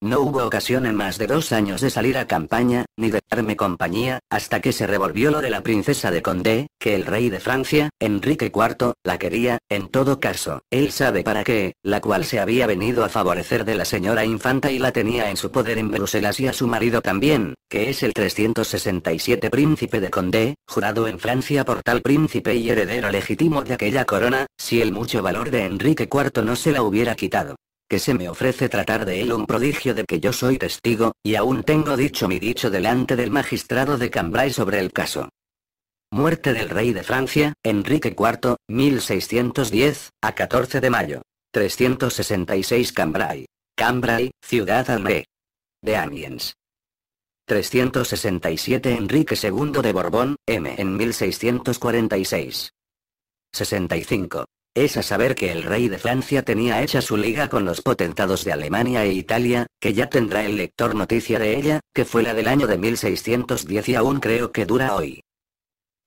No hubo ocasión en más de dos años de salir a campaña, ni de darme compañía, hasta que se revolvió lo de la princesa de Condé, que el rey de Francia, Enrique IV, la quería, en todo caso, él sabe para qué, la cual se había venido a favorecer de la señora infanta y la tenía en su poder en Bruselas y a su marido también, que es el 367 príncipe de Condé, jurado en Francia por tal príncipe y heredero legítimo de aquella corona, si el mucho valor de Enrique IV no se la hubiera quitado que se me ofrece tratar de él un prodigio de que yo soy testigo, y aún tengo dicho mi dicho delante del magistrado de Cambrai sobre el caso. Muerte del rey de Francia, Enrique IV, 1610, a 14 de mayo. 366 Cambrai. Cambrai, ciudad al e, De Amiens. 367 Enrique II de Borbón, M. en 1646. 65. Es a saber que el rey de Francia tenía hecha su liga con los potentados de Alemania e Italia, que ya tendrá el lector noticia de ella, que fue la del año de 1610 y aún creo que dura hoy.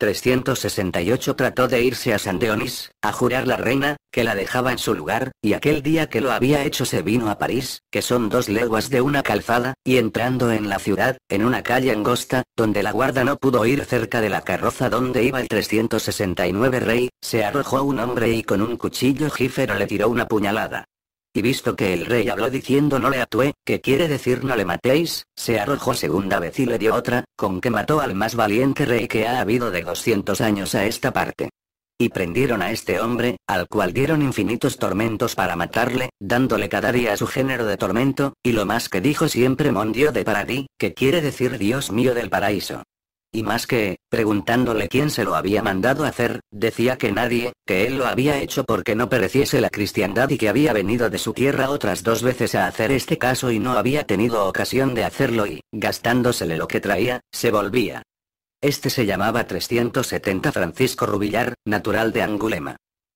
368 trató de irse a San Dionis, a jurar la reina, que la dejaba en su lugar, y aquel día que lo había hecho se vino a París, que son dos leguas de una calzada, y entrando en la ciudad, en una calle angosta, donde la guarda no pudo ir cerca de la carroza donde iba el 369 rey, se arrojó un hombre y con un cuchillo jífero le tiró una puñalada y visto que el rey habló diciendo no le atué, que quiere decir no le matéis, se arrojó segunda vez y le dio otra, con que mató al más valiente rey que ha habido de 200 años a esta parte. Y prendieron a este hombre, al cual dieron infinitos tormentos para matarle, dándole cada día su género de tormento, y lo más que dijo siempre mon de de ti, que quiere decir Dios mío del paraíso. Y más que, preguntándole quién se lo había mandado hacer, decía que nadie, que él lo había hecho porque no pereciese la cristiandad y que había venido de su tierra otras dos veces a hacer este caso y no había tenido ocasión de hacerlo y, gastándosele lo que traía, se volvía. Este se llamaba 370 Francisco Rubillar, natural de Angulema.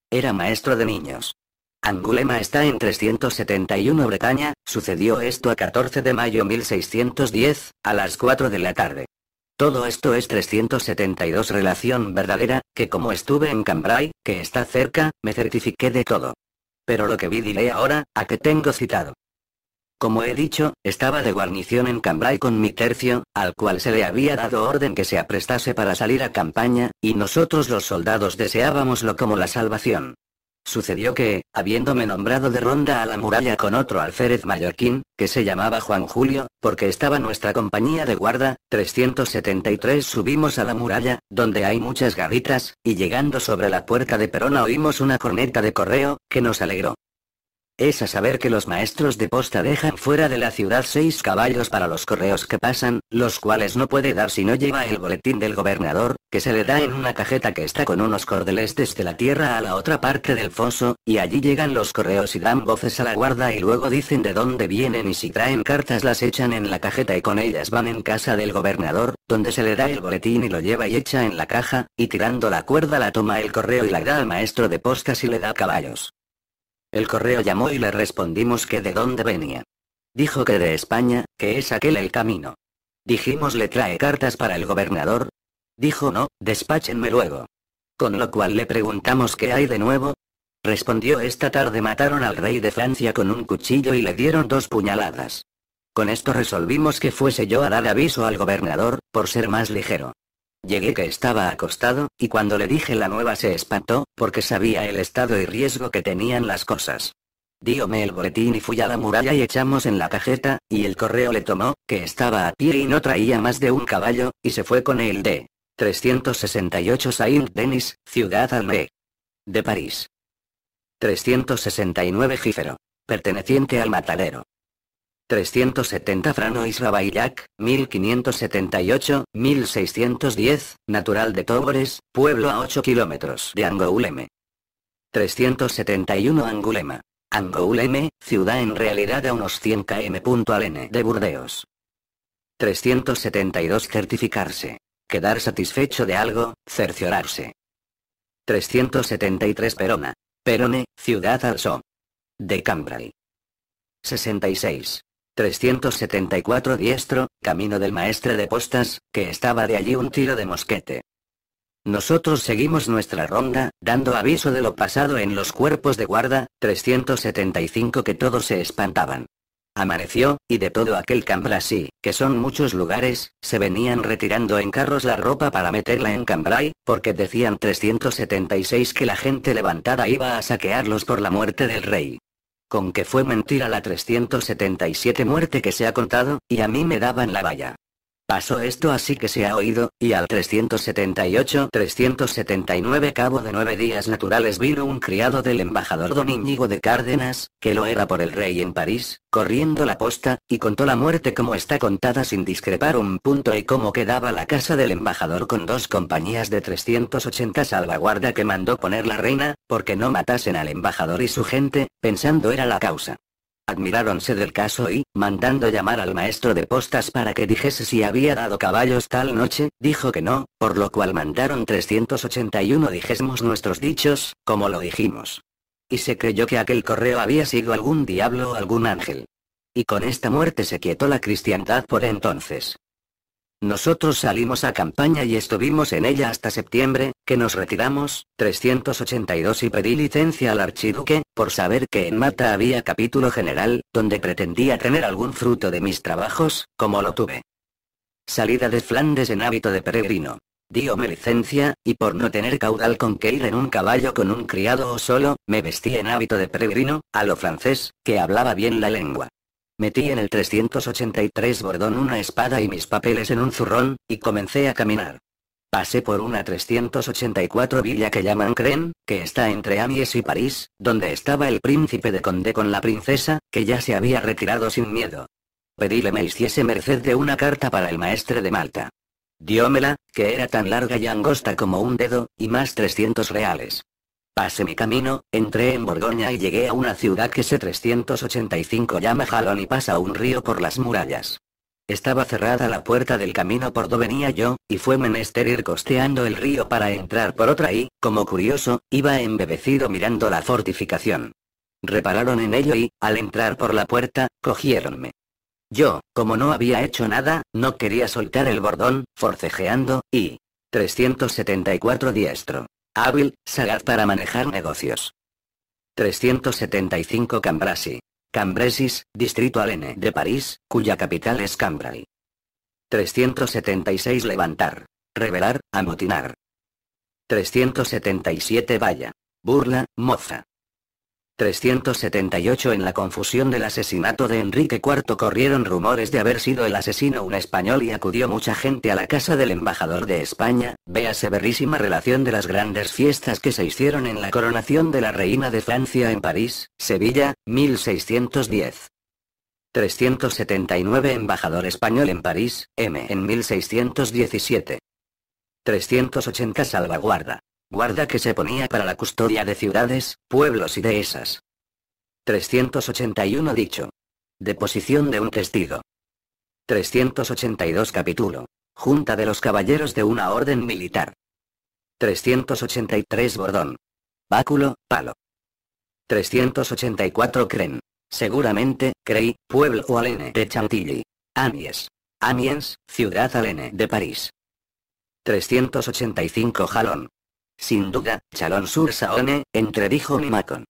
Era maestro de niños. Angulema está en 371 Bretaña, sucedió esto a 14 de mayo 1610, a las 4 de la tarde. Todo esto es 372 relación verdadera, que como estuve en Cambrai, que está cerca, me certifiqué de todo. Pero lo que vi diré ahora, a que tengo citado. Como he dicho, estaba de guarnición en Cambrai con mi tercio, al cual se le había dado orden que se aprestase para salir a campaña, y nosotros los soldados deseábamoslo como la salvación. Sucedió que, habiéndome nombrado de ronda a la muralla con otro alférez mallorquín, que se llamaba Juan Julio, porque estaba nuestra compañía de guarda, 373 subimos a la muralla, donde hay muchas garritas, y llegando sobre la puerta de Perona oímos una corneta de correo, que nos alegró. Es a saber que los maestros de posta dejan fuera de la ciudad seis caballos para los correos que pasan, los cuales no puede dar si no lleva el boletín del gobernador, que se le da en una cajeta que está con unos cordeles desde la tierra a la otra parte del foso, y allí llegan los correos y dan voces a la guarda y luego dicen de dónde vienen y si traen cartas las echan en la cajeta y con ellas van en casa del gobernador, donde se le da el boletín y lo lleva y echa en la caja, y tirando la cuerda la toma el correo y la da al maestro de posta si le da caballos. El correo llamó y le respondimos que de dónde venía. Dijo que de España, que es aquel el camino. Dijimos le trae cartas para el gobernador. Dijo no, despáchenme luego. Con lo cual le preguntamos qué hay de nuevo. Respondió esta tarde mataron al rey de Francia con un cuchillo y le dieron dos puñaladas. Con esto resolvimos que fuese yo a dar aviso al gobernador, por ser más ligero. Llegué que estaba acostado, y cuando le dije la nueva se espantó, porque sabía el estado y riesgo que tenían las cosas. Díome el boletín y fui a la muralla y echamos en la cajeta, y el correo le tomó, que estaba a pie y no traía más de un caballo, y se fue con el de 368 Saint-Denis, ciudad Alme. De París. 369 Gífero. Perteneciente al matadero. 370 Franois islabayak 1578, 1610, natural de Tobres, pueblo a 8 kilómetros de Angouleme. 371 Angulema. Angouleme, ciudad en realidad a unos 100 km. al N de Burdeos. 372 Certificarse. Quedar satisfecho de algo, cerciorarse. 373 Perona. Perone, ciudad al So. De Cambrai. 66. 374 diestro, camino del maestre de postas, que estaba de allí un tiro de mosquete. Nosotros seguimos nuestra ronda, dando aviso de lo pasado en los cuerpos de guarda, 375 que todos se espantaban. Amaneció, y de todo aquel sí, que son muchos lugares, se venían retirando en carros la ropa para meterla en Cambrai, porque decían 376 que la gente levantada iba a saquearlos por la muerte del rey. Con que fue mentira la 377 muerte que se ha contado, y a mí me daban la valla. Pasó esto así que se ha oído, y al 378-379 cabo de nueve días naturales vino un criado del embajador don Íñigo de Cárdenas, que lo era por el rey en París, corriendo la posta, y contó la muerte como está contada sin discrepar un punto y cómo quedaba la casa del embajador con dos compañías de 380 salvaguarda que mandó poner la reina, porque no matasen al embajador y su gente, pensando era la causa. Admiráronse del caso y, mandando llamar al maestro de postas para que dijese si había dado caballos tal noche, dijo que no, por lo cual mandaron 381 dijésemos nuestros dichos, como lo dijimos. Y se creyó que aquel correo había sido algún diablo o algún ángel. Y con esta muerte se quietó la cristiandad por entonces. Nosotros salimos a campaña y estuvimos en ella hasta septiembre, que nos retiramos, 382 y pedí licencia al archiduque, por saber que en Mata había capítulo general, donde pretendía tener algún fruto de mis trabajos, como lo tuve. Salida de Flandes en hábito de peregrino. Diome licencia, y por no tener caudal con que ir en un caballo con un criado o solo, me vestí en hábito de peregrino, a lo francés, que hablaba bien la lengua. Metí en el 383 bordón una espada y mis papeles en un zurrón, y comencé a caminar. Pasé por una 384 villa que llaman Cren, que está entre Amies y París, donde estaba el príncipe de Condé con la princesa, que ya se había retirado sin miedo. Pedíle me hiciese merced de una carta para el maestre de Malta. Diómela, que era tan larga y angosta como un dedo, y más 300 reales. Pasé mi camino, entré en Borgoña y llegué a una ciudad que se 385 llama Jalón y pasa un río por las murallas. Estaba cerrada la puerta del camino por donde venía yo, y fue menester ir costeando el río para entrar por otra y, como curioso, iba embebecido mirando la fortificación. Repararon en ello y, al entrar por la puerta, cogiéronme. Yo, como no había hecho nada, no quería soltar el bordón, forcejeando, y... 374 diestro. Hábil, sagaz para manejar negocios. 375 Cambrasi. Cambresis, distrito Alene de París, cuya capital es Cambrai. 376 Levantar. Revelar, amotinar. 377 Vaya. Burla, moza. 378 En la confusión del asesinato de Enrique IV corrieron rumores de haber sido el asesino un español y acudió mucha gente a la casa del embajador de España, vea severísima relación de las grandes fiestas que se hicieron en la coronación de la reina de Francia en París, Sevilla, 1610. 379 Embajador español en París, M. en 1617. 380 Salvaguarda guarda que se ponía para la custodia de ciudades, pueblos y dehesas. 381 dicho. Deposición de un testigo. 382 capítulo. Junta de los caballeros de una orden militar. 383 Bordón. Báculo, palo. 384 Cren. Seguramente, Crey, pueblo o Alene de Chantilly. Amiens. Amiens, ciudad Alene de París. 385 Jalón. Sin duda, Chalón sur Saone, entredijo Macon.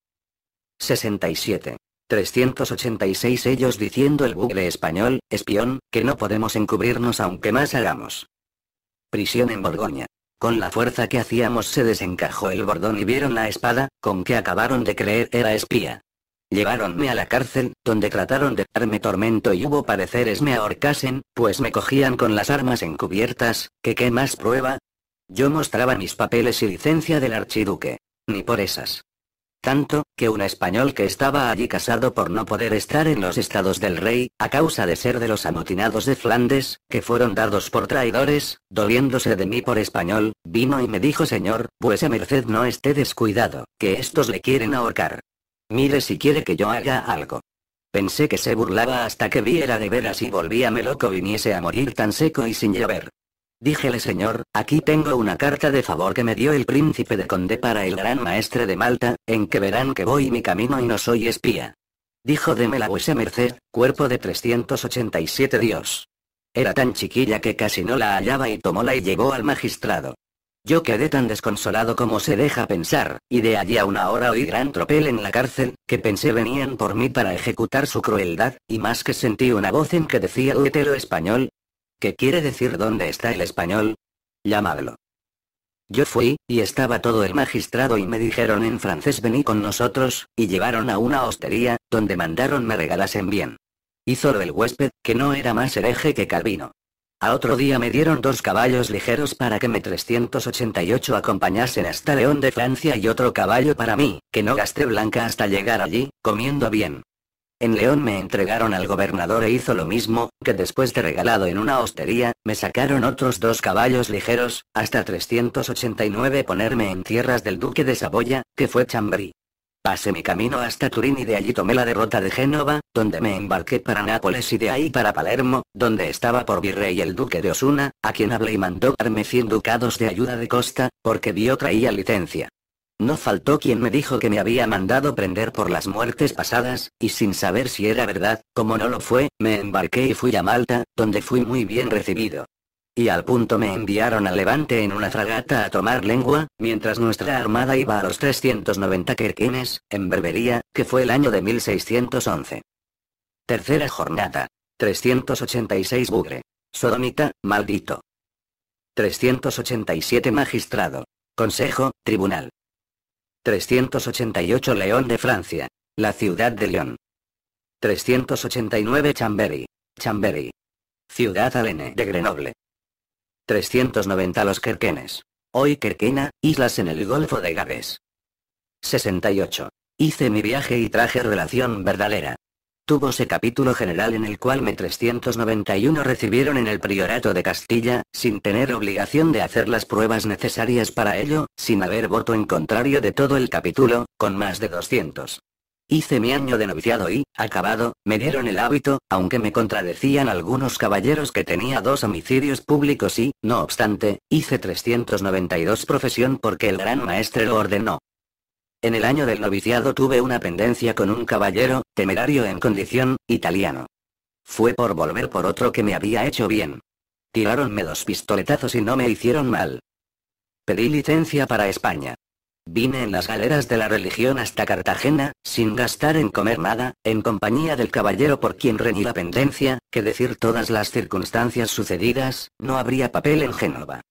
67. 386 ellos diciendo el bugle español, espión, que no podemos encubrirnos aunque más hagamos. Prisión en Borgoña. Con la fuerza que hacíamos se desencajó el bordón y vieron la espada, con que acabaron de creer era espía. Lleváronme a la cárcel, donde trataron de darme tormento y hubo pareceres me ahorcasen, pues me cogían con las armas encubiertas, que qué más prueba, yo mostraba mis papeles y licencia del archiduque. Ni por esas. Tanto, que un español que estaba allí casado por no poder estar en los estados del rey, a causa de ser de los amotinados de Flandes, que fueron dados por traidores, doliéndose de mí por español, vino y me dijo señor, vuesa merced no esté descuidado, que estos le quieren ahorcar. Mire si quiere que yo haga algo. Pensé que se burlaba hasta que vi era de veras y volvíame loco viniese a morir tan seco y sin llover. Díjele señor, aquí tengo una carta de favor que me dio el príncipe de conde para el gran maestre de Malta, en que verán que voy mi camino y no soy espía. Dijo de Mela merced, cuerpo de 387 Dios. Era tan chiquilla que casi no la hallaba y tomóla y llevó al magistrado. Yo quedé tan desconsolado como se deja pensar, y de allí a una hora oí gran tropel en la cárcel, que pensé venían por mí para ejecutar su crueldad, y más que sentí una voz en que decía lo español, ¿Qué quiere decir dónde está el español? Llámalo. Yo fui, y estaba todo el magistrado y me dijeron en francés vení con nosotros, y llevaron a una hostería, donde mandaron me regalasen bien. Hizo el huésped, que no era más hereje que Calvino. A otro día me dieron dos caballos ligeros para que me 388 acompañasen hasta León de Francia y otro caballo para mí, que no gasté blanca hasta llegar allí, comiendo bien, en León me entregaron al gobernador e hizo lo mismo, que después de regalado en una hostería, me sacaron otros dos caballos ligeros, hasta 389 ponerme en tierras del duque de Saboya, que fue Chambri. Pasé mi camino hasta Turín y de allí tomé la derrota de Génova, donde me embarqué para Nápoles y de ahí para Palermo, donde estaba por virrey el duque de Osuna, a quien hablé y mandó darme 100 ducados de ayuda de costa, porque vio traía licencia. No faltó quien me dijo que me había mandado prender por las muertes pasadas, y sin saber si era verdad, como no lo fue, me embarqué y fui a Malta, donde fui muy bien recibido. Y al punto me enviaron a Levante en una fragata a tomar lengua, mientras nuestra armada iba a los 390 querquines, en Berbería, que fue el año de 1611. Tercera jornada. 386 Bugre. Sodomita, maldito. 387 Magistrado. Consejo, Tribunal. 388 León de Francia. La ciudad de León. 389 Chambéry. Chambéry. Ciudad Alene de Grenoble. 390 Los Querquenes. Hoy Querquena, islas en el Golfo de Gaves. 68. Hice mi viaje y traje relación verdadera. Tuvo ese capítulo general en el cual me 391 recibieron en el priorato de Castilla, sin tener obligación de hacer las pruebas necesarias para ello, sin haber voto en contrario de todo el capítulo, con más de 200. Hice mi año de noviciado y, acabado, me dieron el hábito, aunque me contradecían algunos caballeros que tenía dos homicidios públicos y, no obstante, hice 392 profesión porque el gran maestre lo ordenó. En el año del noviciado tuve una pendencia con un caballero, temerario en condición, italiano. Fue por volver por otro que me había hecho bien. Tiráronme dos pistoletazos y no me hicieron mal. Pedí licencia para España. Vine en las galeras de la religión hasta Cartagena, sin gastar en comer nada, en compañía del caballero por quien reñí la pendencia, que decir todas las circunstancias sucedidas, no habría papel en Génova.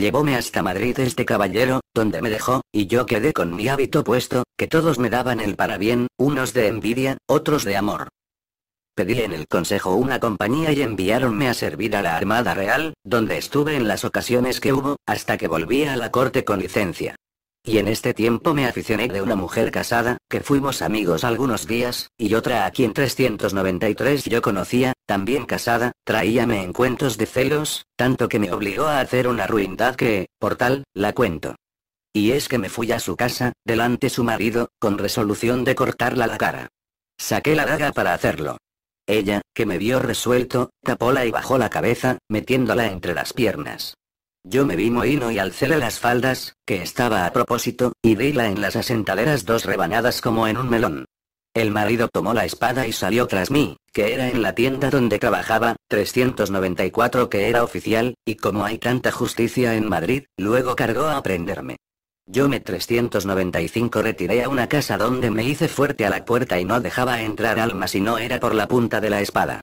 Llevóme hasta Madrid este caballero, donde me dejó, y yo quedé con mi hábito puesto, que todos me daban el parabién, unos de envidia, otros de amor. Pedí en el consejo una compañía y enviáronme a servir a la Armada Real, donde estuve en las ocasiones que hubo, hasta que volví a la corte con licencia. Y en este tiempo me aficioné de una mujer casada, que fuimos amigos algunos días, y otra a quien 393 yo conocía, también casada, traíame en cuentos de celos, tanto que me obligó a hacer una ruindad que, por tal, la cuento. Y es que me fui a su casa, delante su marido, con resolución de cortarla la cara. Saqué la daga para hacerlo. Ella, que me vio resuelto, tapóla y bajó la cabeza, metiéndola entre las piernas. Yo me vi mohino y alcéle las faldas, que estaba a propósito, y la en las asentaderas dos rebanadas como en un melón. El marido tomó la espada y salió tras mí, que era en la tienda donde trabajaba, 394 que era oficial, y como hay tanta justicia en Madrid, luego cargó a prenderme. Yo me 395 retiré a una casa donde me hice fuerte a la puerta y no dejaba entrar alma si no era por la punta de la espada.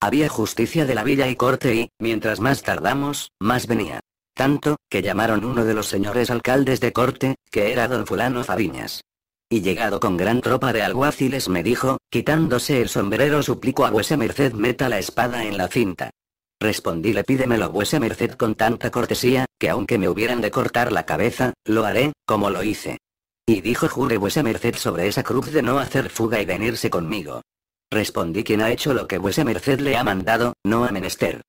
Había justicia de la villa y corte y, mientras más tardamos, más venía tanto, que llamaron uno de los señores alcaldes de corte, que era don fulano Fabiñas. Y llegado con gran tropa de alguaciles me dijo, quitándose el sombrero suplico a vuesa merced meta la espada en la cinta. Respondí le pídemelo vuesa merced con tanta cortesía, que aunque me hubieran de cortar la cabeza, lo haré, como lo hice. Y dijo jure vuesa merced sobre esa cruz de no hacer fuga y venirse conmigo. Respondí quien ha hecho lo que vuesa merced le ha mandado, no ha menester.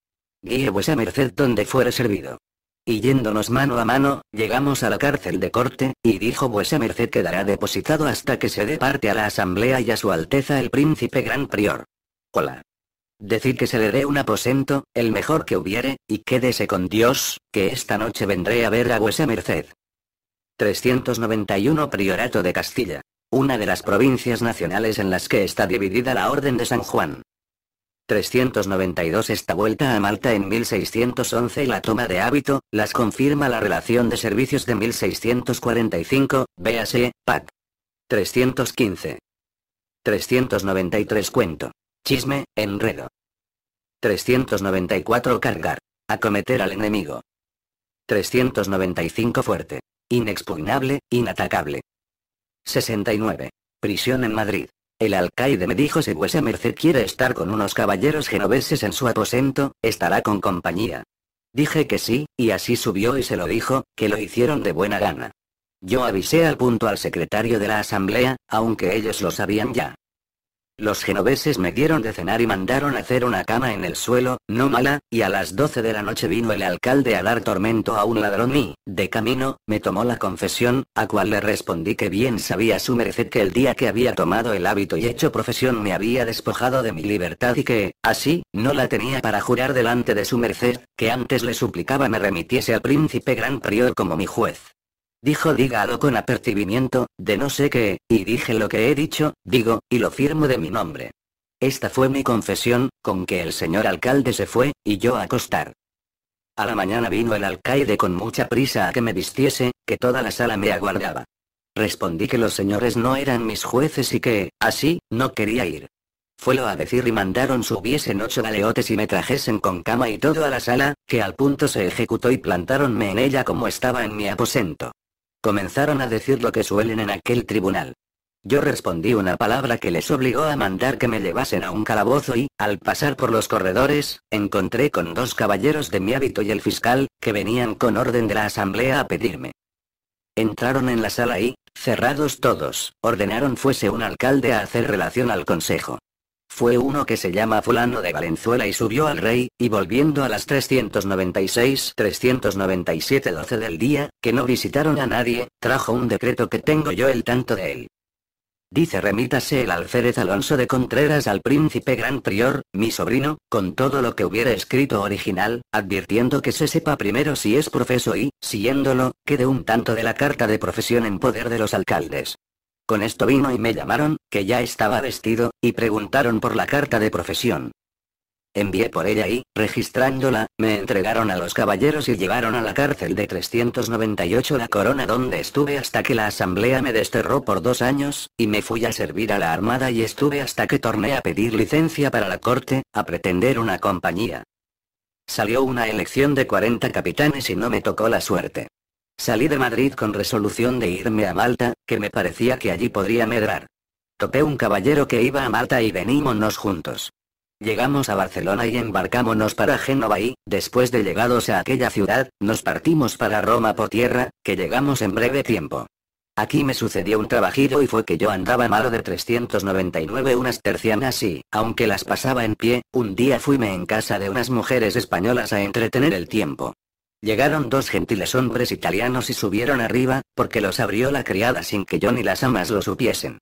Guíe vuesa merced donde fuere servido. Y yéndonos mano a mano, llegamos a la cárcel de corte, y dijo vuesa merced quedará depositado hasta que se dé parte a la asamblea y a su alteza el príncipe gran prior. Hola. decir que se le dé un aposento, el mejor que hubiere, y quédese con Dios, que esta noche vendré a ver a vuesa merced. 391 Priorato de Castilla. Una de las provincias nacionales en las que está dividida la Orden de San Juan. 392 Esta vuelta a Malta en 1611 y la toma de hábito, las confirma la relación de servicios de 1645, véase, PAC. 315. 393 Cuento. Chisme, enredo. 394 Cargar. Acometer al enemigo. 395 Fuerte. Inexpugnable, inatacable. 69. Prisión en Madrid. El alcaide me dijo si vuesa merced quiere estar con unos caballeros genoveses en su aposento, estará con compañía. Dije que sí, y así subió y se lo dijo, que lo hicieron de buena gana. Yo avisé al punto al secretario de la asamblea, aunque ellos lo sabían ya. Los genoveses me dieron de cenar y mandaron hacer una cama en el suelo, no mala, y a las 12 de la noche vino el alcalde a dar tormento a un ladrón y, de camino, me tomó la confesión, a cual le respondí que bien sabía su merced que el día que había tomado el hábito y hecho profesión me había despojado de mi libertad y que, así, no la tenía para jurar delante de su merced, que antes le suplicaba me remitiese al príncipe gran prior como mi juez. Dijo dígalo con apercibimiento, de no sé qué, y dije lo que he dicho, digo, y lo firmo de mi nombre. Esta fue mi confesión, con que el señor alcalde se fue, y yo a acostar. A la mañana vino el alcaide con mucha prisa a que me vistiese, que toda la sala me aguardaba. Respondí que los señores no eran mis jueces y que, así, no quería ir. lo a decir y mandaron subiesen ocho galeotes y me trajesen con cama y todo a la sala, que al punto se ejecutó y plantáronme en ella como estaba en mi aposento. Comenzaron a decir lo que suelen en aquel tribunal. Yo respondí una palabra que les obligó a mandar que me llevasen a un calabozo y, al pasar por los corredores, encontré con dos caballeros de mi hábito y el fiscal, que venían con orden de la asamblea a pedirme. Entraron en la sala y, cerrados todos, ordenaron fuese un alcalde a hacer relación al consejo. Fue uno que se llama fulano de Valenzuela y subió al rey, y volviendo a las 396-397 12 del día, que no visitaron a nadie, trajo un decreto que tengo yo el tanto de él. Dice remítase el alférez Alonso de Contreras al príncipe Gran Prior, mi sobrino, con todo lo que hubiera escrito original, advirtiendo que se sepa primero si es profeso y, siguiéndolo, quede un tanto de la carta de profesión en poder de los alcaldes. Con esto vino y me llamaron, que ya estaba vestido, y preguntaron por la carta de profesión. Envié por ella y, registrándola, me entregaron a los caballeros y llevaron a la cárcel de 398 la corona donde estuve hasta que la asamblea me desterró por dos años, y me fui a servir a la armada y estuve hasta que torné a pedir licencia para la corte, a pretender una compañía. Salió una elección de 40 capitanes y no me tocó la suerte. Salí de Madrid con resolución de irme a Malta, que me parecía que allí podría medrar. Topé un caballero que iba a Malta y venímonos juntos. Llegamos a Barcelona y embarcámonos para Génova y, después de llegados a aquella ciudad, nos partimos para Roma por tierra, que llegamos en breve tiempo. Aquí me sucedió un trabajillo y fue que yo andaba malo de 399 unas tercianas y, aunque las pasaba en pie, un día fuime en casa de unas mujeres españolas a entretener el tiempo. Llegaron dos gentiles hombres italianos y subieron arriba, porque los abrió la criada sin que yo ni las amas lo supiesen.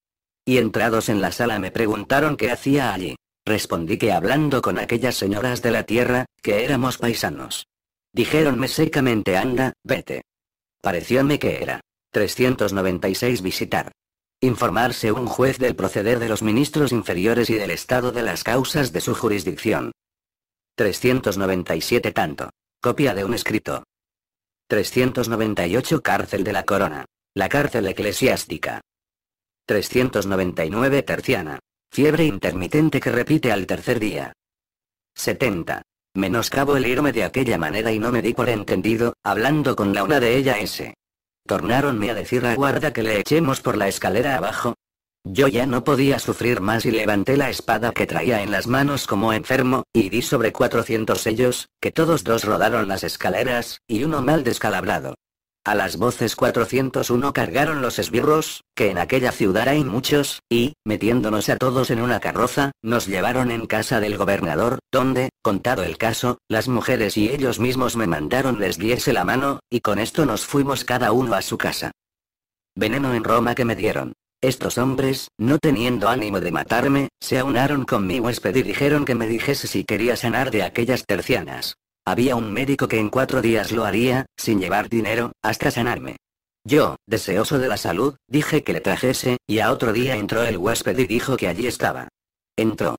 Y entrados en la sala me preguntaron qué hacía allí. Respondí que hablando con aquellas señoras de la tierra, que éramos paisanos. Dijéronme secamente anda, vete. Parecióme que era. 396 visitar. Informarse un juez del proceder de los ministros inferiores y del estado de las causas de su jurisdicción. 397 tanto. Copia de un escrito. 398 Cárcel de la Corona. La cárcel eclesiástica. 399 Terciana. Fiebre intermitente que repite al tercer día. 70. Menoscabo el irme de aquella manera y no me di por entendido, hablando con la una de ella ese. Tornaronme a decir a guarda que le echemos por la escalera abajo, yo ya no podía sufrir más y levanté la espada que traía en las manos como enfermo, y di sobre 400 ellos, que todos dos rodaron las escaleras, y uno mal descalabrado. A las voces 401 cargaron los esbirros, que en aquella ciudad hay muchos, y, metiéndonos a todos en una carroza, nos llevaron en casa del gobernador, donde, contado el caso, las mujeres y ellos mismos me mandaron les diese la mano, y con esto nos fuimos cada uno a su casa. Veneno en Roma que me dieron. Estos hombres, no teniendo ánimo de matarme, se aunaron con mi huésped y dijeron que me dijese si quería sanar de aquellas tercianas. Había un médico que en cuatro días lo haría, sin llevar dinero, hasta sanarme. Yo, deseoso de la salud, dije que le trajese, y a otro día entró el huésped y dijo que allí estaba. Entró.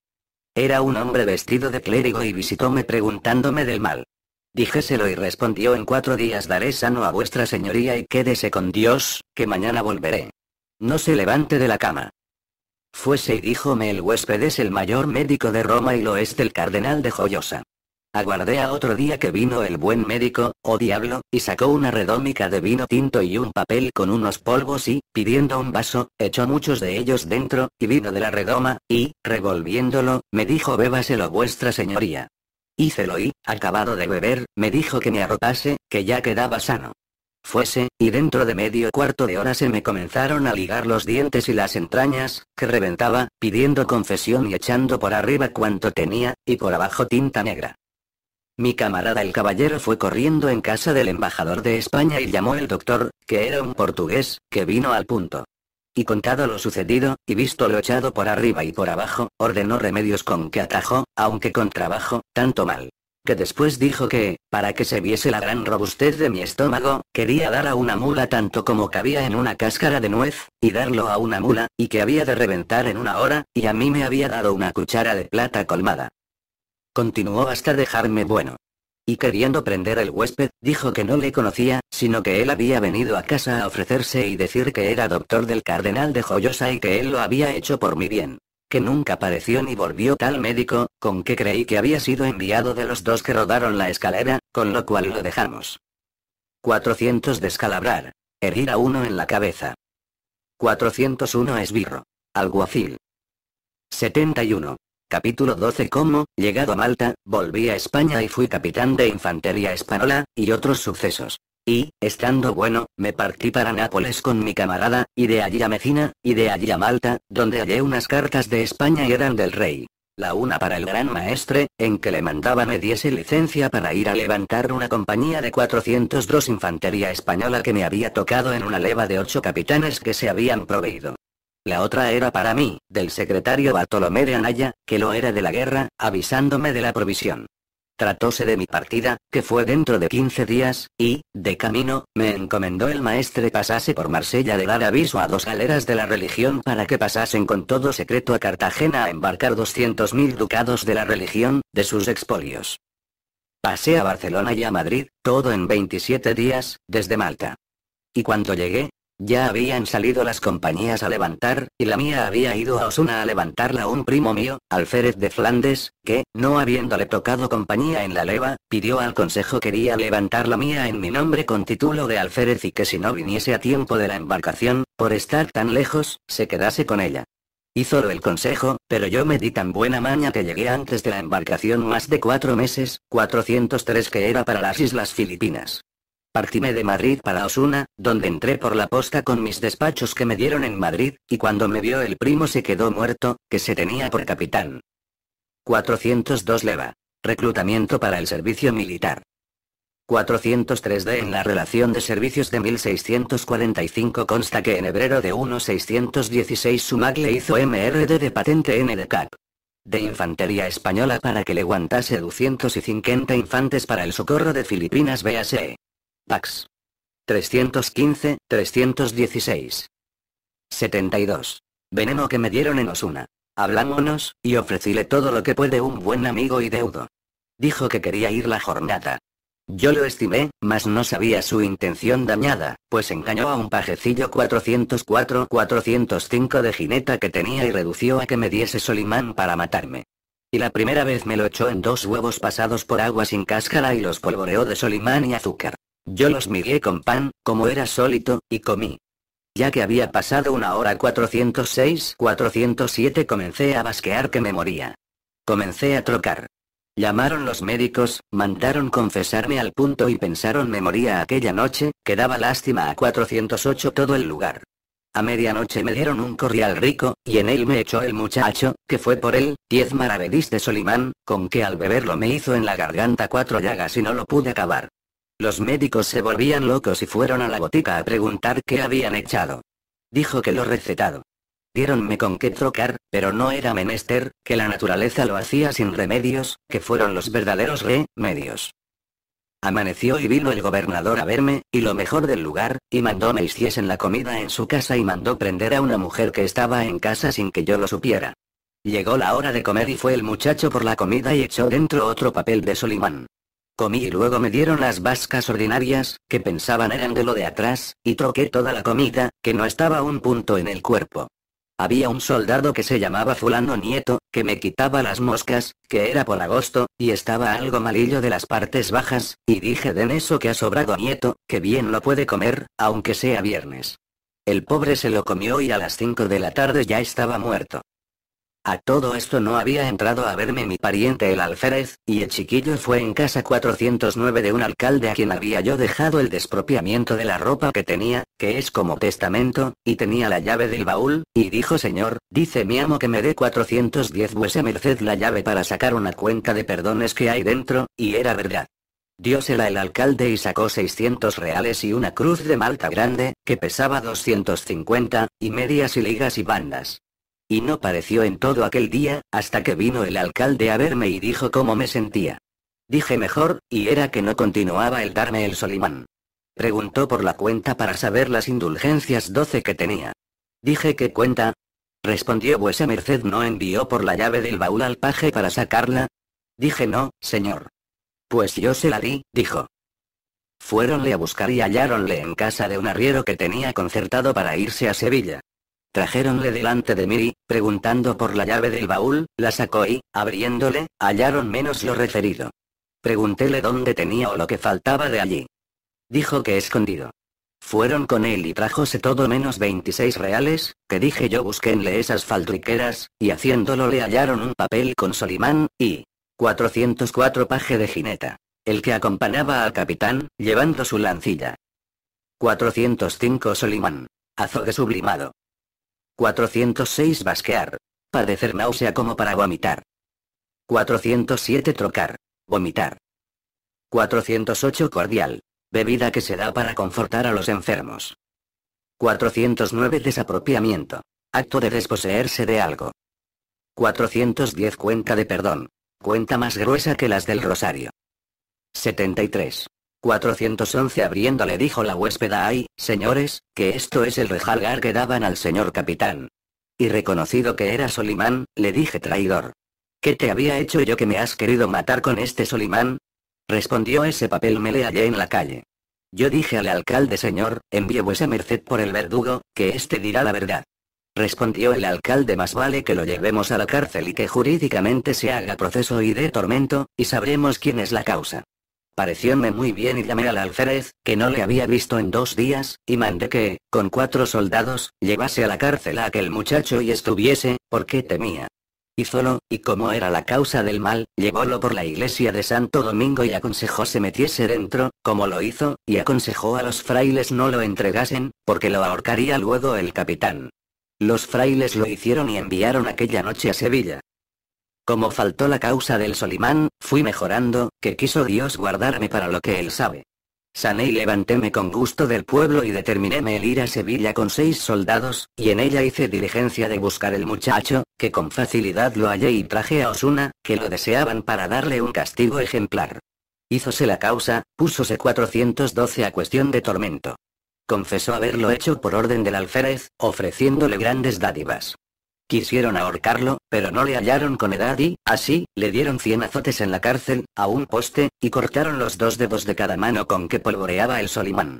Era un hombre vestido de clérigo y visitóme preguntándome del mal. Dijéselo y respondió en cuatro días daré sano a vuestra señoría y quédese con Dios, que mañana volveré. No se levante de la cama. Fuese y díjome el huésped es el mayor médico de Roma y lo es del cardenal de Joyosa. Aguardé a otro día que vino el buen médico, oh diablo, y sacó una redómica de vino tinto y un papel con unos polvos y, pidiendo un vaso, echó muchos de ellos dentro, y vino de la redoma, y, revolviéndolo, me dijo bébaselo vuestra señoría. Hícelo y, acabado de beber, me dijo que me arropase, que ya quedaba sano fuese, y dentro de medio cuarto de hora se me comenzaron a ligar los dientes y las entrañas, que reventaba, pidiendo confesión y echando por arriba cuanto tenía, y por abajo tinta negra. Mi camarada el caballero fue corriendo en casa del embajador de España y llamó el doctor, que era un portugués, que vino al punto. Y contado lo sucedido, y visto lo echado por arriba y por abajo, ordenó remedios con que atajó, aunque con trabajo, tanto mal después dijo que, para que se viese la gran robustez de mi estómago, quería dar a una mula tanto como cabía en una cáscara de nuez, y darlo a una mula, y que había de reventar en una hora, y a mí me había dado una cuchara de plata colmada. Continuó hasta dejarme bueno. Y queriendo prender el huésped, dijo que no le conocía, sino que él había venido a casa a ofrecerse y decir que era doctor del cardenal de Joyosa y que él lo había hecho por mi bien que nunca apareció ni volvió tal médico, con que creí que había sido enviado de los dos que rodaron la escalera, con lo cual lo dejamos. 400 descalabrar. Herir a uno en la cabeza. 401 esbirro. Alguacil. 71. Capítulo 12 Como, llegado a Malta, volví a España y fui capitán de infantería española, y otros sucesos. Y, estando bueno, me partí para Nápoles con mi camarada, y de allí a Mecina, y de allí a Malta, donde hallé unas cartas de España y eran del rey. La una para el gran maestre, en que le mandaba me diese licencia para ir a levantar una compañía de 402 infantería española que me había tocado en una leva de ocho capitanes que se habían proveído. La otra era para mí, del secretario Bartolomé de Anaya, que lo era de la guerra, avisándome de la provisión. Tratóse de mi partida, que fue dentro de 15 días, y, de camino, me encomendó el maestre pasase por Marsella de dar aviso a dos galeras de la religión para que pasasen con todo secreto a Cartagena a embarcar 200.000 ducados de la religión, de sus expolios. Pasé a Barcelona y a Madrid, todo en 27 días, desde Malta. Y cuando llegué, ya habían salido las compañías a levantar, y la mía había ido a Osuna a levantarla un primo mío, Alférez de Flandes, que, no habiéndole tocado compañía en la leva, pidió al consejo quería levantar la mía en mi nombre con título de Alférez y que si no viniese a tiempo de la embarcación, por estar tan lejos, se quedase con ella. Hízolo el consejo, pero yo me di tan buena maña que llegué antes de la embarcación más de cuatro meses, 403 que era para las Islas Filipinas. Partíme de Madrid para Osuna, donde entré por la posta con mis despachos que me dieron en Madrid, y cuando me vio el primo se quedó muerto, que se tenía por capitán. 402 leva. Reclutamiento para el servicio militar. 403D En la relación de servicios de 1645 consta que en febrero de 1616 Sumac le hizo MRD de patente N de CAP. de Infantería Española para que le guantase 250 infantes para el socorro de Filipinas Base. Pax. 315, 316. 72. Veneno que me dieron en Osuna. Hablámonos, y ofrecíle todo lo que puede un buen amigo y deudo. Dijo que quería ir la jornada. Yo lo estimé, mas no sabía su intención dañada, pues engañó a un pajecillo 404-405 de jineta que tenía y redució a que me diese Solimán para matarme. Y la primera vez me lo echó en dos huevos pasados por agua sin cáscara y los polvoreó de Solimán y azúcar. Yo los migué con pan, como era sólito, y comí. Ya que había pasado una hora 406-407 comencé a basquear que me moría. Comencé a trocar. Llamaron los médicos, mandaron confesarme al punto y pensaron me moría aquella noche, que daba lástima a 408 todo el lugar. A medianoche me dieron un corrial rico, y en él me echó el muchacho, que fue por él, diez maravedís de Solimán, con que al beberlo me hizo en la garganta cuatro llagas y no lo pude acabar. Los médicos se volvían locos y fueron a la botica a preguntar qué habían echado. Dijo que lo recetado. Diéronme con qué trocar, pero no era menester, que la naturaleza lo hacía sin remedios, que fueron los verdaderos remedios. Amaneció y vino el gobernador a verme, y lo mejor del lugar, y mandó me hiciesen la comida en su casa y mandó prender a una mujer que estaba en casa sin que yo lo supiera. Llegó la hora de comer y fue el muchacho por la comida y echó dentro otro papel de Solimán. Comí y luego me dieron las vascas ordinarias, que pensaban eran de lo de atrás, y troqué toda la comida, que no estaba un punto en el cuerpo. Había un soldado que se llamaba fulano nieto, que me quitaba las moscas, que era por agosto, y estaba algo malillo de las partes bajas, y dije den eso que ha sobrado nieto, que bien lo puede comer, aunque sea viernes. El pobre se lo comió y a las 5 de la tarde ya estaba muerto. A todo esto no había entrado a verme mi pariente el alférez, y el chiquillo fue en casa 409 de un alcalde a quien había yo dejado el despropiamiento de la ropa que tenía, que es como testamento, y tenía la llave del baúl, y dijo señor, dice mi amo que me dé 410 vuesa merced la llave para sacar una cuenta de perdones que hay dentro, y era verdad. Diósela el alcalde y sacó 600 reales y una cruz de Malta grande, que pesaba 250, y medias y ligas y bandas. Y no pareció en todo aquel día, hasta que vino el alcalde a verme y dijo cómo me sentía. Dije mejor, y era que no continuaba el darme el solimán. Preguntó por la cuenta para saber las indulgencias doce que tenía. Dije ¿qué cuenta. Respondió vuesa merced no envió por la llave del baúl al paje para sacarla. Dije no, señor. Pues yo se la di, dijo. Fueronle a buscar y halláronle en casa de un arriero que tenía concertado para irse a Sevilla. Trajéronle delante de mí preguntando por la llave del baúl, la sacó y, abriéndole, hallaron menos lo referido. Preguntéle dónde tenía o lo que faltaba de allí. Dijo que escondido. Fueron con él y trajose todo menos 26 reales, que dije yo busquenle esas faldriqueras, y haciéndolo le hallaron un papel con Solimán, y 404 paje de jineta. El que acompañaba al capitán, llevando su lancilla. 405 Solimán. Azogue sublimado. 406 Basquear. Padecer náusea como para vomitar. 407 Trocar. Vomitar. 408 Cordial. Bebida que se da para confortar a los enfermos. 409 Desapropiamiento. Acto de desposeerse de algo. 410 Cuenta de perdón. Cuenta más gruesa que las del rosario. 73. 411 le dijo la huéspeda ay, señores, que esto es el rejalgar que daban al señor capitán. Y reconocido que era Solimán, le dije traidor. ¿Qué te había hecho yo que me has querido matar con este Solimán? Respondió ese papel me le hallé en la calle. Yo dije al alcalde señor, envíe vuesa merced por el verdugo, que este dirá la verdad. Respondió el alcalde más vale que lo llevemos a la cárcel y que jurídicamente se haga proceso y de tormento, y sabremos quién es la causa. Parecióme muy bien y llamé al alférez, que no le había visto en dos días, y mandé que, con cuatro soldados, llevase a la cárcel a aquel muchacho y estuviese, porque temía. Hízolo, y como era la causa del mal, llevólo por la iglesia de Santo Domingo y aconsejó se metiese dentro, como lo hizo, y aconsejó a los frailes no lo entregasen, porque lo ahorcaría luego el capitán. Los frailes lo hicieron y enviaron aquella noche a Sevilla. Como faltó la causa del Solimán, fui mejorando, que quiso Dios guardarme para lo que él sabe. Sané y levantéme con gusto del pueblo y determinéme el ir a Sevilla con seis soldados, y en ella hice diligencia de buscar el muchacho, que con facilidad lo hallé y traje a Osuna, que lo deseaban para darle un castigo ejemplar. Hízose la causa, púsose 412 a cuestión de tormento. Confesó haberlo hecho por orden del alférez, ofreciéndole grandes dádivas. Quisieron ahorcarlo, pero no le hallaron con edad y, así, le dieron cien azotes en la cárcel, a un poste, y cortaron los dos dedos de cada mano con que polvoreaba el Solimán.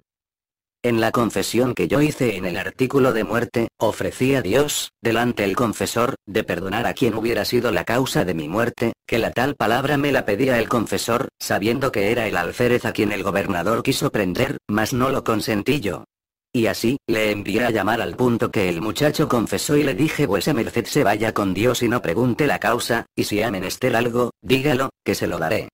En la confesión que yo hice en el artículo de muerte, ofrecí a Dios, delante el confesor, de perdonar a quien hubiera sido la causa de mi muerte, que la tal palabra me la pedía el confesor, sabiendo que era el alférez a quien el gobernador quiso prender, mas no lo consentí yo, y así, le envié a llamar al punto que el muchacho confesó y le dije vuesa merced se vaya con Dios y no pregunte la causa, y si ha menester algo, dígalo, que se lo daré.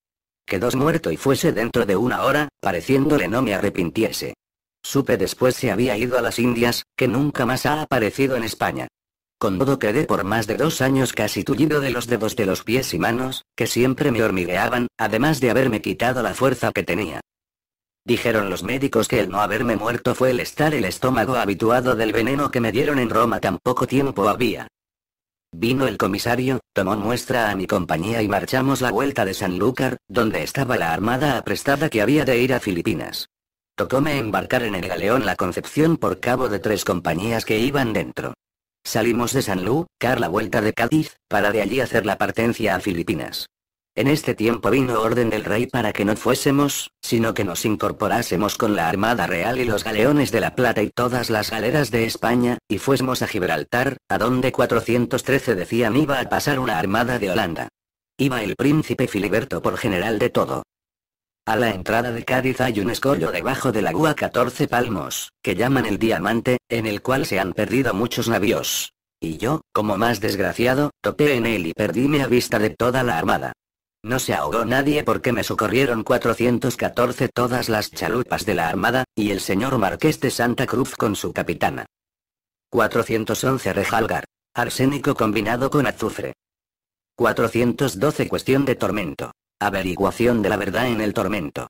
Quedó muerto y fuese dentro de una hora, pareciéndole no me arrepintiese. Supe después se había ido a las Indias, que nunca más ha aparecido en España. Con todo quedé por más de dos años casi tullido de los dedos de los pies y manos, que siempre me hormigueaban, además de haberme quitado la fuerza que tenía. Dijeron los médicos que el no haberme muerto fue el estar el estómago habituado del veneno que me dieron en Roma tan poco tiempo había. Vino el comisario, tomó muestra a mi compañía y marchamos la vuelta de Sanlúcar, donde estaba la armada aprestada que había de ir a Filipinas. Tocóme embarcar en el galeón La Concepción por cabo de tres compañías que iban dentro. Salimos de San Lu, la vuelta de Cádiz, para de allí hacer la partencia a Filipinas. En este tiempo vino orden del rey para que no fuésemos, sino que nos incorporásemos con la Armada Real y los galeones de la Plata y todas las galeras de España, y fuésemos a Gibraltar, a donde 413 decían iba a pasar una armada de Holanda. Iba el príncipe Filiberto por general de todo. A la entrada de Cádiz hay un escollo debajo de la 14 palmos, que llaman el Diamante, en el cual se han perdido muchos navíos. Y yo, como más desgraciado, topé en él y perdíme a vista de toda la armada. No se ahogó nadie porque me socorrieron 414 todas las chalupas de la Armada, y el señor Marqués de Santa Cruz con su capitana. 411 Rejalgar. Arsénico combinado con azufre. 412 Cuestión de tormento. Averiguación de la verdad en el tormento.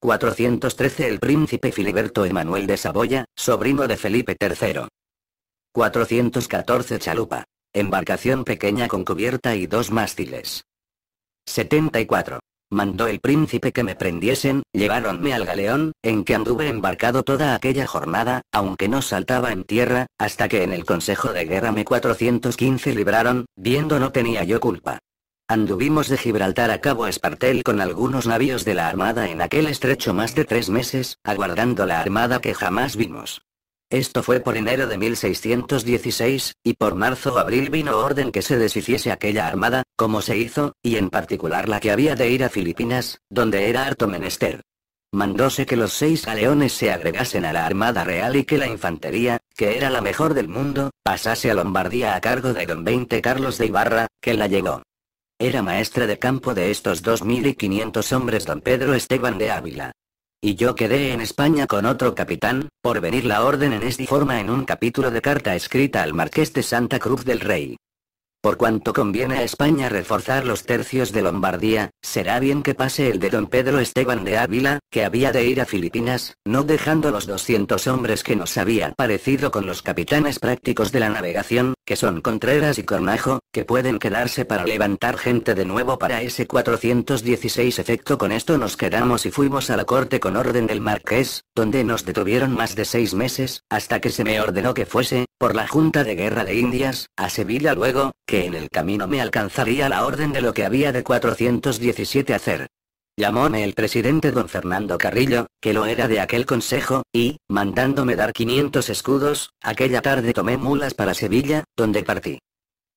413 El príncipe Filiberto Emanuel de Saboya, sobrino de Felipe III. 414 Chalupa. Embarcación pequeña con cubierta y dos mástiles. 74. Mandó el príncipe que me prendiesen, lleváronme al galeón, en que anduve embarcado toda aquella jornada, aunque no saltaba en tierra, hasta que en el consejo de guerra me 415 libraron, viendo no tenía yo culpa. Anduvimos de Gibraltar a Cabo Espartel con algunos navíos de la Armada en aquel estrecho más de tres meses, aguardando la Armada que jamás vimos. Esto fue por enero de 1616, y por marzo o abril vino orden que se deshiciese aquella armada, como se hizo, y en particular la que había de ir a Filipinas, donde era harto menester. Mandóse que los seis galeones se agregasen a la Armada Real y que la infantería, que era la mejor del mundo, pasase a Lombardía a cargo de don 20 Carlos de Ibarra, que la llegó. Era maestre de campo de estos 2.500 hombres don Pedro Esteban de Ávila y yo quedé en España con otro capitán, por venir la orden en esta forma en un capítulo de carta escrita al marqués de Santa Cruz del Rey. Por cuanto conviene a España reforzar los tercios de Lombardía, será bien que pase el de don Pedro Esteban de Ávila, que había de ir a Filipinas, no dejando los 200 hombres que nos había parecido con los capitanes prácticos de la navegación, que son Contreras y Cornajo, que pueden quedarse para levantar gente de nuevo para ese 416 efecto con esto nos quedamos y fuimos a la corte con orden del marqués, donde nos detuvieron más de seis meses, hasta que se me ordenó que fuese, por la Junta de Guerra de Indias, a Sevilla luego, que en el camino me alcanzaría la orden de lo que había de 417 hacer. Llamóme el presidente don Fernando Carrillo, que lo era de aquel consejo, y, mandándome dar 500 escudos, aquella tarde tomé mulas para Sevilla, donde partí.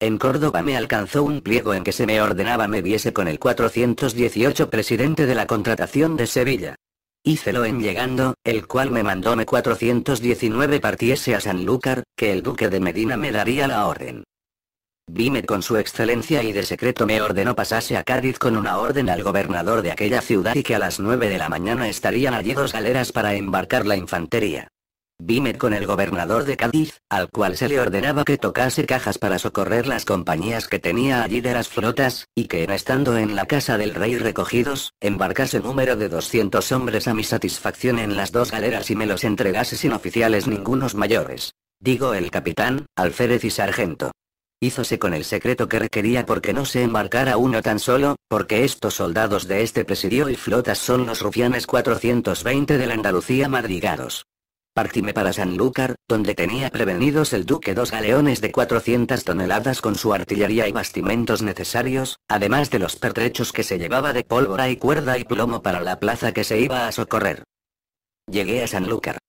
En Córdoba me alcanzó un pliego en que se me ordenaba me viese con el 418 presidente de la contratación de Sevilla. Hícelo en llegando, el cual me mandó me 419 partiese a Sanlúcar, que el duque de Medina me daría la orden. Vime con su excelencia y de secreto me ordenó pasase a Cádiz con una orden al gobernador de aquella ciudad y que a las nueve de la mañana estarían allí dos galeras para embarcar la infantería. Vime con el gobernador de Cádiz, al cual se le ordenaba que tocase cajas para socorrer las compañías que tenía allí de las flotas, y que en estando en la casa del rey recogidos, embarcase número de 200 hombres a mi satisfacción en las dos galeras y me los entregase sin oficiales ningunos mayores. Digo el capitán, alférez y sargento. Hízose con el secreto que requería porque no se embarcara uno tan solo, porque estos soldados de este presidio y flotas son los rufianes 420 de la Andalucía madrigados. Partime para Sanlúcar, donde tenía prevenidos el duque dos galeones de 400 toneladas con su artillería y bastimentos necesarios, además de los pertrechos que se llevaba de pólvora y cuerda y plomo para la plaza que se iba a socorrer. Llegué a Sanlúcar.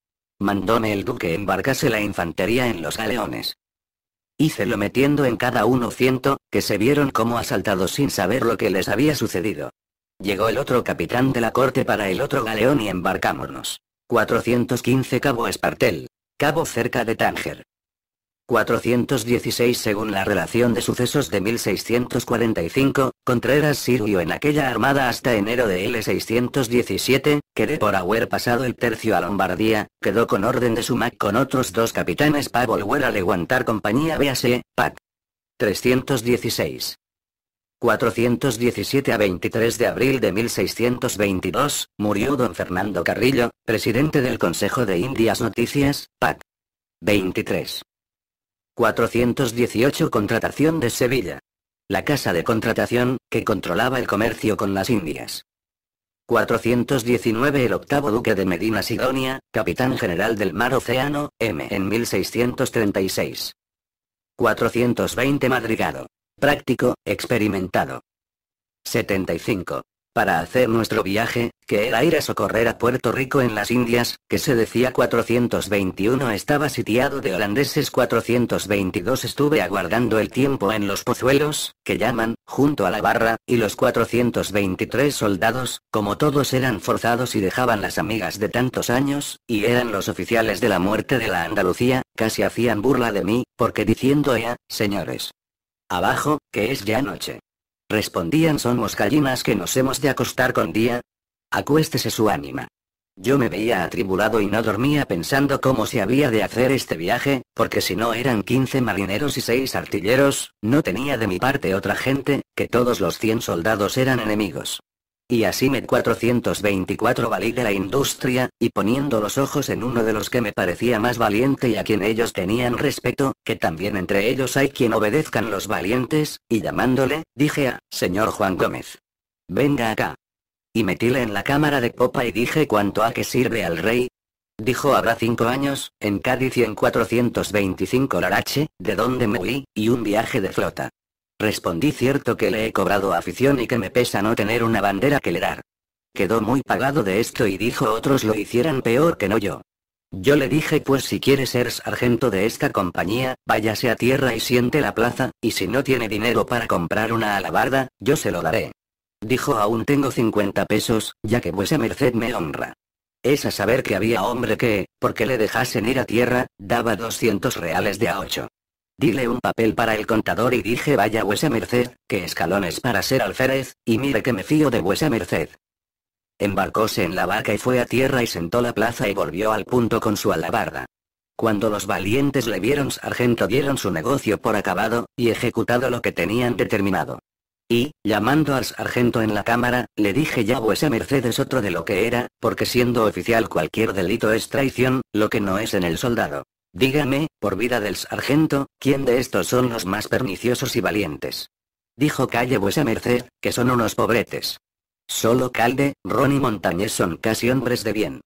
Mandóme el duque embarcase la infantería en los galeones. Hícelo metiendo en cada uno ciento, que se vieron como asaltados sin saber lo que les había sucedido. Llegó el otro capitán de la corte para el otro galeón y embarcámonos. 415 Cabo Espartel. Cabo cerca de Tánger. 416 según la relación de sucesos de 1645, Contreras sirvió en aquella armada hasta enero de L617, que de por haber pasado el tercio a Lombardía, quedó con orden de Sumac con otros dos capitanes para volver a levantar compañía véase, PAC. 316. 417 a 23 de abril de 1622, murió don Fernando Carrillo, presidente del Consejo de Indias Noticias, PAC. 23. 418 Contratación de Sevilla. La casa de contratación, que controlaba el comercio con las Indias. 419 El octavo duque de Medina Sidonia, capitán general del mar Océano, M. en 1636. 420 Madrigado. Práctico, experimentado. 75 para hacer nuestro viaje, que era ir a socorrer a Puerto Rico en las Indias, que se decía 421 estaba sitiado de holandeses 422 estuve aguardando el tiempo en los pozuelos, que llaman, junto a la barra, y los 423 soldados, como todos eran forzados y dejaban las amigas de tantos años, y eran los oficiales de la muerte de la Andalucía, casi hacían burla de mí, porque diciendo ya, señores. Abajo, que es ya noche. Respondían somos gallinas que nos hemos de acostar con día. Acuéstese su ánima. Yo me veía atribulado y no dormía pensando cómo se había de hacer este viaje, porque si no eran 15 marineros y 6 artilleros, no tenía de mi parte otra gente, que todos los 100 soldados eran enemigos y así me 424 Valí de la industria, y poniendo los ojos en uno de los que me parecía más valiente y a quien ellos tenían respeto, que también entre ellos hay quien obedezcan los valientes, y llamándole, dije a, señor Juan Gómez. Venga acá. Y metíle en la cámara de popa y dije cuánto a que sirve al rey. Dijo habrá cinco años, en Cádiz y en 425 Larache, de donde me huí, y un viaje de flota. Respondí cierto que le he cobrado afición y que me pesa no tener una bandera que le dar. Quedó muy pagado de esto y dijo otros lo hicieran peor que no yo. Yo le dije pues si quiere ser sargento de esta compañía, váyase a tierra y siente la plaza, y si no tiene dinero para comprar una alabarda, yo se lo daré. Dijo aún tengo 50 pesos, ya que vuesa merced me honra. Es a saber que había hombre que, porque le dejasen ir a tierra, daba 200 reales de a 8. Dile un papel para el contador y dije vaya vuesa merced, que escalones para ser alférez, y mire que me fío de vuesa merced. Embarcóse en la barca y fue a tierra y sentó la plaza y volvió al punto con su alabarda. Cuando los valientes le vieron sargento dieron su negocio por acabado, y ejecutado lo que tenían determinado. Y, llamando al sargento en la cámara, le dije ya vuesa merced es otro de lo que era, porque siendo oficial cualquier delito es traición, lo que no es en el soldado. Dígame, por vida del sargento, ¿Quién de estos son los más perniciosos y valientes? Dijo Calle vuesa merced, que son unos pobretes. Solo Calde, Ron y Montañés son casi hombres de bien.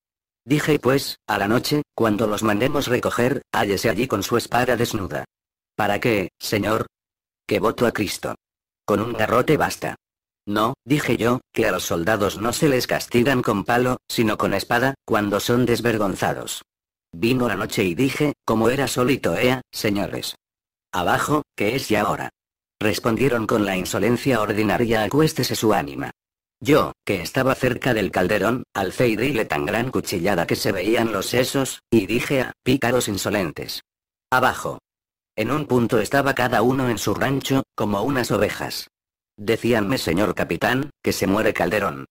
Dije pues, a la noche, cuando los mandemos recoger, hállese allí con su espada desnuda. ¿Para qué, señor? Que voto a Cristo. Con un garrote basta. No, dije yo, que a los soldados no se les castigan con palo, sino con espada, cuando son desvergonzados. Vino la noche y dije, como era solito ea, señores. Abajo, que es ya hora. Respondieron con la insolencia ordinaria acuéstese su ánima. Yo, que estaba cerca del calderón, alcé y dile tan gran cuchillada que se veían los sesos, y dije a, pícaros insolentes. Abajo. En un punto estaba cada uno en su rancho, como unas ovejas. Decíanme señor capitán, que se muere Calderón.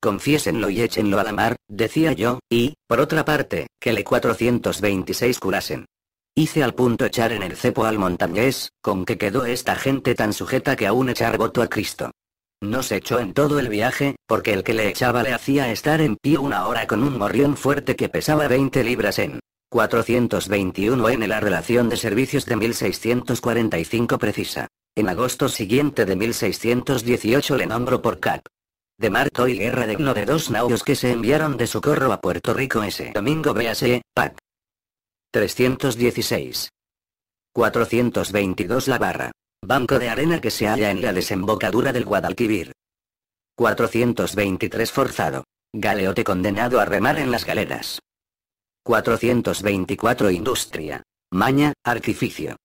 Confiésenlo y échenlo a la mar, decía yo, y, por otra parte, que le 426 curasen. Hice al punto echar en el cepo al montañés, con que quedó esta gente tan sujeta que aún echar voto a Cristo. No se echó en todo el viaje, porque el que le echaba le hacía estar en pie una hora con un morrión fuerte que pesaba 20 libras en 421 en la relación de servicios de 1645 precisa. En agosto siguiente de 1618 le nombró por cap de Marto y guerra de uno de dos naudos que se enviaron de socorro a Puerto Rico ese domingo véase, PAC. 316. 422 La Barra. Banco de arena que se halla en la desembocadura del Guadalquivir. 423 Forzado. Galeote condenado a remar en las galeras. 424 Industria. Maña, artificio.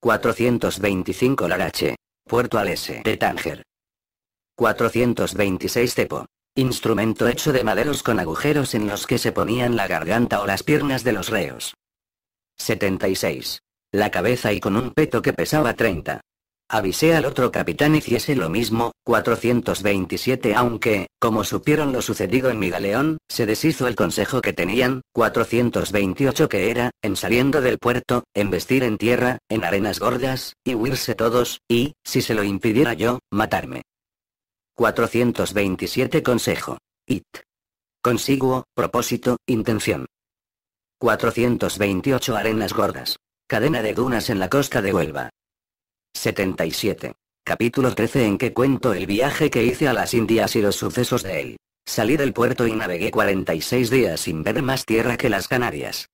425 Larache. Puerto Alese de Tánger. 426 Tepo. Instrumento hecho de maderos con agujeros en los que se ponían la garganta o las piernas de los reos. 76. La cabeza y con un peto que pesaba 30. Avisé al otro capitán hiciese lo mismo, 427 aunque, como supieron lo sucedido en mi se deshizo el consejo que tenían, 428 que era, en saliendo del puerto, en vestir en tierra, en arenas gordas, y huirse todos, y, si se lo impidiera yo, matarme. 427 Consejo. It. Consiguo, propósito, intención. 428 Arenas Gordas. Cadena de dunas en la costa de Huelva. 77. Capítulo 13 en que cuento el viaje que hice a las Indias y los sucesos de él. Salí del puerto y navegué 46 días sin ver más tierra que las Canarias.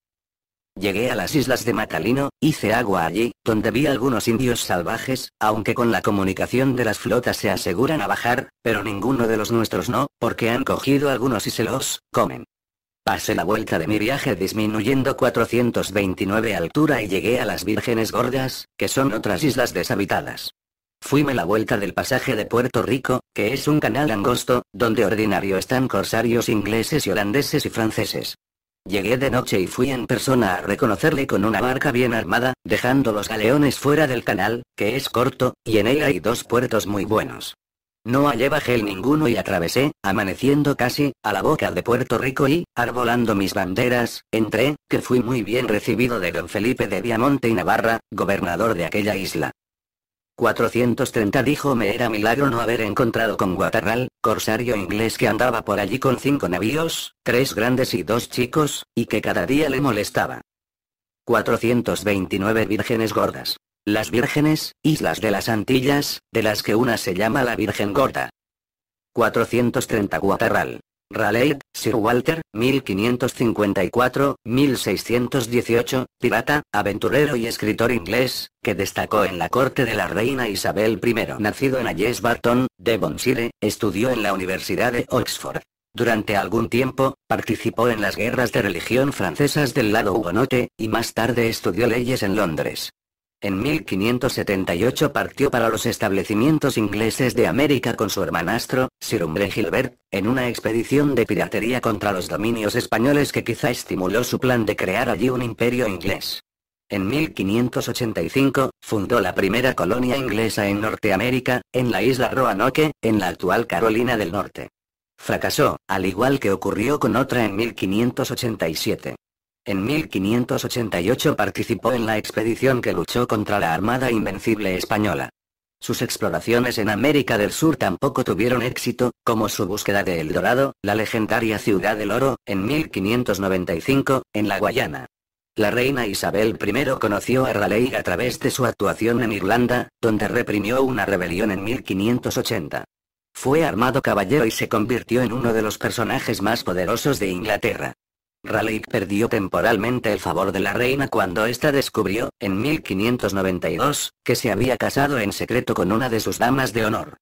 Llegué a las islas de Matalino, hice agua allí, donde vi algunos indios salvajes, aunque con la comunicación de las flotas se aseguran a bajar, pero ninguno de los nuestros no, porque han cogido algunos y se los comen. Pasé la vuelta de mi viaje disminuyendo 429 altura y llegué a las Vírgenes Gordas, que son otras islas deshabitadas. Fuime la vuelta del pasaje de Puerto Rico, que es un canal angosto, donde ordinario están corsarios ingleses y holandeses y franceses. Llegué de noche y fui en persona a reconocerle con una barca bien armada, dejando los galeones fuera del canal, que es corto, y en él hay dos puertos muy buenos. No hallé bajel ninguno y atravesé, amaneciendo casi, a la boca de Puerto Rico y, arbolando mis banderas, entré, que fui muy bien recibido de don Felipe de Diamonte y Navarra, gobernador de aquella isla. 430 dijo me era milagro no haber encontrado con Guatarral, corsario inglés que andaba por allí con cinco navíos, tres grandes y dos chicos, y que cada día le molestaba. 429 Vírgenes Gordas. Las vírgenes, islas de las Antillas, de las que una se llama la Virgen Gorda. 430 Guatarral. Raleigh, Sir Walter, 1554-1618, pirata, aventurero y escritor inglés, que destacó en la corte de la reina Isabel I. Nacido en Ayes Barton, Devonshire, estudió en la Universidad de Oxford. Durante algún tiempo, participó en las guerras de religión francesas del lado hugonote, y más tarde estudió leyes en Londres. En 1578 partió para los establecimientos ingleses de América con su hermanastro, Sir Humphrey Gilbert, en una expedición de piratería contra los dominios españoles que quizá estimuló su plan de crear allí un imperio inglés. En 1585, fundó la primera colonia inglesa en Norteamérica, en la isla Roanoke, en la actual Carolina del Norte. Fracasó, al igual que ocurrió con otra en 1587. En 1588 participó en la expedición que luchó contra la Armada Invencible Española. Sus exploraciones en América del Sur tampoco tuvieron éxito, como su búsqueda de El Dorado, la legendaria ciudad del oro, en 1595, en la Guayana. La reina Isabel I conoció a Raleigh a través de su actuación en Irlanda, donde reprimió una rebelión en 1580. Fue armado caballero y se convirtió en uno de los personajes más poderosos de Inglaterra. Raleigh perdió temporalmente el favor de la reina cuando ésta descubrió, en 1592, que se había casado en secreto con una de sus damas de honor.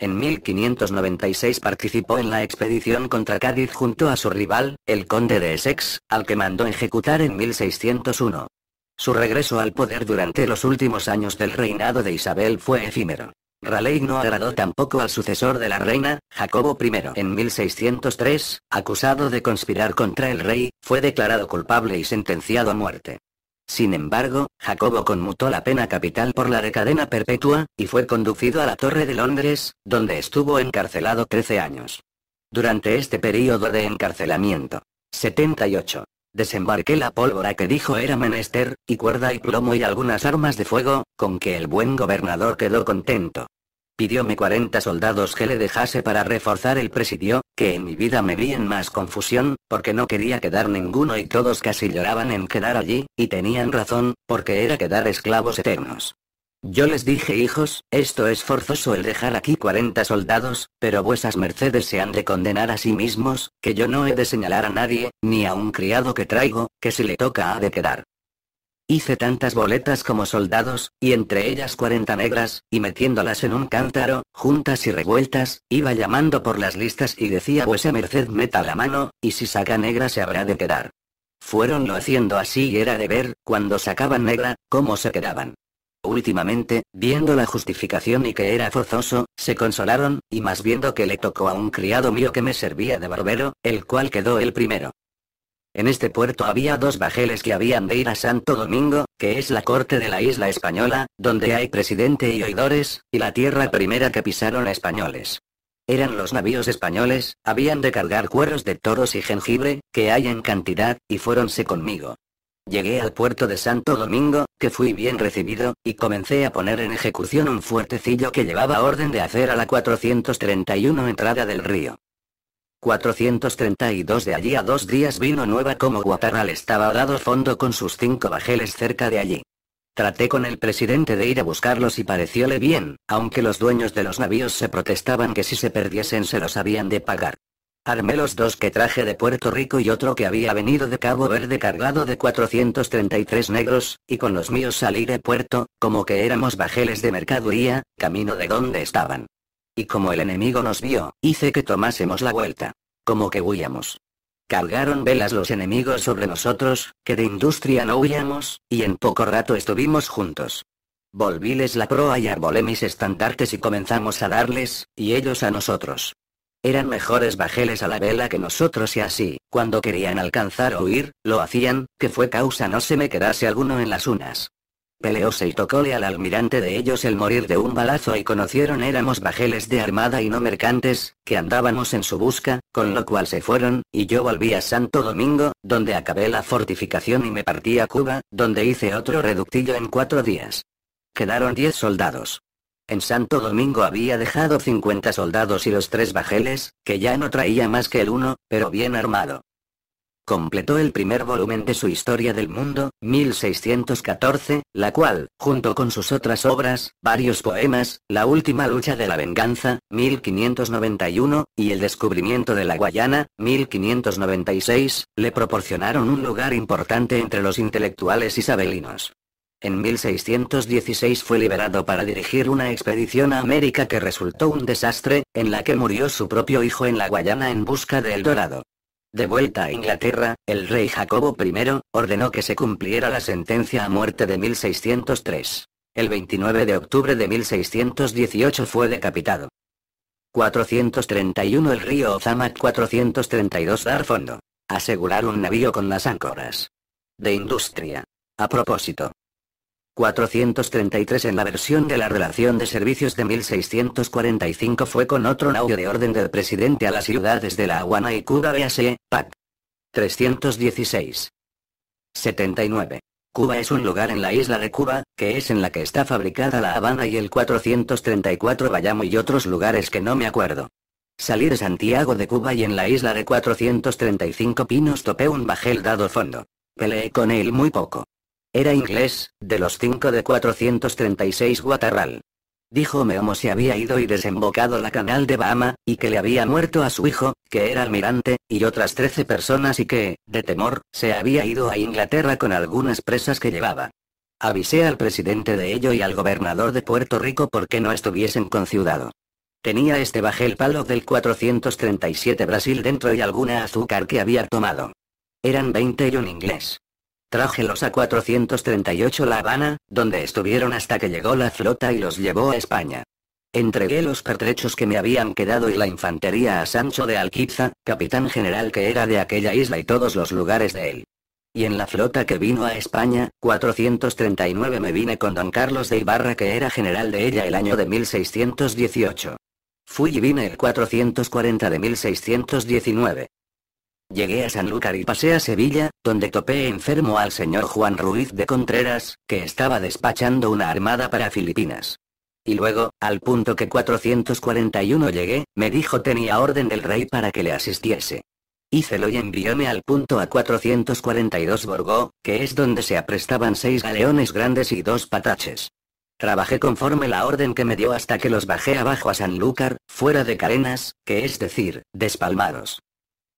En 1596 participó en la expedición contra Cádiz junto a su rival, el conde de Essex, al que mandó ejecutar en 1601. Su regreso al poder durante los últimos años del reinado de Isabel fue efímero. Raleigh no agradó tampoco al sucesor de la reina, Jacobo I. En 1603, acusado de conspirar contra el rey, fue declarado culpable y sentenciado a muerte. Sin embargo, Jacobo conmutó la pena capital por la de perpetua, y fue conducido a la Torre de Londres, donde estuvo encarcelado 13 años. Durante este período de encarcelamiento, 78 Desembarqué la pólvora que dijo era menester, y cuerda y plomo y algunas armas de fuego, con que el buen gobernador quedó contento. Pidióme 40 soldados que le dejase para reforzar el presidio, que en mi vida me vi en más confusión, porque no quería quedar ninguno y todos casi lloraban en quedar allí, y tenían razón, porque era quedar esclavos eternos. Yo les dije hijos, esto es forzoso el dejar aquí 40 soldados, pero vuesas mercedes se han de condenar a sí mismos, que yo no he de señalar a nadie, ni a un criado que traigo, que si le toca ha de quedar. Hice tantas boletas como soldados, y entre ellas 40 negras, y metiéndolas en un cántaro, juntas y revueltas, iba llamando por las listas y decía vuesa merced meta la mano, y si saca negra se habrá de quedar. Fueron lo haciendo así y era de ver, cuando sacaban negra, cómo se quedaban. Últimamente, viendo la justificación y que era forzoso, se consolaron, y más viendo que le tocó a un criado mío que me servía de barbero, el cual quedó el primero. En este puerto había dos bajeles que habían de ir a Santo Domingo, que es la corte de la isla española, donde hay presidente y oidores, y la tierra primera que pisaron españoles. Eran los navíos españoles, habían de cargar cueros de toros y jengibre, que hay en cantidad, y fuéronse conmigo. Llegué al puerto de Santo Domingo, que fui bien recibido, y comencé a poner en ejecución un fuertecillo que llevaba orden de hacer a la 431 entrada del río. 432 de allí a dos días vino nueva como Guatarral estaba dado fondo con sus cinco bajeles cerca de allí. Traté con el presidente de ir a buscarlos y parecióle bien, aunque los dueños de los navíos se protestaban que si se perdiesen se los habían de pagar. Armé los dos que traje de Puerto Rico y otro que había venido de Cabo Verde cargado de 433 negros, y con los míos salí de puerto, como que éramos bajeles de mercaduría, camino de donde estaban. Y como el enemigo nos vio, hice que tomásemos la vuelta. Como que huíamos. Cargaron velas los enemigos sobre nosotros, que de industria no huíamos, y en poco rato estuvimos juntos. Volvíles la proa y arbolé mis estandartes y comenzamos a darles, y ellos a nosotros. Eran mejores bajeles a la vela que nosotros y así, cuando querían alcanzar o huir, lo hacían, que fue causa no se me quedase alguno en las unas. Peleóse y tocóle al almirante de ellos el morir de un balazo y conocieron éramos bajeles de armada y no mercantes, que andábamos en su busca, con lo cual se fueron, y yo volví a Santo Domingo, donde acabé la fortificación y me partí a Cuba, donde hice otro reductillo en cuatro días. Quedaron diez soldados. En Santo Domingo había dejado 50 soldados y los tres bajeles, que ya no traía más que el uno, pero bien armado. Completó el primer volumen de su Historia del Mundo, 1614, la cual, junto con sus otras obras, varios poemas, La Última Lucha de la Venganza, 1591, y El Descubrimiento de la Guayana, 1596, le proporcionaron un lugar importante entre los intelectuales isabelinos. En 1616 fue liberado para dirigir una expedición a América que resultó un desastre, en la que murió su propio hijo en la Guayana en busca del Dorado. De vuelta a Inglaterra, el rey Jacobo I, ordenó que se cumpliera la sentencia a muerte de 1603. El 29 de octubre de 1618 fue decapitado. 431 El río Ozamat 432 Dar fondo. Asegurar un navío con las áncoras. De industria. A propósito, 433 en la versión de la relación de servicios de 1645 fue con otro naudio de orden del presidente a las ciudades de La Habana y Cuba BSE, PAC. 316. 79. Cuba es un lugar en la isla de Cuba, que es en la que está fabricada La Habana y el 434 Bayamo y otros lugares que no me acuerdo. Salí de Santiago de Cuba y en la isla de 435 Pinos topé un bajel dado fondo. Peleé con él muy poco. Era inglés, de los 5 de 436 Guatarral. Dijo Meomo se había ido y desembocado la canal de Bahama, y que le había muerto a su hijo, que era almirante, y otras 13 personas y que, de temor, se había ido a Inglaterra con algunas presas que llevaba. Avisé al presidente de ello y al gobernador de Puerto Rico porque no estuviesen conciudado. Tenía este bajel el palo del 437 Brasil dentro y alguna azúcar que había tomado. Eran 20 y un inglés. Trájelos a 438 La Habana, donde estuvieron hasta que llegó la flota y los llevó a España. Entregué los pertrechos que me habían quedado y la infantería a Sancho de Alquiza, capitán general que era de aquella isla y todos los lugares de él. Y en la flota que vino a España, 439 me vine con don Carlos de Ibarra que era general de ella el año de 1618. Fui y vine el 440 de 1619. Llegué a Sanlúcar y pasé a Sevilla, donde topé enfermo al señor Juan Ruiz de Contreras, que estaba despachando una armada para Filipinas. Y luego, al punto que 441 llegué, me dijo tenía orden del rey para que le asistiese. Hícelo y envióme al punto a 442 Borgó, que es donde se aprestaban seis galeones grandes y dos pataches. Trabajé conforme la orden que me dio hasta que los bajé abajo a Sanlúcar, fuera de Carenas, que es decir, despalmados.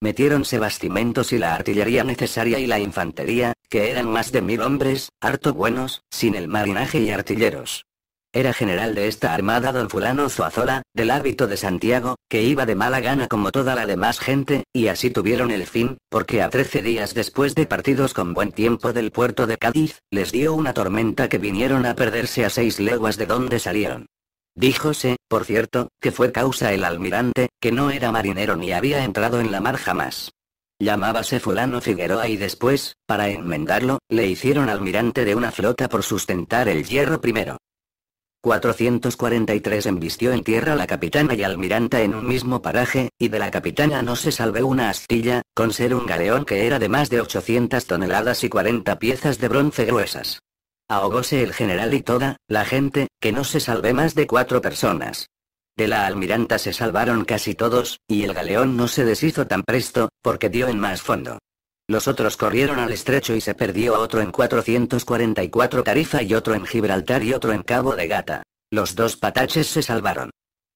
Metiéronse bastimentos y la artillería necesaria y la infantería, que eran más de mil hombres, harto buenos, sin el marinaje y artilleros. Era general de esta armada don fulano Zoazola, del hábito de Santiago, que iba de mala gana como toda la demás gente, y así tuvieron el fin, porque a trece días después de partidos con buen tiempo del puerto de Cádiz, les dio una tormenta que vinieron a perderse a seis leguas de donde salieron. Díjose, por cierto, que fue causa el almirante, que no era marinero ni había entrado en la mar jamás. Llamábase fulano Figueroa y después, para enmendarlo, le hicieron almirante de una flota por sustentar el hierro primero. 443 embistió en tierra la capitana y almiranta en un mismo paraje, y de la capitana no se salvé una astilla, con ser un galeón que era de más de 800 toneladas y 40 piezas de bronce gruesas. Ahogóse el general y toda la gente, que no se salvé más de cuatro personas. De la almiranta se salvaron casi todos, y el galeón no se deshizo tan presto, porque dio en más fondo. Los otros corrieron al estrecho y se perdió otro en 444 Tarifa y otro en Gibraltar y otro en Cabo de Gata. Los dos pataches se salvaron.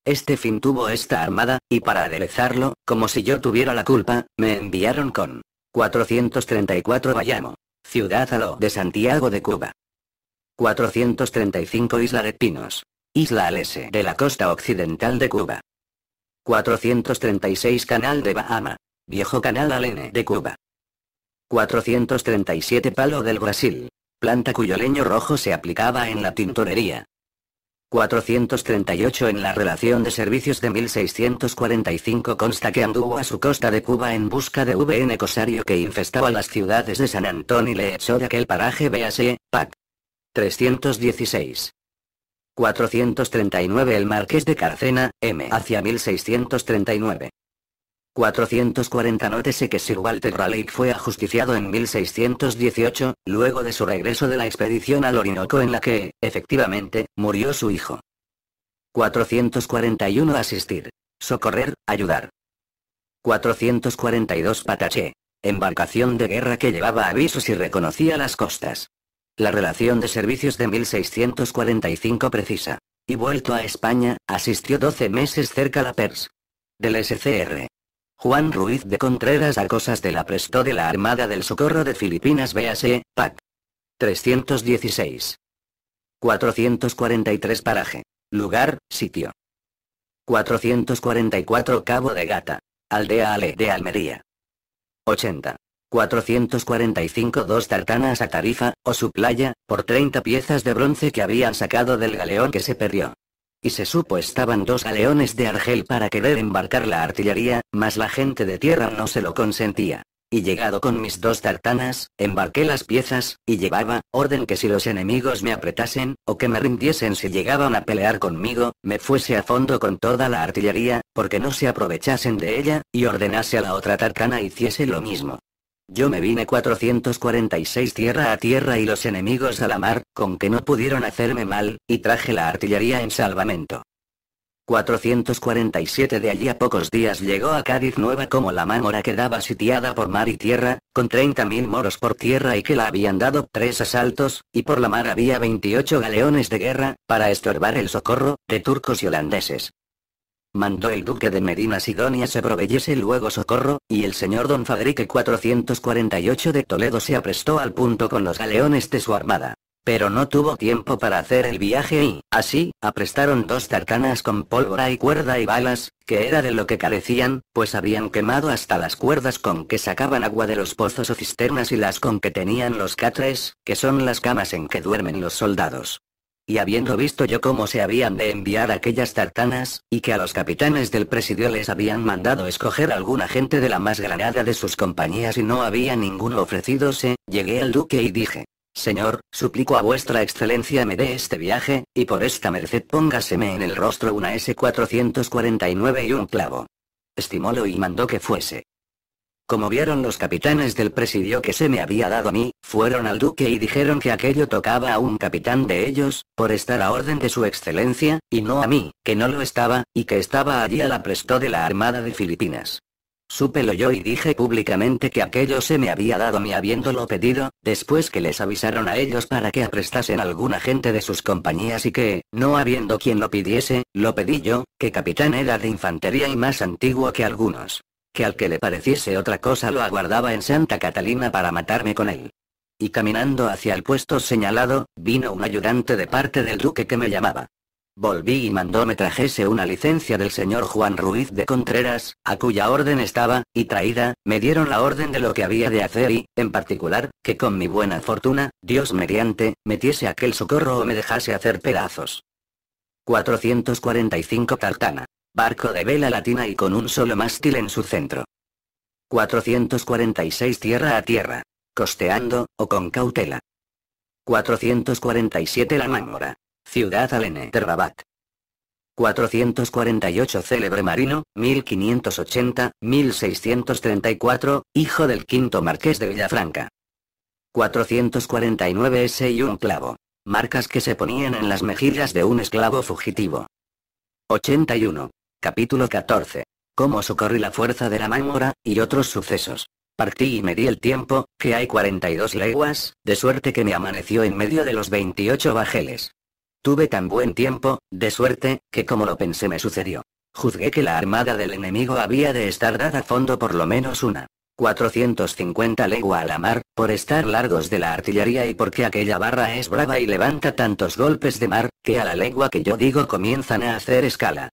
Este fin tuvo esta armada, y para aderezarlo, como si yo tuviera la culpa, me enviaron con 434 Bayamo, ciudad a lo de Santiago de Cuba. 435 Isla de Pinos. Isla S de la costa occidental de Cuba. 436 Canal de Bahama. Viejo Canal Alene de Cuba. 437 Palo del Brasil. Planta cuyo leño rojo se aplicaba en la tintorería. 438 En la relación de servicios de 1645 consta que anduvo a su costa de Cuba en busca de VN Cosario que infestaba las ciudades de San Antonio y le echó de aquel paraje véase, Pac. 316. 439 El Marqués de Carcena, M. hacia 1639. 440 Nótese que Sir Walter Raleigh fue ajusticiado en 1618, luego de su regreso de la expedición al Orinoco en la que, efectivamente, murió su hijo. 441 Asistir. Socorrer, ayudar. 442 Pataché. Embarcación de guerra que llevaba avisos y reconocía las costas. La relación de servicios de 1645 precisa. Y vuelto a España, asistió 12 meses cerca la PERS. Del SCR. Juan Ruiz de Contreras a cosas de la prestó de la Armada del Socorro de Filipinas BASE, PAC. 316. 443 paraje. Lugar, sitio. 444 Cabo de Gata. Aldea Ale de Almería. 80. 445 dos tartanas a Tarifa, o su playa, por 30 piezas de bronce que habían sacado del galeón que se perdió. Y se supo estaban dos galeones de Argel para querer embarcar la artillería, mas la gente de tierra no se lo consentía. Y llegado con mis dos tartanas, embarqué las piezas, y llevaba, orden que si los enemigos me apretasen, o que me rindiesen si llegaban a pelear conmigo, me fuese a fondo con toda la artillería, porque no se aprovechasen de ella, y ordenase a la otra tartana hiciese lo mismo. Yo me vine 446 tierra a tierra y los enemigos a la mar, con que no pudieron hacerme mal, y traje la artillería en salvamento. 447 De allí a pocos días llegó a Cádiz Nueva como la mámora quedaba sitiada por mar y tierra, con 30.000 moros por tierra y que la habían dado tres asaltos, y por la mar había 28 galeones de guerra, para estorbar el socorro, de turcos y holandeses mandó el duque de Medina Sidonia se proveyese luego socorro, y el señor don Fadrique 448 de Toledo se aprestó al punto con los galeones de su armada. Pero no tuvo tiempo para hacer el viaje y, así, aprestaron dos tartanas con pólvora y cuerda y balas, que era de lo que carecían, pues habían quemado hasta las cuerdas con que sacaban agua de los pozos o cisternas y las con que tenían los catres, que son las camas en que duermen los soldados. Y habiendo visto yo cómo se habían de enviar aquellas tartanas, y que a los capitanes del presidio les habían mandado escoger alguna gente de la más granada de sus compañías y no había ninguno ofrecidose, llegué al duque y dije, Señor, suplico a vuestra excelencia me dé este viaje, y por esta merced póngaseme en el rostro una S-449 y un clavo. Estimólo y mandó que fuese. Como vieron los capitanes del presidio que se me había dado a mí, fueron al duque y dijeron que aquello tocaba a un capitán de ellos, por estar a orden de su excelencia, y no a mí, que no lo estaba, y que estaba allí al la de la Armada de Filipinas. Súpelo yo y dije públicamente que aquello se me había dado a mí habiéndolo pedido, después que les avisaron a ellos para que aprestasen alguna gente de sus compañías y que, no habiendo quien lo pidiese, lo pedí yo, que capitán era de infantería y más antiguo que algunos que al que le pareciese otra cosa lo aguardaba en Santa Catalina para matarme con él. Y caminando hacia el puesto señalado, vino un ayudante de parte del duque que me llamaba. Volví y mandó me trajese una licencia del señor Juan Ruiz de Contreras, a cuya orden estaba, y traída, me dieron la orden de lo que había de hacer y, en particular, que con mi buena fortuna, Dios mediante, metiese aquel socorro o me dejase hacer pedazos. 445 Tartana barco de vela latina y con un solo mástil en su centro. 446 tierra a tierra, costeando, o con cautela. 447 La Mámora, ciudad Alene Terrabat. 448 Célebre Marino, 1580-1634, hijo del quinto marqués de Villafranca. 449 S y un clavo. Marcas que se ponían en las mejillas de un esclavo fugitivo. 81. Capítulo 14. Cómo socorrí la fuerza de la mámora, y otros sucesos. Partí y medí el tiempo, que hay 42 leguas, de suerte que me amaneció en medio de los 28 bajeles. Tuve tan buen tiempo, de suerte, que como lo pensé me sucedió. Juzgué que la armada del enemigo había de estar dada a fondo por lo menos una. 450 legua a la mar, por estar largos de la artillería y porque aquella barra es brava y levanta tantos golpes de mar, que a la legua que yo digo comienzan a hacer escala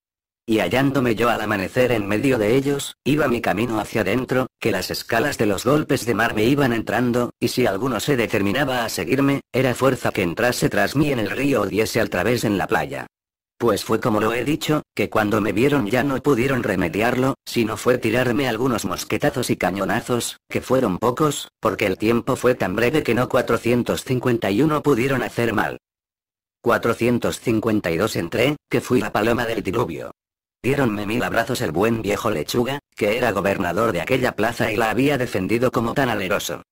y hallándome yo al amanecer en medio de ellos, iba mi camino hacia adentro, que las escalas de los golpes de mar me iban entrando, y si alguno se determinaba a seguirme, era fuerza que entrase tras mí en el río o diese al través en la playa. Pues fue como lo he dicho, que cuando me vieron ya no pudieron remediarlo, sino fue tirarme algunos mosquetazos y cañonazos, que fueron pocos, porque el tiempo fue tan breve que no 451 pudieron hacer mal. 452 entré, que fui la paloma del diluvio. Dieronme mil abrazos el buen viejo lechuga, que era gobernador de aquella plaza y la había defendido como tan aleroso.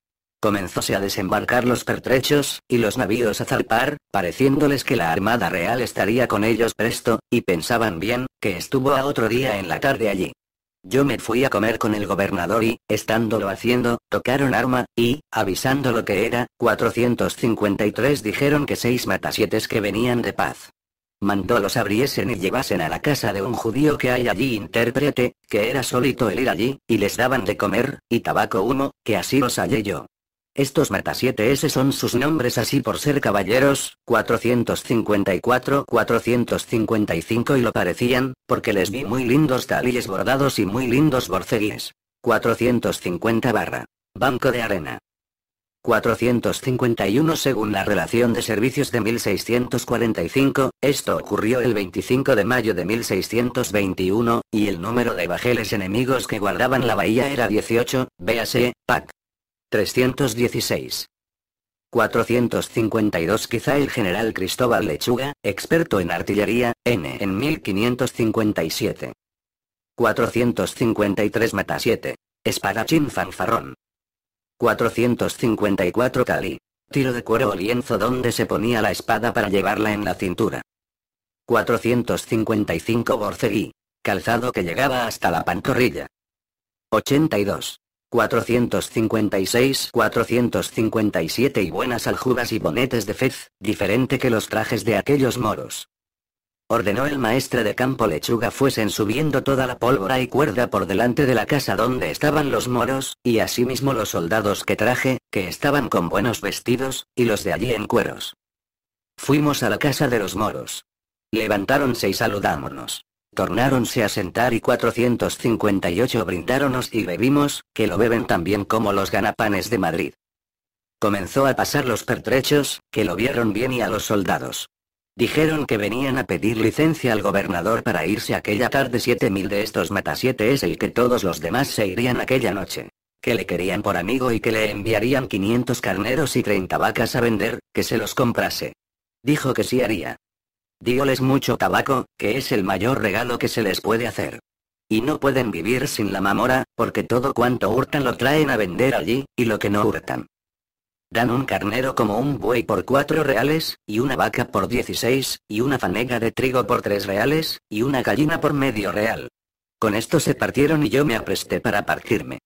Comenzóse a desembarcar los pertrechos, y los navíos a zarpar, pareciéndoles que la Armada Real estaría con ellos presto, y pensaban bien, que estuvo a otro día en la tarde allí. Yo me fui a comer con el gobernador y, estándolo haciendo, tocaron arma, y, avisando lo que era, 453 dijeron que seis matasietes que venían de paz mandó los abriesen y llevasen a la casa de un judío que hay allí intérprete, que era solito el ir allí, y les daban de comer, y tabaco humo, que así los hallé yo. Estos 7 s son sus nombres así por ser caballeros, 454, 455 y lo parecían, porque les vi muy lindos talilles bordados y muy lindos borceguíes. 450 barra. Banco de arena. 451 según la relación de servicios de 1645, esto ocurrió el 25 de mayo de 1621, y el número de bajeles enemigos que guardaban la bahía era 18, véase, PAC. 316. 452 Quizá el general Cristóbal Lechuga, experto en artillería, N. en 1557. 453 Mata 7. Espadachín fanfarrón. 454 Cali. Tiro de cuero o lienzo donde se ponía la espada para llevarla en la cintura. 455 Borceguí. Calzado que llegaba hasta la pantorrilla. 82. 456, 457 y buenas aljubas y bonetes de fez, diferente que los trajes de aquellos moros. Ordenó el maestre de campo lechuga fuesen subiendo toda la pólvora y cuerda por delante de la casa donde estaban los moros, y asimismo los soldados que traje, que estaban con buenos vestidos, y los de allí en cueros. Fuimos a la casa de los moros. Levantáronse y saludámonos. Tornáronse a sentar y 458 brindáronos y bebimos, que lo beben también como los ganapanes de Madrid. Comenzó a pasar los pertrechos, que lo vieron bien y a los soldados. Dijeron que venían a pedir licencia al gobernador para irse aquella tarde 7000 de estos matasiete el que todos los demás se irían aquella noche. Que le querían por amigo y que le enviarían 500 carneros y 30 vacas a vender, que se los comprase. Dijo que sí haría. Díoles mucho tabaco, que es el mayor regalo que se les puede hacer. Y no pueden vivir sin la mamora, porque todo cuanto hurtan lo traen a vender allí, y lo que no hurtan, Dan un carnero como un buey por cuatro reales, y una vaca por dieciséis, y una fanega de trigo por tres reales, y una gallina por medio real. Con esto se partieron y yo me apresté para partirme.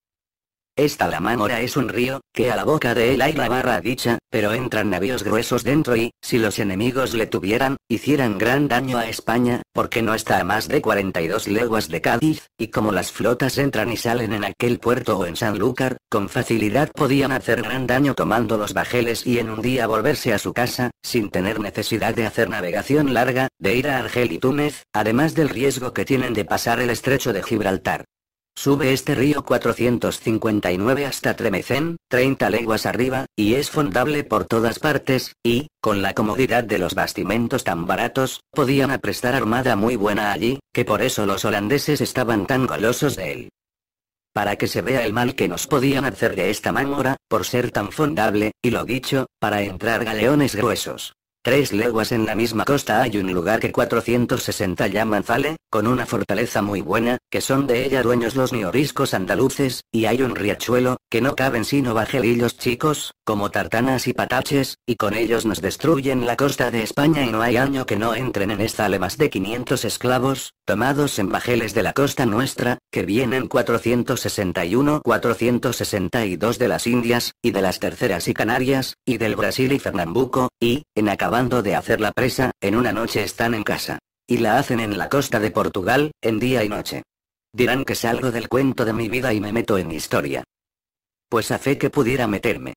Esta la Mámora es un río, que a la boca de él hay la barra dicha, pero entran navíos gruesos dentro y, si los enemigos le tuvieran, hicieran gran daño a España, porque no está a más de 42 leguas de Cádiz, y como las flotas entran y salen en aquel puerto o en Sanlúcar, con facilidad podían hacer gran daño tomando los bajeles y en un día volverse a su casa, sin tener necesidad de hacer navegación larga, de ir a Argel y Túnez, además del riesgo que tienen de pasar el estrecho de Gibraltar. Sube este río 459 hasta Tremecén, 30 leguas arriba, y es fondable por todas partes, y, con la comodidad de los bastimentos tan baratos, podían aprestar armada muy buena allí, que por eso los holandeses estaban tan golosos de él. Para que se vea el mal que nos podían hacer de esta mámora, por ser tan fondable, y lo dicho, para entrar galeones gruesos. Tres leguas en la misma costa hay un lugar que 460 llaman Zale, con una fortaleza muy buena, que son de ella dueños los nioriscos andaluces, y hay un riachuelo, que no caben sino bajelillos chicos, como tartanas y pataches, y con ellos nos destruyen la costa de España y no hay año que no entren en esta ale más de 500 esclavos, tomados en bajeles de la costa nuestra, que vienen 461-462 de las Indias, y de las Terceras y Canarias, y del Brasil y Fernambuco, y, en acá de hacer la presa, en una noche están en casa. Y la hacen en la costa de Portugal, en día y noche. Dirán que salgo del cuento de mi vida y me meto en historia. Pues a fe que pudiera meterme.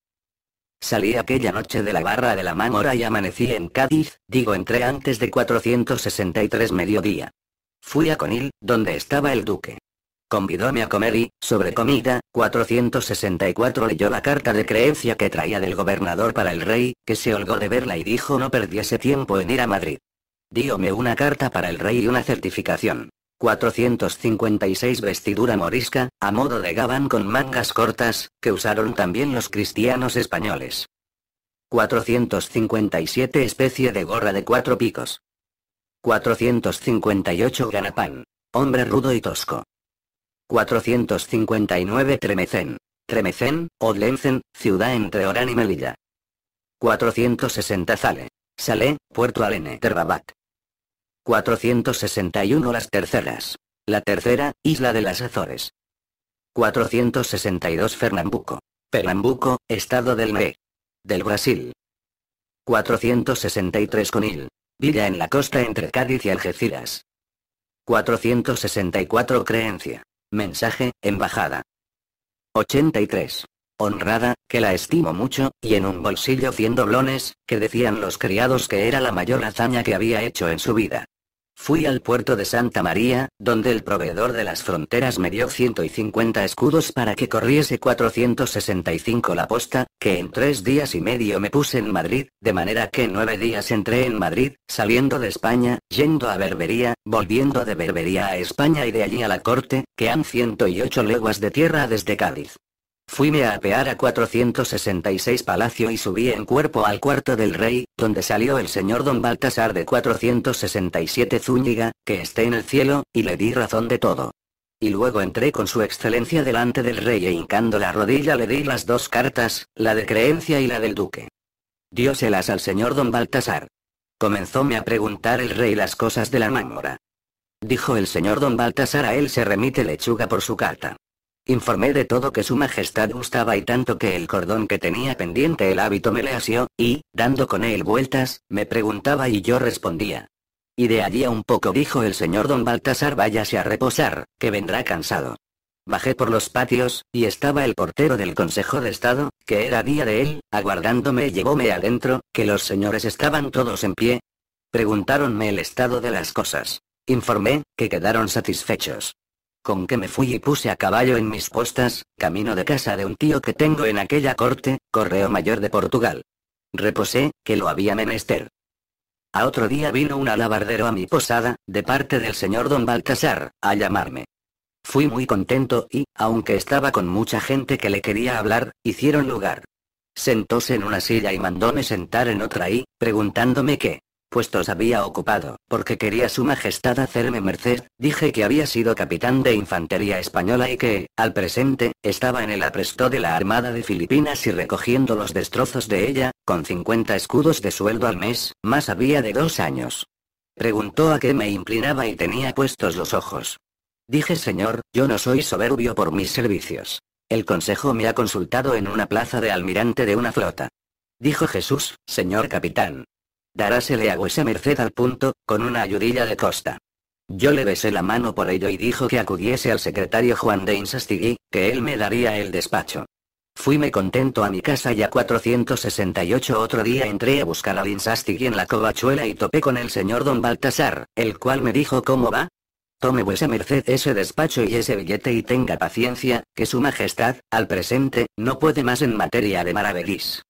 Salí aquella noche de la barra de la Mámora y amanecí en Cádiz, digo entré antes de 463 mediodía. Fui a Conil, donde estaba el duque. Convidóme a comer y, sobre comida, 464 leyó la carta de creencia que traía del gobernador para el rey, que se holgó de verla y dijo no perdiese tiempo en ir a Madrid. Díome una carta para el rey y una certificación. 456 vestidura morisca, a modo de gabán con mangas cortas, que usaron también los cristianos españoles. 457 especie de gorra de cuatro picos. 458 ganapán. Hombre rudo y tosco. 459 Tremecén. Tremecén, Odlencen, ciudad entre Orán y Melilla. 460 Sale, Sale, Puerto Alene, Terrabat. 461 Las Terceras. La tercera, isla de las Azores. 462 Fernambuco. Pernambuco, estado del Maré, Del Brasil. 463 Conil. Villa en la costa entre Cádiz y Algeciras. 464 Creencia. Mensaje, Embajada. 83. Honrada, que la estimo mucho, y en un bolsillo 100 doblones, que decían los criados que era la mayor hazaña que había hecho en su vida. Fui al puerto de Santa María, donde el proveedor de las fronteras me dio 150 escudos para que corriese 465 la posta, que en tres días y medio me puse en Madrid, de manera que nueve días entré en Madrid, saliendo de España, yendo a Berbería, volviendo de Berbería a España y de allí a la corte, que han 108 leguas de tierra desde Cádiz. Fuime a apear a 466 Palacio y subí en cuerpo al cuarto del rey, donde salió el señor don Baltasar de 467 Zúñiga, que esté en el cielo, y le di razón de todo. Y luego entré con su excelencia delante del rey e hincando la rodilla le di las dos cartas, la de creencia y la del duque. Dióselas al señor don Baltasar. Comenzóme a preguntar el rey las cosas de la mámora. Dijo el señor don Baltasar a él se remite lechuga por su carta. Informé de todo que su majestad gustaba y tanto que el cordón que tenía pendiente el hábito me le asió, y, dando con él vueltas, me preguntaba y yo respondía. Y de allí a un poco dijo el señor don Baltasar váyase a reposar, que vendrá cansado. Bajé por los patios, y estaba el portero del Consejo de Estado, que era día de él, aguardándome y llevóme adentro, que los señores estaban todos en pie. Preguntáronme el estado de las cosas. Informé, que quedaron satisfechos con que me fui y puse a caballo en mis postas, camino de casa de un tío que tengo en aquella corte, correo mayor de Portugal. Reposé, que lo había menester. A otro día vino un alabardero a mi posada, de parte del señor don Baltasar, a llamarme. Fui muy contento y, aunque estaba con mucha gente que le quería hablar, hicieron lugar. Sentóse en una silla y mandóme sentar en otra y, preguntándome qué puestos había ocupado, porque quería su majestad hacerme merced, dije que había sido capitán de infantería española y que, al presente, estaba en el apresto de la Armada de Filipinas y recogiendo los destrozos de ella, con 50 escudos de sueldo al mes, más había de dos años. Preguntó a qué me inclinaba y tenía puestos los ojos. Dije señor, yo no soy soberbio por mis servicios. El consejo me ha consultado en una plaza de almirante de una flota. Dijo Jesús, señor capitán, Darásele a vuesa merced al punto, con una ayudilla de costa. Yo le besé la mano por ello y dijo que acudiese al secretario Juan de Insastigui, que él me daría el despacho. Fuime contento a mi casa y a 468 otro día entré a buscar al Insastigui en la covachuela y topé con el señor don Baltasar, el cual me dijo cómo va. Tome vuesa merced ese despacho y ese billete y tenga paciencia, que su majestad, al presente, no puede más en materia de maravedís.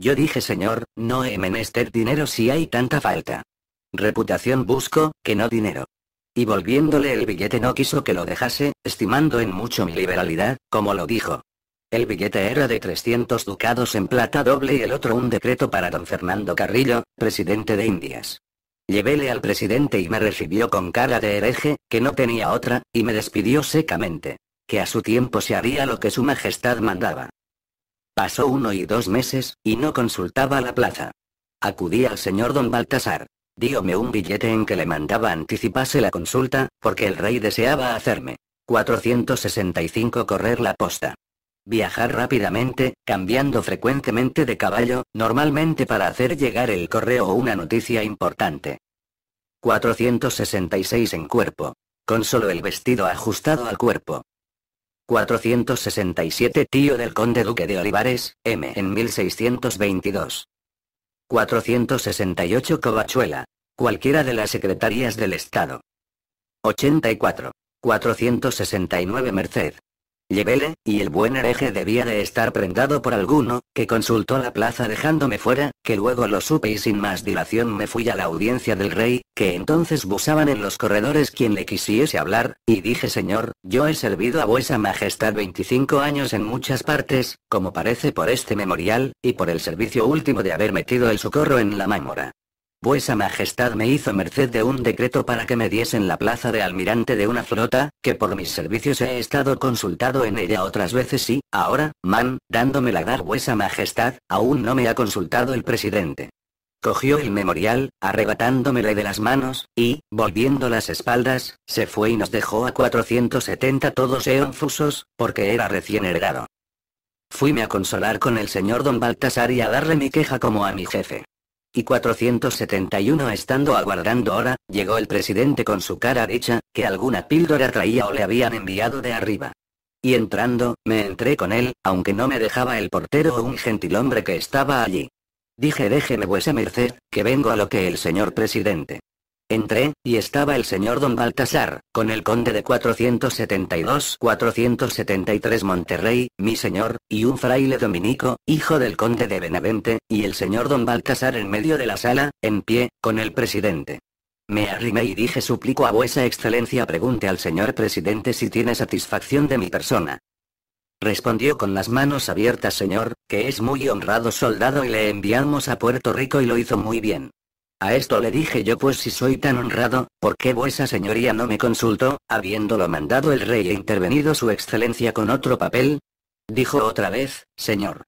Yo dije señor, no he menester dinero si hay tanta falta. Reputación busco, que no dinero. Y volviéndole el billete no quiso que lo dejase, estimando en mucho mi liberalidad, como lo dijo. El billete era de 300 ducados en plata doble y el otro un decreto para don Fernando Carrillo, presidente de Indias. Llevéle al presidente y me recibió con cara de hereje, que no tenía otra, y me despidió secamente. Que a su tiempo se haría lo que su majestad mandaba. Pasó uno y dos meses, y no consultaba la plaza. Acudí al señor don Baltasar. Díome un billete en que le mandaba anticipase la consulta, porque el rey deseaba hacerme. 465 Correr la posta. Viajar rápidamente, cambiando frecuentemente de caballo, normalmente para hacer llegar el correo o una noticia importante. 466 En cuerpo. Con solo el vestido ajustado al cuerpo. 467 Tío del Conde Duque de Olivares, M. en 1622. 468 Covachuela. Cualquiera de las secretarías del Estado. 84. 469 Merced. Llevéle, y el buen hereje debía de estar prendado por alguno, que consultó la plaza dejándome fuera, que luego lo supe y sin más dilación me fui a la audiencia del rey, que entonces busaban en los corredores quien le quisiese hablar, y dije señor, yo he servido a vuesa majestad 25 años en muchas partes, como parece por este memorial, y por el servicio último de haber metido el socorro en la mámora. Vuesa Majestad me hizo merced de un decreto para que me diesen la plaza de almirante de una flota, que por mis servicios he estado consultado en ella otras veces y, ahora, man, dándome la dar Vuesa Majestad, aún no me ha consultado el presidente. Cogió el memorial, arrebatándomele de las manos, y, volviendo las espaldas, se fue y nos dejó a 470 todos eonfusos, porque era recién heredado. Fuime a consolar con el señor don Baltasar y a darle mi queja como a mi jefe y 471 estando aguardando hora, llegó el presidente con su cara hecha, que alguna píldora traía o le habían enviado de arriba. Y entrando, me entré con él, aunque no me dejaba el portero o un gentilhombre que estaba allí. Dije déjeme vuesa merced, que vengo a lo que el señor presidente. Entré, y estaba el señor don Baltasar, con el conde de 472-473 Monterrey, mi señor, y un fraile dominico, hijo del conde de Benavente, y el señor don Baltasar en medio de la sala, en pie, con el presidente. Me arrimé y dije suplico a vuesa excelencia pregunte al señor presidente si tiene satisfacción de mi persona. Respondió con las manos abiertas señor, que es muy honrado soldado y le enviamos a Puerto Rico y lo hizo muy bien. A esto le dije yo pues si soy tan honrado, ¿por qué vuesa señoría no me consultó, habiéndolo mandado el rey e intervenido su excelencia con otro papel? Dijo otra vez, señor.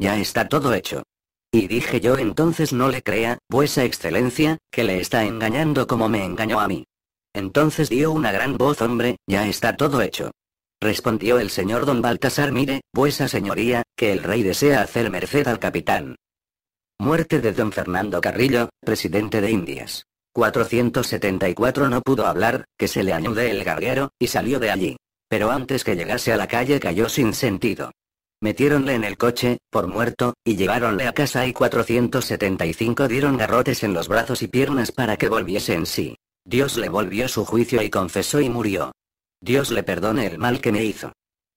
Ya está todo hecho. Y dije yo entonces no le crea, vuesa excelencia, que le está engañando como me engañó a mí. Entonces dio una gran voz hombre, ya está todo hecho. Respondió el señor don Baltasar mire, vuesa señoría, que el rey desea hacer merced al capitán. Muerte de don Fernando Carrillo, presidente de Indias. 474 no pudo hablar, que se le añude el garguero, y salió de allí. Pero antes que llegase a la calle cayó sin sentido. Metiéronle en el coche, por muerto, y lleváronle a casa y 475 dieron garrotes en los brazos y piernas para que volviese en sí. Dios le volvió su juicio y confesó y murió. Dios le perdone el mal que me hizo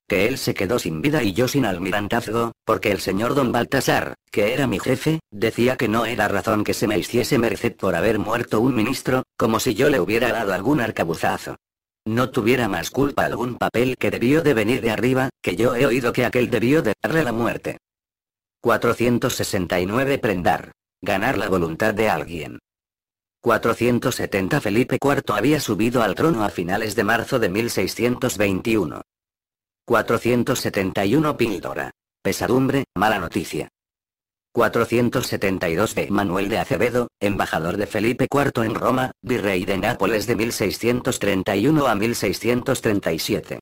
que él se quedó sin vida y yo sin almirantazgo, porque el señor don Baltasar, que era mi jefe, decía que no era razón que se me hiciese merced por haber muerto un ministro, como si yo le hubiera dado algún arcabuzazo. No tuviera más culpa algún papel que debió de venir de arriba, que yo he oído que aquel debió de darle la muerte. 469 Prendar. Ganar la voluntad de alguien. 470 Felipe IV había subido al trono a finales de marzo de 1621. 471 Píldora. Pesadumbre, mala noticia. 472 B. Manuel de Acevedo, embajador de Felipe IV en Roma, virrey de Nápoles de 1631 a 1637.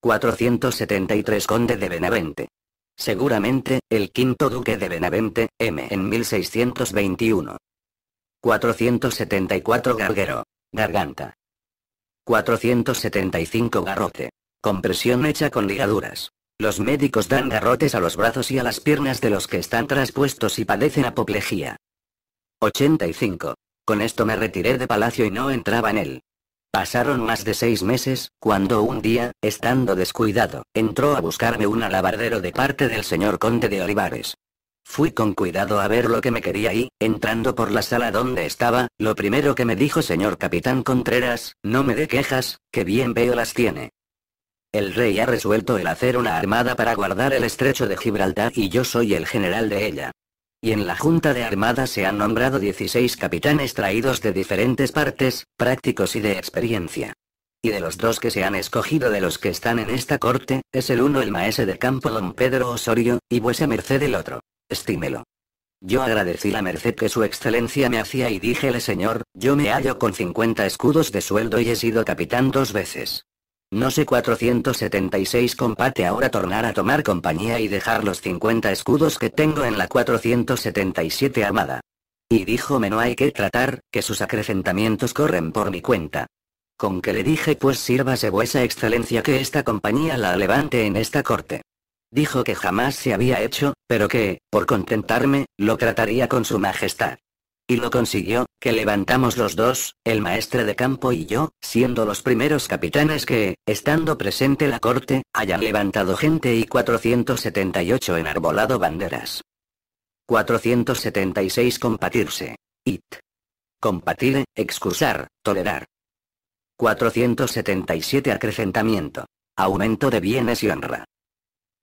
473 Conde de Benavente. Seguramente, el quinto duque de Benavente, M. en 1621. 474 Garguero. Garganta. 475 Garrote. Compresión hecha con ligaduras. Los médicos dan garrotes a los brazos y a las piernas de los que están traspuestos y padecen apoplejía. 85. Con esto me retiré de palacio y no entraba en él. Pasaron más de seis meses, cuando un día, estando descuidado, entró a buscarme un alabardero de parte del señor conde de Olivares. Fui con cuidado a ver lo que me quería y, entrando por la sala donde estaba, lo primero que me dijo señor capitán Contreras, no me dé quejas, que bien veo las tiene. El rey ha resuelto el hacer una armada para guardar el estrecho de Gibraltar y yo soy el general de ella. Y en la Junta de Armada se han nombrado 16 capitanes traídos de diferentes partes, prácticos y de experiencia. Y de los dos que se han escogido de los que están en esta corte, es el uno el maese de campo don Pedro Osorio, y vuesa merced el otro. Estímelo. Yo agradecí la merced que su excelencia me hacía y díjele señor, yo me hallo con 50 escudos de sueldo y he sido capitán dos veces. No sé 476 compate ahora tornar a tomar compañía y dejar los 50 escudos que tengo en la 477 armada. Y me no hay que tratar, que sus acrecentamientos corren por mi cuenta. Con que le dije pues sírvase vuesa excelencia que esta compañía la levante en esta corte. Dijo que jamás se había hecho, pero que, por contentarme, lo trataría con su majestad. Y lo consiguió, que levantamos los dos, el maestre de campo y yo, siendo los primeros capitanes que, estando presente la corte, hayan levantado gente y 478 enarbolado banderas. 476 Compatirse. It. Compatir, excusar, tolerar. 477 Acrecentamiento. Aumento de bienes y honra.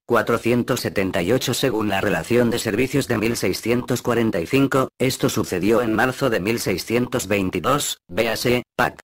478 según la relación de servicios de 1645, esto sucedió en marzo de 1622, véase, PAC.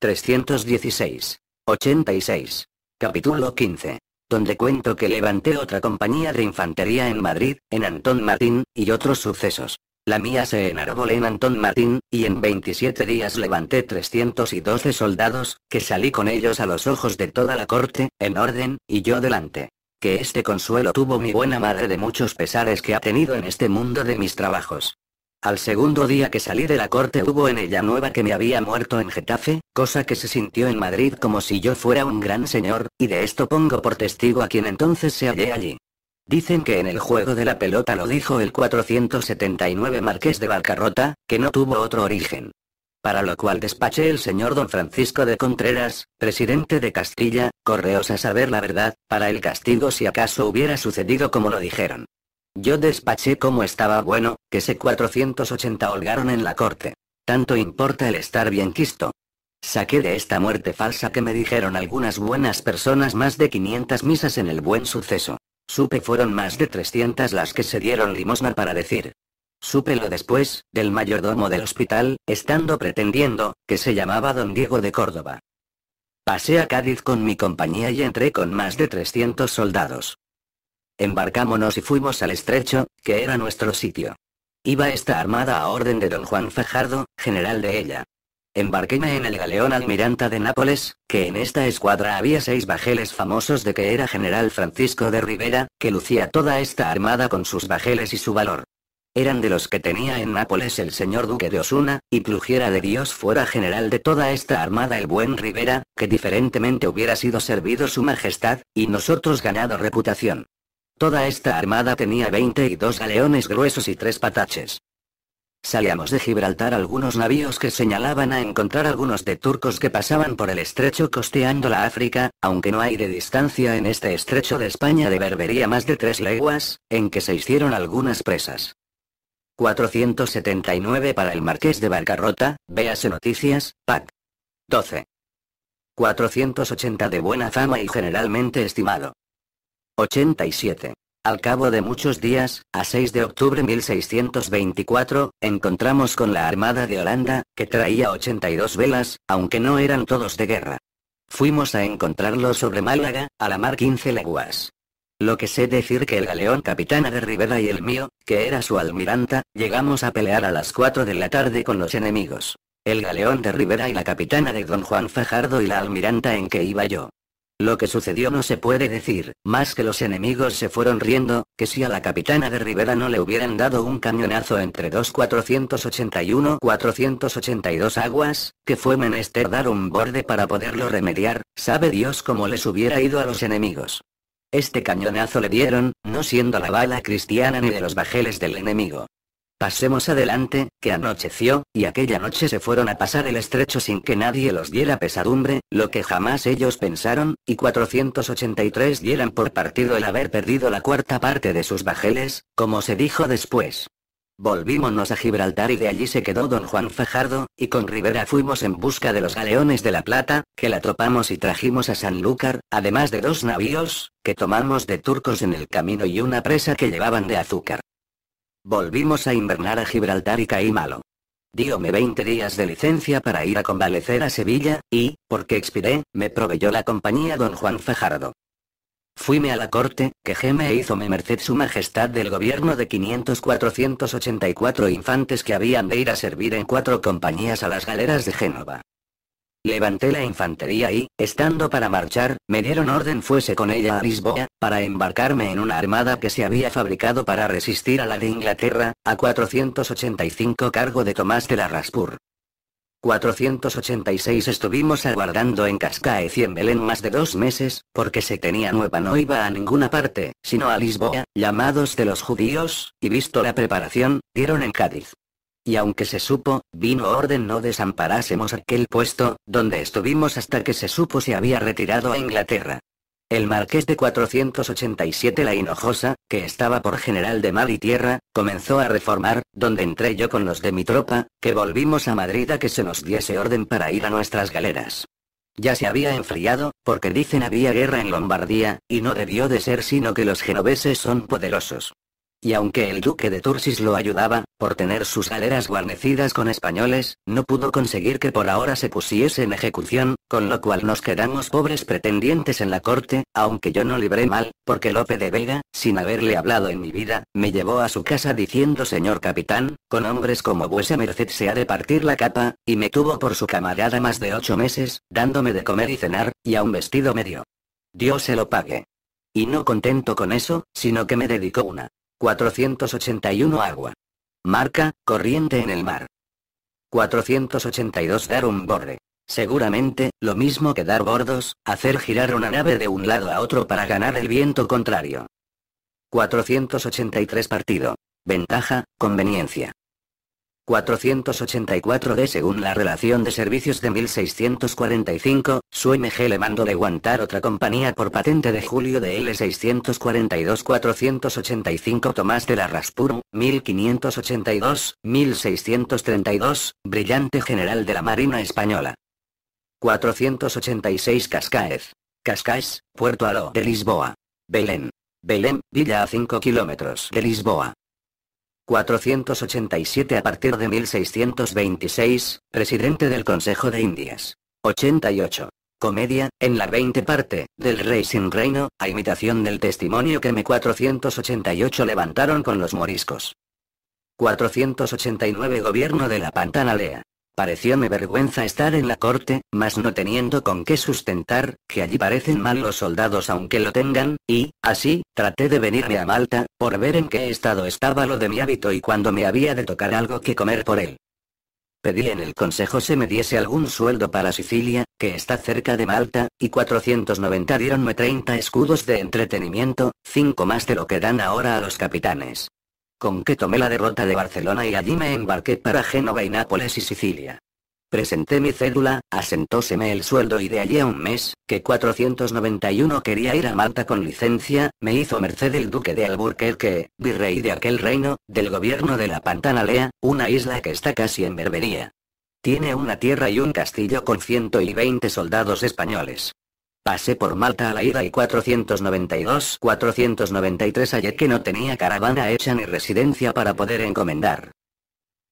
316. 86. Capítulo 15. Donde cuento que levanté otra compañía de infantería en Madrid, en Antón Martín, y otros sucesos. La mía se enarbolé en Antón Martín, y en 27 días levanté 312 soldados, que salí con ellos a los ojos de toda la corte, en orden, y yo delante que este consuelo tuvo mi buena madre de muchos pesares que ha tenido en este mundo de mis trabajos. Al segundo día que salí de la corte hubo en ella nueva que me había muerto en Getafe, cosa que se sintió en Madrid como si yo fuera un gran señor, y de esto pongo por testigo a quien entonces se hallé allí. Dicen que en el juego de la pelota lo dijo el 479 marqués de Barcarrota, que no tuvo otro origen para lo cual despaché el señor don Francisco de Contreras, presidente de Castilla, correos a saber la verdad, para el castigo si acaso hubiera sucedido como lo dijeron. Yo despaché como estaba bueno, que se 480 holgaron en la corte. Tanto importa el estar bien quisto. Saqué de esta muerte falsa que me dijeron algunas buenas personas más de 500 misas en el buen suceso. Supe fueron más de 300 las que se dieron limosna para decir, Súpelo después, del mayordomo del hospital, estando pretendiendo, que se llamaba don Diego de Córdoba. Pasé a Cádiz con mi compañía y entré con más de 300 soldados. Embarcámonos y fuimos al estrecho, que era nuestro sitio. Iba esta armada a orden de don Juan Fajardo, general de ella. Embarquéme en el galeón Almiranta de Nápoles, que en esta escuadra había seis bajeles famosos de que era general Francisco de Rivera, que lucía toda esta armada con sus bajeles y su valor. Eran de los que tenía en Nápoles el señor duque de Osuna, y plugiera de Dios fuera general de toda esta armada el buen Rivera, que diferentemente hubiera sido servido su majestad, y nosotros ganado reputación. Toda esta armada tenía 22 galeones gruesos y tres pataches. Salíamos de Gibraltar algunos navíos que señalaban a encontrar algunos de turcos que pasaban por el estrecho costeando la África, aunque no hay de distancia en este estrecho de España de Berbería más de tres leguas, en que se hicieron algunas presas. 479 para el Marqués de Barcarrota, véase noticias, PAC. 12. 480 de buena fama y generalmente estimado. 87. Al cabo de muchos días, a 6 de octubre 1624, encontramos con la Armada de Holanda, que traía 82 velas, aunque no eran todos de guerra. Fuimos a encontrarlo sobre Málaga, a la mar 15 leguas. Lo que sé decir que el galeón capitana de Rivera y el mío, que era su almiranta, llegamos a pelear a las 4 de la tarde con los enemigos. El galeón de Rivera y la capitana de Don Juan Fajardo y la almiranta en que iba yo. Lo que sucedió no se puede decir, más que los enemigos se fueron riendo, que si a la capitana de Rivera no le hubieran dado un cañonazo entre dos 481-482 aguas, que fue menester dar un borde para poderlo remediar, sabe Dios cómo les hubiera ido a los enemigos. Este cañonazo le dieron, no siendo la bala cristiana ni de los bajeles del enemigo. Pasemos adelante, que anocheció, y aquella noche se fueron a pasar el estrecho sin que nadie los diera pesadumbre, lo que jamás ellos pensaron, y 483 dieran por partido el haber perdido la cuarta parte de sus bajeles, como se dijo después. Volvímonos a Gibraltar y de allí se quedó don Juan Fajardo, y con Rivera fuimos en busca de los galeones de la plata, que la tropamos y trajimos a Sanlúcar, además de dos navíos, que tomamos de turcos en el camino y una presa que llevaban de azúcar. Volvimos a invernar a Gibraltar y caí malo. me 20 días de licencia para ir a convalecer a Sevilla, y, porque expiré, me proveyó la compañía don Juan Fajardo. Fuime a la corte, quejéme e me merced su majestad del gobierno de 500-484 infantes que habían de ir a servir en cuatro compañías a las galeras de Génova. Levanté la infantería y, estando para marchar, me dieron orden fuese con ella a Lisboa, para embarcarme en una armada que se había fabricado para resistir a la de Inglaterra, a 485 cargo de Tomás de la Raspur. 486 Estuvimos aguardando en Cascae y en Belén más de dos meses, porque se tenía nueva no iba a ninguna parte, sino a Lisboa, llamados de los judíos, y visto la preparación, dieron en Cádiz. Y aunque se supo, vino orden no desamparásemos aquel puesto, donde estuvimos hasta que se supo se había retirado a Inglaterra. El marqués de 487 La Hinojosa, que estaba por general de mar y tierra, comenzó a reformar, donde entré yo con los de mi tropa, que volvimos a Madrid a que se nos diese orden para ir a nuestras galeras. Ya se había enfriado, porque dicen había guerra en Lombardía, y no debió de ser sino que los genoveses son poderosos y aunque el duque de Tursis lo ayudaba, por tener sus galeras guarnecidas con españoles, no pudo conseguir que por ahora se pusiese en ejecución, con lo cual nos quedamos pobres pretendientes en la corte, aunque yo no libré mal, porque Lope de Vega, sin haberle hablado en mi vida, me llevó a su casa diciendo señor capitán, con hombres como vuesa merced se ha de partir la capa, y me tuvo por su camarada más de ocho meses, dándome de comer y cenar, y a un vestido medio. Dios se lo pague. Y no contento con eso, sino que me dedicó una 481 agua. Marca, corriente en el mar. 482 dar un borde. Seguramente, lo mismo que dar bordos, hacer girar una nave de un lado a otro para ganar el viento contrario. 483 partido. Ventaja, conveniencia. 484D según la relación de servicios de 1645, su MG le mandó aguantar otra compañía por patente de julio de L642-485 Tomás de la Raspuru, 1582-1632, brillante general de la Marina Española. 486 Cascaez. cascaez Puerto Aló de Lisboa. Belén. Belén, villa a 5 kilómetros de Lisboa. 487 a partir de 1626, presidente del Consejo de Indias. 88. Comedia, en la 20 parte, del rey sin reino, a imitación del testimonio que me 488 levantaron con los moriscos. 489 Gobierno de la Pantanalea. Parecióme vergüenza estar en la corte, mas no teniendo con qué sustentar, que allí parecen mal los soldados aunque lo tengan, y, así, traté de venirme a Malta, por ver en qué estado estaba lo de mi hábito y cuando me había de tocar algo que comer por él. Pedí en el consejo se me diese algún sueldo para Sicilia, que está cerca de Malta, y 490 dieronme 30 escudos de entretenimiento, 5 más de lo que dan ahora a los capitanes con que tomé la derrota de Barcelona y allí me embarqué para Génova y Nápoles y Sicilia. Presenté mi cédula, asentóseme el sueldo y de allí a un mes, que 491 quería ir a Malta con licencia, me hizo merced el duque de Alburquerque, virrey de aquel reino, del gobierno de la Pantanalea, una isla que está casi en Berbería. Tiene una tierra y un castillo con 120 soldados españoles. Pasé por Malta a la ida y 492-493 hallé que no tenía caravana hecha ni residencia para poder encomendar.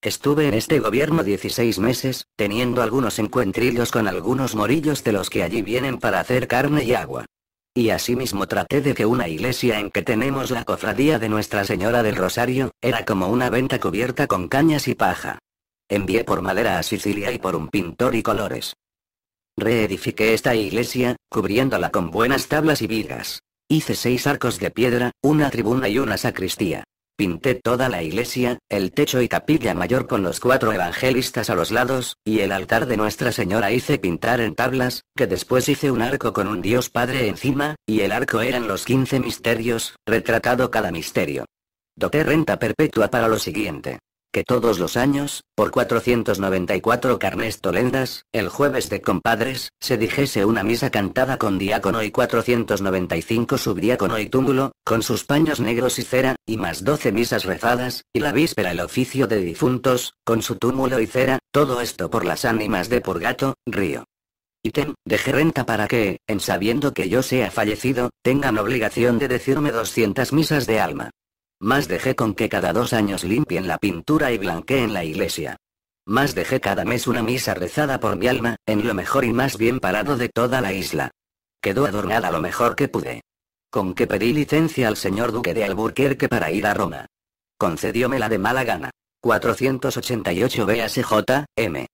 Estuve en este gobierno 16 meses, teniendo algunos encuentrillos con algunos morillos de los que allí vienen para hacer carne y agua. Y asimismo traté de que una iglesia en que tenemos la cofradía de Nuestra Señora del Rosario, era como una venta cubierta con cañas y paja. Envié por madera a Sicilia y por un pintor y colores. Reedifiqué esta iglesia, cubriéndola con buenas tablas y vigas. Hice seis arcos de piedra, una tribuna y una sacristía. Pinté toda la iglesia, el techo y capilla mayor con los cuatro evangelistas a los lados, y el altar de Nuestra Señora hice pintar en tablas, que después hice un arco con un Dios Padre encima, y el arco eran los quince misterios, retratado cada misterio. Doté renta perpetua para lo siguiente que todos los años, por 494 carnes tolendas, el jueves de compadres, se dijese una misa cantada con diácono y 495 subdiácono y túmulo, con sus paños negros y cera, y más 12 misas rezadas, y la víspera el oficio de difuntos, con su túmulo y cera, todo esto por las ánimas de Purgato, Río. Ítem, deje renta para que, en sabiendo que yo sea fallecido, tengan obligación de decirme 200 misas de alma. Más dejé con que cada dos años limpien la pintura y blanqueen la iglesia. Más dejé cada mes una misa rezada por mi alma, en lo mejor y más bien parado de toda la isla. Quedó adornada lo mejor que pude. Con que pedí licencia al señor duque de Alburquerque para ir a Roma. la de mala gana. 488 BSJ, M.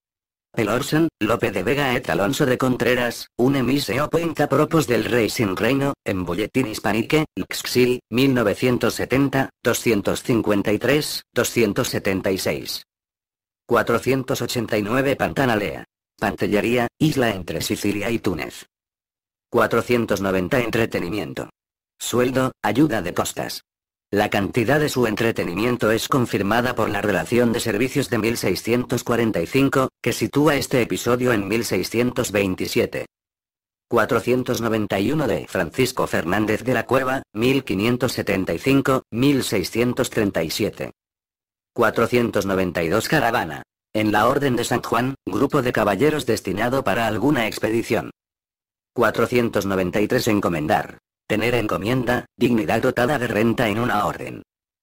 Pelorsen, López de Vega et Alonso de Contreras, un emiseo pointa propos del rey sin Reino, en Bulletin Hispanique, Xil, 1970, 253, 276. 489 Pantanalea. Pantellería, isla entre Sicilia y Túnez. 490 Entretenimiento. Sueldo, ayuda de costas. La cantidad de su entretenimiento es confirmada por la relación de servicios de 1645, que sitúa este episodio en 1627. 491 de Francisco Fernández de la Cueva, 1575, 1637. 492 Caravana. En la Orden de San Juan, grupo de caballeros destinado para alguna expedición. 493 Encomendar. Tener encomienda, dignidad dotada de renta en una orden.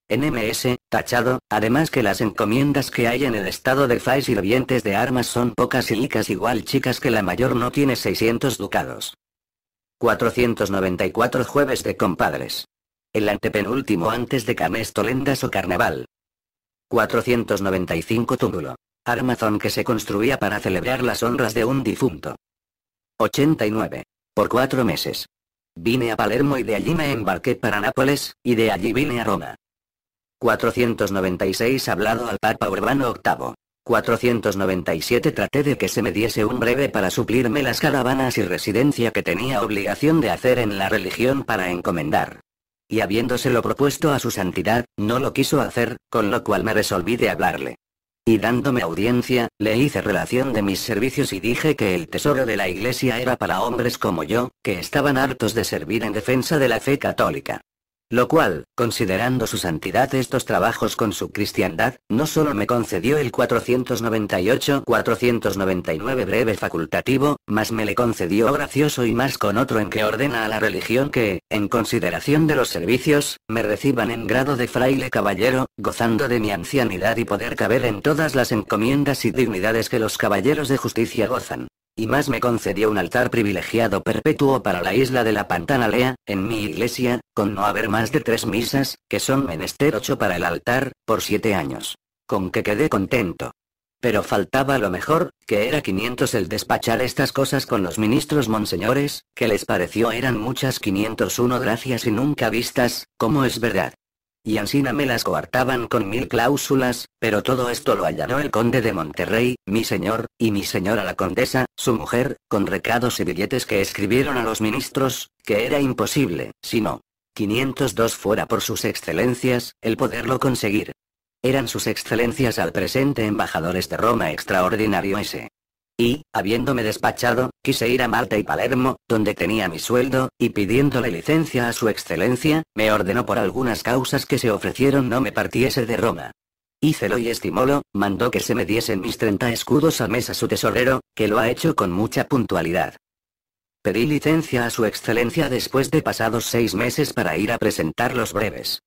NMS, tachado, además que las encomiendas que hay en el estado de Fai sirvientes de armas son pocas y licas igual chicas que la mayor no tiene 600 ducados. 494 jueves de compadres. El antepenúltimo antes de Lendas o Carnaval. 495 túmulo. Armazón que se construía para celebrar las honras de un difunto. 89. Por cuatro meses. Vine a Palermo y de allí me embarqué para Nápoles, y de allí vine a Roma. 496 Hablado al Papa Urbano VIII. 497 Traté de que se me diese un breve para suplirme las caravanas y residencia que tenía obligación de hacer en la religión para encomendar. Y habiéndoselo propuesto a su santidad, no lo quiso hacer, con lo cual me resolví de hablarle y dándome audiencia, le hice relación de mis servicios y dije que el tesoro de la iglesia era para hombres como yo, que estaban hartos de servir en defensa de la fe católica. Lo cual, considerando su santidad estos trabajos con su cristiandad, no solo me concedió el 498-499 breve facultativo, mas me le concedió gracioso y más con otro en que ordena a la religión que, en consideración de los servicios, me reciban en grado de fraile caballero, gozando de mi ancianidad y poder caber en todas las encomiendas y dignidades que los caballeros de justicia gozan y más me concedió un altar privilegiado perpetuo para la isla de la Pantanalea, en mi iglesia, con no haber más de tres misas, que son menester ocho para el altar, por siete años. Con que quedé contento. Pero faltaba lo mejor, que era 500 el despachar estas cosas con los ministros monseñores, que les pareció eran muchas 501 gracias y nunca vistas, como es verdad y ansina me las coartaban con mil cláusulas, pero todo esto lo allanó el conde de Monterrey, mi señor, y mi señora la condesa, su mujer, con recados y billetes que escribieron a los ministros, que era imposible, si no. 502 fuera por sus excelencias, el poderlo conseguir. Eran sus excelencias al presente embajadores de Roma extraordinario ese y, habiéndome despachado, quise ir a Malta y Palermo, donde tenía mi sueldo, y pidiéndole licencia a su excelencia, me ordenó por algunas causas que se ofrecieron no me partiese de Roma. Hícelo y estimólo, mandó que se me diesen mis treinta escudos a mesa su tesorero, que lo ha hecho con mucha puntualidad. Pedí licencia a su excelencia después de pasados seis meses para ir a presentar los breves.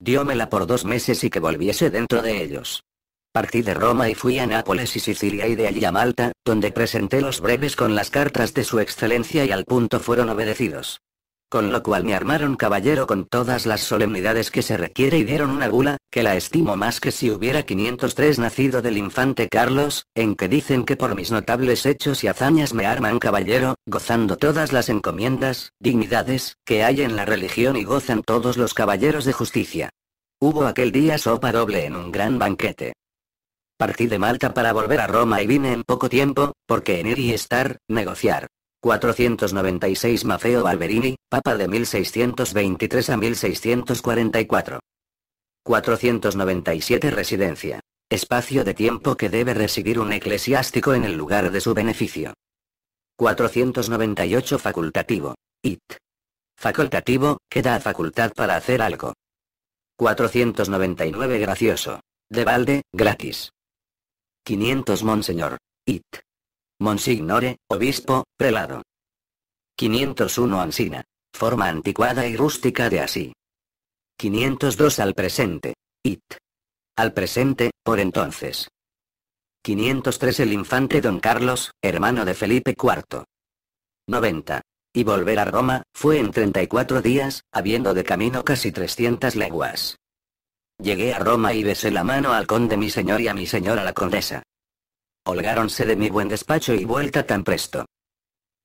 Diómela por dos meses y que volviese dentro de ellos. Partí de Roma y fui a Nápoles y Sicilia y de allí a Malta, donde presenté los breves con las cartas de su excelencia y al punto fueron obedecidos. Con lo cual me armaron caballero con todas las solemnidades que se requiere y dieron una bula, que la estimo más que si hubiera 503 nacido del infante Carlos, en que dicen que por mis notables hechos y hazañas me arman caballero, gozando todas las encomiendas, dignidades, que hay en la religión y gozan todos los caballeros de justicia. Hubo aquel día sopa doble en un gran banquete. Partí de Malta para volver a Roma y vine en poco tiempo, porque en ir y estar, negociar. 496 Mafeo Barberini, Papa de 1623 a 1644. 497 Residencia. Espacio de tiempo que debe residir un eclesiástico en el lugar de su beneficio. 498 Facultativo. It. Facultativo, que da facultad para hacer algo. 499 Gracioso. De balde, gratis. 500 Monseñor. It. Monsignore, obispo, prelado. 501 Ansina. Forma anticuada y rústica de así. 502 al presente. It. Al presente, por entonces. 503 El infante Don Carlos, hermano de Felipe IV. 90. Y volver a Roma, fue en 34 días, habiendo de camino casi 300 leguas. Llegué a Roma y besé la mano al conde mi señor y a mi señora la condesa. Holgáronse de mi buen despacho y vuelta tan presto.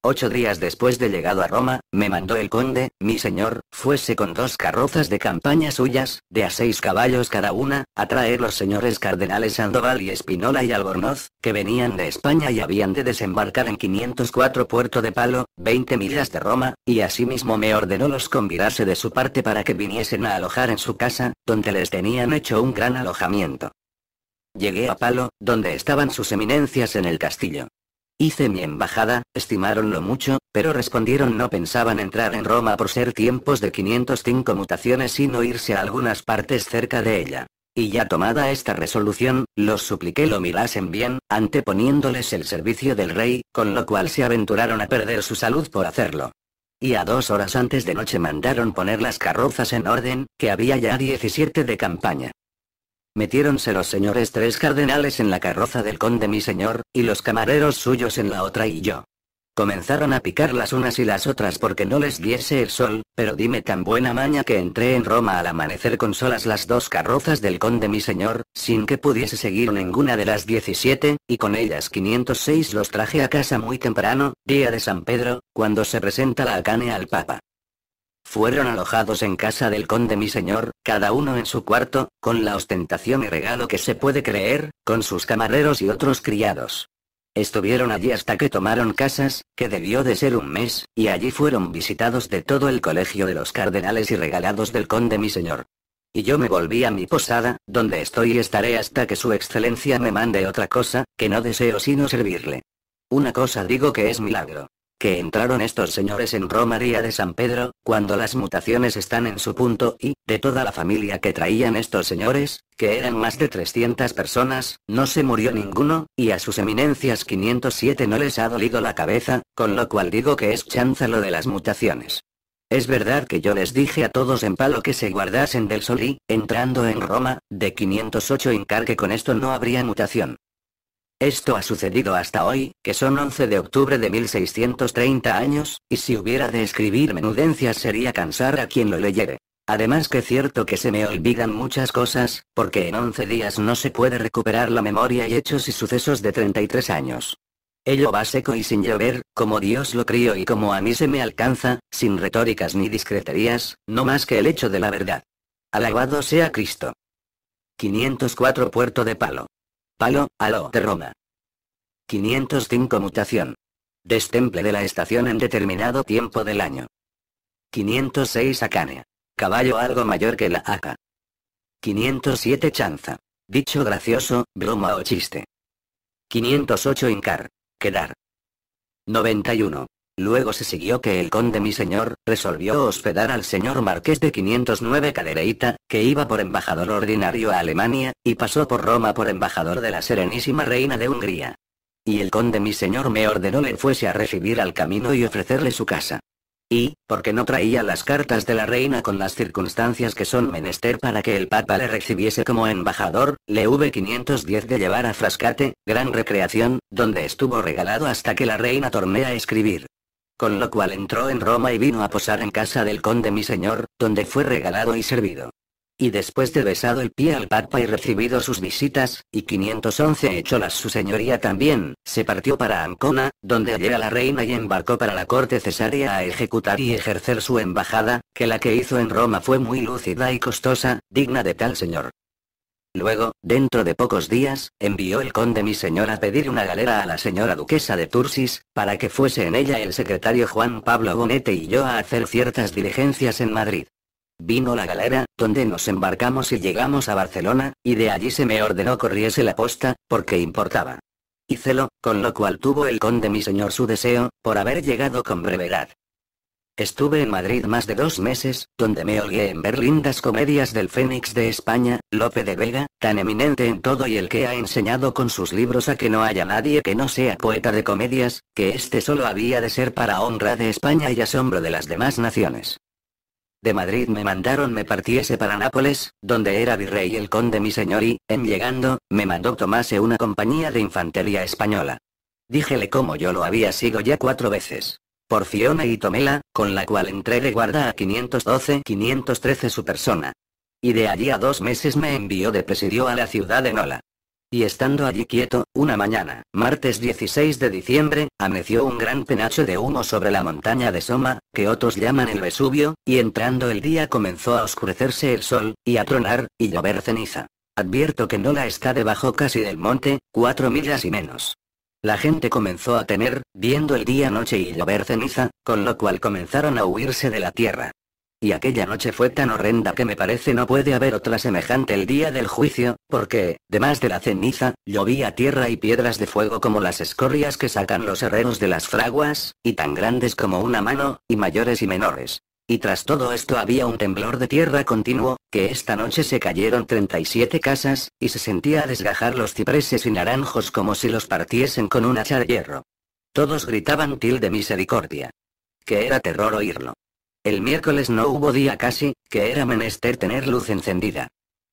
Ocho días después de llegado a Roma, me mandó el conde, mi señor, fuese con dos carrozas de campaña suyas, de a seis caballos cada una, a traer los señores cardenales Sandoval y Espinola y Albornoz, que venían de España y habían de desembarcar en 504 Puerto de Palo, 20 millas de Roma, y asimismo me ordenó los convidarse de su parte para que viniesen a alojar en su casa, donde les tenían hecho un gran alojamiento. Llegué a Palo, donde estaban sus eminencias en el castillo. Hice mi embajada, estimaronlo mucho, pero respondieron no pensaban entrar en Roma por ser tiempos de 505 mutaciones sino irse a algunas partes cerca de ella. Y ya tomada esta resolución, los supliqué lo mirasen bien, anteponiéndoles el servicio del rey, con lo cual se aventuraron a perder su salud por hacerlo. Y a dos horas antes de noche mandaron poner las carrozas en orden, que había ya 17 de campaña. Metiéronse los señores tres cardenales en la carroza del conde mi señor, y los camareros suyos en la otra y yo. Comenzaron a picar las unas y las otras porque no les diese el sol, pero dime tan buena maña que entré en Roma al amanecer con solas las dos carrozas del conde mi señor, sin que pudiese seguir ninguna de las 17, y con ellas 506 los traje a casa muy temprano, día de San Pedro, cuando se presenta la acane al papa. Fueron alojados en casa del conde mi señor, cada uno en su cuarto, con la ostentación y regalo que se puede creer, con sus camareros y otros criados. Estuvieron allí hasta que tomaron casas, que debió de ser un mes, y allí fueron visitados de todo el colegio de los cardenales y regalados del conde mi señor. Y yo me volví a mi posada, donde estoy y estaré hasta que su excelencia me mande otra cosa, que no deseo sino servirle. Una cosa digo que es milagro, que entraron estos señores en Romaría de San Pedro, cuando las mutaciones están en su punto y, de toda la familia que traían estos señores, que eran más de 300 personas, no se murió ninguno, y a sus eminencias 507 no les ha dolido la cabeza, con lo cual digo que es chanza lo de las mutaciones. Es verdad que yo les dije a todos en palo que se guardasen del sol y, entrando en Roma, de 508 encargue que con esto no habría mutación. Esto ha sucedido hasta hoy, que son 11 de octubre de 1630 años, y si hubiera de escribir menudencias sería cansar a quien lo leyere. Además que cierto que se me olvidan muchas cosas, porque en 11 días no se puede recuperar la memoria y hechos y sucesos de 33 años. Ello va seco y sin llover, como Dios lo crío y como a mí se me alcanza, sin retóricas ni discreterías, no más que el hecho de la verdad. Alabado sea Cristo. 504 Puerto de Palo. Palo, aló, de Roma. 505 Mutación. Destemple de la estación en determinado tiempo del año. 506 acánea Caballo algo mayor que la Aka. 507 Chanza. Dicho gracioso, broma o chiste. 508 Incar. Quedar. 91. Luego se siguió que el conde mi señor, resolvió hospedar al señor marqués de 509 Cadereita, que iba por embajador ordinario a Alemania, y pasó por Roma por embajador de la serenísima reina de Hungría. Y el conde mi señor me ordenó le fuese a recibir al camino y ofrecerle su casa. Y, porque no traía las cartas de la reina con las circunstancias que son menester para que el papa le recibiese como embajador, le hube 510 de llevar a Frascate, gran recreación, donde estuvo regalado hasta que la reina torné a escribir con lo cual entró en Roma y vino a posar en casa del conde mi señor, donde fue regalado y servido. Y después de besado el pie al Papa y recibido sus visitas, y 511 hecholas su señoría también, se partió para Ancona, donde a la reina y embarcó para la corte cesárea a ejecutar y ejercer su embajada, que la que hizo en Roma fue muy lúcida y costosa, digna de tal señor. Luego, dentro de pocos días, envió el conde mi señor a pedir una galera a la señora duquesa de Tursis, para que fuese en ella el secretario Juan Pablo Bonete y yo a hacer ciertas diligencias en Madrid. Vino la galera, donde nos embarcamos y llegamos a Barcelona, y de allí se me ordenó corriese la posta, porque importaba. Hícelo, con lo cual tuvo el conde mi señor su deseo, por haber llegado con brevedad. Estuve en Madrid más de dos meses, donde me holgué en ver lindas comedias del Fénix de España, Lope de Vega, tan eminente en todo y el que ha enseñado con sus libros a que no haya nadie que no sea poeta de comedias, que este solo había de ser para honra de España y asombro de las demás naciones. De Madrid me mandaron me partiese para Nápoles, donde era virrey el conde mi señor y, en llegando, me mandó tomase una compañía de infantería española. Díjele como yo lo había sido ya cuatro veces por Fiona y Tomela, con la cual entré de guarda a 512-513 su persona. Y de allí a dos meses me envió de presidio a la ciudad de Nola. Y estando allí quieto, una mañana, martes 16 de diciembre, ameció un gran penacho de humo sobre la montaña de Soma, que otros llaman el Vesubio, y entrando el día comenzó a oscurecerse el sol, y a tronar, y llover ceniza. Advierto que Nola está debajo casi del monte, cuatro millas y menos. La gente comenzó a temer, viendo el día noche y llover ceniza, con lo cual comenzaron a huirse de la tierra. Y aquella noche fue tan horrenda que me parece no puede haber otra semejante el día del juicio, porque, además de la ceniza, llovía tierra y piedras de fuego como las escorrias que sacan los herreros de las fraguas, y tan grandes como una mano, y mayores y menores. Y tras todo esto había un temblor de tierra continuo, que esta noche se cayeron 37 casas, y se sentía a desgajar los cipreses y naranjos como si los partiesen con un hacha de hierro. Todos gritaban til de misericordia. Que era terror oírlo. El miércoles no hubo día casi, que era menester tener luz encendida.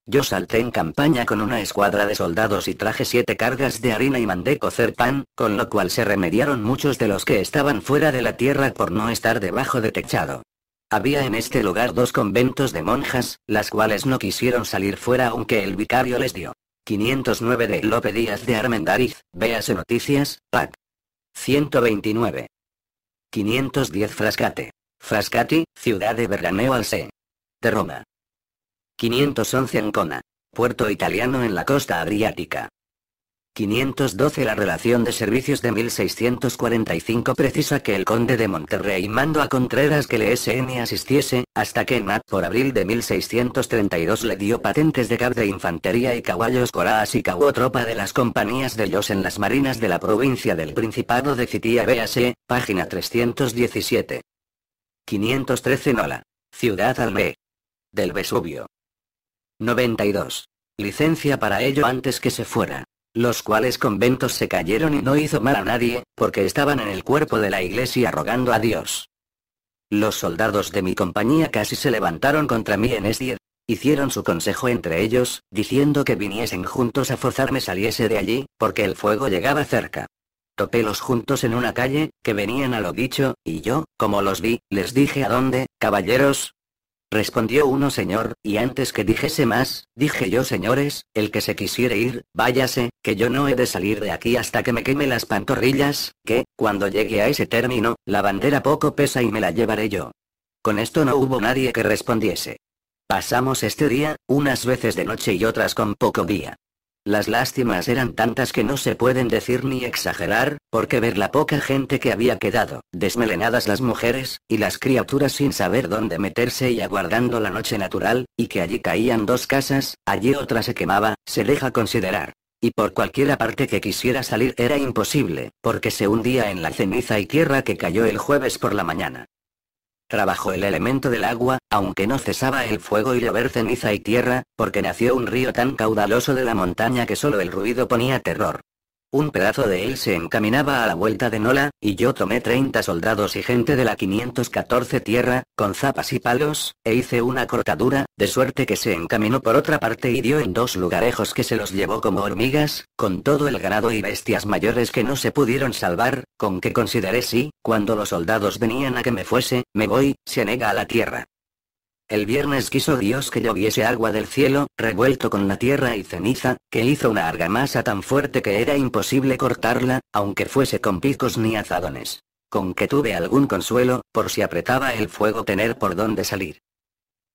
Yo salté en campaña con una escuadra de soldados y traje siete cargas de harina y mandé cocer pan, con lo cual se remediaron muchos de los que estaban fuera de la tierra por no estar debajo de techado. Había en este lugar dos conventos de monjas, las cuales no quisieron salir fuera aunque el vicario les dio. 509 de López Díaz de Armendariz, véase noticias, PAC. 129. 510 Frascate. Frascati, ciudad de Berganeo al Se. De Roma. 511 Ancona. Puerto italiano en la costa adriática. 512 La relación de servicios de 1645 precisa que el conde de Monterrey mandó a Contreras que le SN asistiese, hasta que Nat por abril de 1632 le dio patentes de cab de infantería y caballos coraas y cabo tropa de las compañías de ellos en las marinas de la provincia del Principado de Citía Base, página 317. 513 Nola. Ciudad Alme. Del Vesubio. 92. Licencia para ello antes que se fuera los cuales conventos se cayeron y no hizo mal a nadie, porque estaban en el cuerpo de la iglesia rogando a Dios. Los soldados de mi compañía casi se levantaron contra mí en día. Hicieron su consejo entre ellos, diciendo que viniesen juntos a forzarme saliese de allí, porque el fuego llegaba cerca. Topélos juntos en una calle, que venían a lo dicho, y yo, como los vi, les dije a dónde, caballeros, Respondió uno señor, y antes que dijese más, dije yo señores, el que se quisiere ir, váyase, que yo no he de salir de aquí hasta que me queme las pantorrillas, que, cuando llegue a ese término, la bandera poco pesa y me la llevaré yo. Con esto no hubo nadie que respondiese. Pasamos este día, unas veces de noche y otras con poco día. Las lástimas eran tantas que no se pueden decir ni exagerar, porque ver la poca gente que había quedado, desmelenadas las mujeres, y las criaturas sin saber dónde meterse y aguardando la noche natural, y que allí caían dos casas, allí otra se quemaba, se deja considerar. Y por cualquiera parte que quisiera salir era imposible, porque se hundía en la ceniza y tierra que cayó el jueves por la mañana. Trabajó el elemento del agua, aunque no cesaba el fuego y llover ceniza y tierra, porque nació un río tan caudaloso de la montaña que solo el ruido ponía terror. Un pedazo de él se encaminaba a la vuelta de Nola, y yo tomé 30 soldados y gente de la 514 tierra, con zapas y palos, e hice una cortadura, de suerte que se encaminó por otra parte y dio en dos lugarejos que se los llevó como hormigas, con todo el ganado y bestias mayores que no se pudieron salvar, con que consideré si, cuando los soldados venían a que me fuese, me voy, se nega a la tierra. El viernes quiso Dios que lloviese agua del cielo, revuelto con la tierra y ceniza, que hizo una argamasa tan fuerte que era imposible cortarla, aunque fuese con picos ni azadones. Con que tuve algún consuelo, por si apretaba el fuego tener por dónde salir.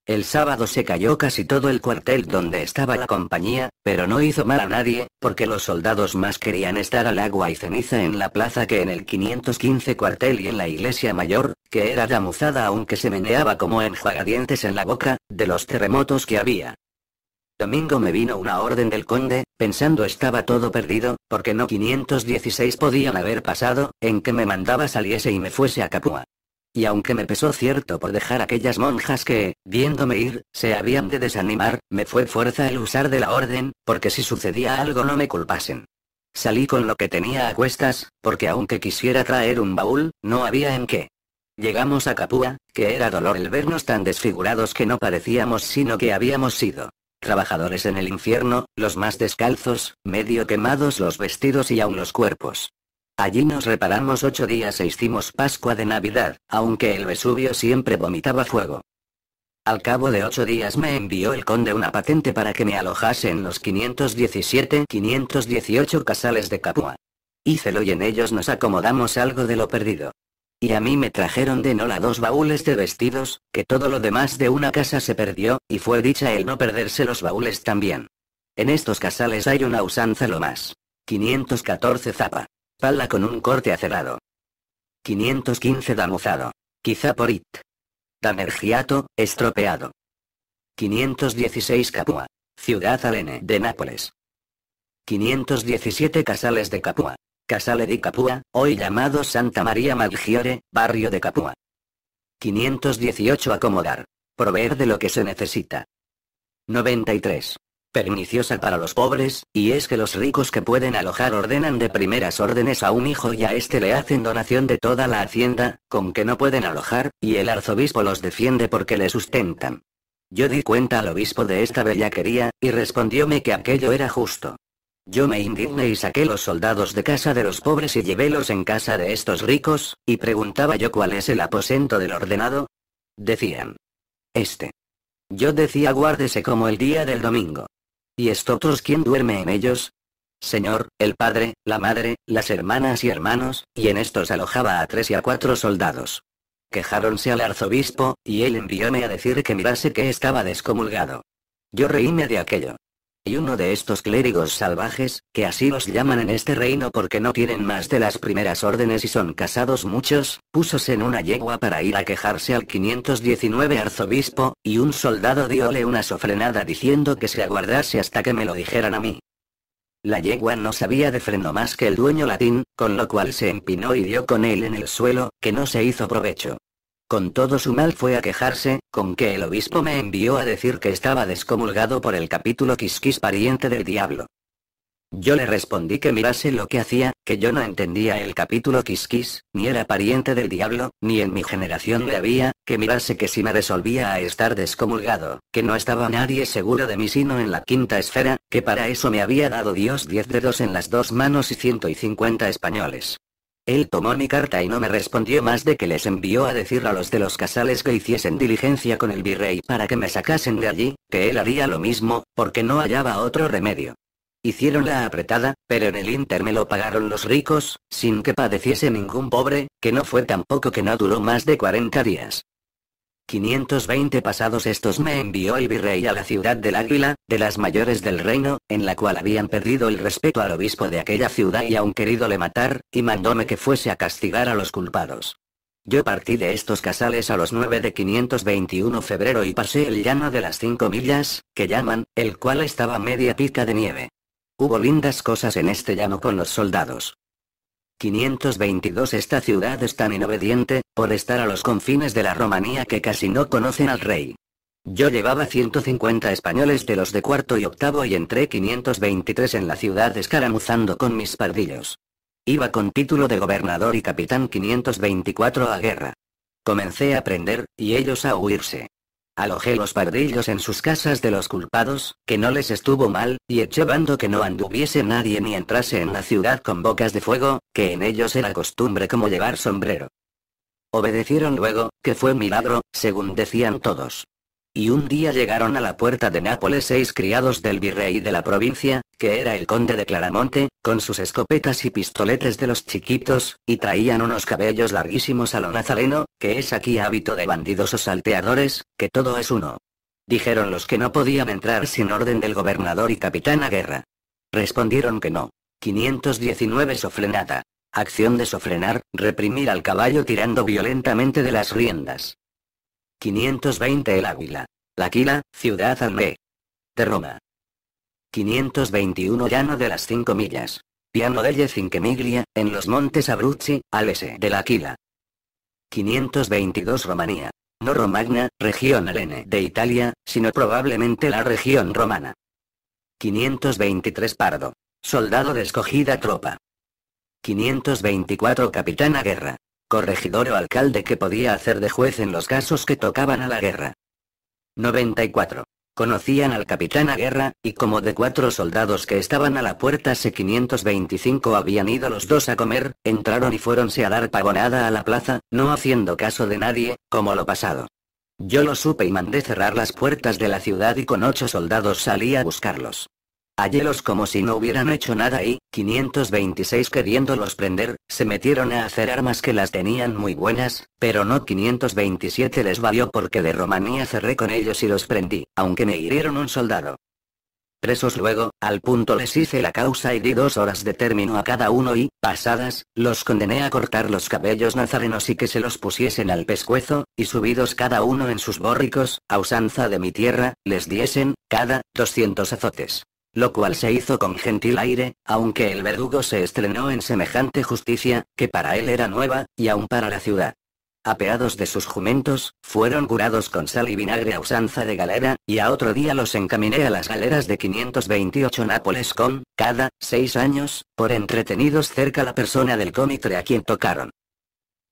El sábado se cayó casi todo el cuartel donde estaba la compañía, pero no hizo mal a nadie, porque los soldados más querían estar al agua y ceniza en la plaza que en el 515 cuartel y en la iglesia mayor, que era damuzada aunque se meneaba como enjuagadientes en la boca, de los terremotos que había. Domingo me vino una orden del conde, pensando estaba todo perdido, porque no 516 podían haber pasado, en que me mandaba saliese y me fuese a Capua y aunque me pesó cierto por dejar aquellas monjas que, viéndome ir, se habían de desanimar, me fue fuerza el usar de la orden, porque si sucedía algo no me culpasen. Salí con lo que tenía a cuestas, porque aunque quisiera traer un baúl, no había en qué. Llegamos a Capúa, que era dolor el vernos tan desfigurados que no parecíamos sino que habíamos sido. Trabajadores en el infierno, los más descalzos, medio quemados los vestidos y aun los cuerpos. Allí nos reparamos ocho días e hicimos Pascua de Navidad, aunque el Vesubio siempre vomitaba fuego. Al cabo de ocho días me envió el conde una patente para que me alojase en los 517-518 casales de Capua. Hícelo y en ellos nos acomodamos algo de lo perdido. Y a mí me trajeron de Nola dos baúles de vestidos, que todo lo demás de una casa se perdió, y fue dicha el no perderse los baúles también. En estos casales hay una usanza lo más. 514 zapa. Pala con un corte acerado. 515 Danuzado. Quizá por it. Damergiato, estropeado. 516 Capua. Ciudad Alene de Nápoles. 517 Casales de Capua. Casale di Capua, hoy llamado Santa María Maggiore, barrio de Capua. 518 Acomodar. Proveer de lo que se necesita. 93 perniciosa para los pobres, y es que los ricos que pueden alojar ordenan de primeras órdenes a un hijo y a este le hacen donación de toda la hacienda, con que no pueden alojar, y el arzobispo los defiende porque le sustentan. Yo di cuenta al obispo de esta bellaquería, y respondióme que aquello era justo. Yo me indigné y saqué los soldados de casa de los pobres y llevélos en casa de estos ricos, y preguntaba yo cuál es el aposento del ordenado. Decían. Este. Yo decía guárdese como el día del domingo. ¿Y otros quién duerme en ellos? Señor, el padre, la madre, las hermanas y hermanos, y en estos alojaba a tres y a cuatro soldados. Quejáronse al arzobispo, y él envióme a decir que mirase que estaba descomulgado. Yo reíme de aquello. Y uno de estos clérigos salvajes, que así los llaman en este reino porque no tienen más de las primeras órdenes y son casados muchos, púsose en una yegua para ir a quejarse al 519 arzobispo, y un soldado diole una sofrenada diciendo que se aguardase hasta que me lo dijeran a mí. La yegua no sabía de freno más que el dueño latín, con lo cual se empinó y dio con él en el suelo, que no se hizo provecho. Con todo su mal fue a quejarse, con que el obispo me envió a decir que estaba descomulgado por el capítulo Quisquis pariente del diablo. Yo le respondí que mirase lo que hacía, que yo no entendía el capítulo Quisquis, ni era pariente del diablo, ni en mi generación le había, que mirase que si me resolvía a estar descomulgado, que no estaba nadie seguro de mí sino en la quinta esfera, que para eso me había dado Dios diez dedos en las dos manos y 150 españoles. Él tomó mi carta y no me respondió más de que les envió a decir a los de los casales que hiciesen diligencia con el virrey para que me sacasen de allí, que él haría lo mismo, porque no hallaba otro remedio. Hicieron la apretada, pero en el Inter me lo pagaron los ricos, sin que padeciese ningún pobre, que no fue tampoco que no duró más de 40 días. 520 pasados estos me envió el virrey a la ciudad del Águila, de las mayores del reino, en la cual habían perdido el respeto al obispo de aquella ciudad y aun querido le matar, y mandóme que fuese a castigar a los culpados. Yo partí de estos casales a los 9 de 521 febrero y pasé el llano de las cinco millas, que llaman, el cual estaba media pica de nieve. Hubo lindas cosas en este llano con los soldados. 522 Esta ciudad es tan inobediente, por estar a los confines de la Romanía que casi no conocen al rey. Yo llevaba 150 españoles de los de cuarto y octavo y entré 523 en la ciudad escaramuzando con mis pardillos. Iba con título de gobernador y capitán 524 a guerra. Comencé a aprender, y ellos a huirse. Alojé los pardillos en sus casas de los culpados, que no les estuvo mal, y eché bando que no anduviese nadie ni entrase en la ciudad con bocas de fuego, que en ellos era costumbre como llevar sombrero. Obedecieron luego, que fue milagro, según decían todos. Y un día llegaron a la puerta de Nápoles seis criados del virrey de la provincia, que era el conde de Claramonte, con sus escopetas y pistoletes de los chiquitos, y traían unos cabellos larguísimos a lo nazareno, que es aquí hábito de bandidos o salteadores, que todo es uno. Dijeron los que no podían entrar sin orden del gobernador y capitán a guerra. Respondieron que no. 519 Sofrenata. Acción de sofrenar, reprimir al caballo tirando violentamente de las riendas. 520 El Águila. L'Aquila, ciudad Alme. De Roma. 521 Llano de las Cinco Millas. Piano 5 Miglia, en los montes Abruzzi, al ese de L'Aquila. 522 Romanía. No Romagna, región arene de Italia, sino probablemente la región romana. 523 Pardo. Soldado de escogida tropa. 524 Capitana Guerra corregidor o alcalde que podía hacer de juez en los casos que tocaban a la guerra. 94. Conocían al capitán a guerra, y como de cuatro soldados que estaban a la puerta se 525 habían ido los dos a comer, entraron y fuéronse a dar pagonada a la plaza, no haciendo caso de nadie, como lo pasado. Yo lo supe y mandé cerrar las puertas de la ciudad y con ocho soldados salí a buscarlos. Hallélos como si no hubieran hecho nada y, 526 queriéndolos prender, se metieron a hacer armas que las tenían muy buenas, pero no 527 les valió porque de romanía cerré con ellos y los prendí, aunque me hirieron un soldado. Presos luego, al punto les hice la causa y di dos horas de término a cada uno y, pasadas, los condené a cortar los cabellos nazarenos y que se los pusiesen al pescuezo, y subidos cada uno en sus bórricos, a usanza de mi tierra, les diesen, cada, 200 azotes lo cual se hizo con gentil aire, aunque el verdugo se estrenó en semejante justicia, que para él era nueva, y aún para la ciudad. Apeados de sus jumentos, fueron curados con sal y vinagre a usanza de galera, y a otro día los encaminé a las galeras de 528 Nápoles con, cada, seis años, por entretenidos cerca la persona del cómitre a quien tocaron.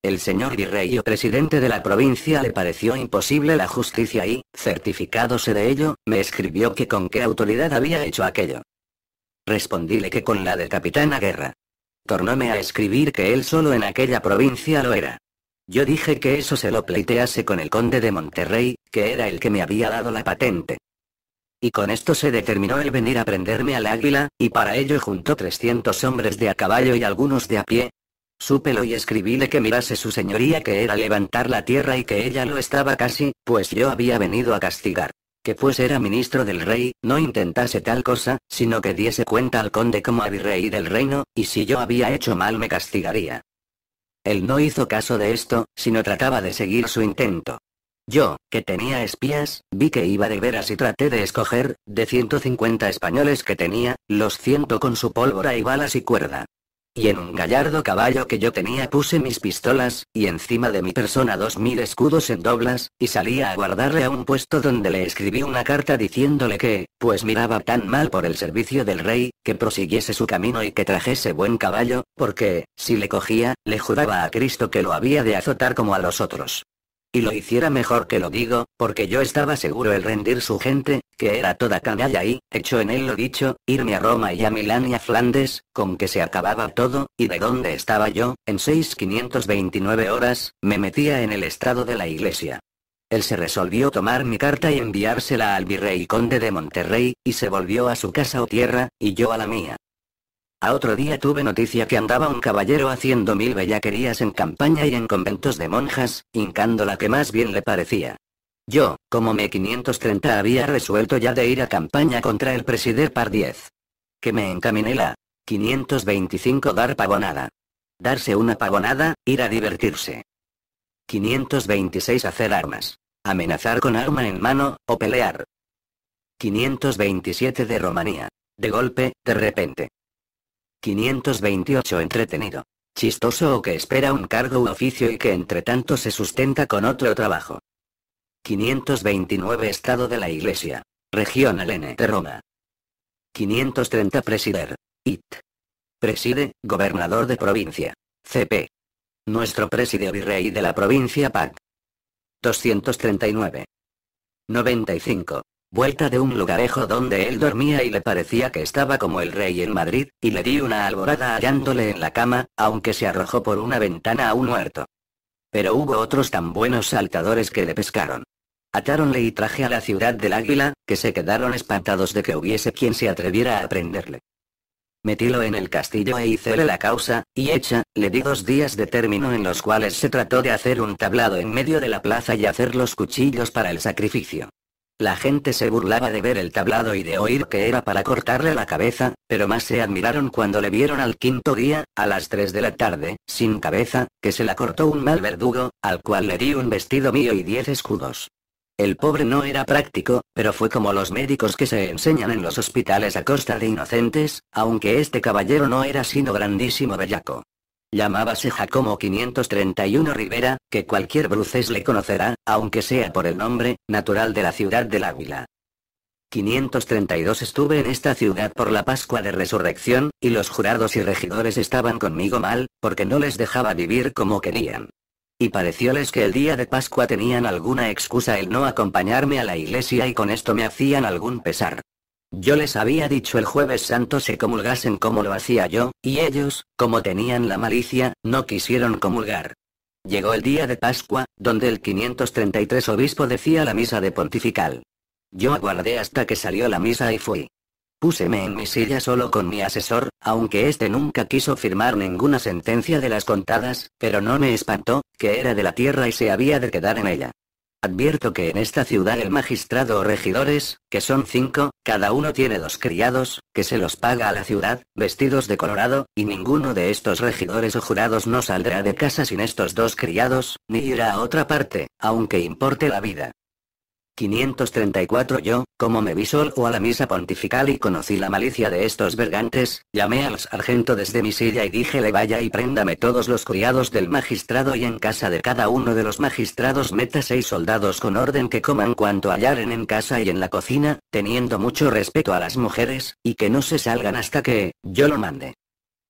El señor virrey o presidente de la provincia le pareció imposible la justicia y, certificándose de ello, me escribió que con qué autoridad había hecho aquello. Respondíle que con la de a guerra. Tornóme a escribir que él solo en aquella provincia lo era. Yo dije que eso se lo pleitease con el conde de Monterrey, que era el que me había dado la patente. Y con esto se determinó el venir a prenderme al águila, y para ello juntó 300 hombres de a caballo y algunos de a pie, Súpelo y escribíle que mirase su señoría que era levantar la tierra y que ella lo estaba casi, pues yo había venido a castigar. Que pues era ministro del rey, no intentase tal cosa, sino que diese cuenta al conde como a virrey del reino, y si yo había hecho mal me castigaría. Él no hizo caso de esto, sino trataba de seguir su intento. Yo, que tenía espías, vi que iba de veras y traté de escoger, de 150 españoles que tenía, los ciento con su pólvora y balas y cuerda. Y en un gallardo caballo que yo tenía puse mis pistolas, y encima de mi persona dos mil escudos en doblas, y salí a guardarle a un puesto donde le escribí una carta diciéndole que, pues miraba tan mal por el servicio del rey, que prosiguiese su camino y que trajese buen caballo, porque, si le cogía, le juraba a Cristo que lo había de azotar como a los otros. Y lo hiciera mejor que lo digo, porque yo estaba seguro el rendir su gente, que era toda canalla y, hecho en él lo dicho, irme a Roma y a Milán y a Flandes, con que se acababa todo, y de donde estaba yo, en 6529 horas, me metía en el estrado de la iglesia. Él se resolvió tomar mi carta y enviársela al virrey conde de Monterrey, y se volvió a su casa o tierra, y yo a la mía. A otro día tuve noticia que andaba un caballero haciendo mil bellaquerías en campaña y en conventos de monjas, hincando la que más bien le parecía. Yo, como me 530 había resuelto ya de ir a campaña contra el presider par 10. Que me encaminé la 525 dar pavonada. Darse una pavonada, ir a divertirse. 526 hacer armas. Amenazar con arma en mano, o pelear. 527 de romanía. De golpe, de repente. 528 Entretenido. Chistoso o que espera un cargo u oficio y que entre tanto se sustenta con otro trabajo. 529 Estado de la Iglesia. Regional N de Roma. 530 Presider. IT. Preside, Gobernador de Provincia. CP. Nuestro Preside Virrey de la Provincia PAC. 239. 95 vuelta de un lugarejo donde él dormía y le parecía que estaba como el rey en Madrid, y le di una alborada hallándole en la cama, aunque se arrojó por una ventana a un muerto. Pero hubo otros tan buenos saltadores que le pescaron. Atáronle y traje a la ciudad del águila, que se quedaron espantados de que hubiese quien se atreviera a prenderle. Metílo en el castillo e hicele la causa, y hecha, le di dos días de término en los cuales se trató de hacer un tablado en medio de la plaza y hacer los cuchillos para el sacrificio. La gente se burlaba de ver el tablado y de oír que era para cortarle la cabeza, pero más se admiraron cuando le vieron al quinto día, a las 3 de la tarde, sin cabeza, que se la cortó un mal verdugo, al cual le di un vestido mío y diez escudos. El pobre no era práctico, pero fue como los médicos que se enseñan en los hospitales a costa de inocentes, aunque este caballero no era sino grandísimo bellaco. Llamábase Jacomo 531 Rivera, que cualquier bruces le conocerá, aunque sea por el nombre, natural de la ciudad del Águila. 532 Estuve en esta ciudad por la Pascua de Resurrección, y los jurados y regidores estaban conmigo mal, porque no les dejaba vivir como querían. Y parecióles que el día de Pascua tenían alguna excusa el no acompañarme a la iglesia y con esto me hacían algún pesar. Yo les había dicho el jueves santo se comulgasen como lo hacía yo, y ellos, como tenían la malicia, no quisieron comulgar. Llegó el día de Pascua, donde el 533 obispo decía la misa de pontifical. Yo aguardé hasta que salió la misa y fui. Púseme en mi silla solo con mi asesor, aunque este nunca quiso firmar ninguna sentencia de las contadas, pero no me espantó, que era de la tierra y se había de quedar en ella. Advierto que en esta ciudad el magistrado o regidores, que son cinco, cada uno tiene dos criados, que se los paga a la ciudad, vestidos de colorado, y ninguno de estos regidores o jurados no saldrá de casa sin estos dos criados, ni irá a otra parte, aunque importe la vida. 534 Yo, como me vi sol o a la misa pontifical y conocí la malicia de estos bergantes, llamé al sargento desde mi silla y dije le vaya y préndame todos los criados del magistrado y en casa de cada uno de los magistrados meta seis soldados con orden que coman cuanto hallaren en casa y en la cocina, teniendo mucho respeto a las mujeres, y que no se salgan hasta que, yo lo mande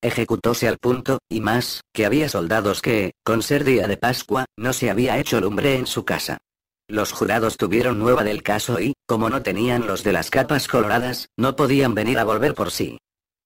ejecutóse al punto, y más, que había soldados que, con ser día de Pascua, no se había hecho lumbre en su casa. Los jurados tuvieron nueva del caso y, como no tenían los de las capas coloradas, no podían venir a volver por sí.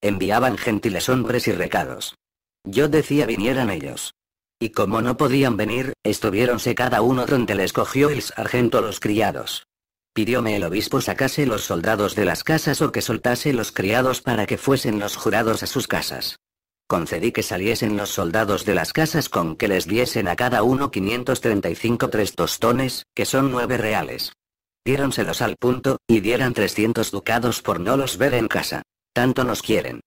Enviaban gentiles hombres y recados. Yo decía vinieran ellos. Y como no podían venir, estuviéronse cada uno donde les cogió el sargento los criados. Pidióme el obispo sacase los soldados de las casas o que soltase los criados para que fuesen los jurados a sus casas. Concedí que saliesen los soldados de las casas con que les diesen a cada uno 535 tres tostones, que son nueve reales. Diéronselos al punto, y dieran 300 ducados por no los ver en casa. Tanto nos quieren.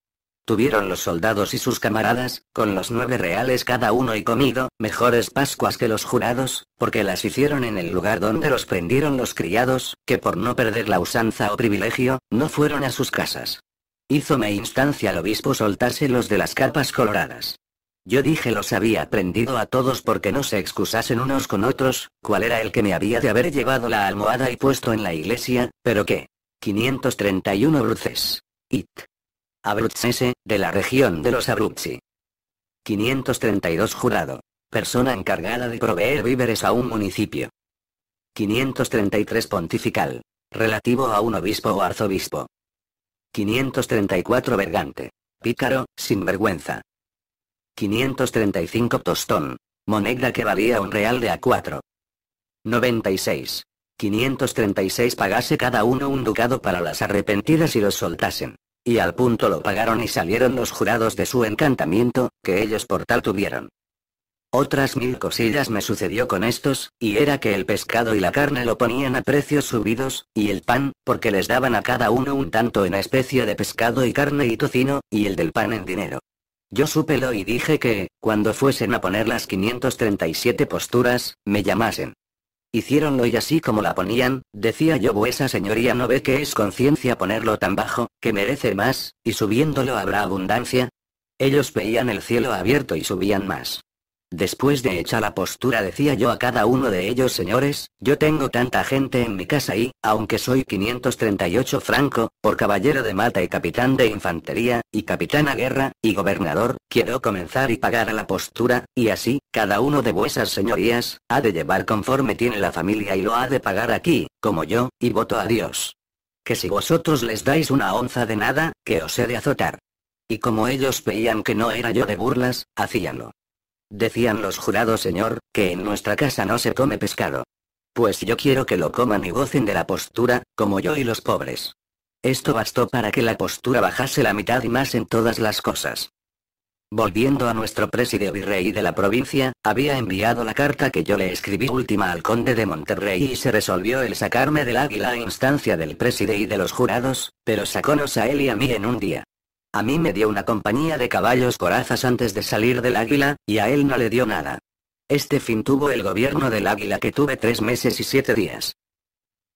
Tuvieron los soldados y sus camaradas, con los nueve reales cada uno y comido, mejores Pascuas que los jurados, porque las hicieron en el lugar donde los prendieron los criados, que por no perder la usanza o privilegio, no fueron a sus casas. Hízome instancia al obispo soltárselos los de las capas coloradas. Yo dije los había prendido a todos porque no se excusasen unos con otros, cuál era el que me había de haber llevado la almohada y puesto en la iglesia, pero qué. 531 bruces. It. Abruzese, de la región de los Abruzzi. 532 jurado. Persona encargada de proveer víveres a un municipio. 533 pontifical. Relativo a un obispo o arzobispo. 534 Bergante. Pícaro, sinvergüenza. 535 Tostón. Moneda que valía un real de a 4. 96. 536 pagase cada uno un ducado para las arrepentidas y los soltasen. Y al punto lo pagaron y salieron los jurados de su encantamiento, que ellos por tal tuvieron. Otras mil cosillas me sucedió con estos, y era que el pescado y la carne lo ponían a precios subidos, y el pan, porque les daban a cada uno un tanto en especie de pescado y carne y tocino, y el del pan en dinero. Yo súpelo y dije que, cuando fuesen a poner las 537 posturas, me llamasen. Hicieronlo y así como la ponían, decía yo vuesa señoría no ve que es conciencia ponerlo tan bajo, que merece más, y subiéndolo habrá abundancia. Ellos veían el cielo abierto y subían más. Después de hecha la postura decía yo a cada uno de ellos señores, yo tengo tanta gente en mi casa y, aunque soy 538 franco, por caballero de mata y capitán de infantería, y capitán a guerra, y gobernador, quiero comenzar y pagar a la postura, y así, cada uno de vuestras señorías, ha de llevar conforme tiene la familia y lo ha de pagar aquí, como yo, y voto a Dios. Que si vosotros les dais una onza de nada, que os he de azotar. Y como ellos veían que no era yo de burlas, hacíanlo. Decían los jurados señor, que en nuestra casa no se come pescado. Pues yo quiero que lo coman y gocen de la postura, como yo y los pobres. Esto bastó para que la postura bajase la mitad y más en todas las cosas. Volviendo a nuestro preside virrey de la provincia, había enviado la carta que yo le escribí última al conde de Monterrey y se resolvió el sacarme del águila a instancia del preside y de los jurados, pero sacónos a él y a mí en un día. A mí me dio una compañía de caballos corazas antes de salir del águila, y a él no le dio nada. Este fin tuvo el gobierno del águila que tuve tres meses y siete días.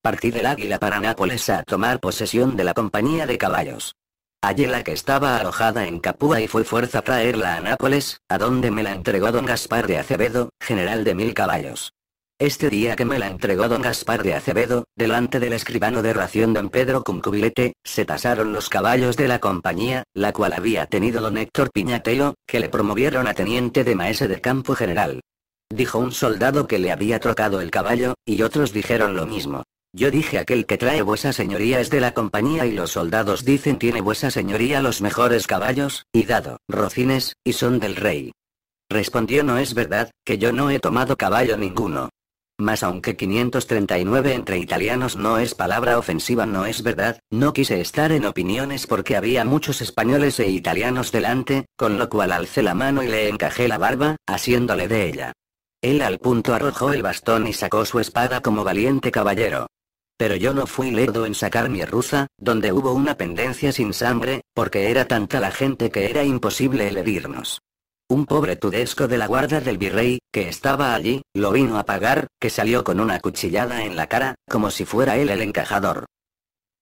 Partí del águila para Nápoles a tomar posesión de la compañía de caballos. Allí la que estaba alojada en Capúa y fue fuerza traerla a Nápoles, a donde me la entregó don Gaspar de Acevedo, general de mil caballos. Este día que me la entregó don Gaspar de Acevedo, delante del escribano de ración don Pedro Cuncubilete, se tasaron los caballos de la compañía, la cual había tenido don Héctor Piñateo, que le promovieron a teniente de maese de campo general. Dijo un soldado que le había trocado el caballo, y otros dijeron lo mismo. Yo dije aquel que trae vuesa señoría es de la compañía y los soldados dicen tiene vuesa señoría los mejores caballos, y dado, rocines, y son del rey. Respondió no es verdad, que yo no he tomado caballo ninguno. Mas aunque 539 entre italianos no es palabra ofensiva no es verdad, no quise estar en opiniones porque había muchos españoles e italianos delante, con lo cual alcé la mano y le encajé la barba, haciéndole de ella. Él al punto arrojó el bastón y sacó su espada como valiente caballero. Pero yo no fui lerdo en sacar mi rusa, donde hubo una pendencia sin sangre, porque era tanta la gente que era imposible herirnos. Un pobre tudesco de la guarda del virrey, que estaba allí, lo vino a pagar, que salió con una cuchillada en la cara, como si fuera él el encajador.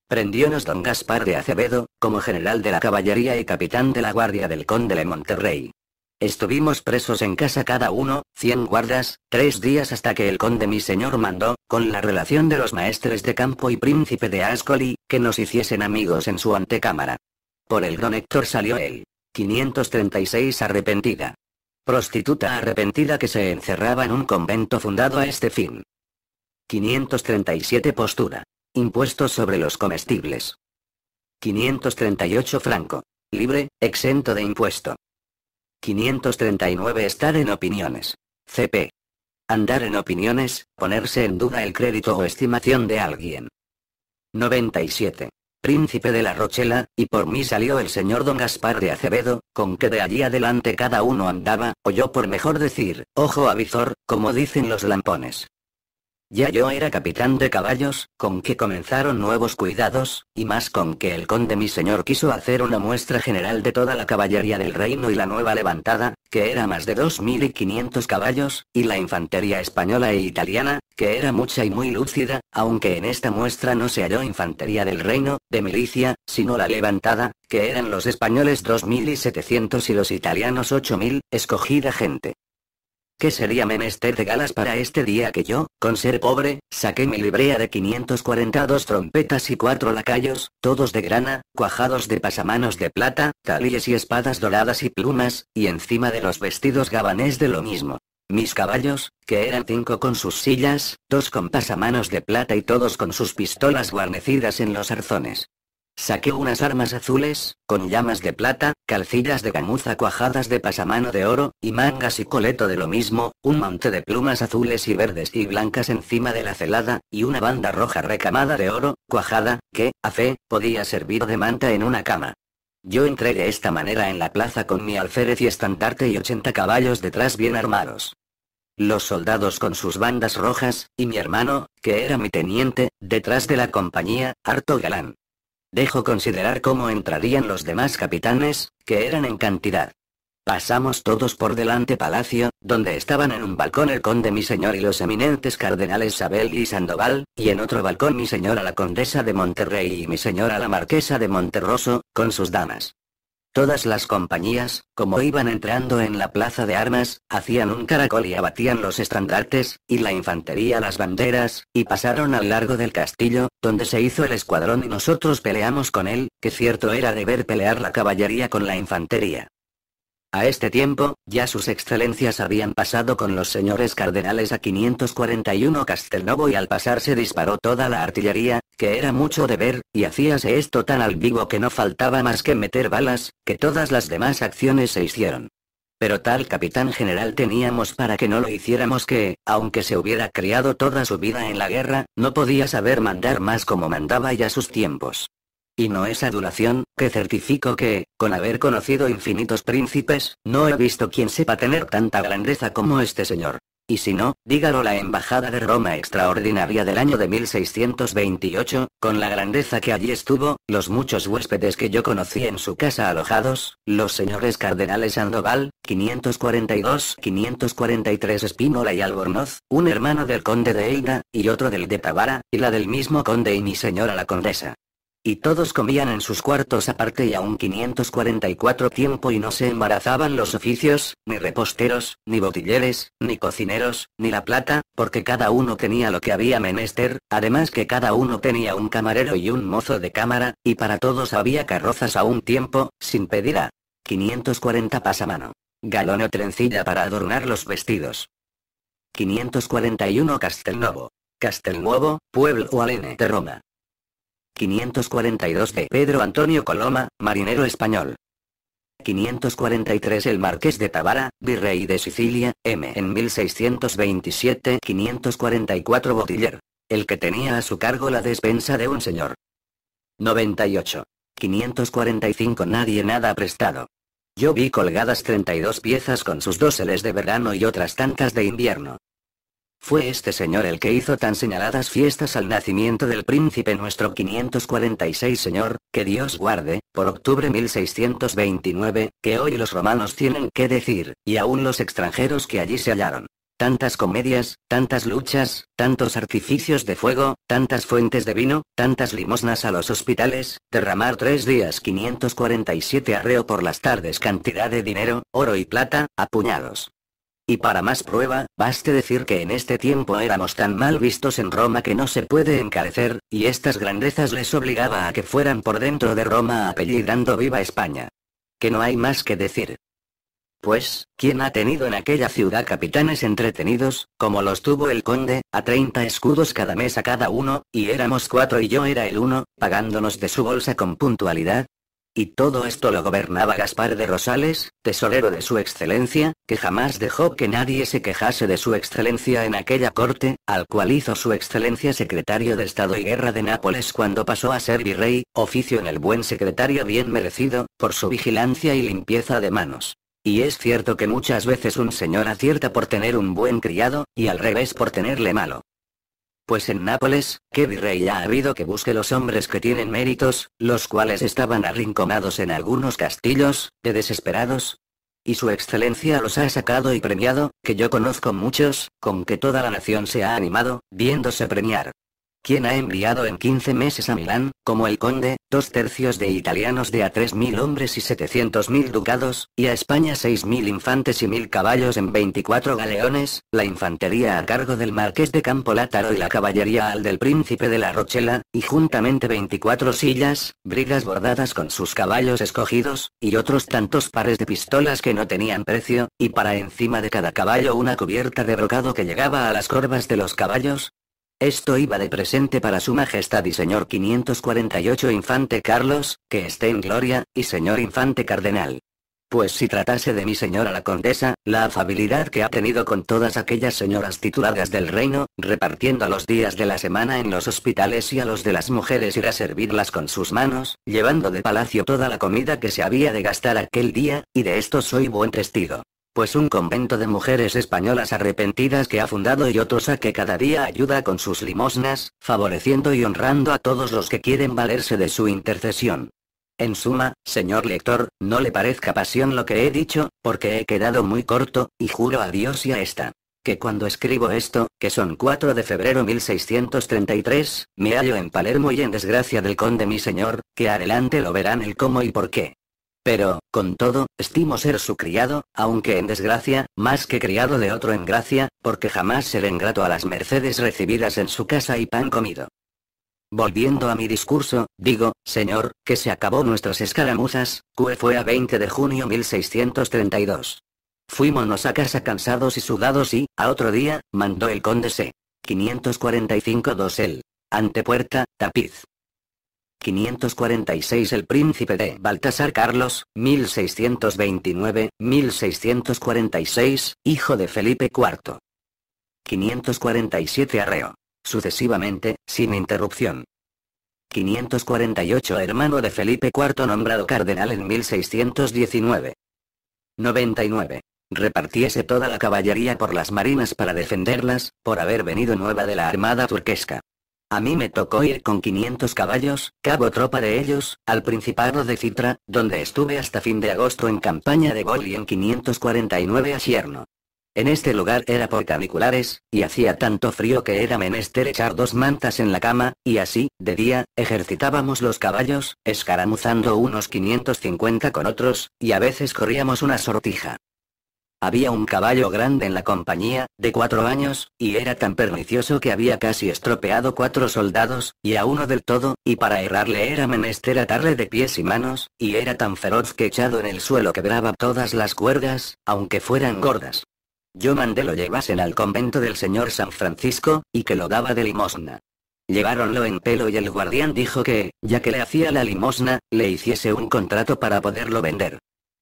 Prendiónos don Gaspar de Acevedo, como general de la caballería y capitán de la guardia del conde de Monterrey. Estuvimos presos en casa cada uno, cien guardas, tres días hasta que el conde mi señor mandó, con la relación de los maestres de campo y príncipe de Ascoli, que nos hiciesen amigos en su antecámara. Por el don Héctor salió él. 536 Arrepentida. Prostituta arrepentida que se encerraba en un convento fundado a este fin. 537 Postura. Impuestos sobre los comestibles. 538 Franco. Libre, exento de impuesto. 539 Estar en opiniones. CP. Andar en opiniones, ponerse en duda el crédito o estimación de alguien. 97 príncipe de la Rochela, y por mí salió el señor don Gaspar de Acevedo, con que de allí adelante cada uno andaba, o yo por mejor decir, ojo a como dicen los lampones. Ya yo era capitán de caballos, con que comenzaron nuevos cuidados, y más con que el conde mi señor quiso hacer una muestra general de toda la caballería del reino y la nueva levantada, que era más de 2.500 caballos, y la infantería española e italiana, que era mucha y muy lúcida, aunque en esta muestra no se halló infantería del reino, de milicia, sino la levantada, que eran los españoles 2.700 y los italianos 8.000, escogida gente. ¿Qué sería menester de galas para este día que yo, con ser pobre, saqué mi librea de 542 trompetas y cuatro lacayos, todos de grana, cuajados de pasamanos de plata, talíes y espadas doradas y plumas, y encima de los vestidos gabanés de lo mismo? Mis caballos, que eran cinco con sus sillas, dos con pasamanos de plata y todos con sus pistolas guarnecidas en los arzones. Saqué unas armas azules, con llamas de plata, calcillas de gamuza cuajadas de pasamano de oro, y mangas y coleto de lo mismo, un monte de plumas azules y verdes y blancas encima de la celada, y una banda roja recamada de oro, cuajada, que, a fe, podía servir de manta en una cama. Yo entré de esta manera en la plaza con mi alférez y estandarte y 80 caballos detrás bien armados. Los soldados con sus bandas rojas, y mi hermano, que era mi teniente, detrás de la compañía, harto galán. Dejo considerar cómo entrarían los demás capitanes, que eran en cantidad. Pasamos todos por delante palacio, donde estaban en un balcón el conde mi señor y los eminentes cardenales Sabel y Sandoval, y en otro balcón mi señora la condesa de Monterrey y mi señora la marquesa de Monterroso, con sus damas. Todas las compañías, como iban entrando en la plaza de armas, hacían un caracol y abatían los estandartes, y la infantería las banderas, y pasaron al largo del castillo, donde se hizo el escuadrón y nosotros peleamos con él, que cierto era deber pelear la caballería con la infantería. A este tiempo, ya sus excelencias habían pasado con los señores cardenales a 541 Castelnovo y al pasar se disparó toda la artillería, que era mucho de ver, y hacíase esto tan al vivo que no faltaba más que meter balas, que todas las demás acciones se hicieron. Pero tal capitán general teníamos para que no lo hiciéramos que, aunque se hubiera criado toda su vida en la guerra, no podía saber mandar más como mandaba ya sus tiempos y no es adulación, que certifico que, con haber conocido infinitos príncipes, no he visto quien sepa tener tanta grandeza como este señor. Y si no, dígalo la Embajada de Roma Extraordinaria del año de 1628, con la grandeza que allí estuvo, los muchos huéspedes que yo conocí en su casa alojados, los señores cardenales Sandoval, 542, 543 Espínola y Albornoz, un hermano del conde de Eida, y otro del de Tavara, y la del mismo conde y mi señora la condesa. Y todos comían en sus cuartos aparte y un 544 tiempo y no se embarazaban los oficios, ni reposteros, ni botilleres, ni cocineros, ni la plata, porque cada uno tenía lo que había menester, además que cada uno tenía un camarero y un mozo de cámara, y para todos había carrozas a un tiempo, sin pedir a 540 pasamano. Galón o trencilla para adornar los vestidos. 541 Castelnovo. Castelnuovo, pueblo alene de Roma. 542 de Pedro Antonio Coloma, marinero español. 543 El Marqués de Tabara, Virrey de Sicilia, M. En 1627 544 Botiller. El que tenía a su cargo la despensa de un señor. 98. 545 Nadie nada ha prestado. Yo vi colgadas 32 piezas con sus doseles de verano y otras tantas de invierno. Fue este señor el que hizo tan señaladas fiestas al nacimiento del príncipe nuestro 546 señor, que Dios guarde, por octubre 1629, que hoy los romanos tienen que decir, y aún los extranjeros que allí se hallaron. Tantas comedias, tantas luchas, tantos artificios de fuego, tantas fuentes de vino, tantas limosnas a los hospitales, derramar tres días 547 arreo por las tardes cantidad de dinero, oro y plata, apuñados. puñados. Y para más prueba, baste decir que en este tiempo éramos tan mal vistos en Roma que no se puede encarecer, y estas grandezas les obligaba a que fueran por dentro de Roma apellidando viva España. Que no hay más que decir. Pues, ¿quién ha tenido en aquella ciudad capitanes entretenidos, como los tuvo el conde, a 30 escudos cada mes a cada uno, y éramos cuatro y yo era el uno, pagándonos de su bolsa con puntualidad, y todo esto lo gobernaba Gaspar de Rosales, tesorero de su excelencia, que jamás dejó que nadie se quejase de su excelencia en aquella corte, al cual hizo su excelencia secretario de Estado y Guerra de Nápoles cuando pasó a ser virrey, oficio en el buen secretario bien merecido, por su vigilancia y limpieza de manos. Y es cierto que muchas veces un señor acierta por tener un buen criado, y al revés por tenerle malo. Pues en Nápoles, ¿qué virrey ha habido que busque los hombres que tienen méritos, los cuales estaban arrinconados en algunos castillos, de desesperados? Y su excelencia los ha sacado y premiado, que yo conozco muchos, con que toda la nación se ha animado, viéndose premiar quien ha enviado en 15 meses a Milán, como el conde, dos tercios de italianos de a 3.000 hombres y mil ducados, y a España seis 6.000 infantes y mil caballos en 24 galeones, la infantería a cargo del marqués de Campo Látaro y la caballería al del príncipe de la Rochela, y juntamente 24 sillas, brigas bordadas con sus caballos escogidos, y otros tantos pares de pistolas que no tenían precio, y para encima de cada caballo una cubierta de brocado que llegaba a las corvas de los caballos, esto iba de presente para su majestad y señor 548 infante Carlos, que esté en gloria, y señor infante cardenal. Pues si tratase de mi señora la condesa, la afabilidad que ha tenido con todas aquellas señoras tituladas del reino, repartiendo a los días de la semana en los hospitales y a los de las mujeres ir a servirlas con sus manos, llevando de palacio toda la comida que se había de gastar aquel día, y de esto soy buen testigo pues un convento de mujeres españolas arrepentidas que ha fundado y otros a que cada día ayuda con sus limosnas, favoreciendo y honrando a todos los que quieren valerse de su intercesión. En suma, señor lector, no le parezca pasión lo que he dicho, porque he quedado muy corto, y juro a Dios y a esta. Que cuando escribo esto, que son 4 de febrero 1633, me hallo en Palermo y en desgracia del conde mi señor, que adelante lo verán el cómo y por qué. Pero, con todo, estimo ser su criado, aunque en desgracia, más que criado de otro en gracia, porque jamás seré engrato a las mercedes recibidas en su casa y pan comido. Volviendo a mi discurso, digo, señor, que se acabó nuestras escaramuzas, que fue a 20 de junio 1632. Fuímonos a casa cansados y sudados y, a otro día, mandó el conde C. 545 dosel. Antepuerta, tapiz. 546 El príncipe de Baltasar Carlos, 1629-1646, hijo de Felipe IV. 547 Arreo. Sucesivamente, sin interrupción. 548 Hermano de Felipe IV nombrado cardenal en 1619. 99. Repartiese toda la caballería por las marinas para defenderlas, por haber venido nueva de la armada turquesca. A mí me tocó ir con 500 caballos, cabo tropa de ellos, al Principado de Citra, donde estuve hasta fin de agosto en campaña de Gol y en 549 a Sierno. En este lugar era por caniculares, y hacía tanto frío que era menester echar dos mantas en la cama, y así, de día, ejercitábamos los caballos, escaramuzando unos 550 con otros, y a veces corríamos una sortija. Había un caballo grande en la compañía, de cuatro años, y era tan pernicioso que había casi estropeado cuatro soldados, y a uno del todo, y para errarle era menester atarle de pies y manos, y era tan feroz que echado en el suelo quebraba todas las cuerdas, aunque fueran gordas. Yo mandé lo llevasen al convento del señor San Francisco, y que lo daba de limosna. Lleváronlo en pelo y el guardián dijo que, ya que le hacía la limosna, le hiciese un contrato para poderlo vender.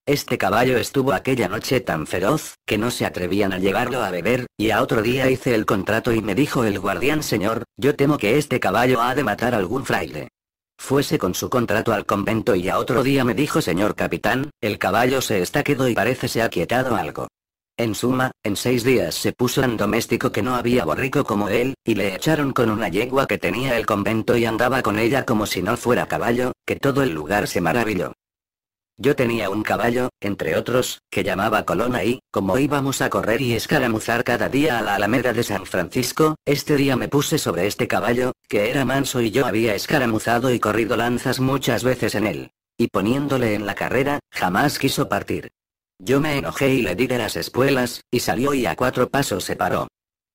Este caballo estuvo aquella noche tan feroz, que no se atrevían a llevarlo a beber, y a otro día hice el contrato y me dijo el guardián señor, yo temo que este caballo ha de matar algún fraile. Fuese con su contrato al convento y a otro día me dijo señor capitán, el caballo se está quedo y parece se ha quietado algo. En suma, en seis días se puso un doméstico que no había borrico como él, y le echaron con una yegua que tenía el convento y andaba con ella como si no fuera caballo, que todo el lugar se maravilló. Yo tenía un caballo, entre otros, que llamaba Colona y, como íbamos a correr y escaramuzar cada día a la Alameda de San Francisco, este día me puse sobre este caballo, que era manso y yo había escaramuzado y corrido lanzas muchas veces en él. Y poniéndole en la carrera, jamás quiso partir. Yo me enojé y le di de las espuelas, y salió y a cuatro pasos se paró.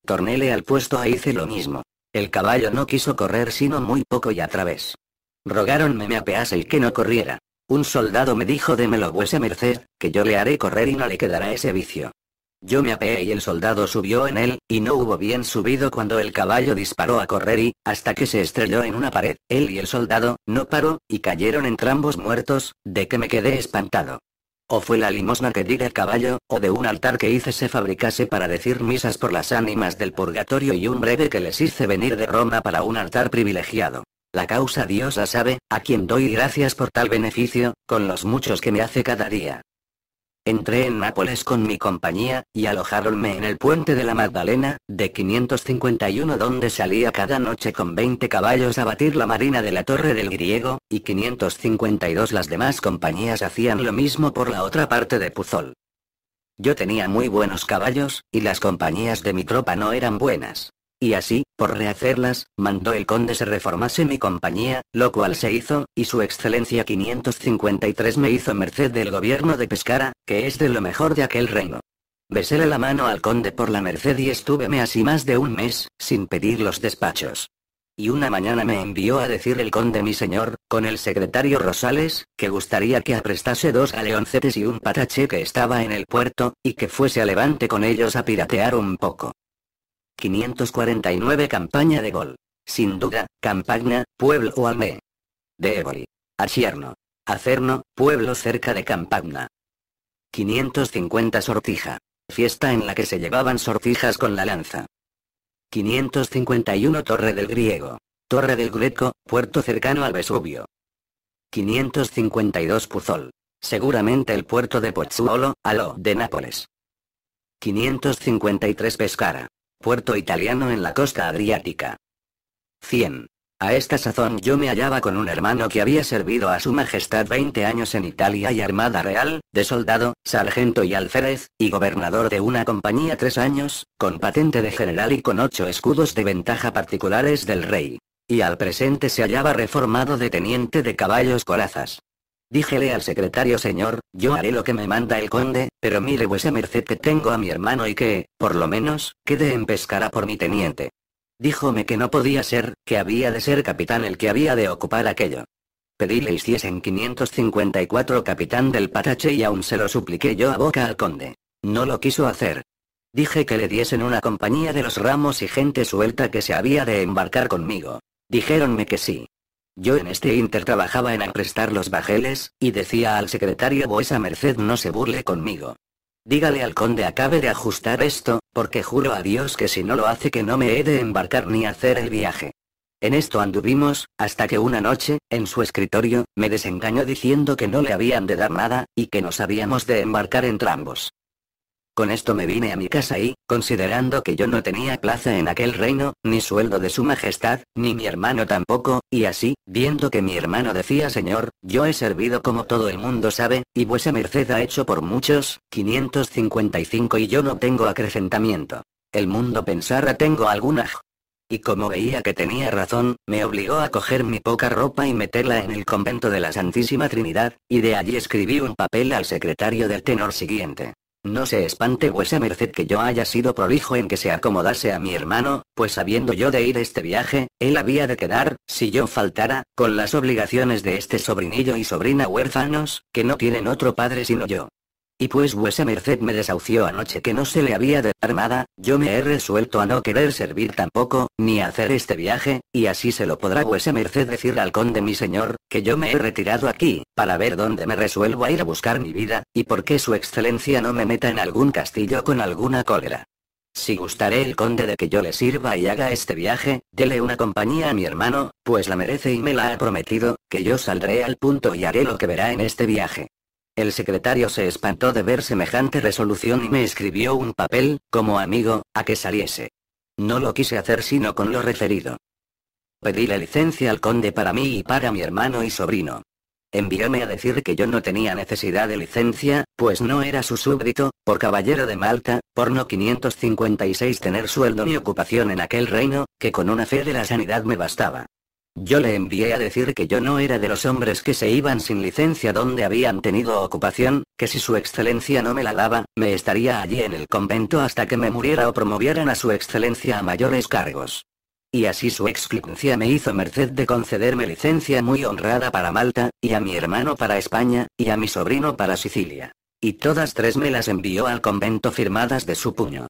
Tornéle al puesto e hice lo mismo. El caballo no quiso correr sino muy poco y a través. Rogáronme me apease y que no corriera. Un soldado me dijo démelo vuesa merced, que yo le haré correr y no le quedará ese vicio. Yo me apeé y el soldado subió en él, y no hubo bien subido cuando el caballo disparó a correr y, hasta que se estrelló en una pared, él y el soldado, no paró, y cayeron entrambos muertos, de que me quedé espantado. O fue la limosna que di el caballo, o de un altar que hice se fabricase para decir misas por las ánimas del purgatorio y un breve que les hice venir de Roma para un altar privilegiado. La causa Dios la sabe, a quien doy gracias por tal beneficio, con los muchos que me hace cada día. Entré en Nápoles con mi compañía, y alojáronme en el puente de la Magdalena, de 551 donde salía cada noche con 20 caballos a batir la marina de la Torre del Griego, y 552 las demás compañías hacían lo mismo por la otra parte de Puzol. Yo tenía muy buenos caballos, y las compañías de mi tropa no eran buenas y así, por rehacerlas, mandó el conde se reformase mi compañía, lo cual se hizo, y su excelencia 553 me hizo merced del gobierno de Pescara, que es de lo mejor de aquel reino. Beséle la mano al conde por la merced y estúveme así más de un mes, sin pedir los despachos. Y una mañana me envió a decir el conde mi señor, con el secretario Rosales, que gustaría que aprestase dos galeoncetes y un patache que estaba en el puerto, y que fuese a Levante con ellos a piratear un poco. 549 Campaña de gol. Sin duda, Campagna, pueblo o ame, De Éboli. A Acerno, pueblo cerca de Campagna. 550 Sortija. Fiesta en la que se llevaban sortijas con la lanza. 551 Torre del Griego. Torre del Greco, puerto cercano al Vesubio. 552 Puzol. Seguramente el puerto de Pozzuolo, a lo de Nápoles. 553 Pescara puerto italiano en la costa adriática. 100. A esta sazón yo me hallaba con un hermano que había servido a su majestad 20 años en Italia y Armada Real, de soldado, sargento y alférez, y gobernador de una compañía tres años, con patente de general y con ocho escudos de ventaja particulares del rey. Y al presente se hallaba reformado de teniente de caballos corazas. Díjele al secretario señor, yo haré lo que me manda el conde, pero mire vuesa merced que tengo a mi hermano y que, por lo menos, quede en pescara por mi teniente. Díjome que no podía ser, que había de ser capitán el que había de ocupar aquello. Pedí le hiciesen 554 capitán del patache y aún se lo supliqué yo a boca al conde. No lo quiso hacer. Dije que le diesen una compañía de los ramos y gente suelta que se había de embarcar conmigo. Dijéronme que sí, yo en este inter trabajaba en aprestar los bajeles, y decía al secretario Boesa Merced no se burle conmigo. Dígale al conde acabe de ajustar esto, porque juro a Dios que si no lo hace que no me he de embarcar ni hacer el viaje. En esto anduvimos, hasta que una noche, en su escritorio, me desengañó diciendo que no le habían de dar nada, y que no sabíamos de embarcar entrambos. Con esto me vine a mi casa y, considerando que yo no tenía plaza en aquel reino, ni sueldo de su majestad, ni mi hermano tampoco, y así, viendo que mi hermano decía señor, yo he servido como todo el mundo sabe, y vuesa merced ha hecho por muchos, 555 y yo no tengo acrecentamiento. El mundo pensara tengo alguna y como veía que tenía razón, me obligó a coger mi poca ropa y meterla en el convento de la Santísima Trinidad, y de allí escribí un papel al secretario del tenor siguiente. No se espante vuesa merced que yo haya sido prolijo en que se acomodase a mi hermano, pues habiendo yo de ir este viaje, él había de quedar, si yo faltara, con las obligaciones de este sobrinillo y sobrina huérfanos, que no tienen otro padre sino yo. Y pues vuesa merced me desahució anoche que no se le había de armada, yo me he resuelto a no querer servir tampoco, ni hacer este viaje, y así se lo podrá vuesa merced decir al conde mi señor, que yo me he retirado aquí, para ver dónde me resuelvo a ir a buscar mi vida, y por qué su excelencia no me meta en algún castillo con alguna cólera. Si gustaré el conde de que yo le sirva y haga este viaje, dele una compañía a mi hermano, pues la merece y me la ha prometido, que yo saldré al punto y haré lo que verá en este viaje. El secretario se espantó de ver semejante resolución y me escribió un papel, como amigo, a que saliese. No lo quise hacer sino con lo referido. Pedí la licencia al conde para mí y para mi hermano y sobrino. Envióme a decir que yo no tenía necesidad de licencia, pues no era su súbdito, por caballero de Malta, por no 556 tener sueldo ni ocupación en aquel reino, que con una fe de la sanidad me bastaba. Yo le envié a decir que yo no era de los hombres que se iban sin licencia donde habían tenido ocupación, que si su excelencia no me la daba, me estaría allí en el convento hasta que me muriera o promovieran a su excelencia a mayores cargos. Y así su excelencia me hizo merced de concederme licencia muy honrada para Malta, y a mi hermano para España, y a mi sobrino para Sicilia. Y todas tres me las envió al convento firmadas de su puño.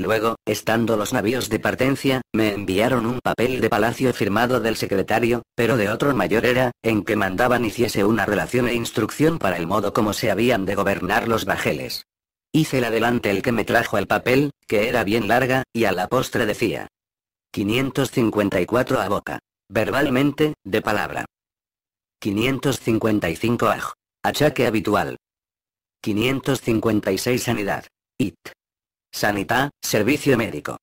Luego, estando los navíos de partencia, me enviaron un papel de palacio firmado del secretario, pero de otro mayor era, en que mandaban hiciese una relación e instrucción para el modo como se habían de gobernar los bajeles. Hice el adelante el que me trajo el papel, que era bien larga, y a la postre decía. 554 a boca. Verbalmente, de palabra. 555 aj. Achaque habitual. 556 sanidad. It. Sanidad, servicio médico.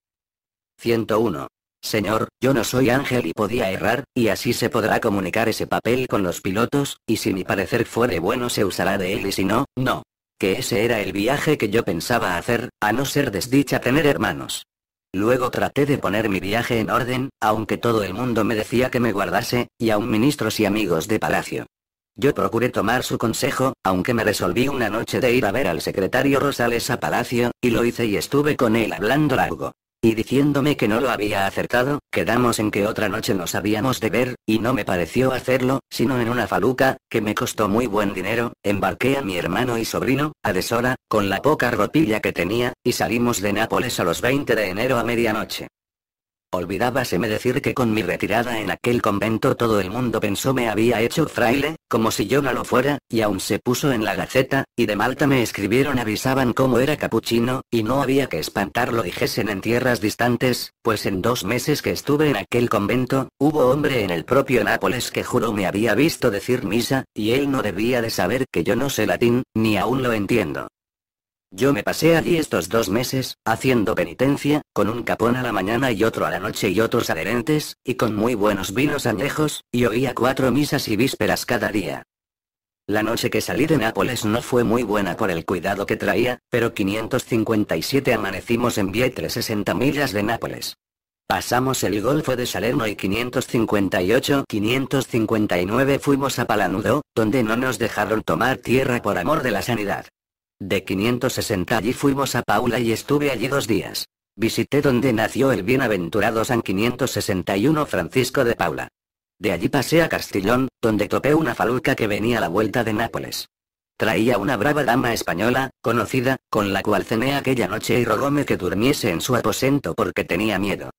101. Señor, yo no soy ángel y podía errar, y así se podrá comunicar ese papel con los pilotos, y si mi parecer fuere bueno se usará de él y si no, no. Que ese era el viaje que yo pensaba hacer, a no ser desdicha tener hermanos. Luego traté de poner mi viaje en orden, aunque todo el mundo me decía que me guardase, y aun ministros y amigos de palacio. Yo procuré tomar su consejo, aunque me resolví una noche de ir a ver al secretario Rosales a Palacio, y lo hice y estuve con él hablando largo. Y diciéndome que no lo había acertado, quedamos en que otra noche nos habíamos de ver, y no me pareció hacerlo, sino en una faluca, que me costó muy buen dinero, embarqué a mi hermano y sobrino, a deshora, con la poca ropilla que tenía, y salimos de Nápoles a los 20 de enero a medianoche. Olvidábaseme decir que con mi retirada en aquel convento todo el mundo pensó me había hecho fraile, como si yo no lo fuera, y aún se puso en la gaceta, y de Malta me escribieron avisaban cómo era capuchino, y no había que espantarlo dijesen en tierras distantes, pues en dos meses que estuve en aquel convento, hubo hombre en el propio Nápoles que juró me había visto decir misa, y él no debía de saber que yo no sé latín, ni aún lo entiendo. Yo me pasé allí estos dos meses, haciendo penitencia, con un capón a la mañana y otro a la noche y otros adherentes, y con muy buenos vinos añejos, y oía cuatro misas y vísperas cada día. La noche que salí de Nápoles no fue muy buena por el cuidado que traía, pero 557 amanecimos en Vietre 60 millas de Nápoles. Pasamos el Golfo de Salerno y 558-559 fuimos a Palanudo, donde no nos dejaron tomar tierra por amor de la sanidad. De 560 allí fuimos a Paula y estuve allí dos días. Visité donde nació el bienaventurado San 561 Francisco de Paula. De allí pasé a Castellón, donde topé una faluca que venía a la vuelta de Nápoles. Traía una brava dama española, conocida, con la cual cené aquella noche y rogóme que durmiese en su aposento porque tenía miedo.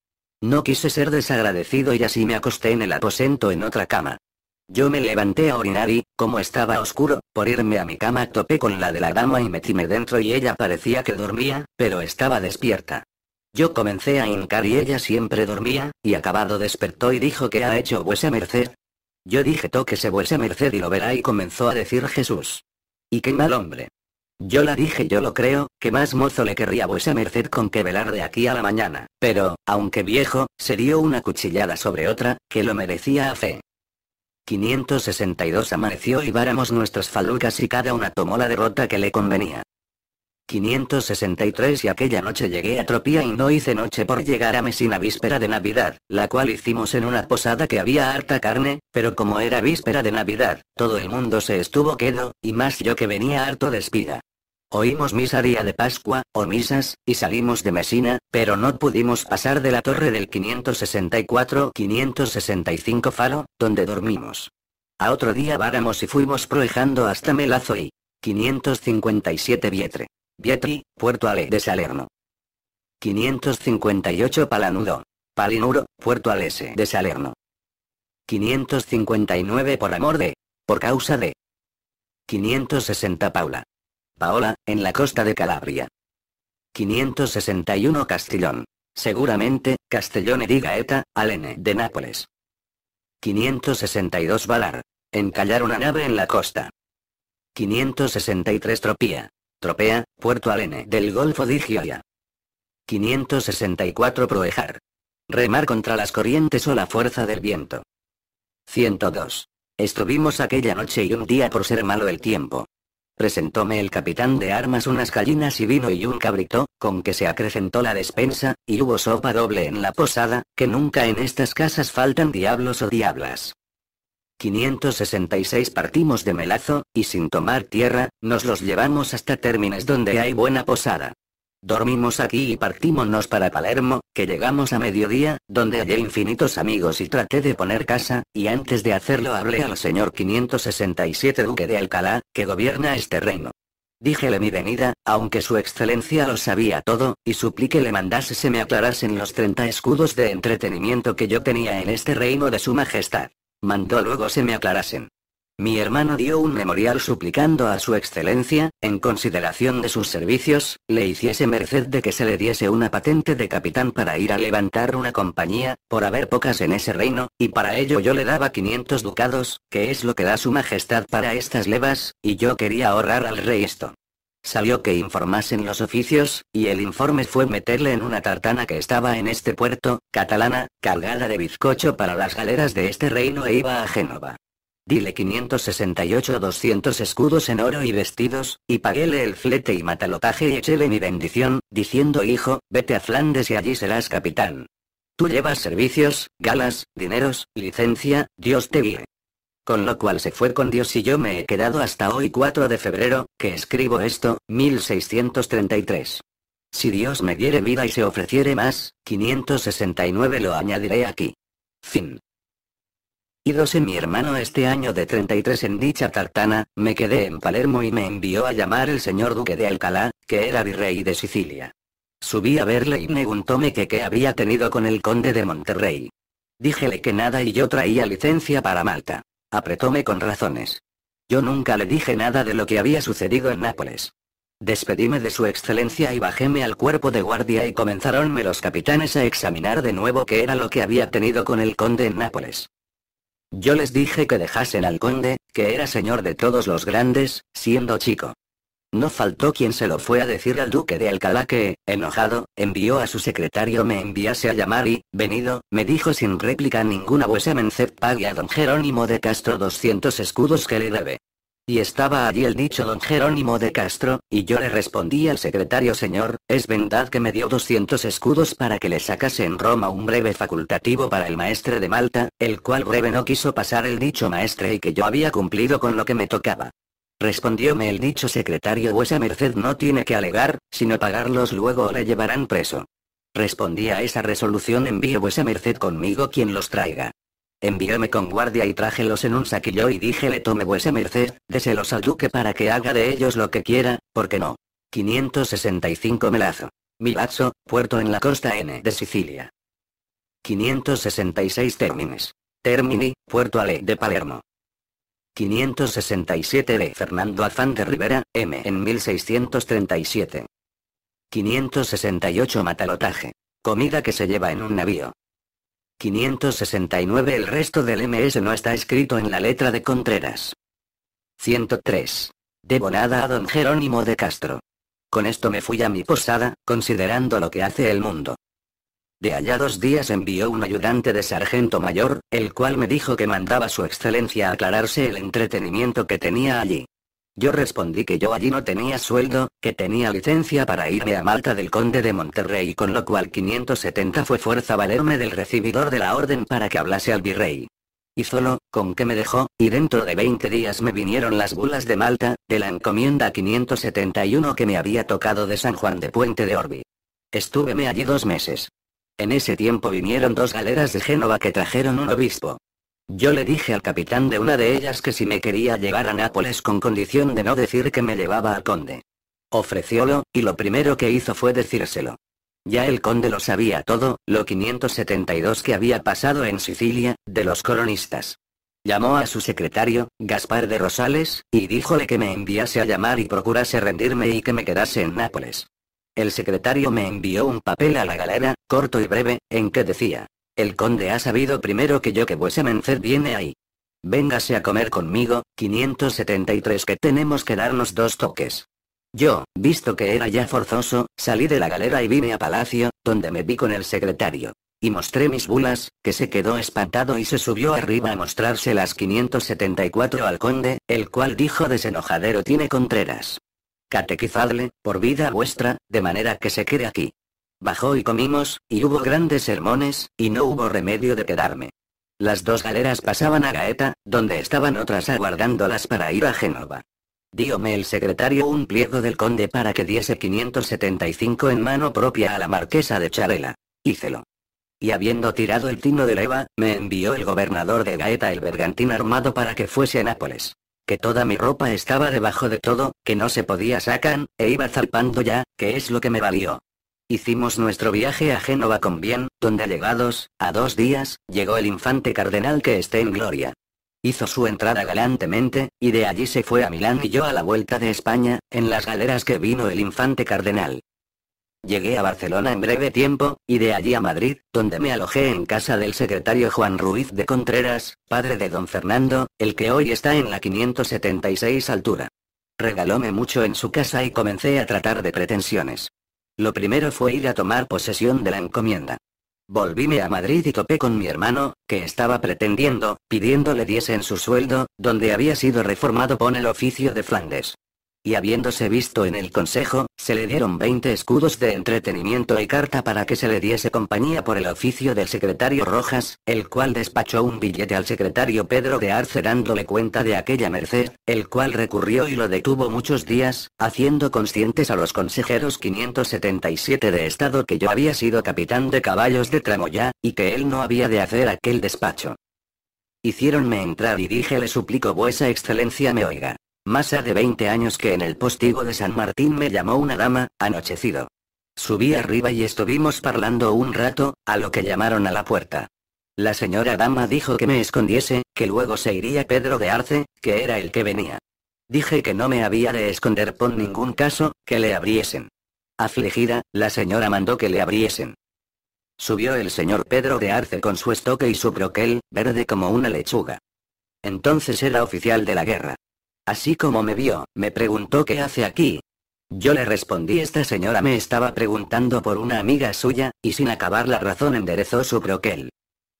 No quise ser desagradecido y así me acosté en el aposento en otra cama. Yo me levanté a orinar y, como estaba oscuro, por irme a mi cama topé con la de la dama y metíme dentro y ella parecía que dormía, pero estaba despierta. Yo comencé a hincar y ella siempre dormía, y acabado despertó y dijo que ha hecho vuesa merced. Yo dije se vuesa merced y lo verá y comenzó a decir Jesús. Y qué mal hombre. Yo la dije yo lo creo, que más mozo le querría vuesa merced con que velar de aquí a la mañana, pero, aunque viejo, se dio una cuchillada sobre otra, que lo merecía a fe. 562 amaneció y váramos nuestras falucas y cada una tomó la derrota que le convenía. 563 y aquella noche llegué a Tropía y no hice noche por llegar a Mesina víspera de Navidad, la cual hicimos en una posada que había harta carne, pero como era víspera de Navidad, todo el mundo se estuvo quedo, y más yo que venía harto de Oímos misa día de Pascua, o misas, y salimos de Mesina, pero no pudimos pasar de la torre del 564-565 faro, donde dormimos. A otro día váramos y fuimos proejando hasta Melazo y 557 Vietre. Vietri, Puerto Ale de Salerno. 558 Palanudo. Palinuro, Puerto Alese de Salerno. 559 Por amor de. Por causa de. 560 Paula. Paola, en la costa de Calabria. 561 Castellón. Seguramente, Castellón y Gaeta, Alene de Nápoles. 562 Valar. Encallar una nave en la costa. 563 Tropía. Tropea, Puerto Alene del Golfo de Gioia. 564 Proejar. Remar contra las corrientes o la fuerza del viento. 102. Estuvimos aquella noche y un día por ser malo el tiempo. Presentóme el capitán de armas unas gallinas y vino y un cabrito, con que se acrecentó la despensa, y hubo sopa doble en la posada, que nunca en estas casas faltan diablos o diablas. 566 partimos de Melazo, y sin tomar tierra, nos los llevamos hasta Términes donde hay buena posada. Dormimos aquí y partímonos para Palermo, que llegamos a mediodía, donde hallé infinitos amigos y traté de poner casa, y antes de hacerlo hablé al señor 567 duque de Alcalá, que gobierna este reino. Díjele mi venida, aunque su excelencia lo sabía todo, y supliqué le mandase se me aclarasen los 30 escudos de entretenimiento que yo tenía en este reino de su majestad. Mandó luego se me aclarasen. Mi hermano dio un memorial suplicando a su excelencia, en consideración de sus servicios, le hiciese merced de que se le diese una patente de capitán para ir a levantar una compañía, por haber pocas en ese reino, y para ello yo le daba 500 ducados, que es lo que da su majestad para estas levas, y yo quería ahorrar al rey esto. Salió que informasen los oficios, y el informe fue meterle en una tartana que estaba en este puerto, catalana, cargada de bizcocho para las galeras de este reino e iba a Génova. Dile 568 200 escudos en oro y vestidos, y paguéle el flete y matalotaje y échele mi bendición, diciendo hijo, vete a Flandes y allí serás capitán. Tú llevas servicios, galas, dineros, licencia, Dios te guíe. Con lo cual se fue con Dios y yo me he quedado hasta hoy 4 de febrero, que escribo esto, 1633. Si Dios me diere vida y se ofreciere más, 569 lo añadiré aquí. Fin y mi hermano este año de 33 en dicha tartana, me quedé en Palermo y me envió a llamar el señor duque de Alcalá, que era virrey de Sicilia. Subí a verle y preguntóme que qué había tenido con el conde de Monterrey. Díjele que nada y yo traía licencia para Malta. Apretóme con razones. Yo nunca le dije nada de lo que había sucedido en Nápoles. Despedíme de su excelencia y bajéme al cuerpo de guardia y comenzaronme los capitanes a examinar de nuevo qué era lo que había tenido con el conde en Nápoles. Yo les dije que dejasen al conde, que era señor de todos los grandes, siendo chico. No faltó quien se lo fue a decir al duque de Alcalá que, enojado, envió a su secretario me enviase a llamar y, venido, me dijo sin réplica ninguna vuesa Mencep pague a don Jerónimo de Castro doscientos escudos que le debe. Y estaba allí el dicho don Jerónimo de Castro, y yo le respondí al secretario señor, es verdad que me dio 200 escudos para que le sacase en Roma un breve facultativo para el maestre de Malta, el cual breve no quiso pasar el dicho maestre y que yo había cumplido con lo que me tocaba. Respondióme el dicho secretario vuesa merced no tiene que alegar, sino pagarlos luego o le llevarán preso. Respondí a esa resolución envíe vuesa merced conmigo quien los traiga. Envióme con guardia y trájelos en un saquillo y dije le tome vuesa merced, déselos al duque para que haga de ellos lo que quiera, porque no. 565 Melazo. Milazzo, puerto en la costa N de Sicilia. 566 Términes. Termini, puerto Ale de Palermo. 567 de Fernando Alfán de Rivera, M. en 1637. 568 Matalotaje. Comida que se lleva en un navío. 569 El resto del MS no está escrito en la letra de Contreras. 103. Debo nada a don Jerónimo de Castro. Con esto me fui a mi posada, considerando lo que hace el mundo. De allá dos días envió un ayudante de sargento mayor, el cual me dijo que mandaba su excelencia aclararse el entretenimiento que tenía allí. Yo respondí que yo allí no tenía sueldo, que tenía licencia para irme a Malta del Conde de Monterrey con lo cual 570 fue fuerza valerme del recibidor de la orden para que hablase al virrey. Y solo, con que me dejó, y dentro de 20 días me vinieron las bulas de Malta, de la encomienda 571 que me había tocado de San Juan de Puente de Orbi. Estúveme allí dos meses. En ese tiempo vinieron dos galeras de Génova que trajeron un obispo. Yo le dije al capitán de una de ellas que si me quería llevar a Nápoles con condición de no decir que me llevaba al conde. Ofreciólo, y lo primero que hizo fue decírselo. Ya el conde lo sabía todo, lo 572 que había pasado en Sicilia, de los colonistas. Llamó a su secretario, Gaspar de Rosales, y díjole que me enviase a llamar y procurase rendirme y que me quedase en Nápoles. El secretario me envió un papel a la galera, corto y breve, en que decía, el conde ha sabido primero que yo que vuese merced viene ahí. Véngase a comer conmigo, 573 que tenemos que darnos dos toques. Yo, visto que era ya forzoso, salí de la galera y vine a palacio, donde me vi con el secretario. Y mostré mis bulas, que se quedó espantado y se subió arriba a mostrarse las 574 al conde, el cual dijo desenojadero tiene contreras. Catequizadle, por vida vuestra, de manera que se quede aquí. Bajó y comimos, y hubo grandes sermones, y no hubo remedio de quedarme. Las dos galeras pasaban a Gaeta, donde estaban otras aguardándolas para ir a Génova. Dióme el secretario un pliego del conde para que diese 575 en mano propia a la marquesa de Charela. Hícelo. Y habiendo tirado el tino de leva, me envió el gobernador de Gaeta el bergantín armado para que fuese a Nápoles. Que toda mi ropa estaba debajo de todo, que no se podía sacan, e iba zarpando ya, que es lo que me valió. Hicimos nuestro viaje a Génova con bien, donde llegados, a dos días, llegó el infante cardenal que esté en gloria. Hizo su entrada galantemente, y de allí se fue a Milán y yo a la vuelta de España, en las galeras que vino el infante cardenal. Llegué a Barcelona en breve tiempo, y de allí a Madrid, donde me alojé en casa del secretario Juan Ruiz de Contreras, padre de don Fernando, el que hoy está en la 576 altura. Regalóme mucho en su casa y comencé a tratar de pretensiones. Lo primero fue ir a tomar posesión de la encomienda. Volvíme a Madrid y topé con mi hermano, que estaba pretendiendo, pidiéndole en su sueldo, donde había sido reformado con el oficio de Flandes y habiéndose visto en el consejo, se le dieron 20 escudos de entretenimiento y carta para que se le diese compañía por el oficio del secretario Rojas, el cual despachó un billete al secretario Pedro de Arce dándole cuenta de aquella merced, el cual recurrió y lo detuvo muchos días, haciendo conscientes a los consejeros 577 de Estado que yo había sido capitán de caballos de Tramoya y que él no había de hacer aquel despacho. Hicieronme entrar y dije le suplico vuesa excelencia me oiga. Más de 20 años que en el postigo de San Martín me llamó una dama, anochecido. Subí arriba y estuvimos parlando un rato, a lo que llamaron a la puerta. La señora dama dijo que me escondiese, que luego se iría Pedro de Arce, que era el que venía. Dije que no me había de esconder por ningún caso, que le abriesen. Afligida, la señora mandó que le abriesen. Subió el señor Pedro de Arce con su estoque y su broquel, verde como una lechuga. Entonces era oficial de la guerra. Así como me vio, me preguntó qué hace aquí. Yo le respondí esta señora me estaba preguntando por una amiga suya, y sin acabar la razón enderezó su broquel.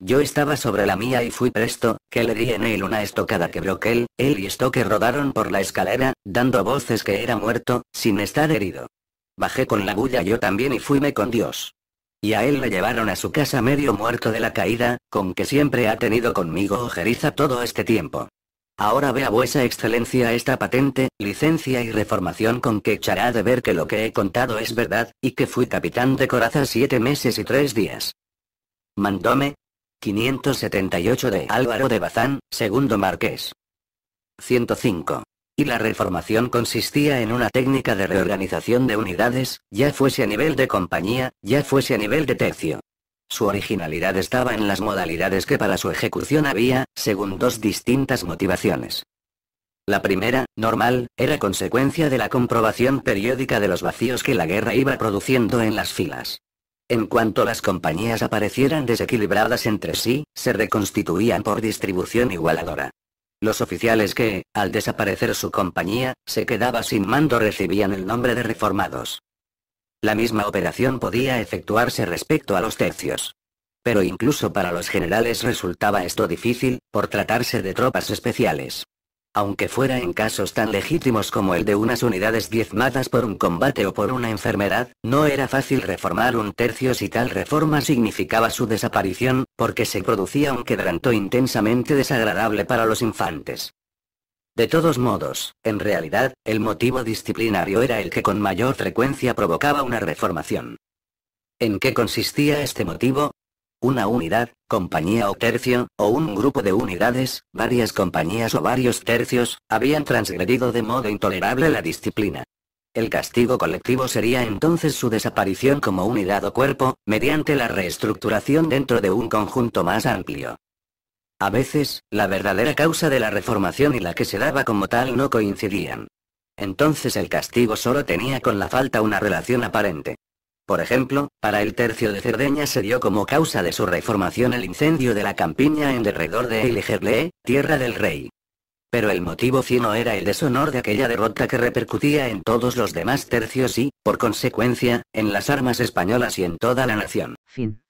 Yo estaba sobre la mía y fui presto, que le di en él una estocada que broquel, él y que rodaron por la escalera, dando voces que era muerto, sin estar herido. Bajé con la bulla yo también y fuime con Dios. Y a él le llevaron a su casa medio muerto de la caída, con que siempre ha tenido conmigo ojeriza todo este tiempo. Ahora vea vuesa excelencia esta patente, licencia y reformación con que echará de ver que lo que he contado es verdad, y que fui capitán de coraza siete meses y tres días. Mandome. 578 de Álvaro de Bazán, segundo marqués. 105. Y la reformación consistía en una técnica de reorganización de unidades, ya fuese a nivel de compañía, ya fuese a nivel de tercio. Su originalidad estaba en las modalidades que para su ejecución había, según dos distintas motivaciones. La primera, normal, era consecuencia de la comprobación periódica de los vacíos que la guerra iba produciendo en las filas. En cuanto las compañías aparecieran desequilibradas entre sí, se reconstituían por distribución igualadora. Los oficiales que, al desaparecer su compañía, se quedaba sin mando recibían el nombre de reformados. La misma operación podía efectuarse respecto a los tercios. Pero incluso para los generales resultaba esto difícil, por tratarse de tropas especiales. Aunque fuera en casos tan legítimos como el de unas unidades diezmadas por un combate o por una enfermedad, no era fácil reformar un tercio si tal reforma significaba su desaparición, porque se producía un quebranto intensamente desagradable para los infantes. De todos modos, en realidad, el motivo disciplinario era el que con mayor frecuencia provocaba una reformación. ¿En qué consistía este motivo? Una unidad, compañía o tercio, o un grupo de unidades, varias compañías o varios tercios, habían transgredido de modo intolerable la disciplina. El castigo colectivo sería entonces su desaparición como unidad o cuerpo, mediante la reestructuración dentro de un conjunto más amplio. A veces, la verdadera causa de la reformación y la que se daba como tal no coincidían. Entonces el castigo solo tenía con la falta una relación aparente. Por ejemplo, para el tercio de Cerdeña se dio como causa de su reformación el incendio de la campiña en derredor de Eligerle, tierra del rey. Pero el motivo fino era el deshonor de aquella derrota que repercutía en todos los demás tercios y, por consecuencia, en las armas españolas y en toda la nación. Fin.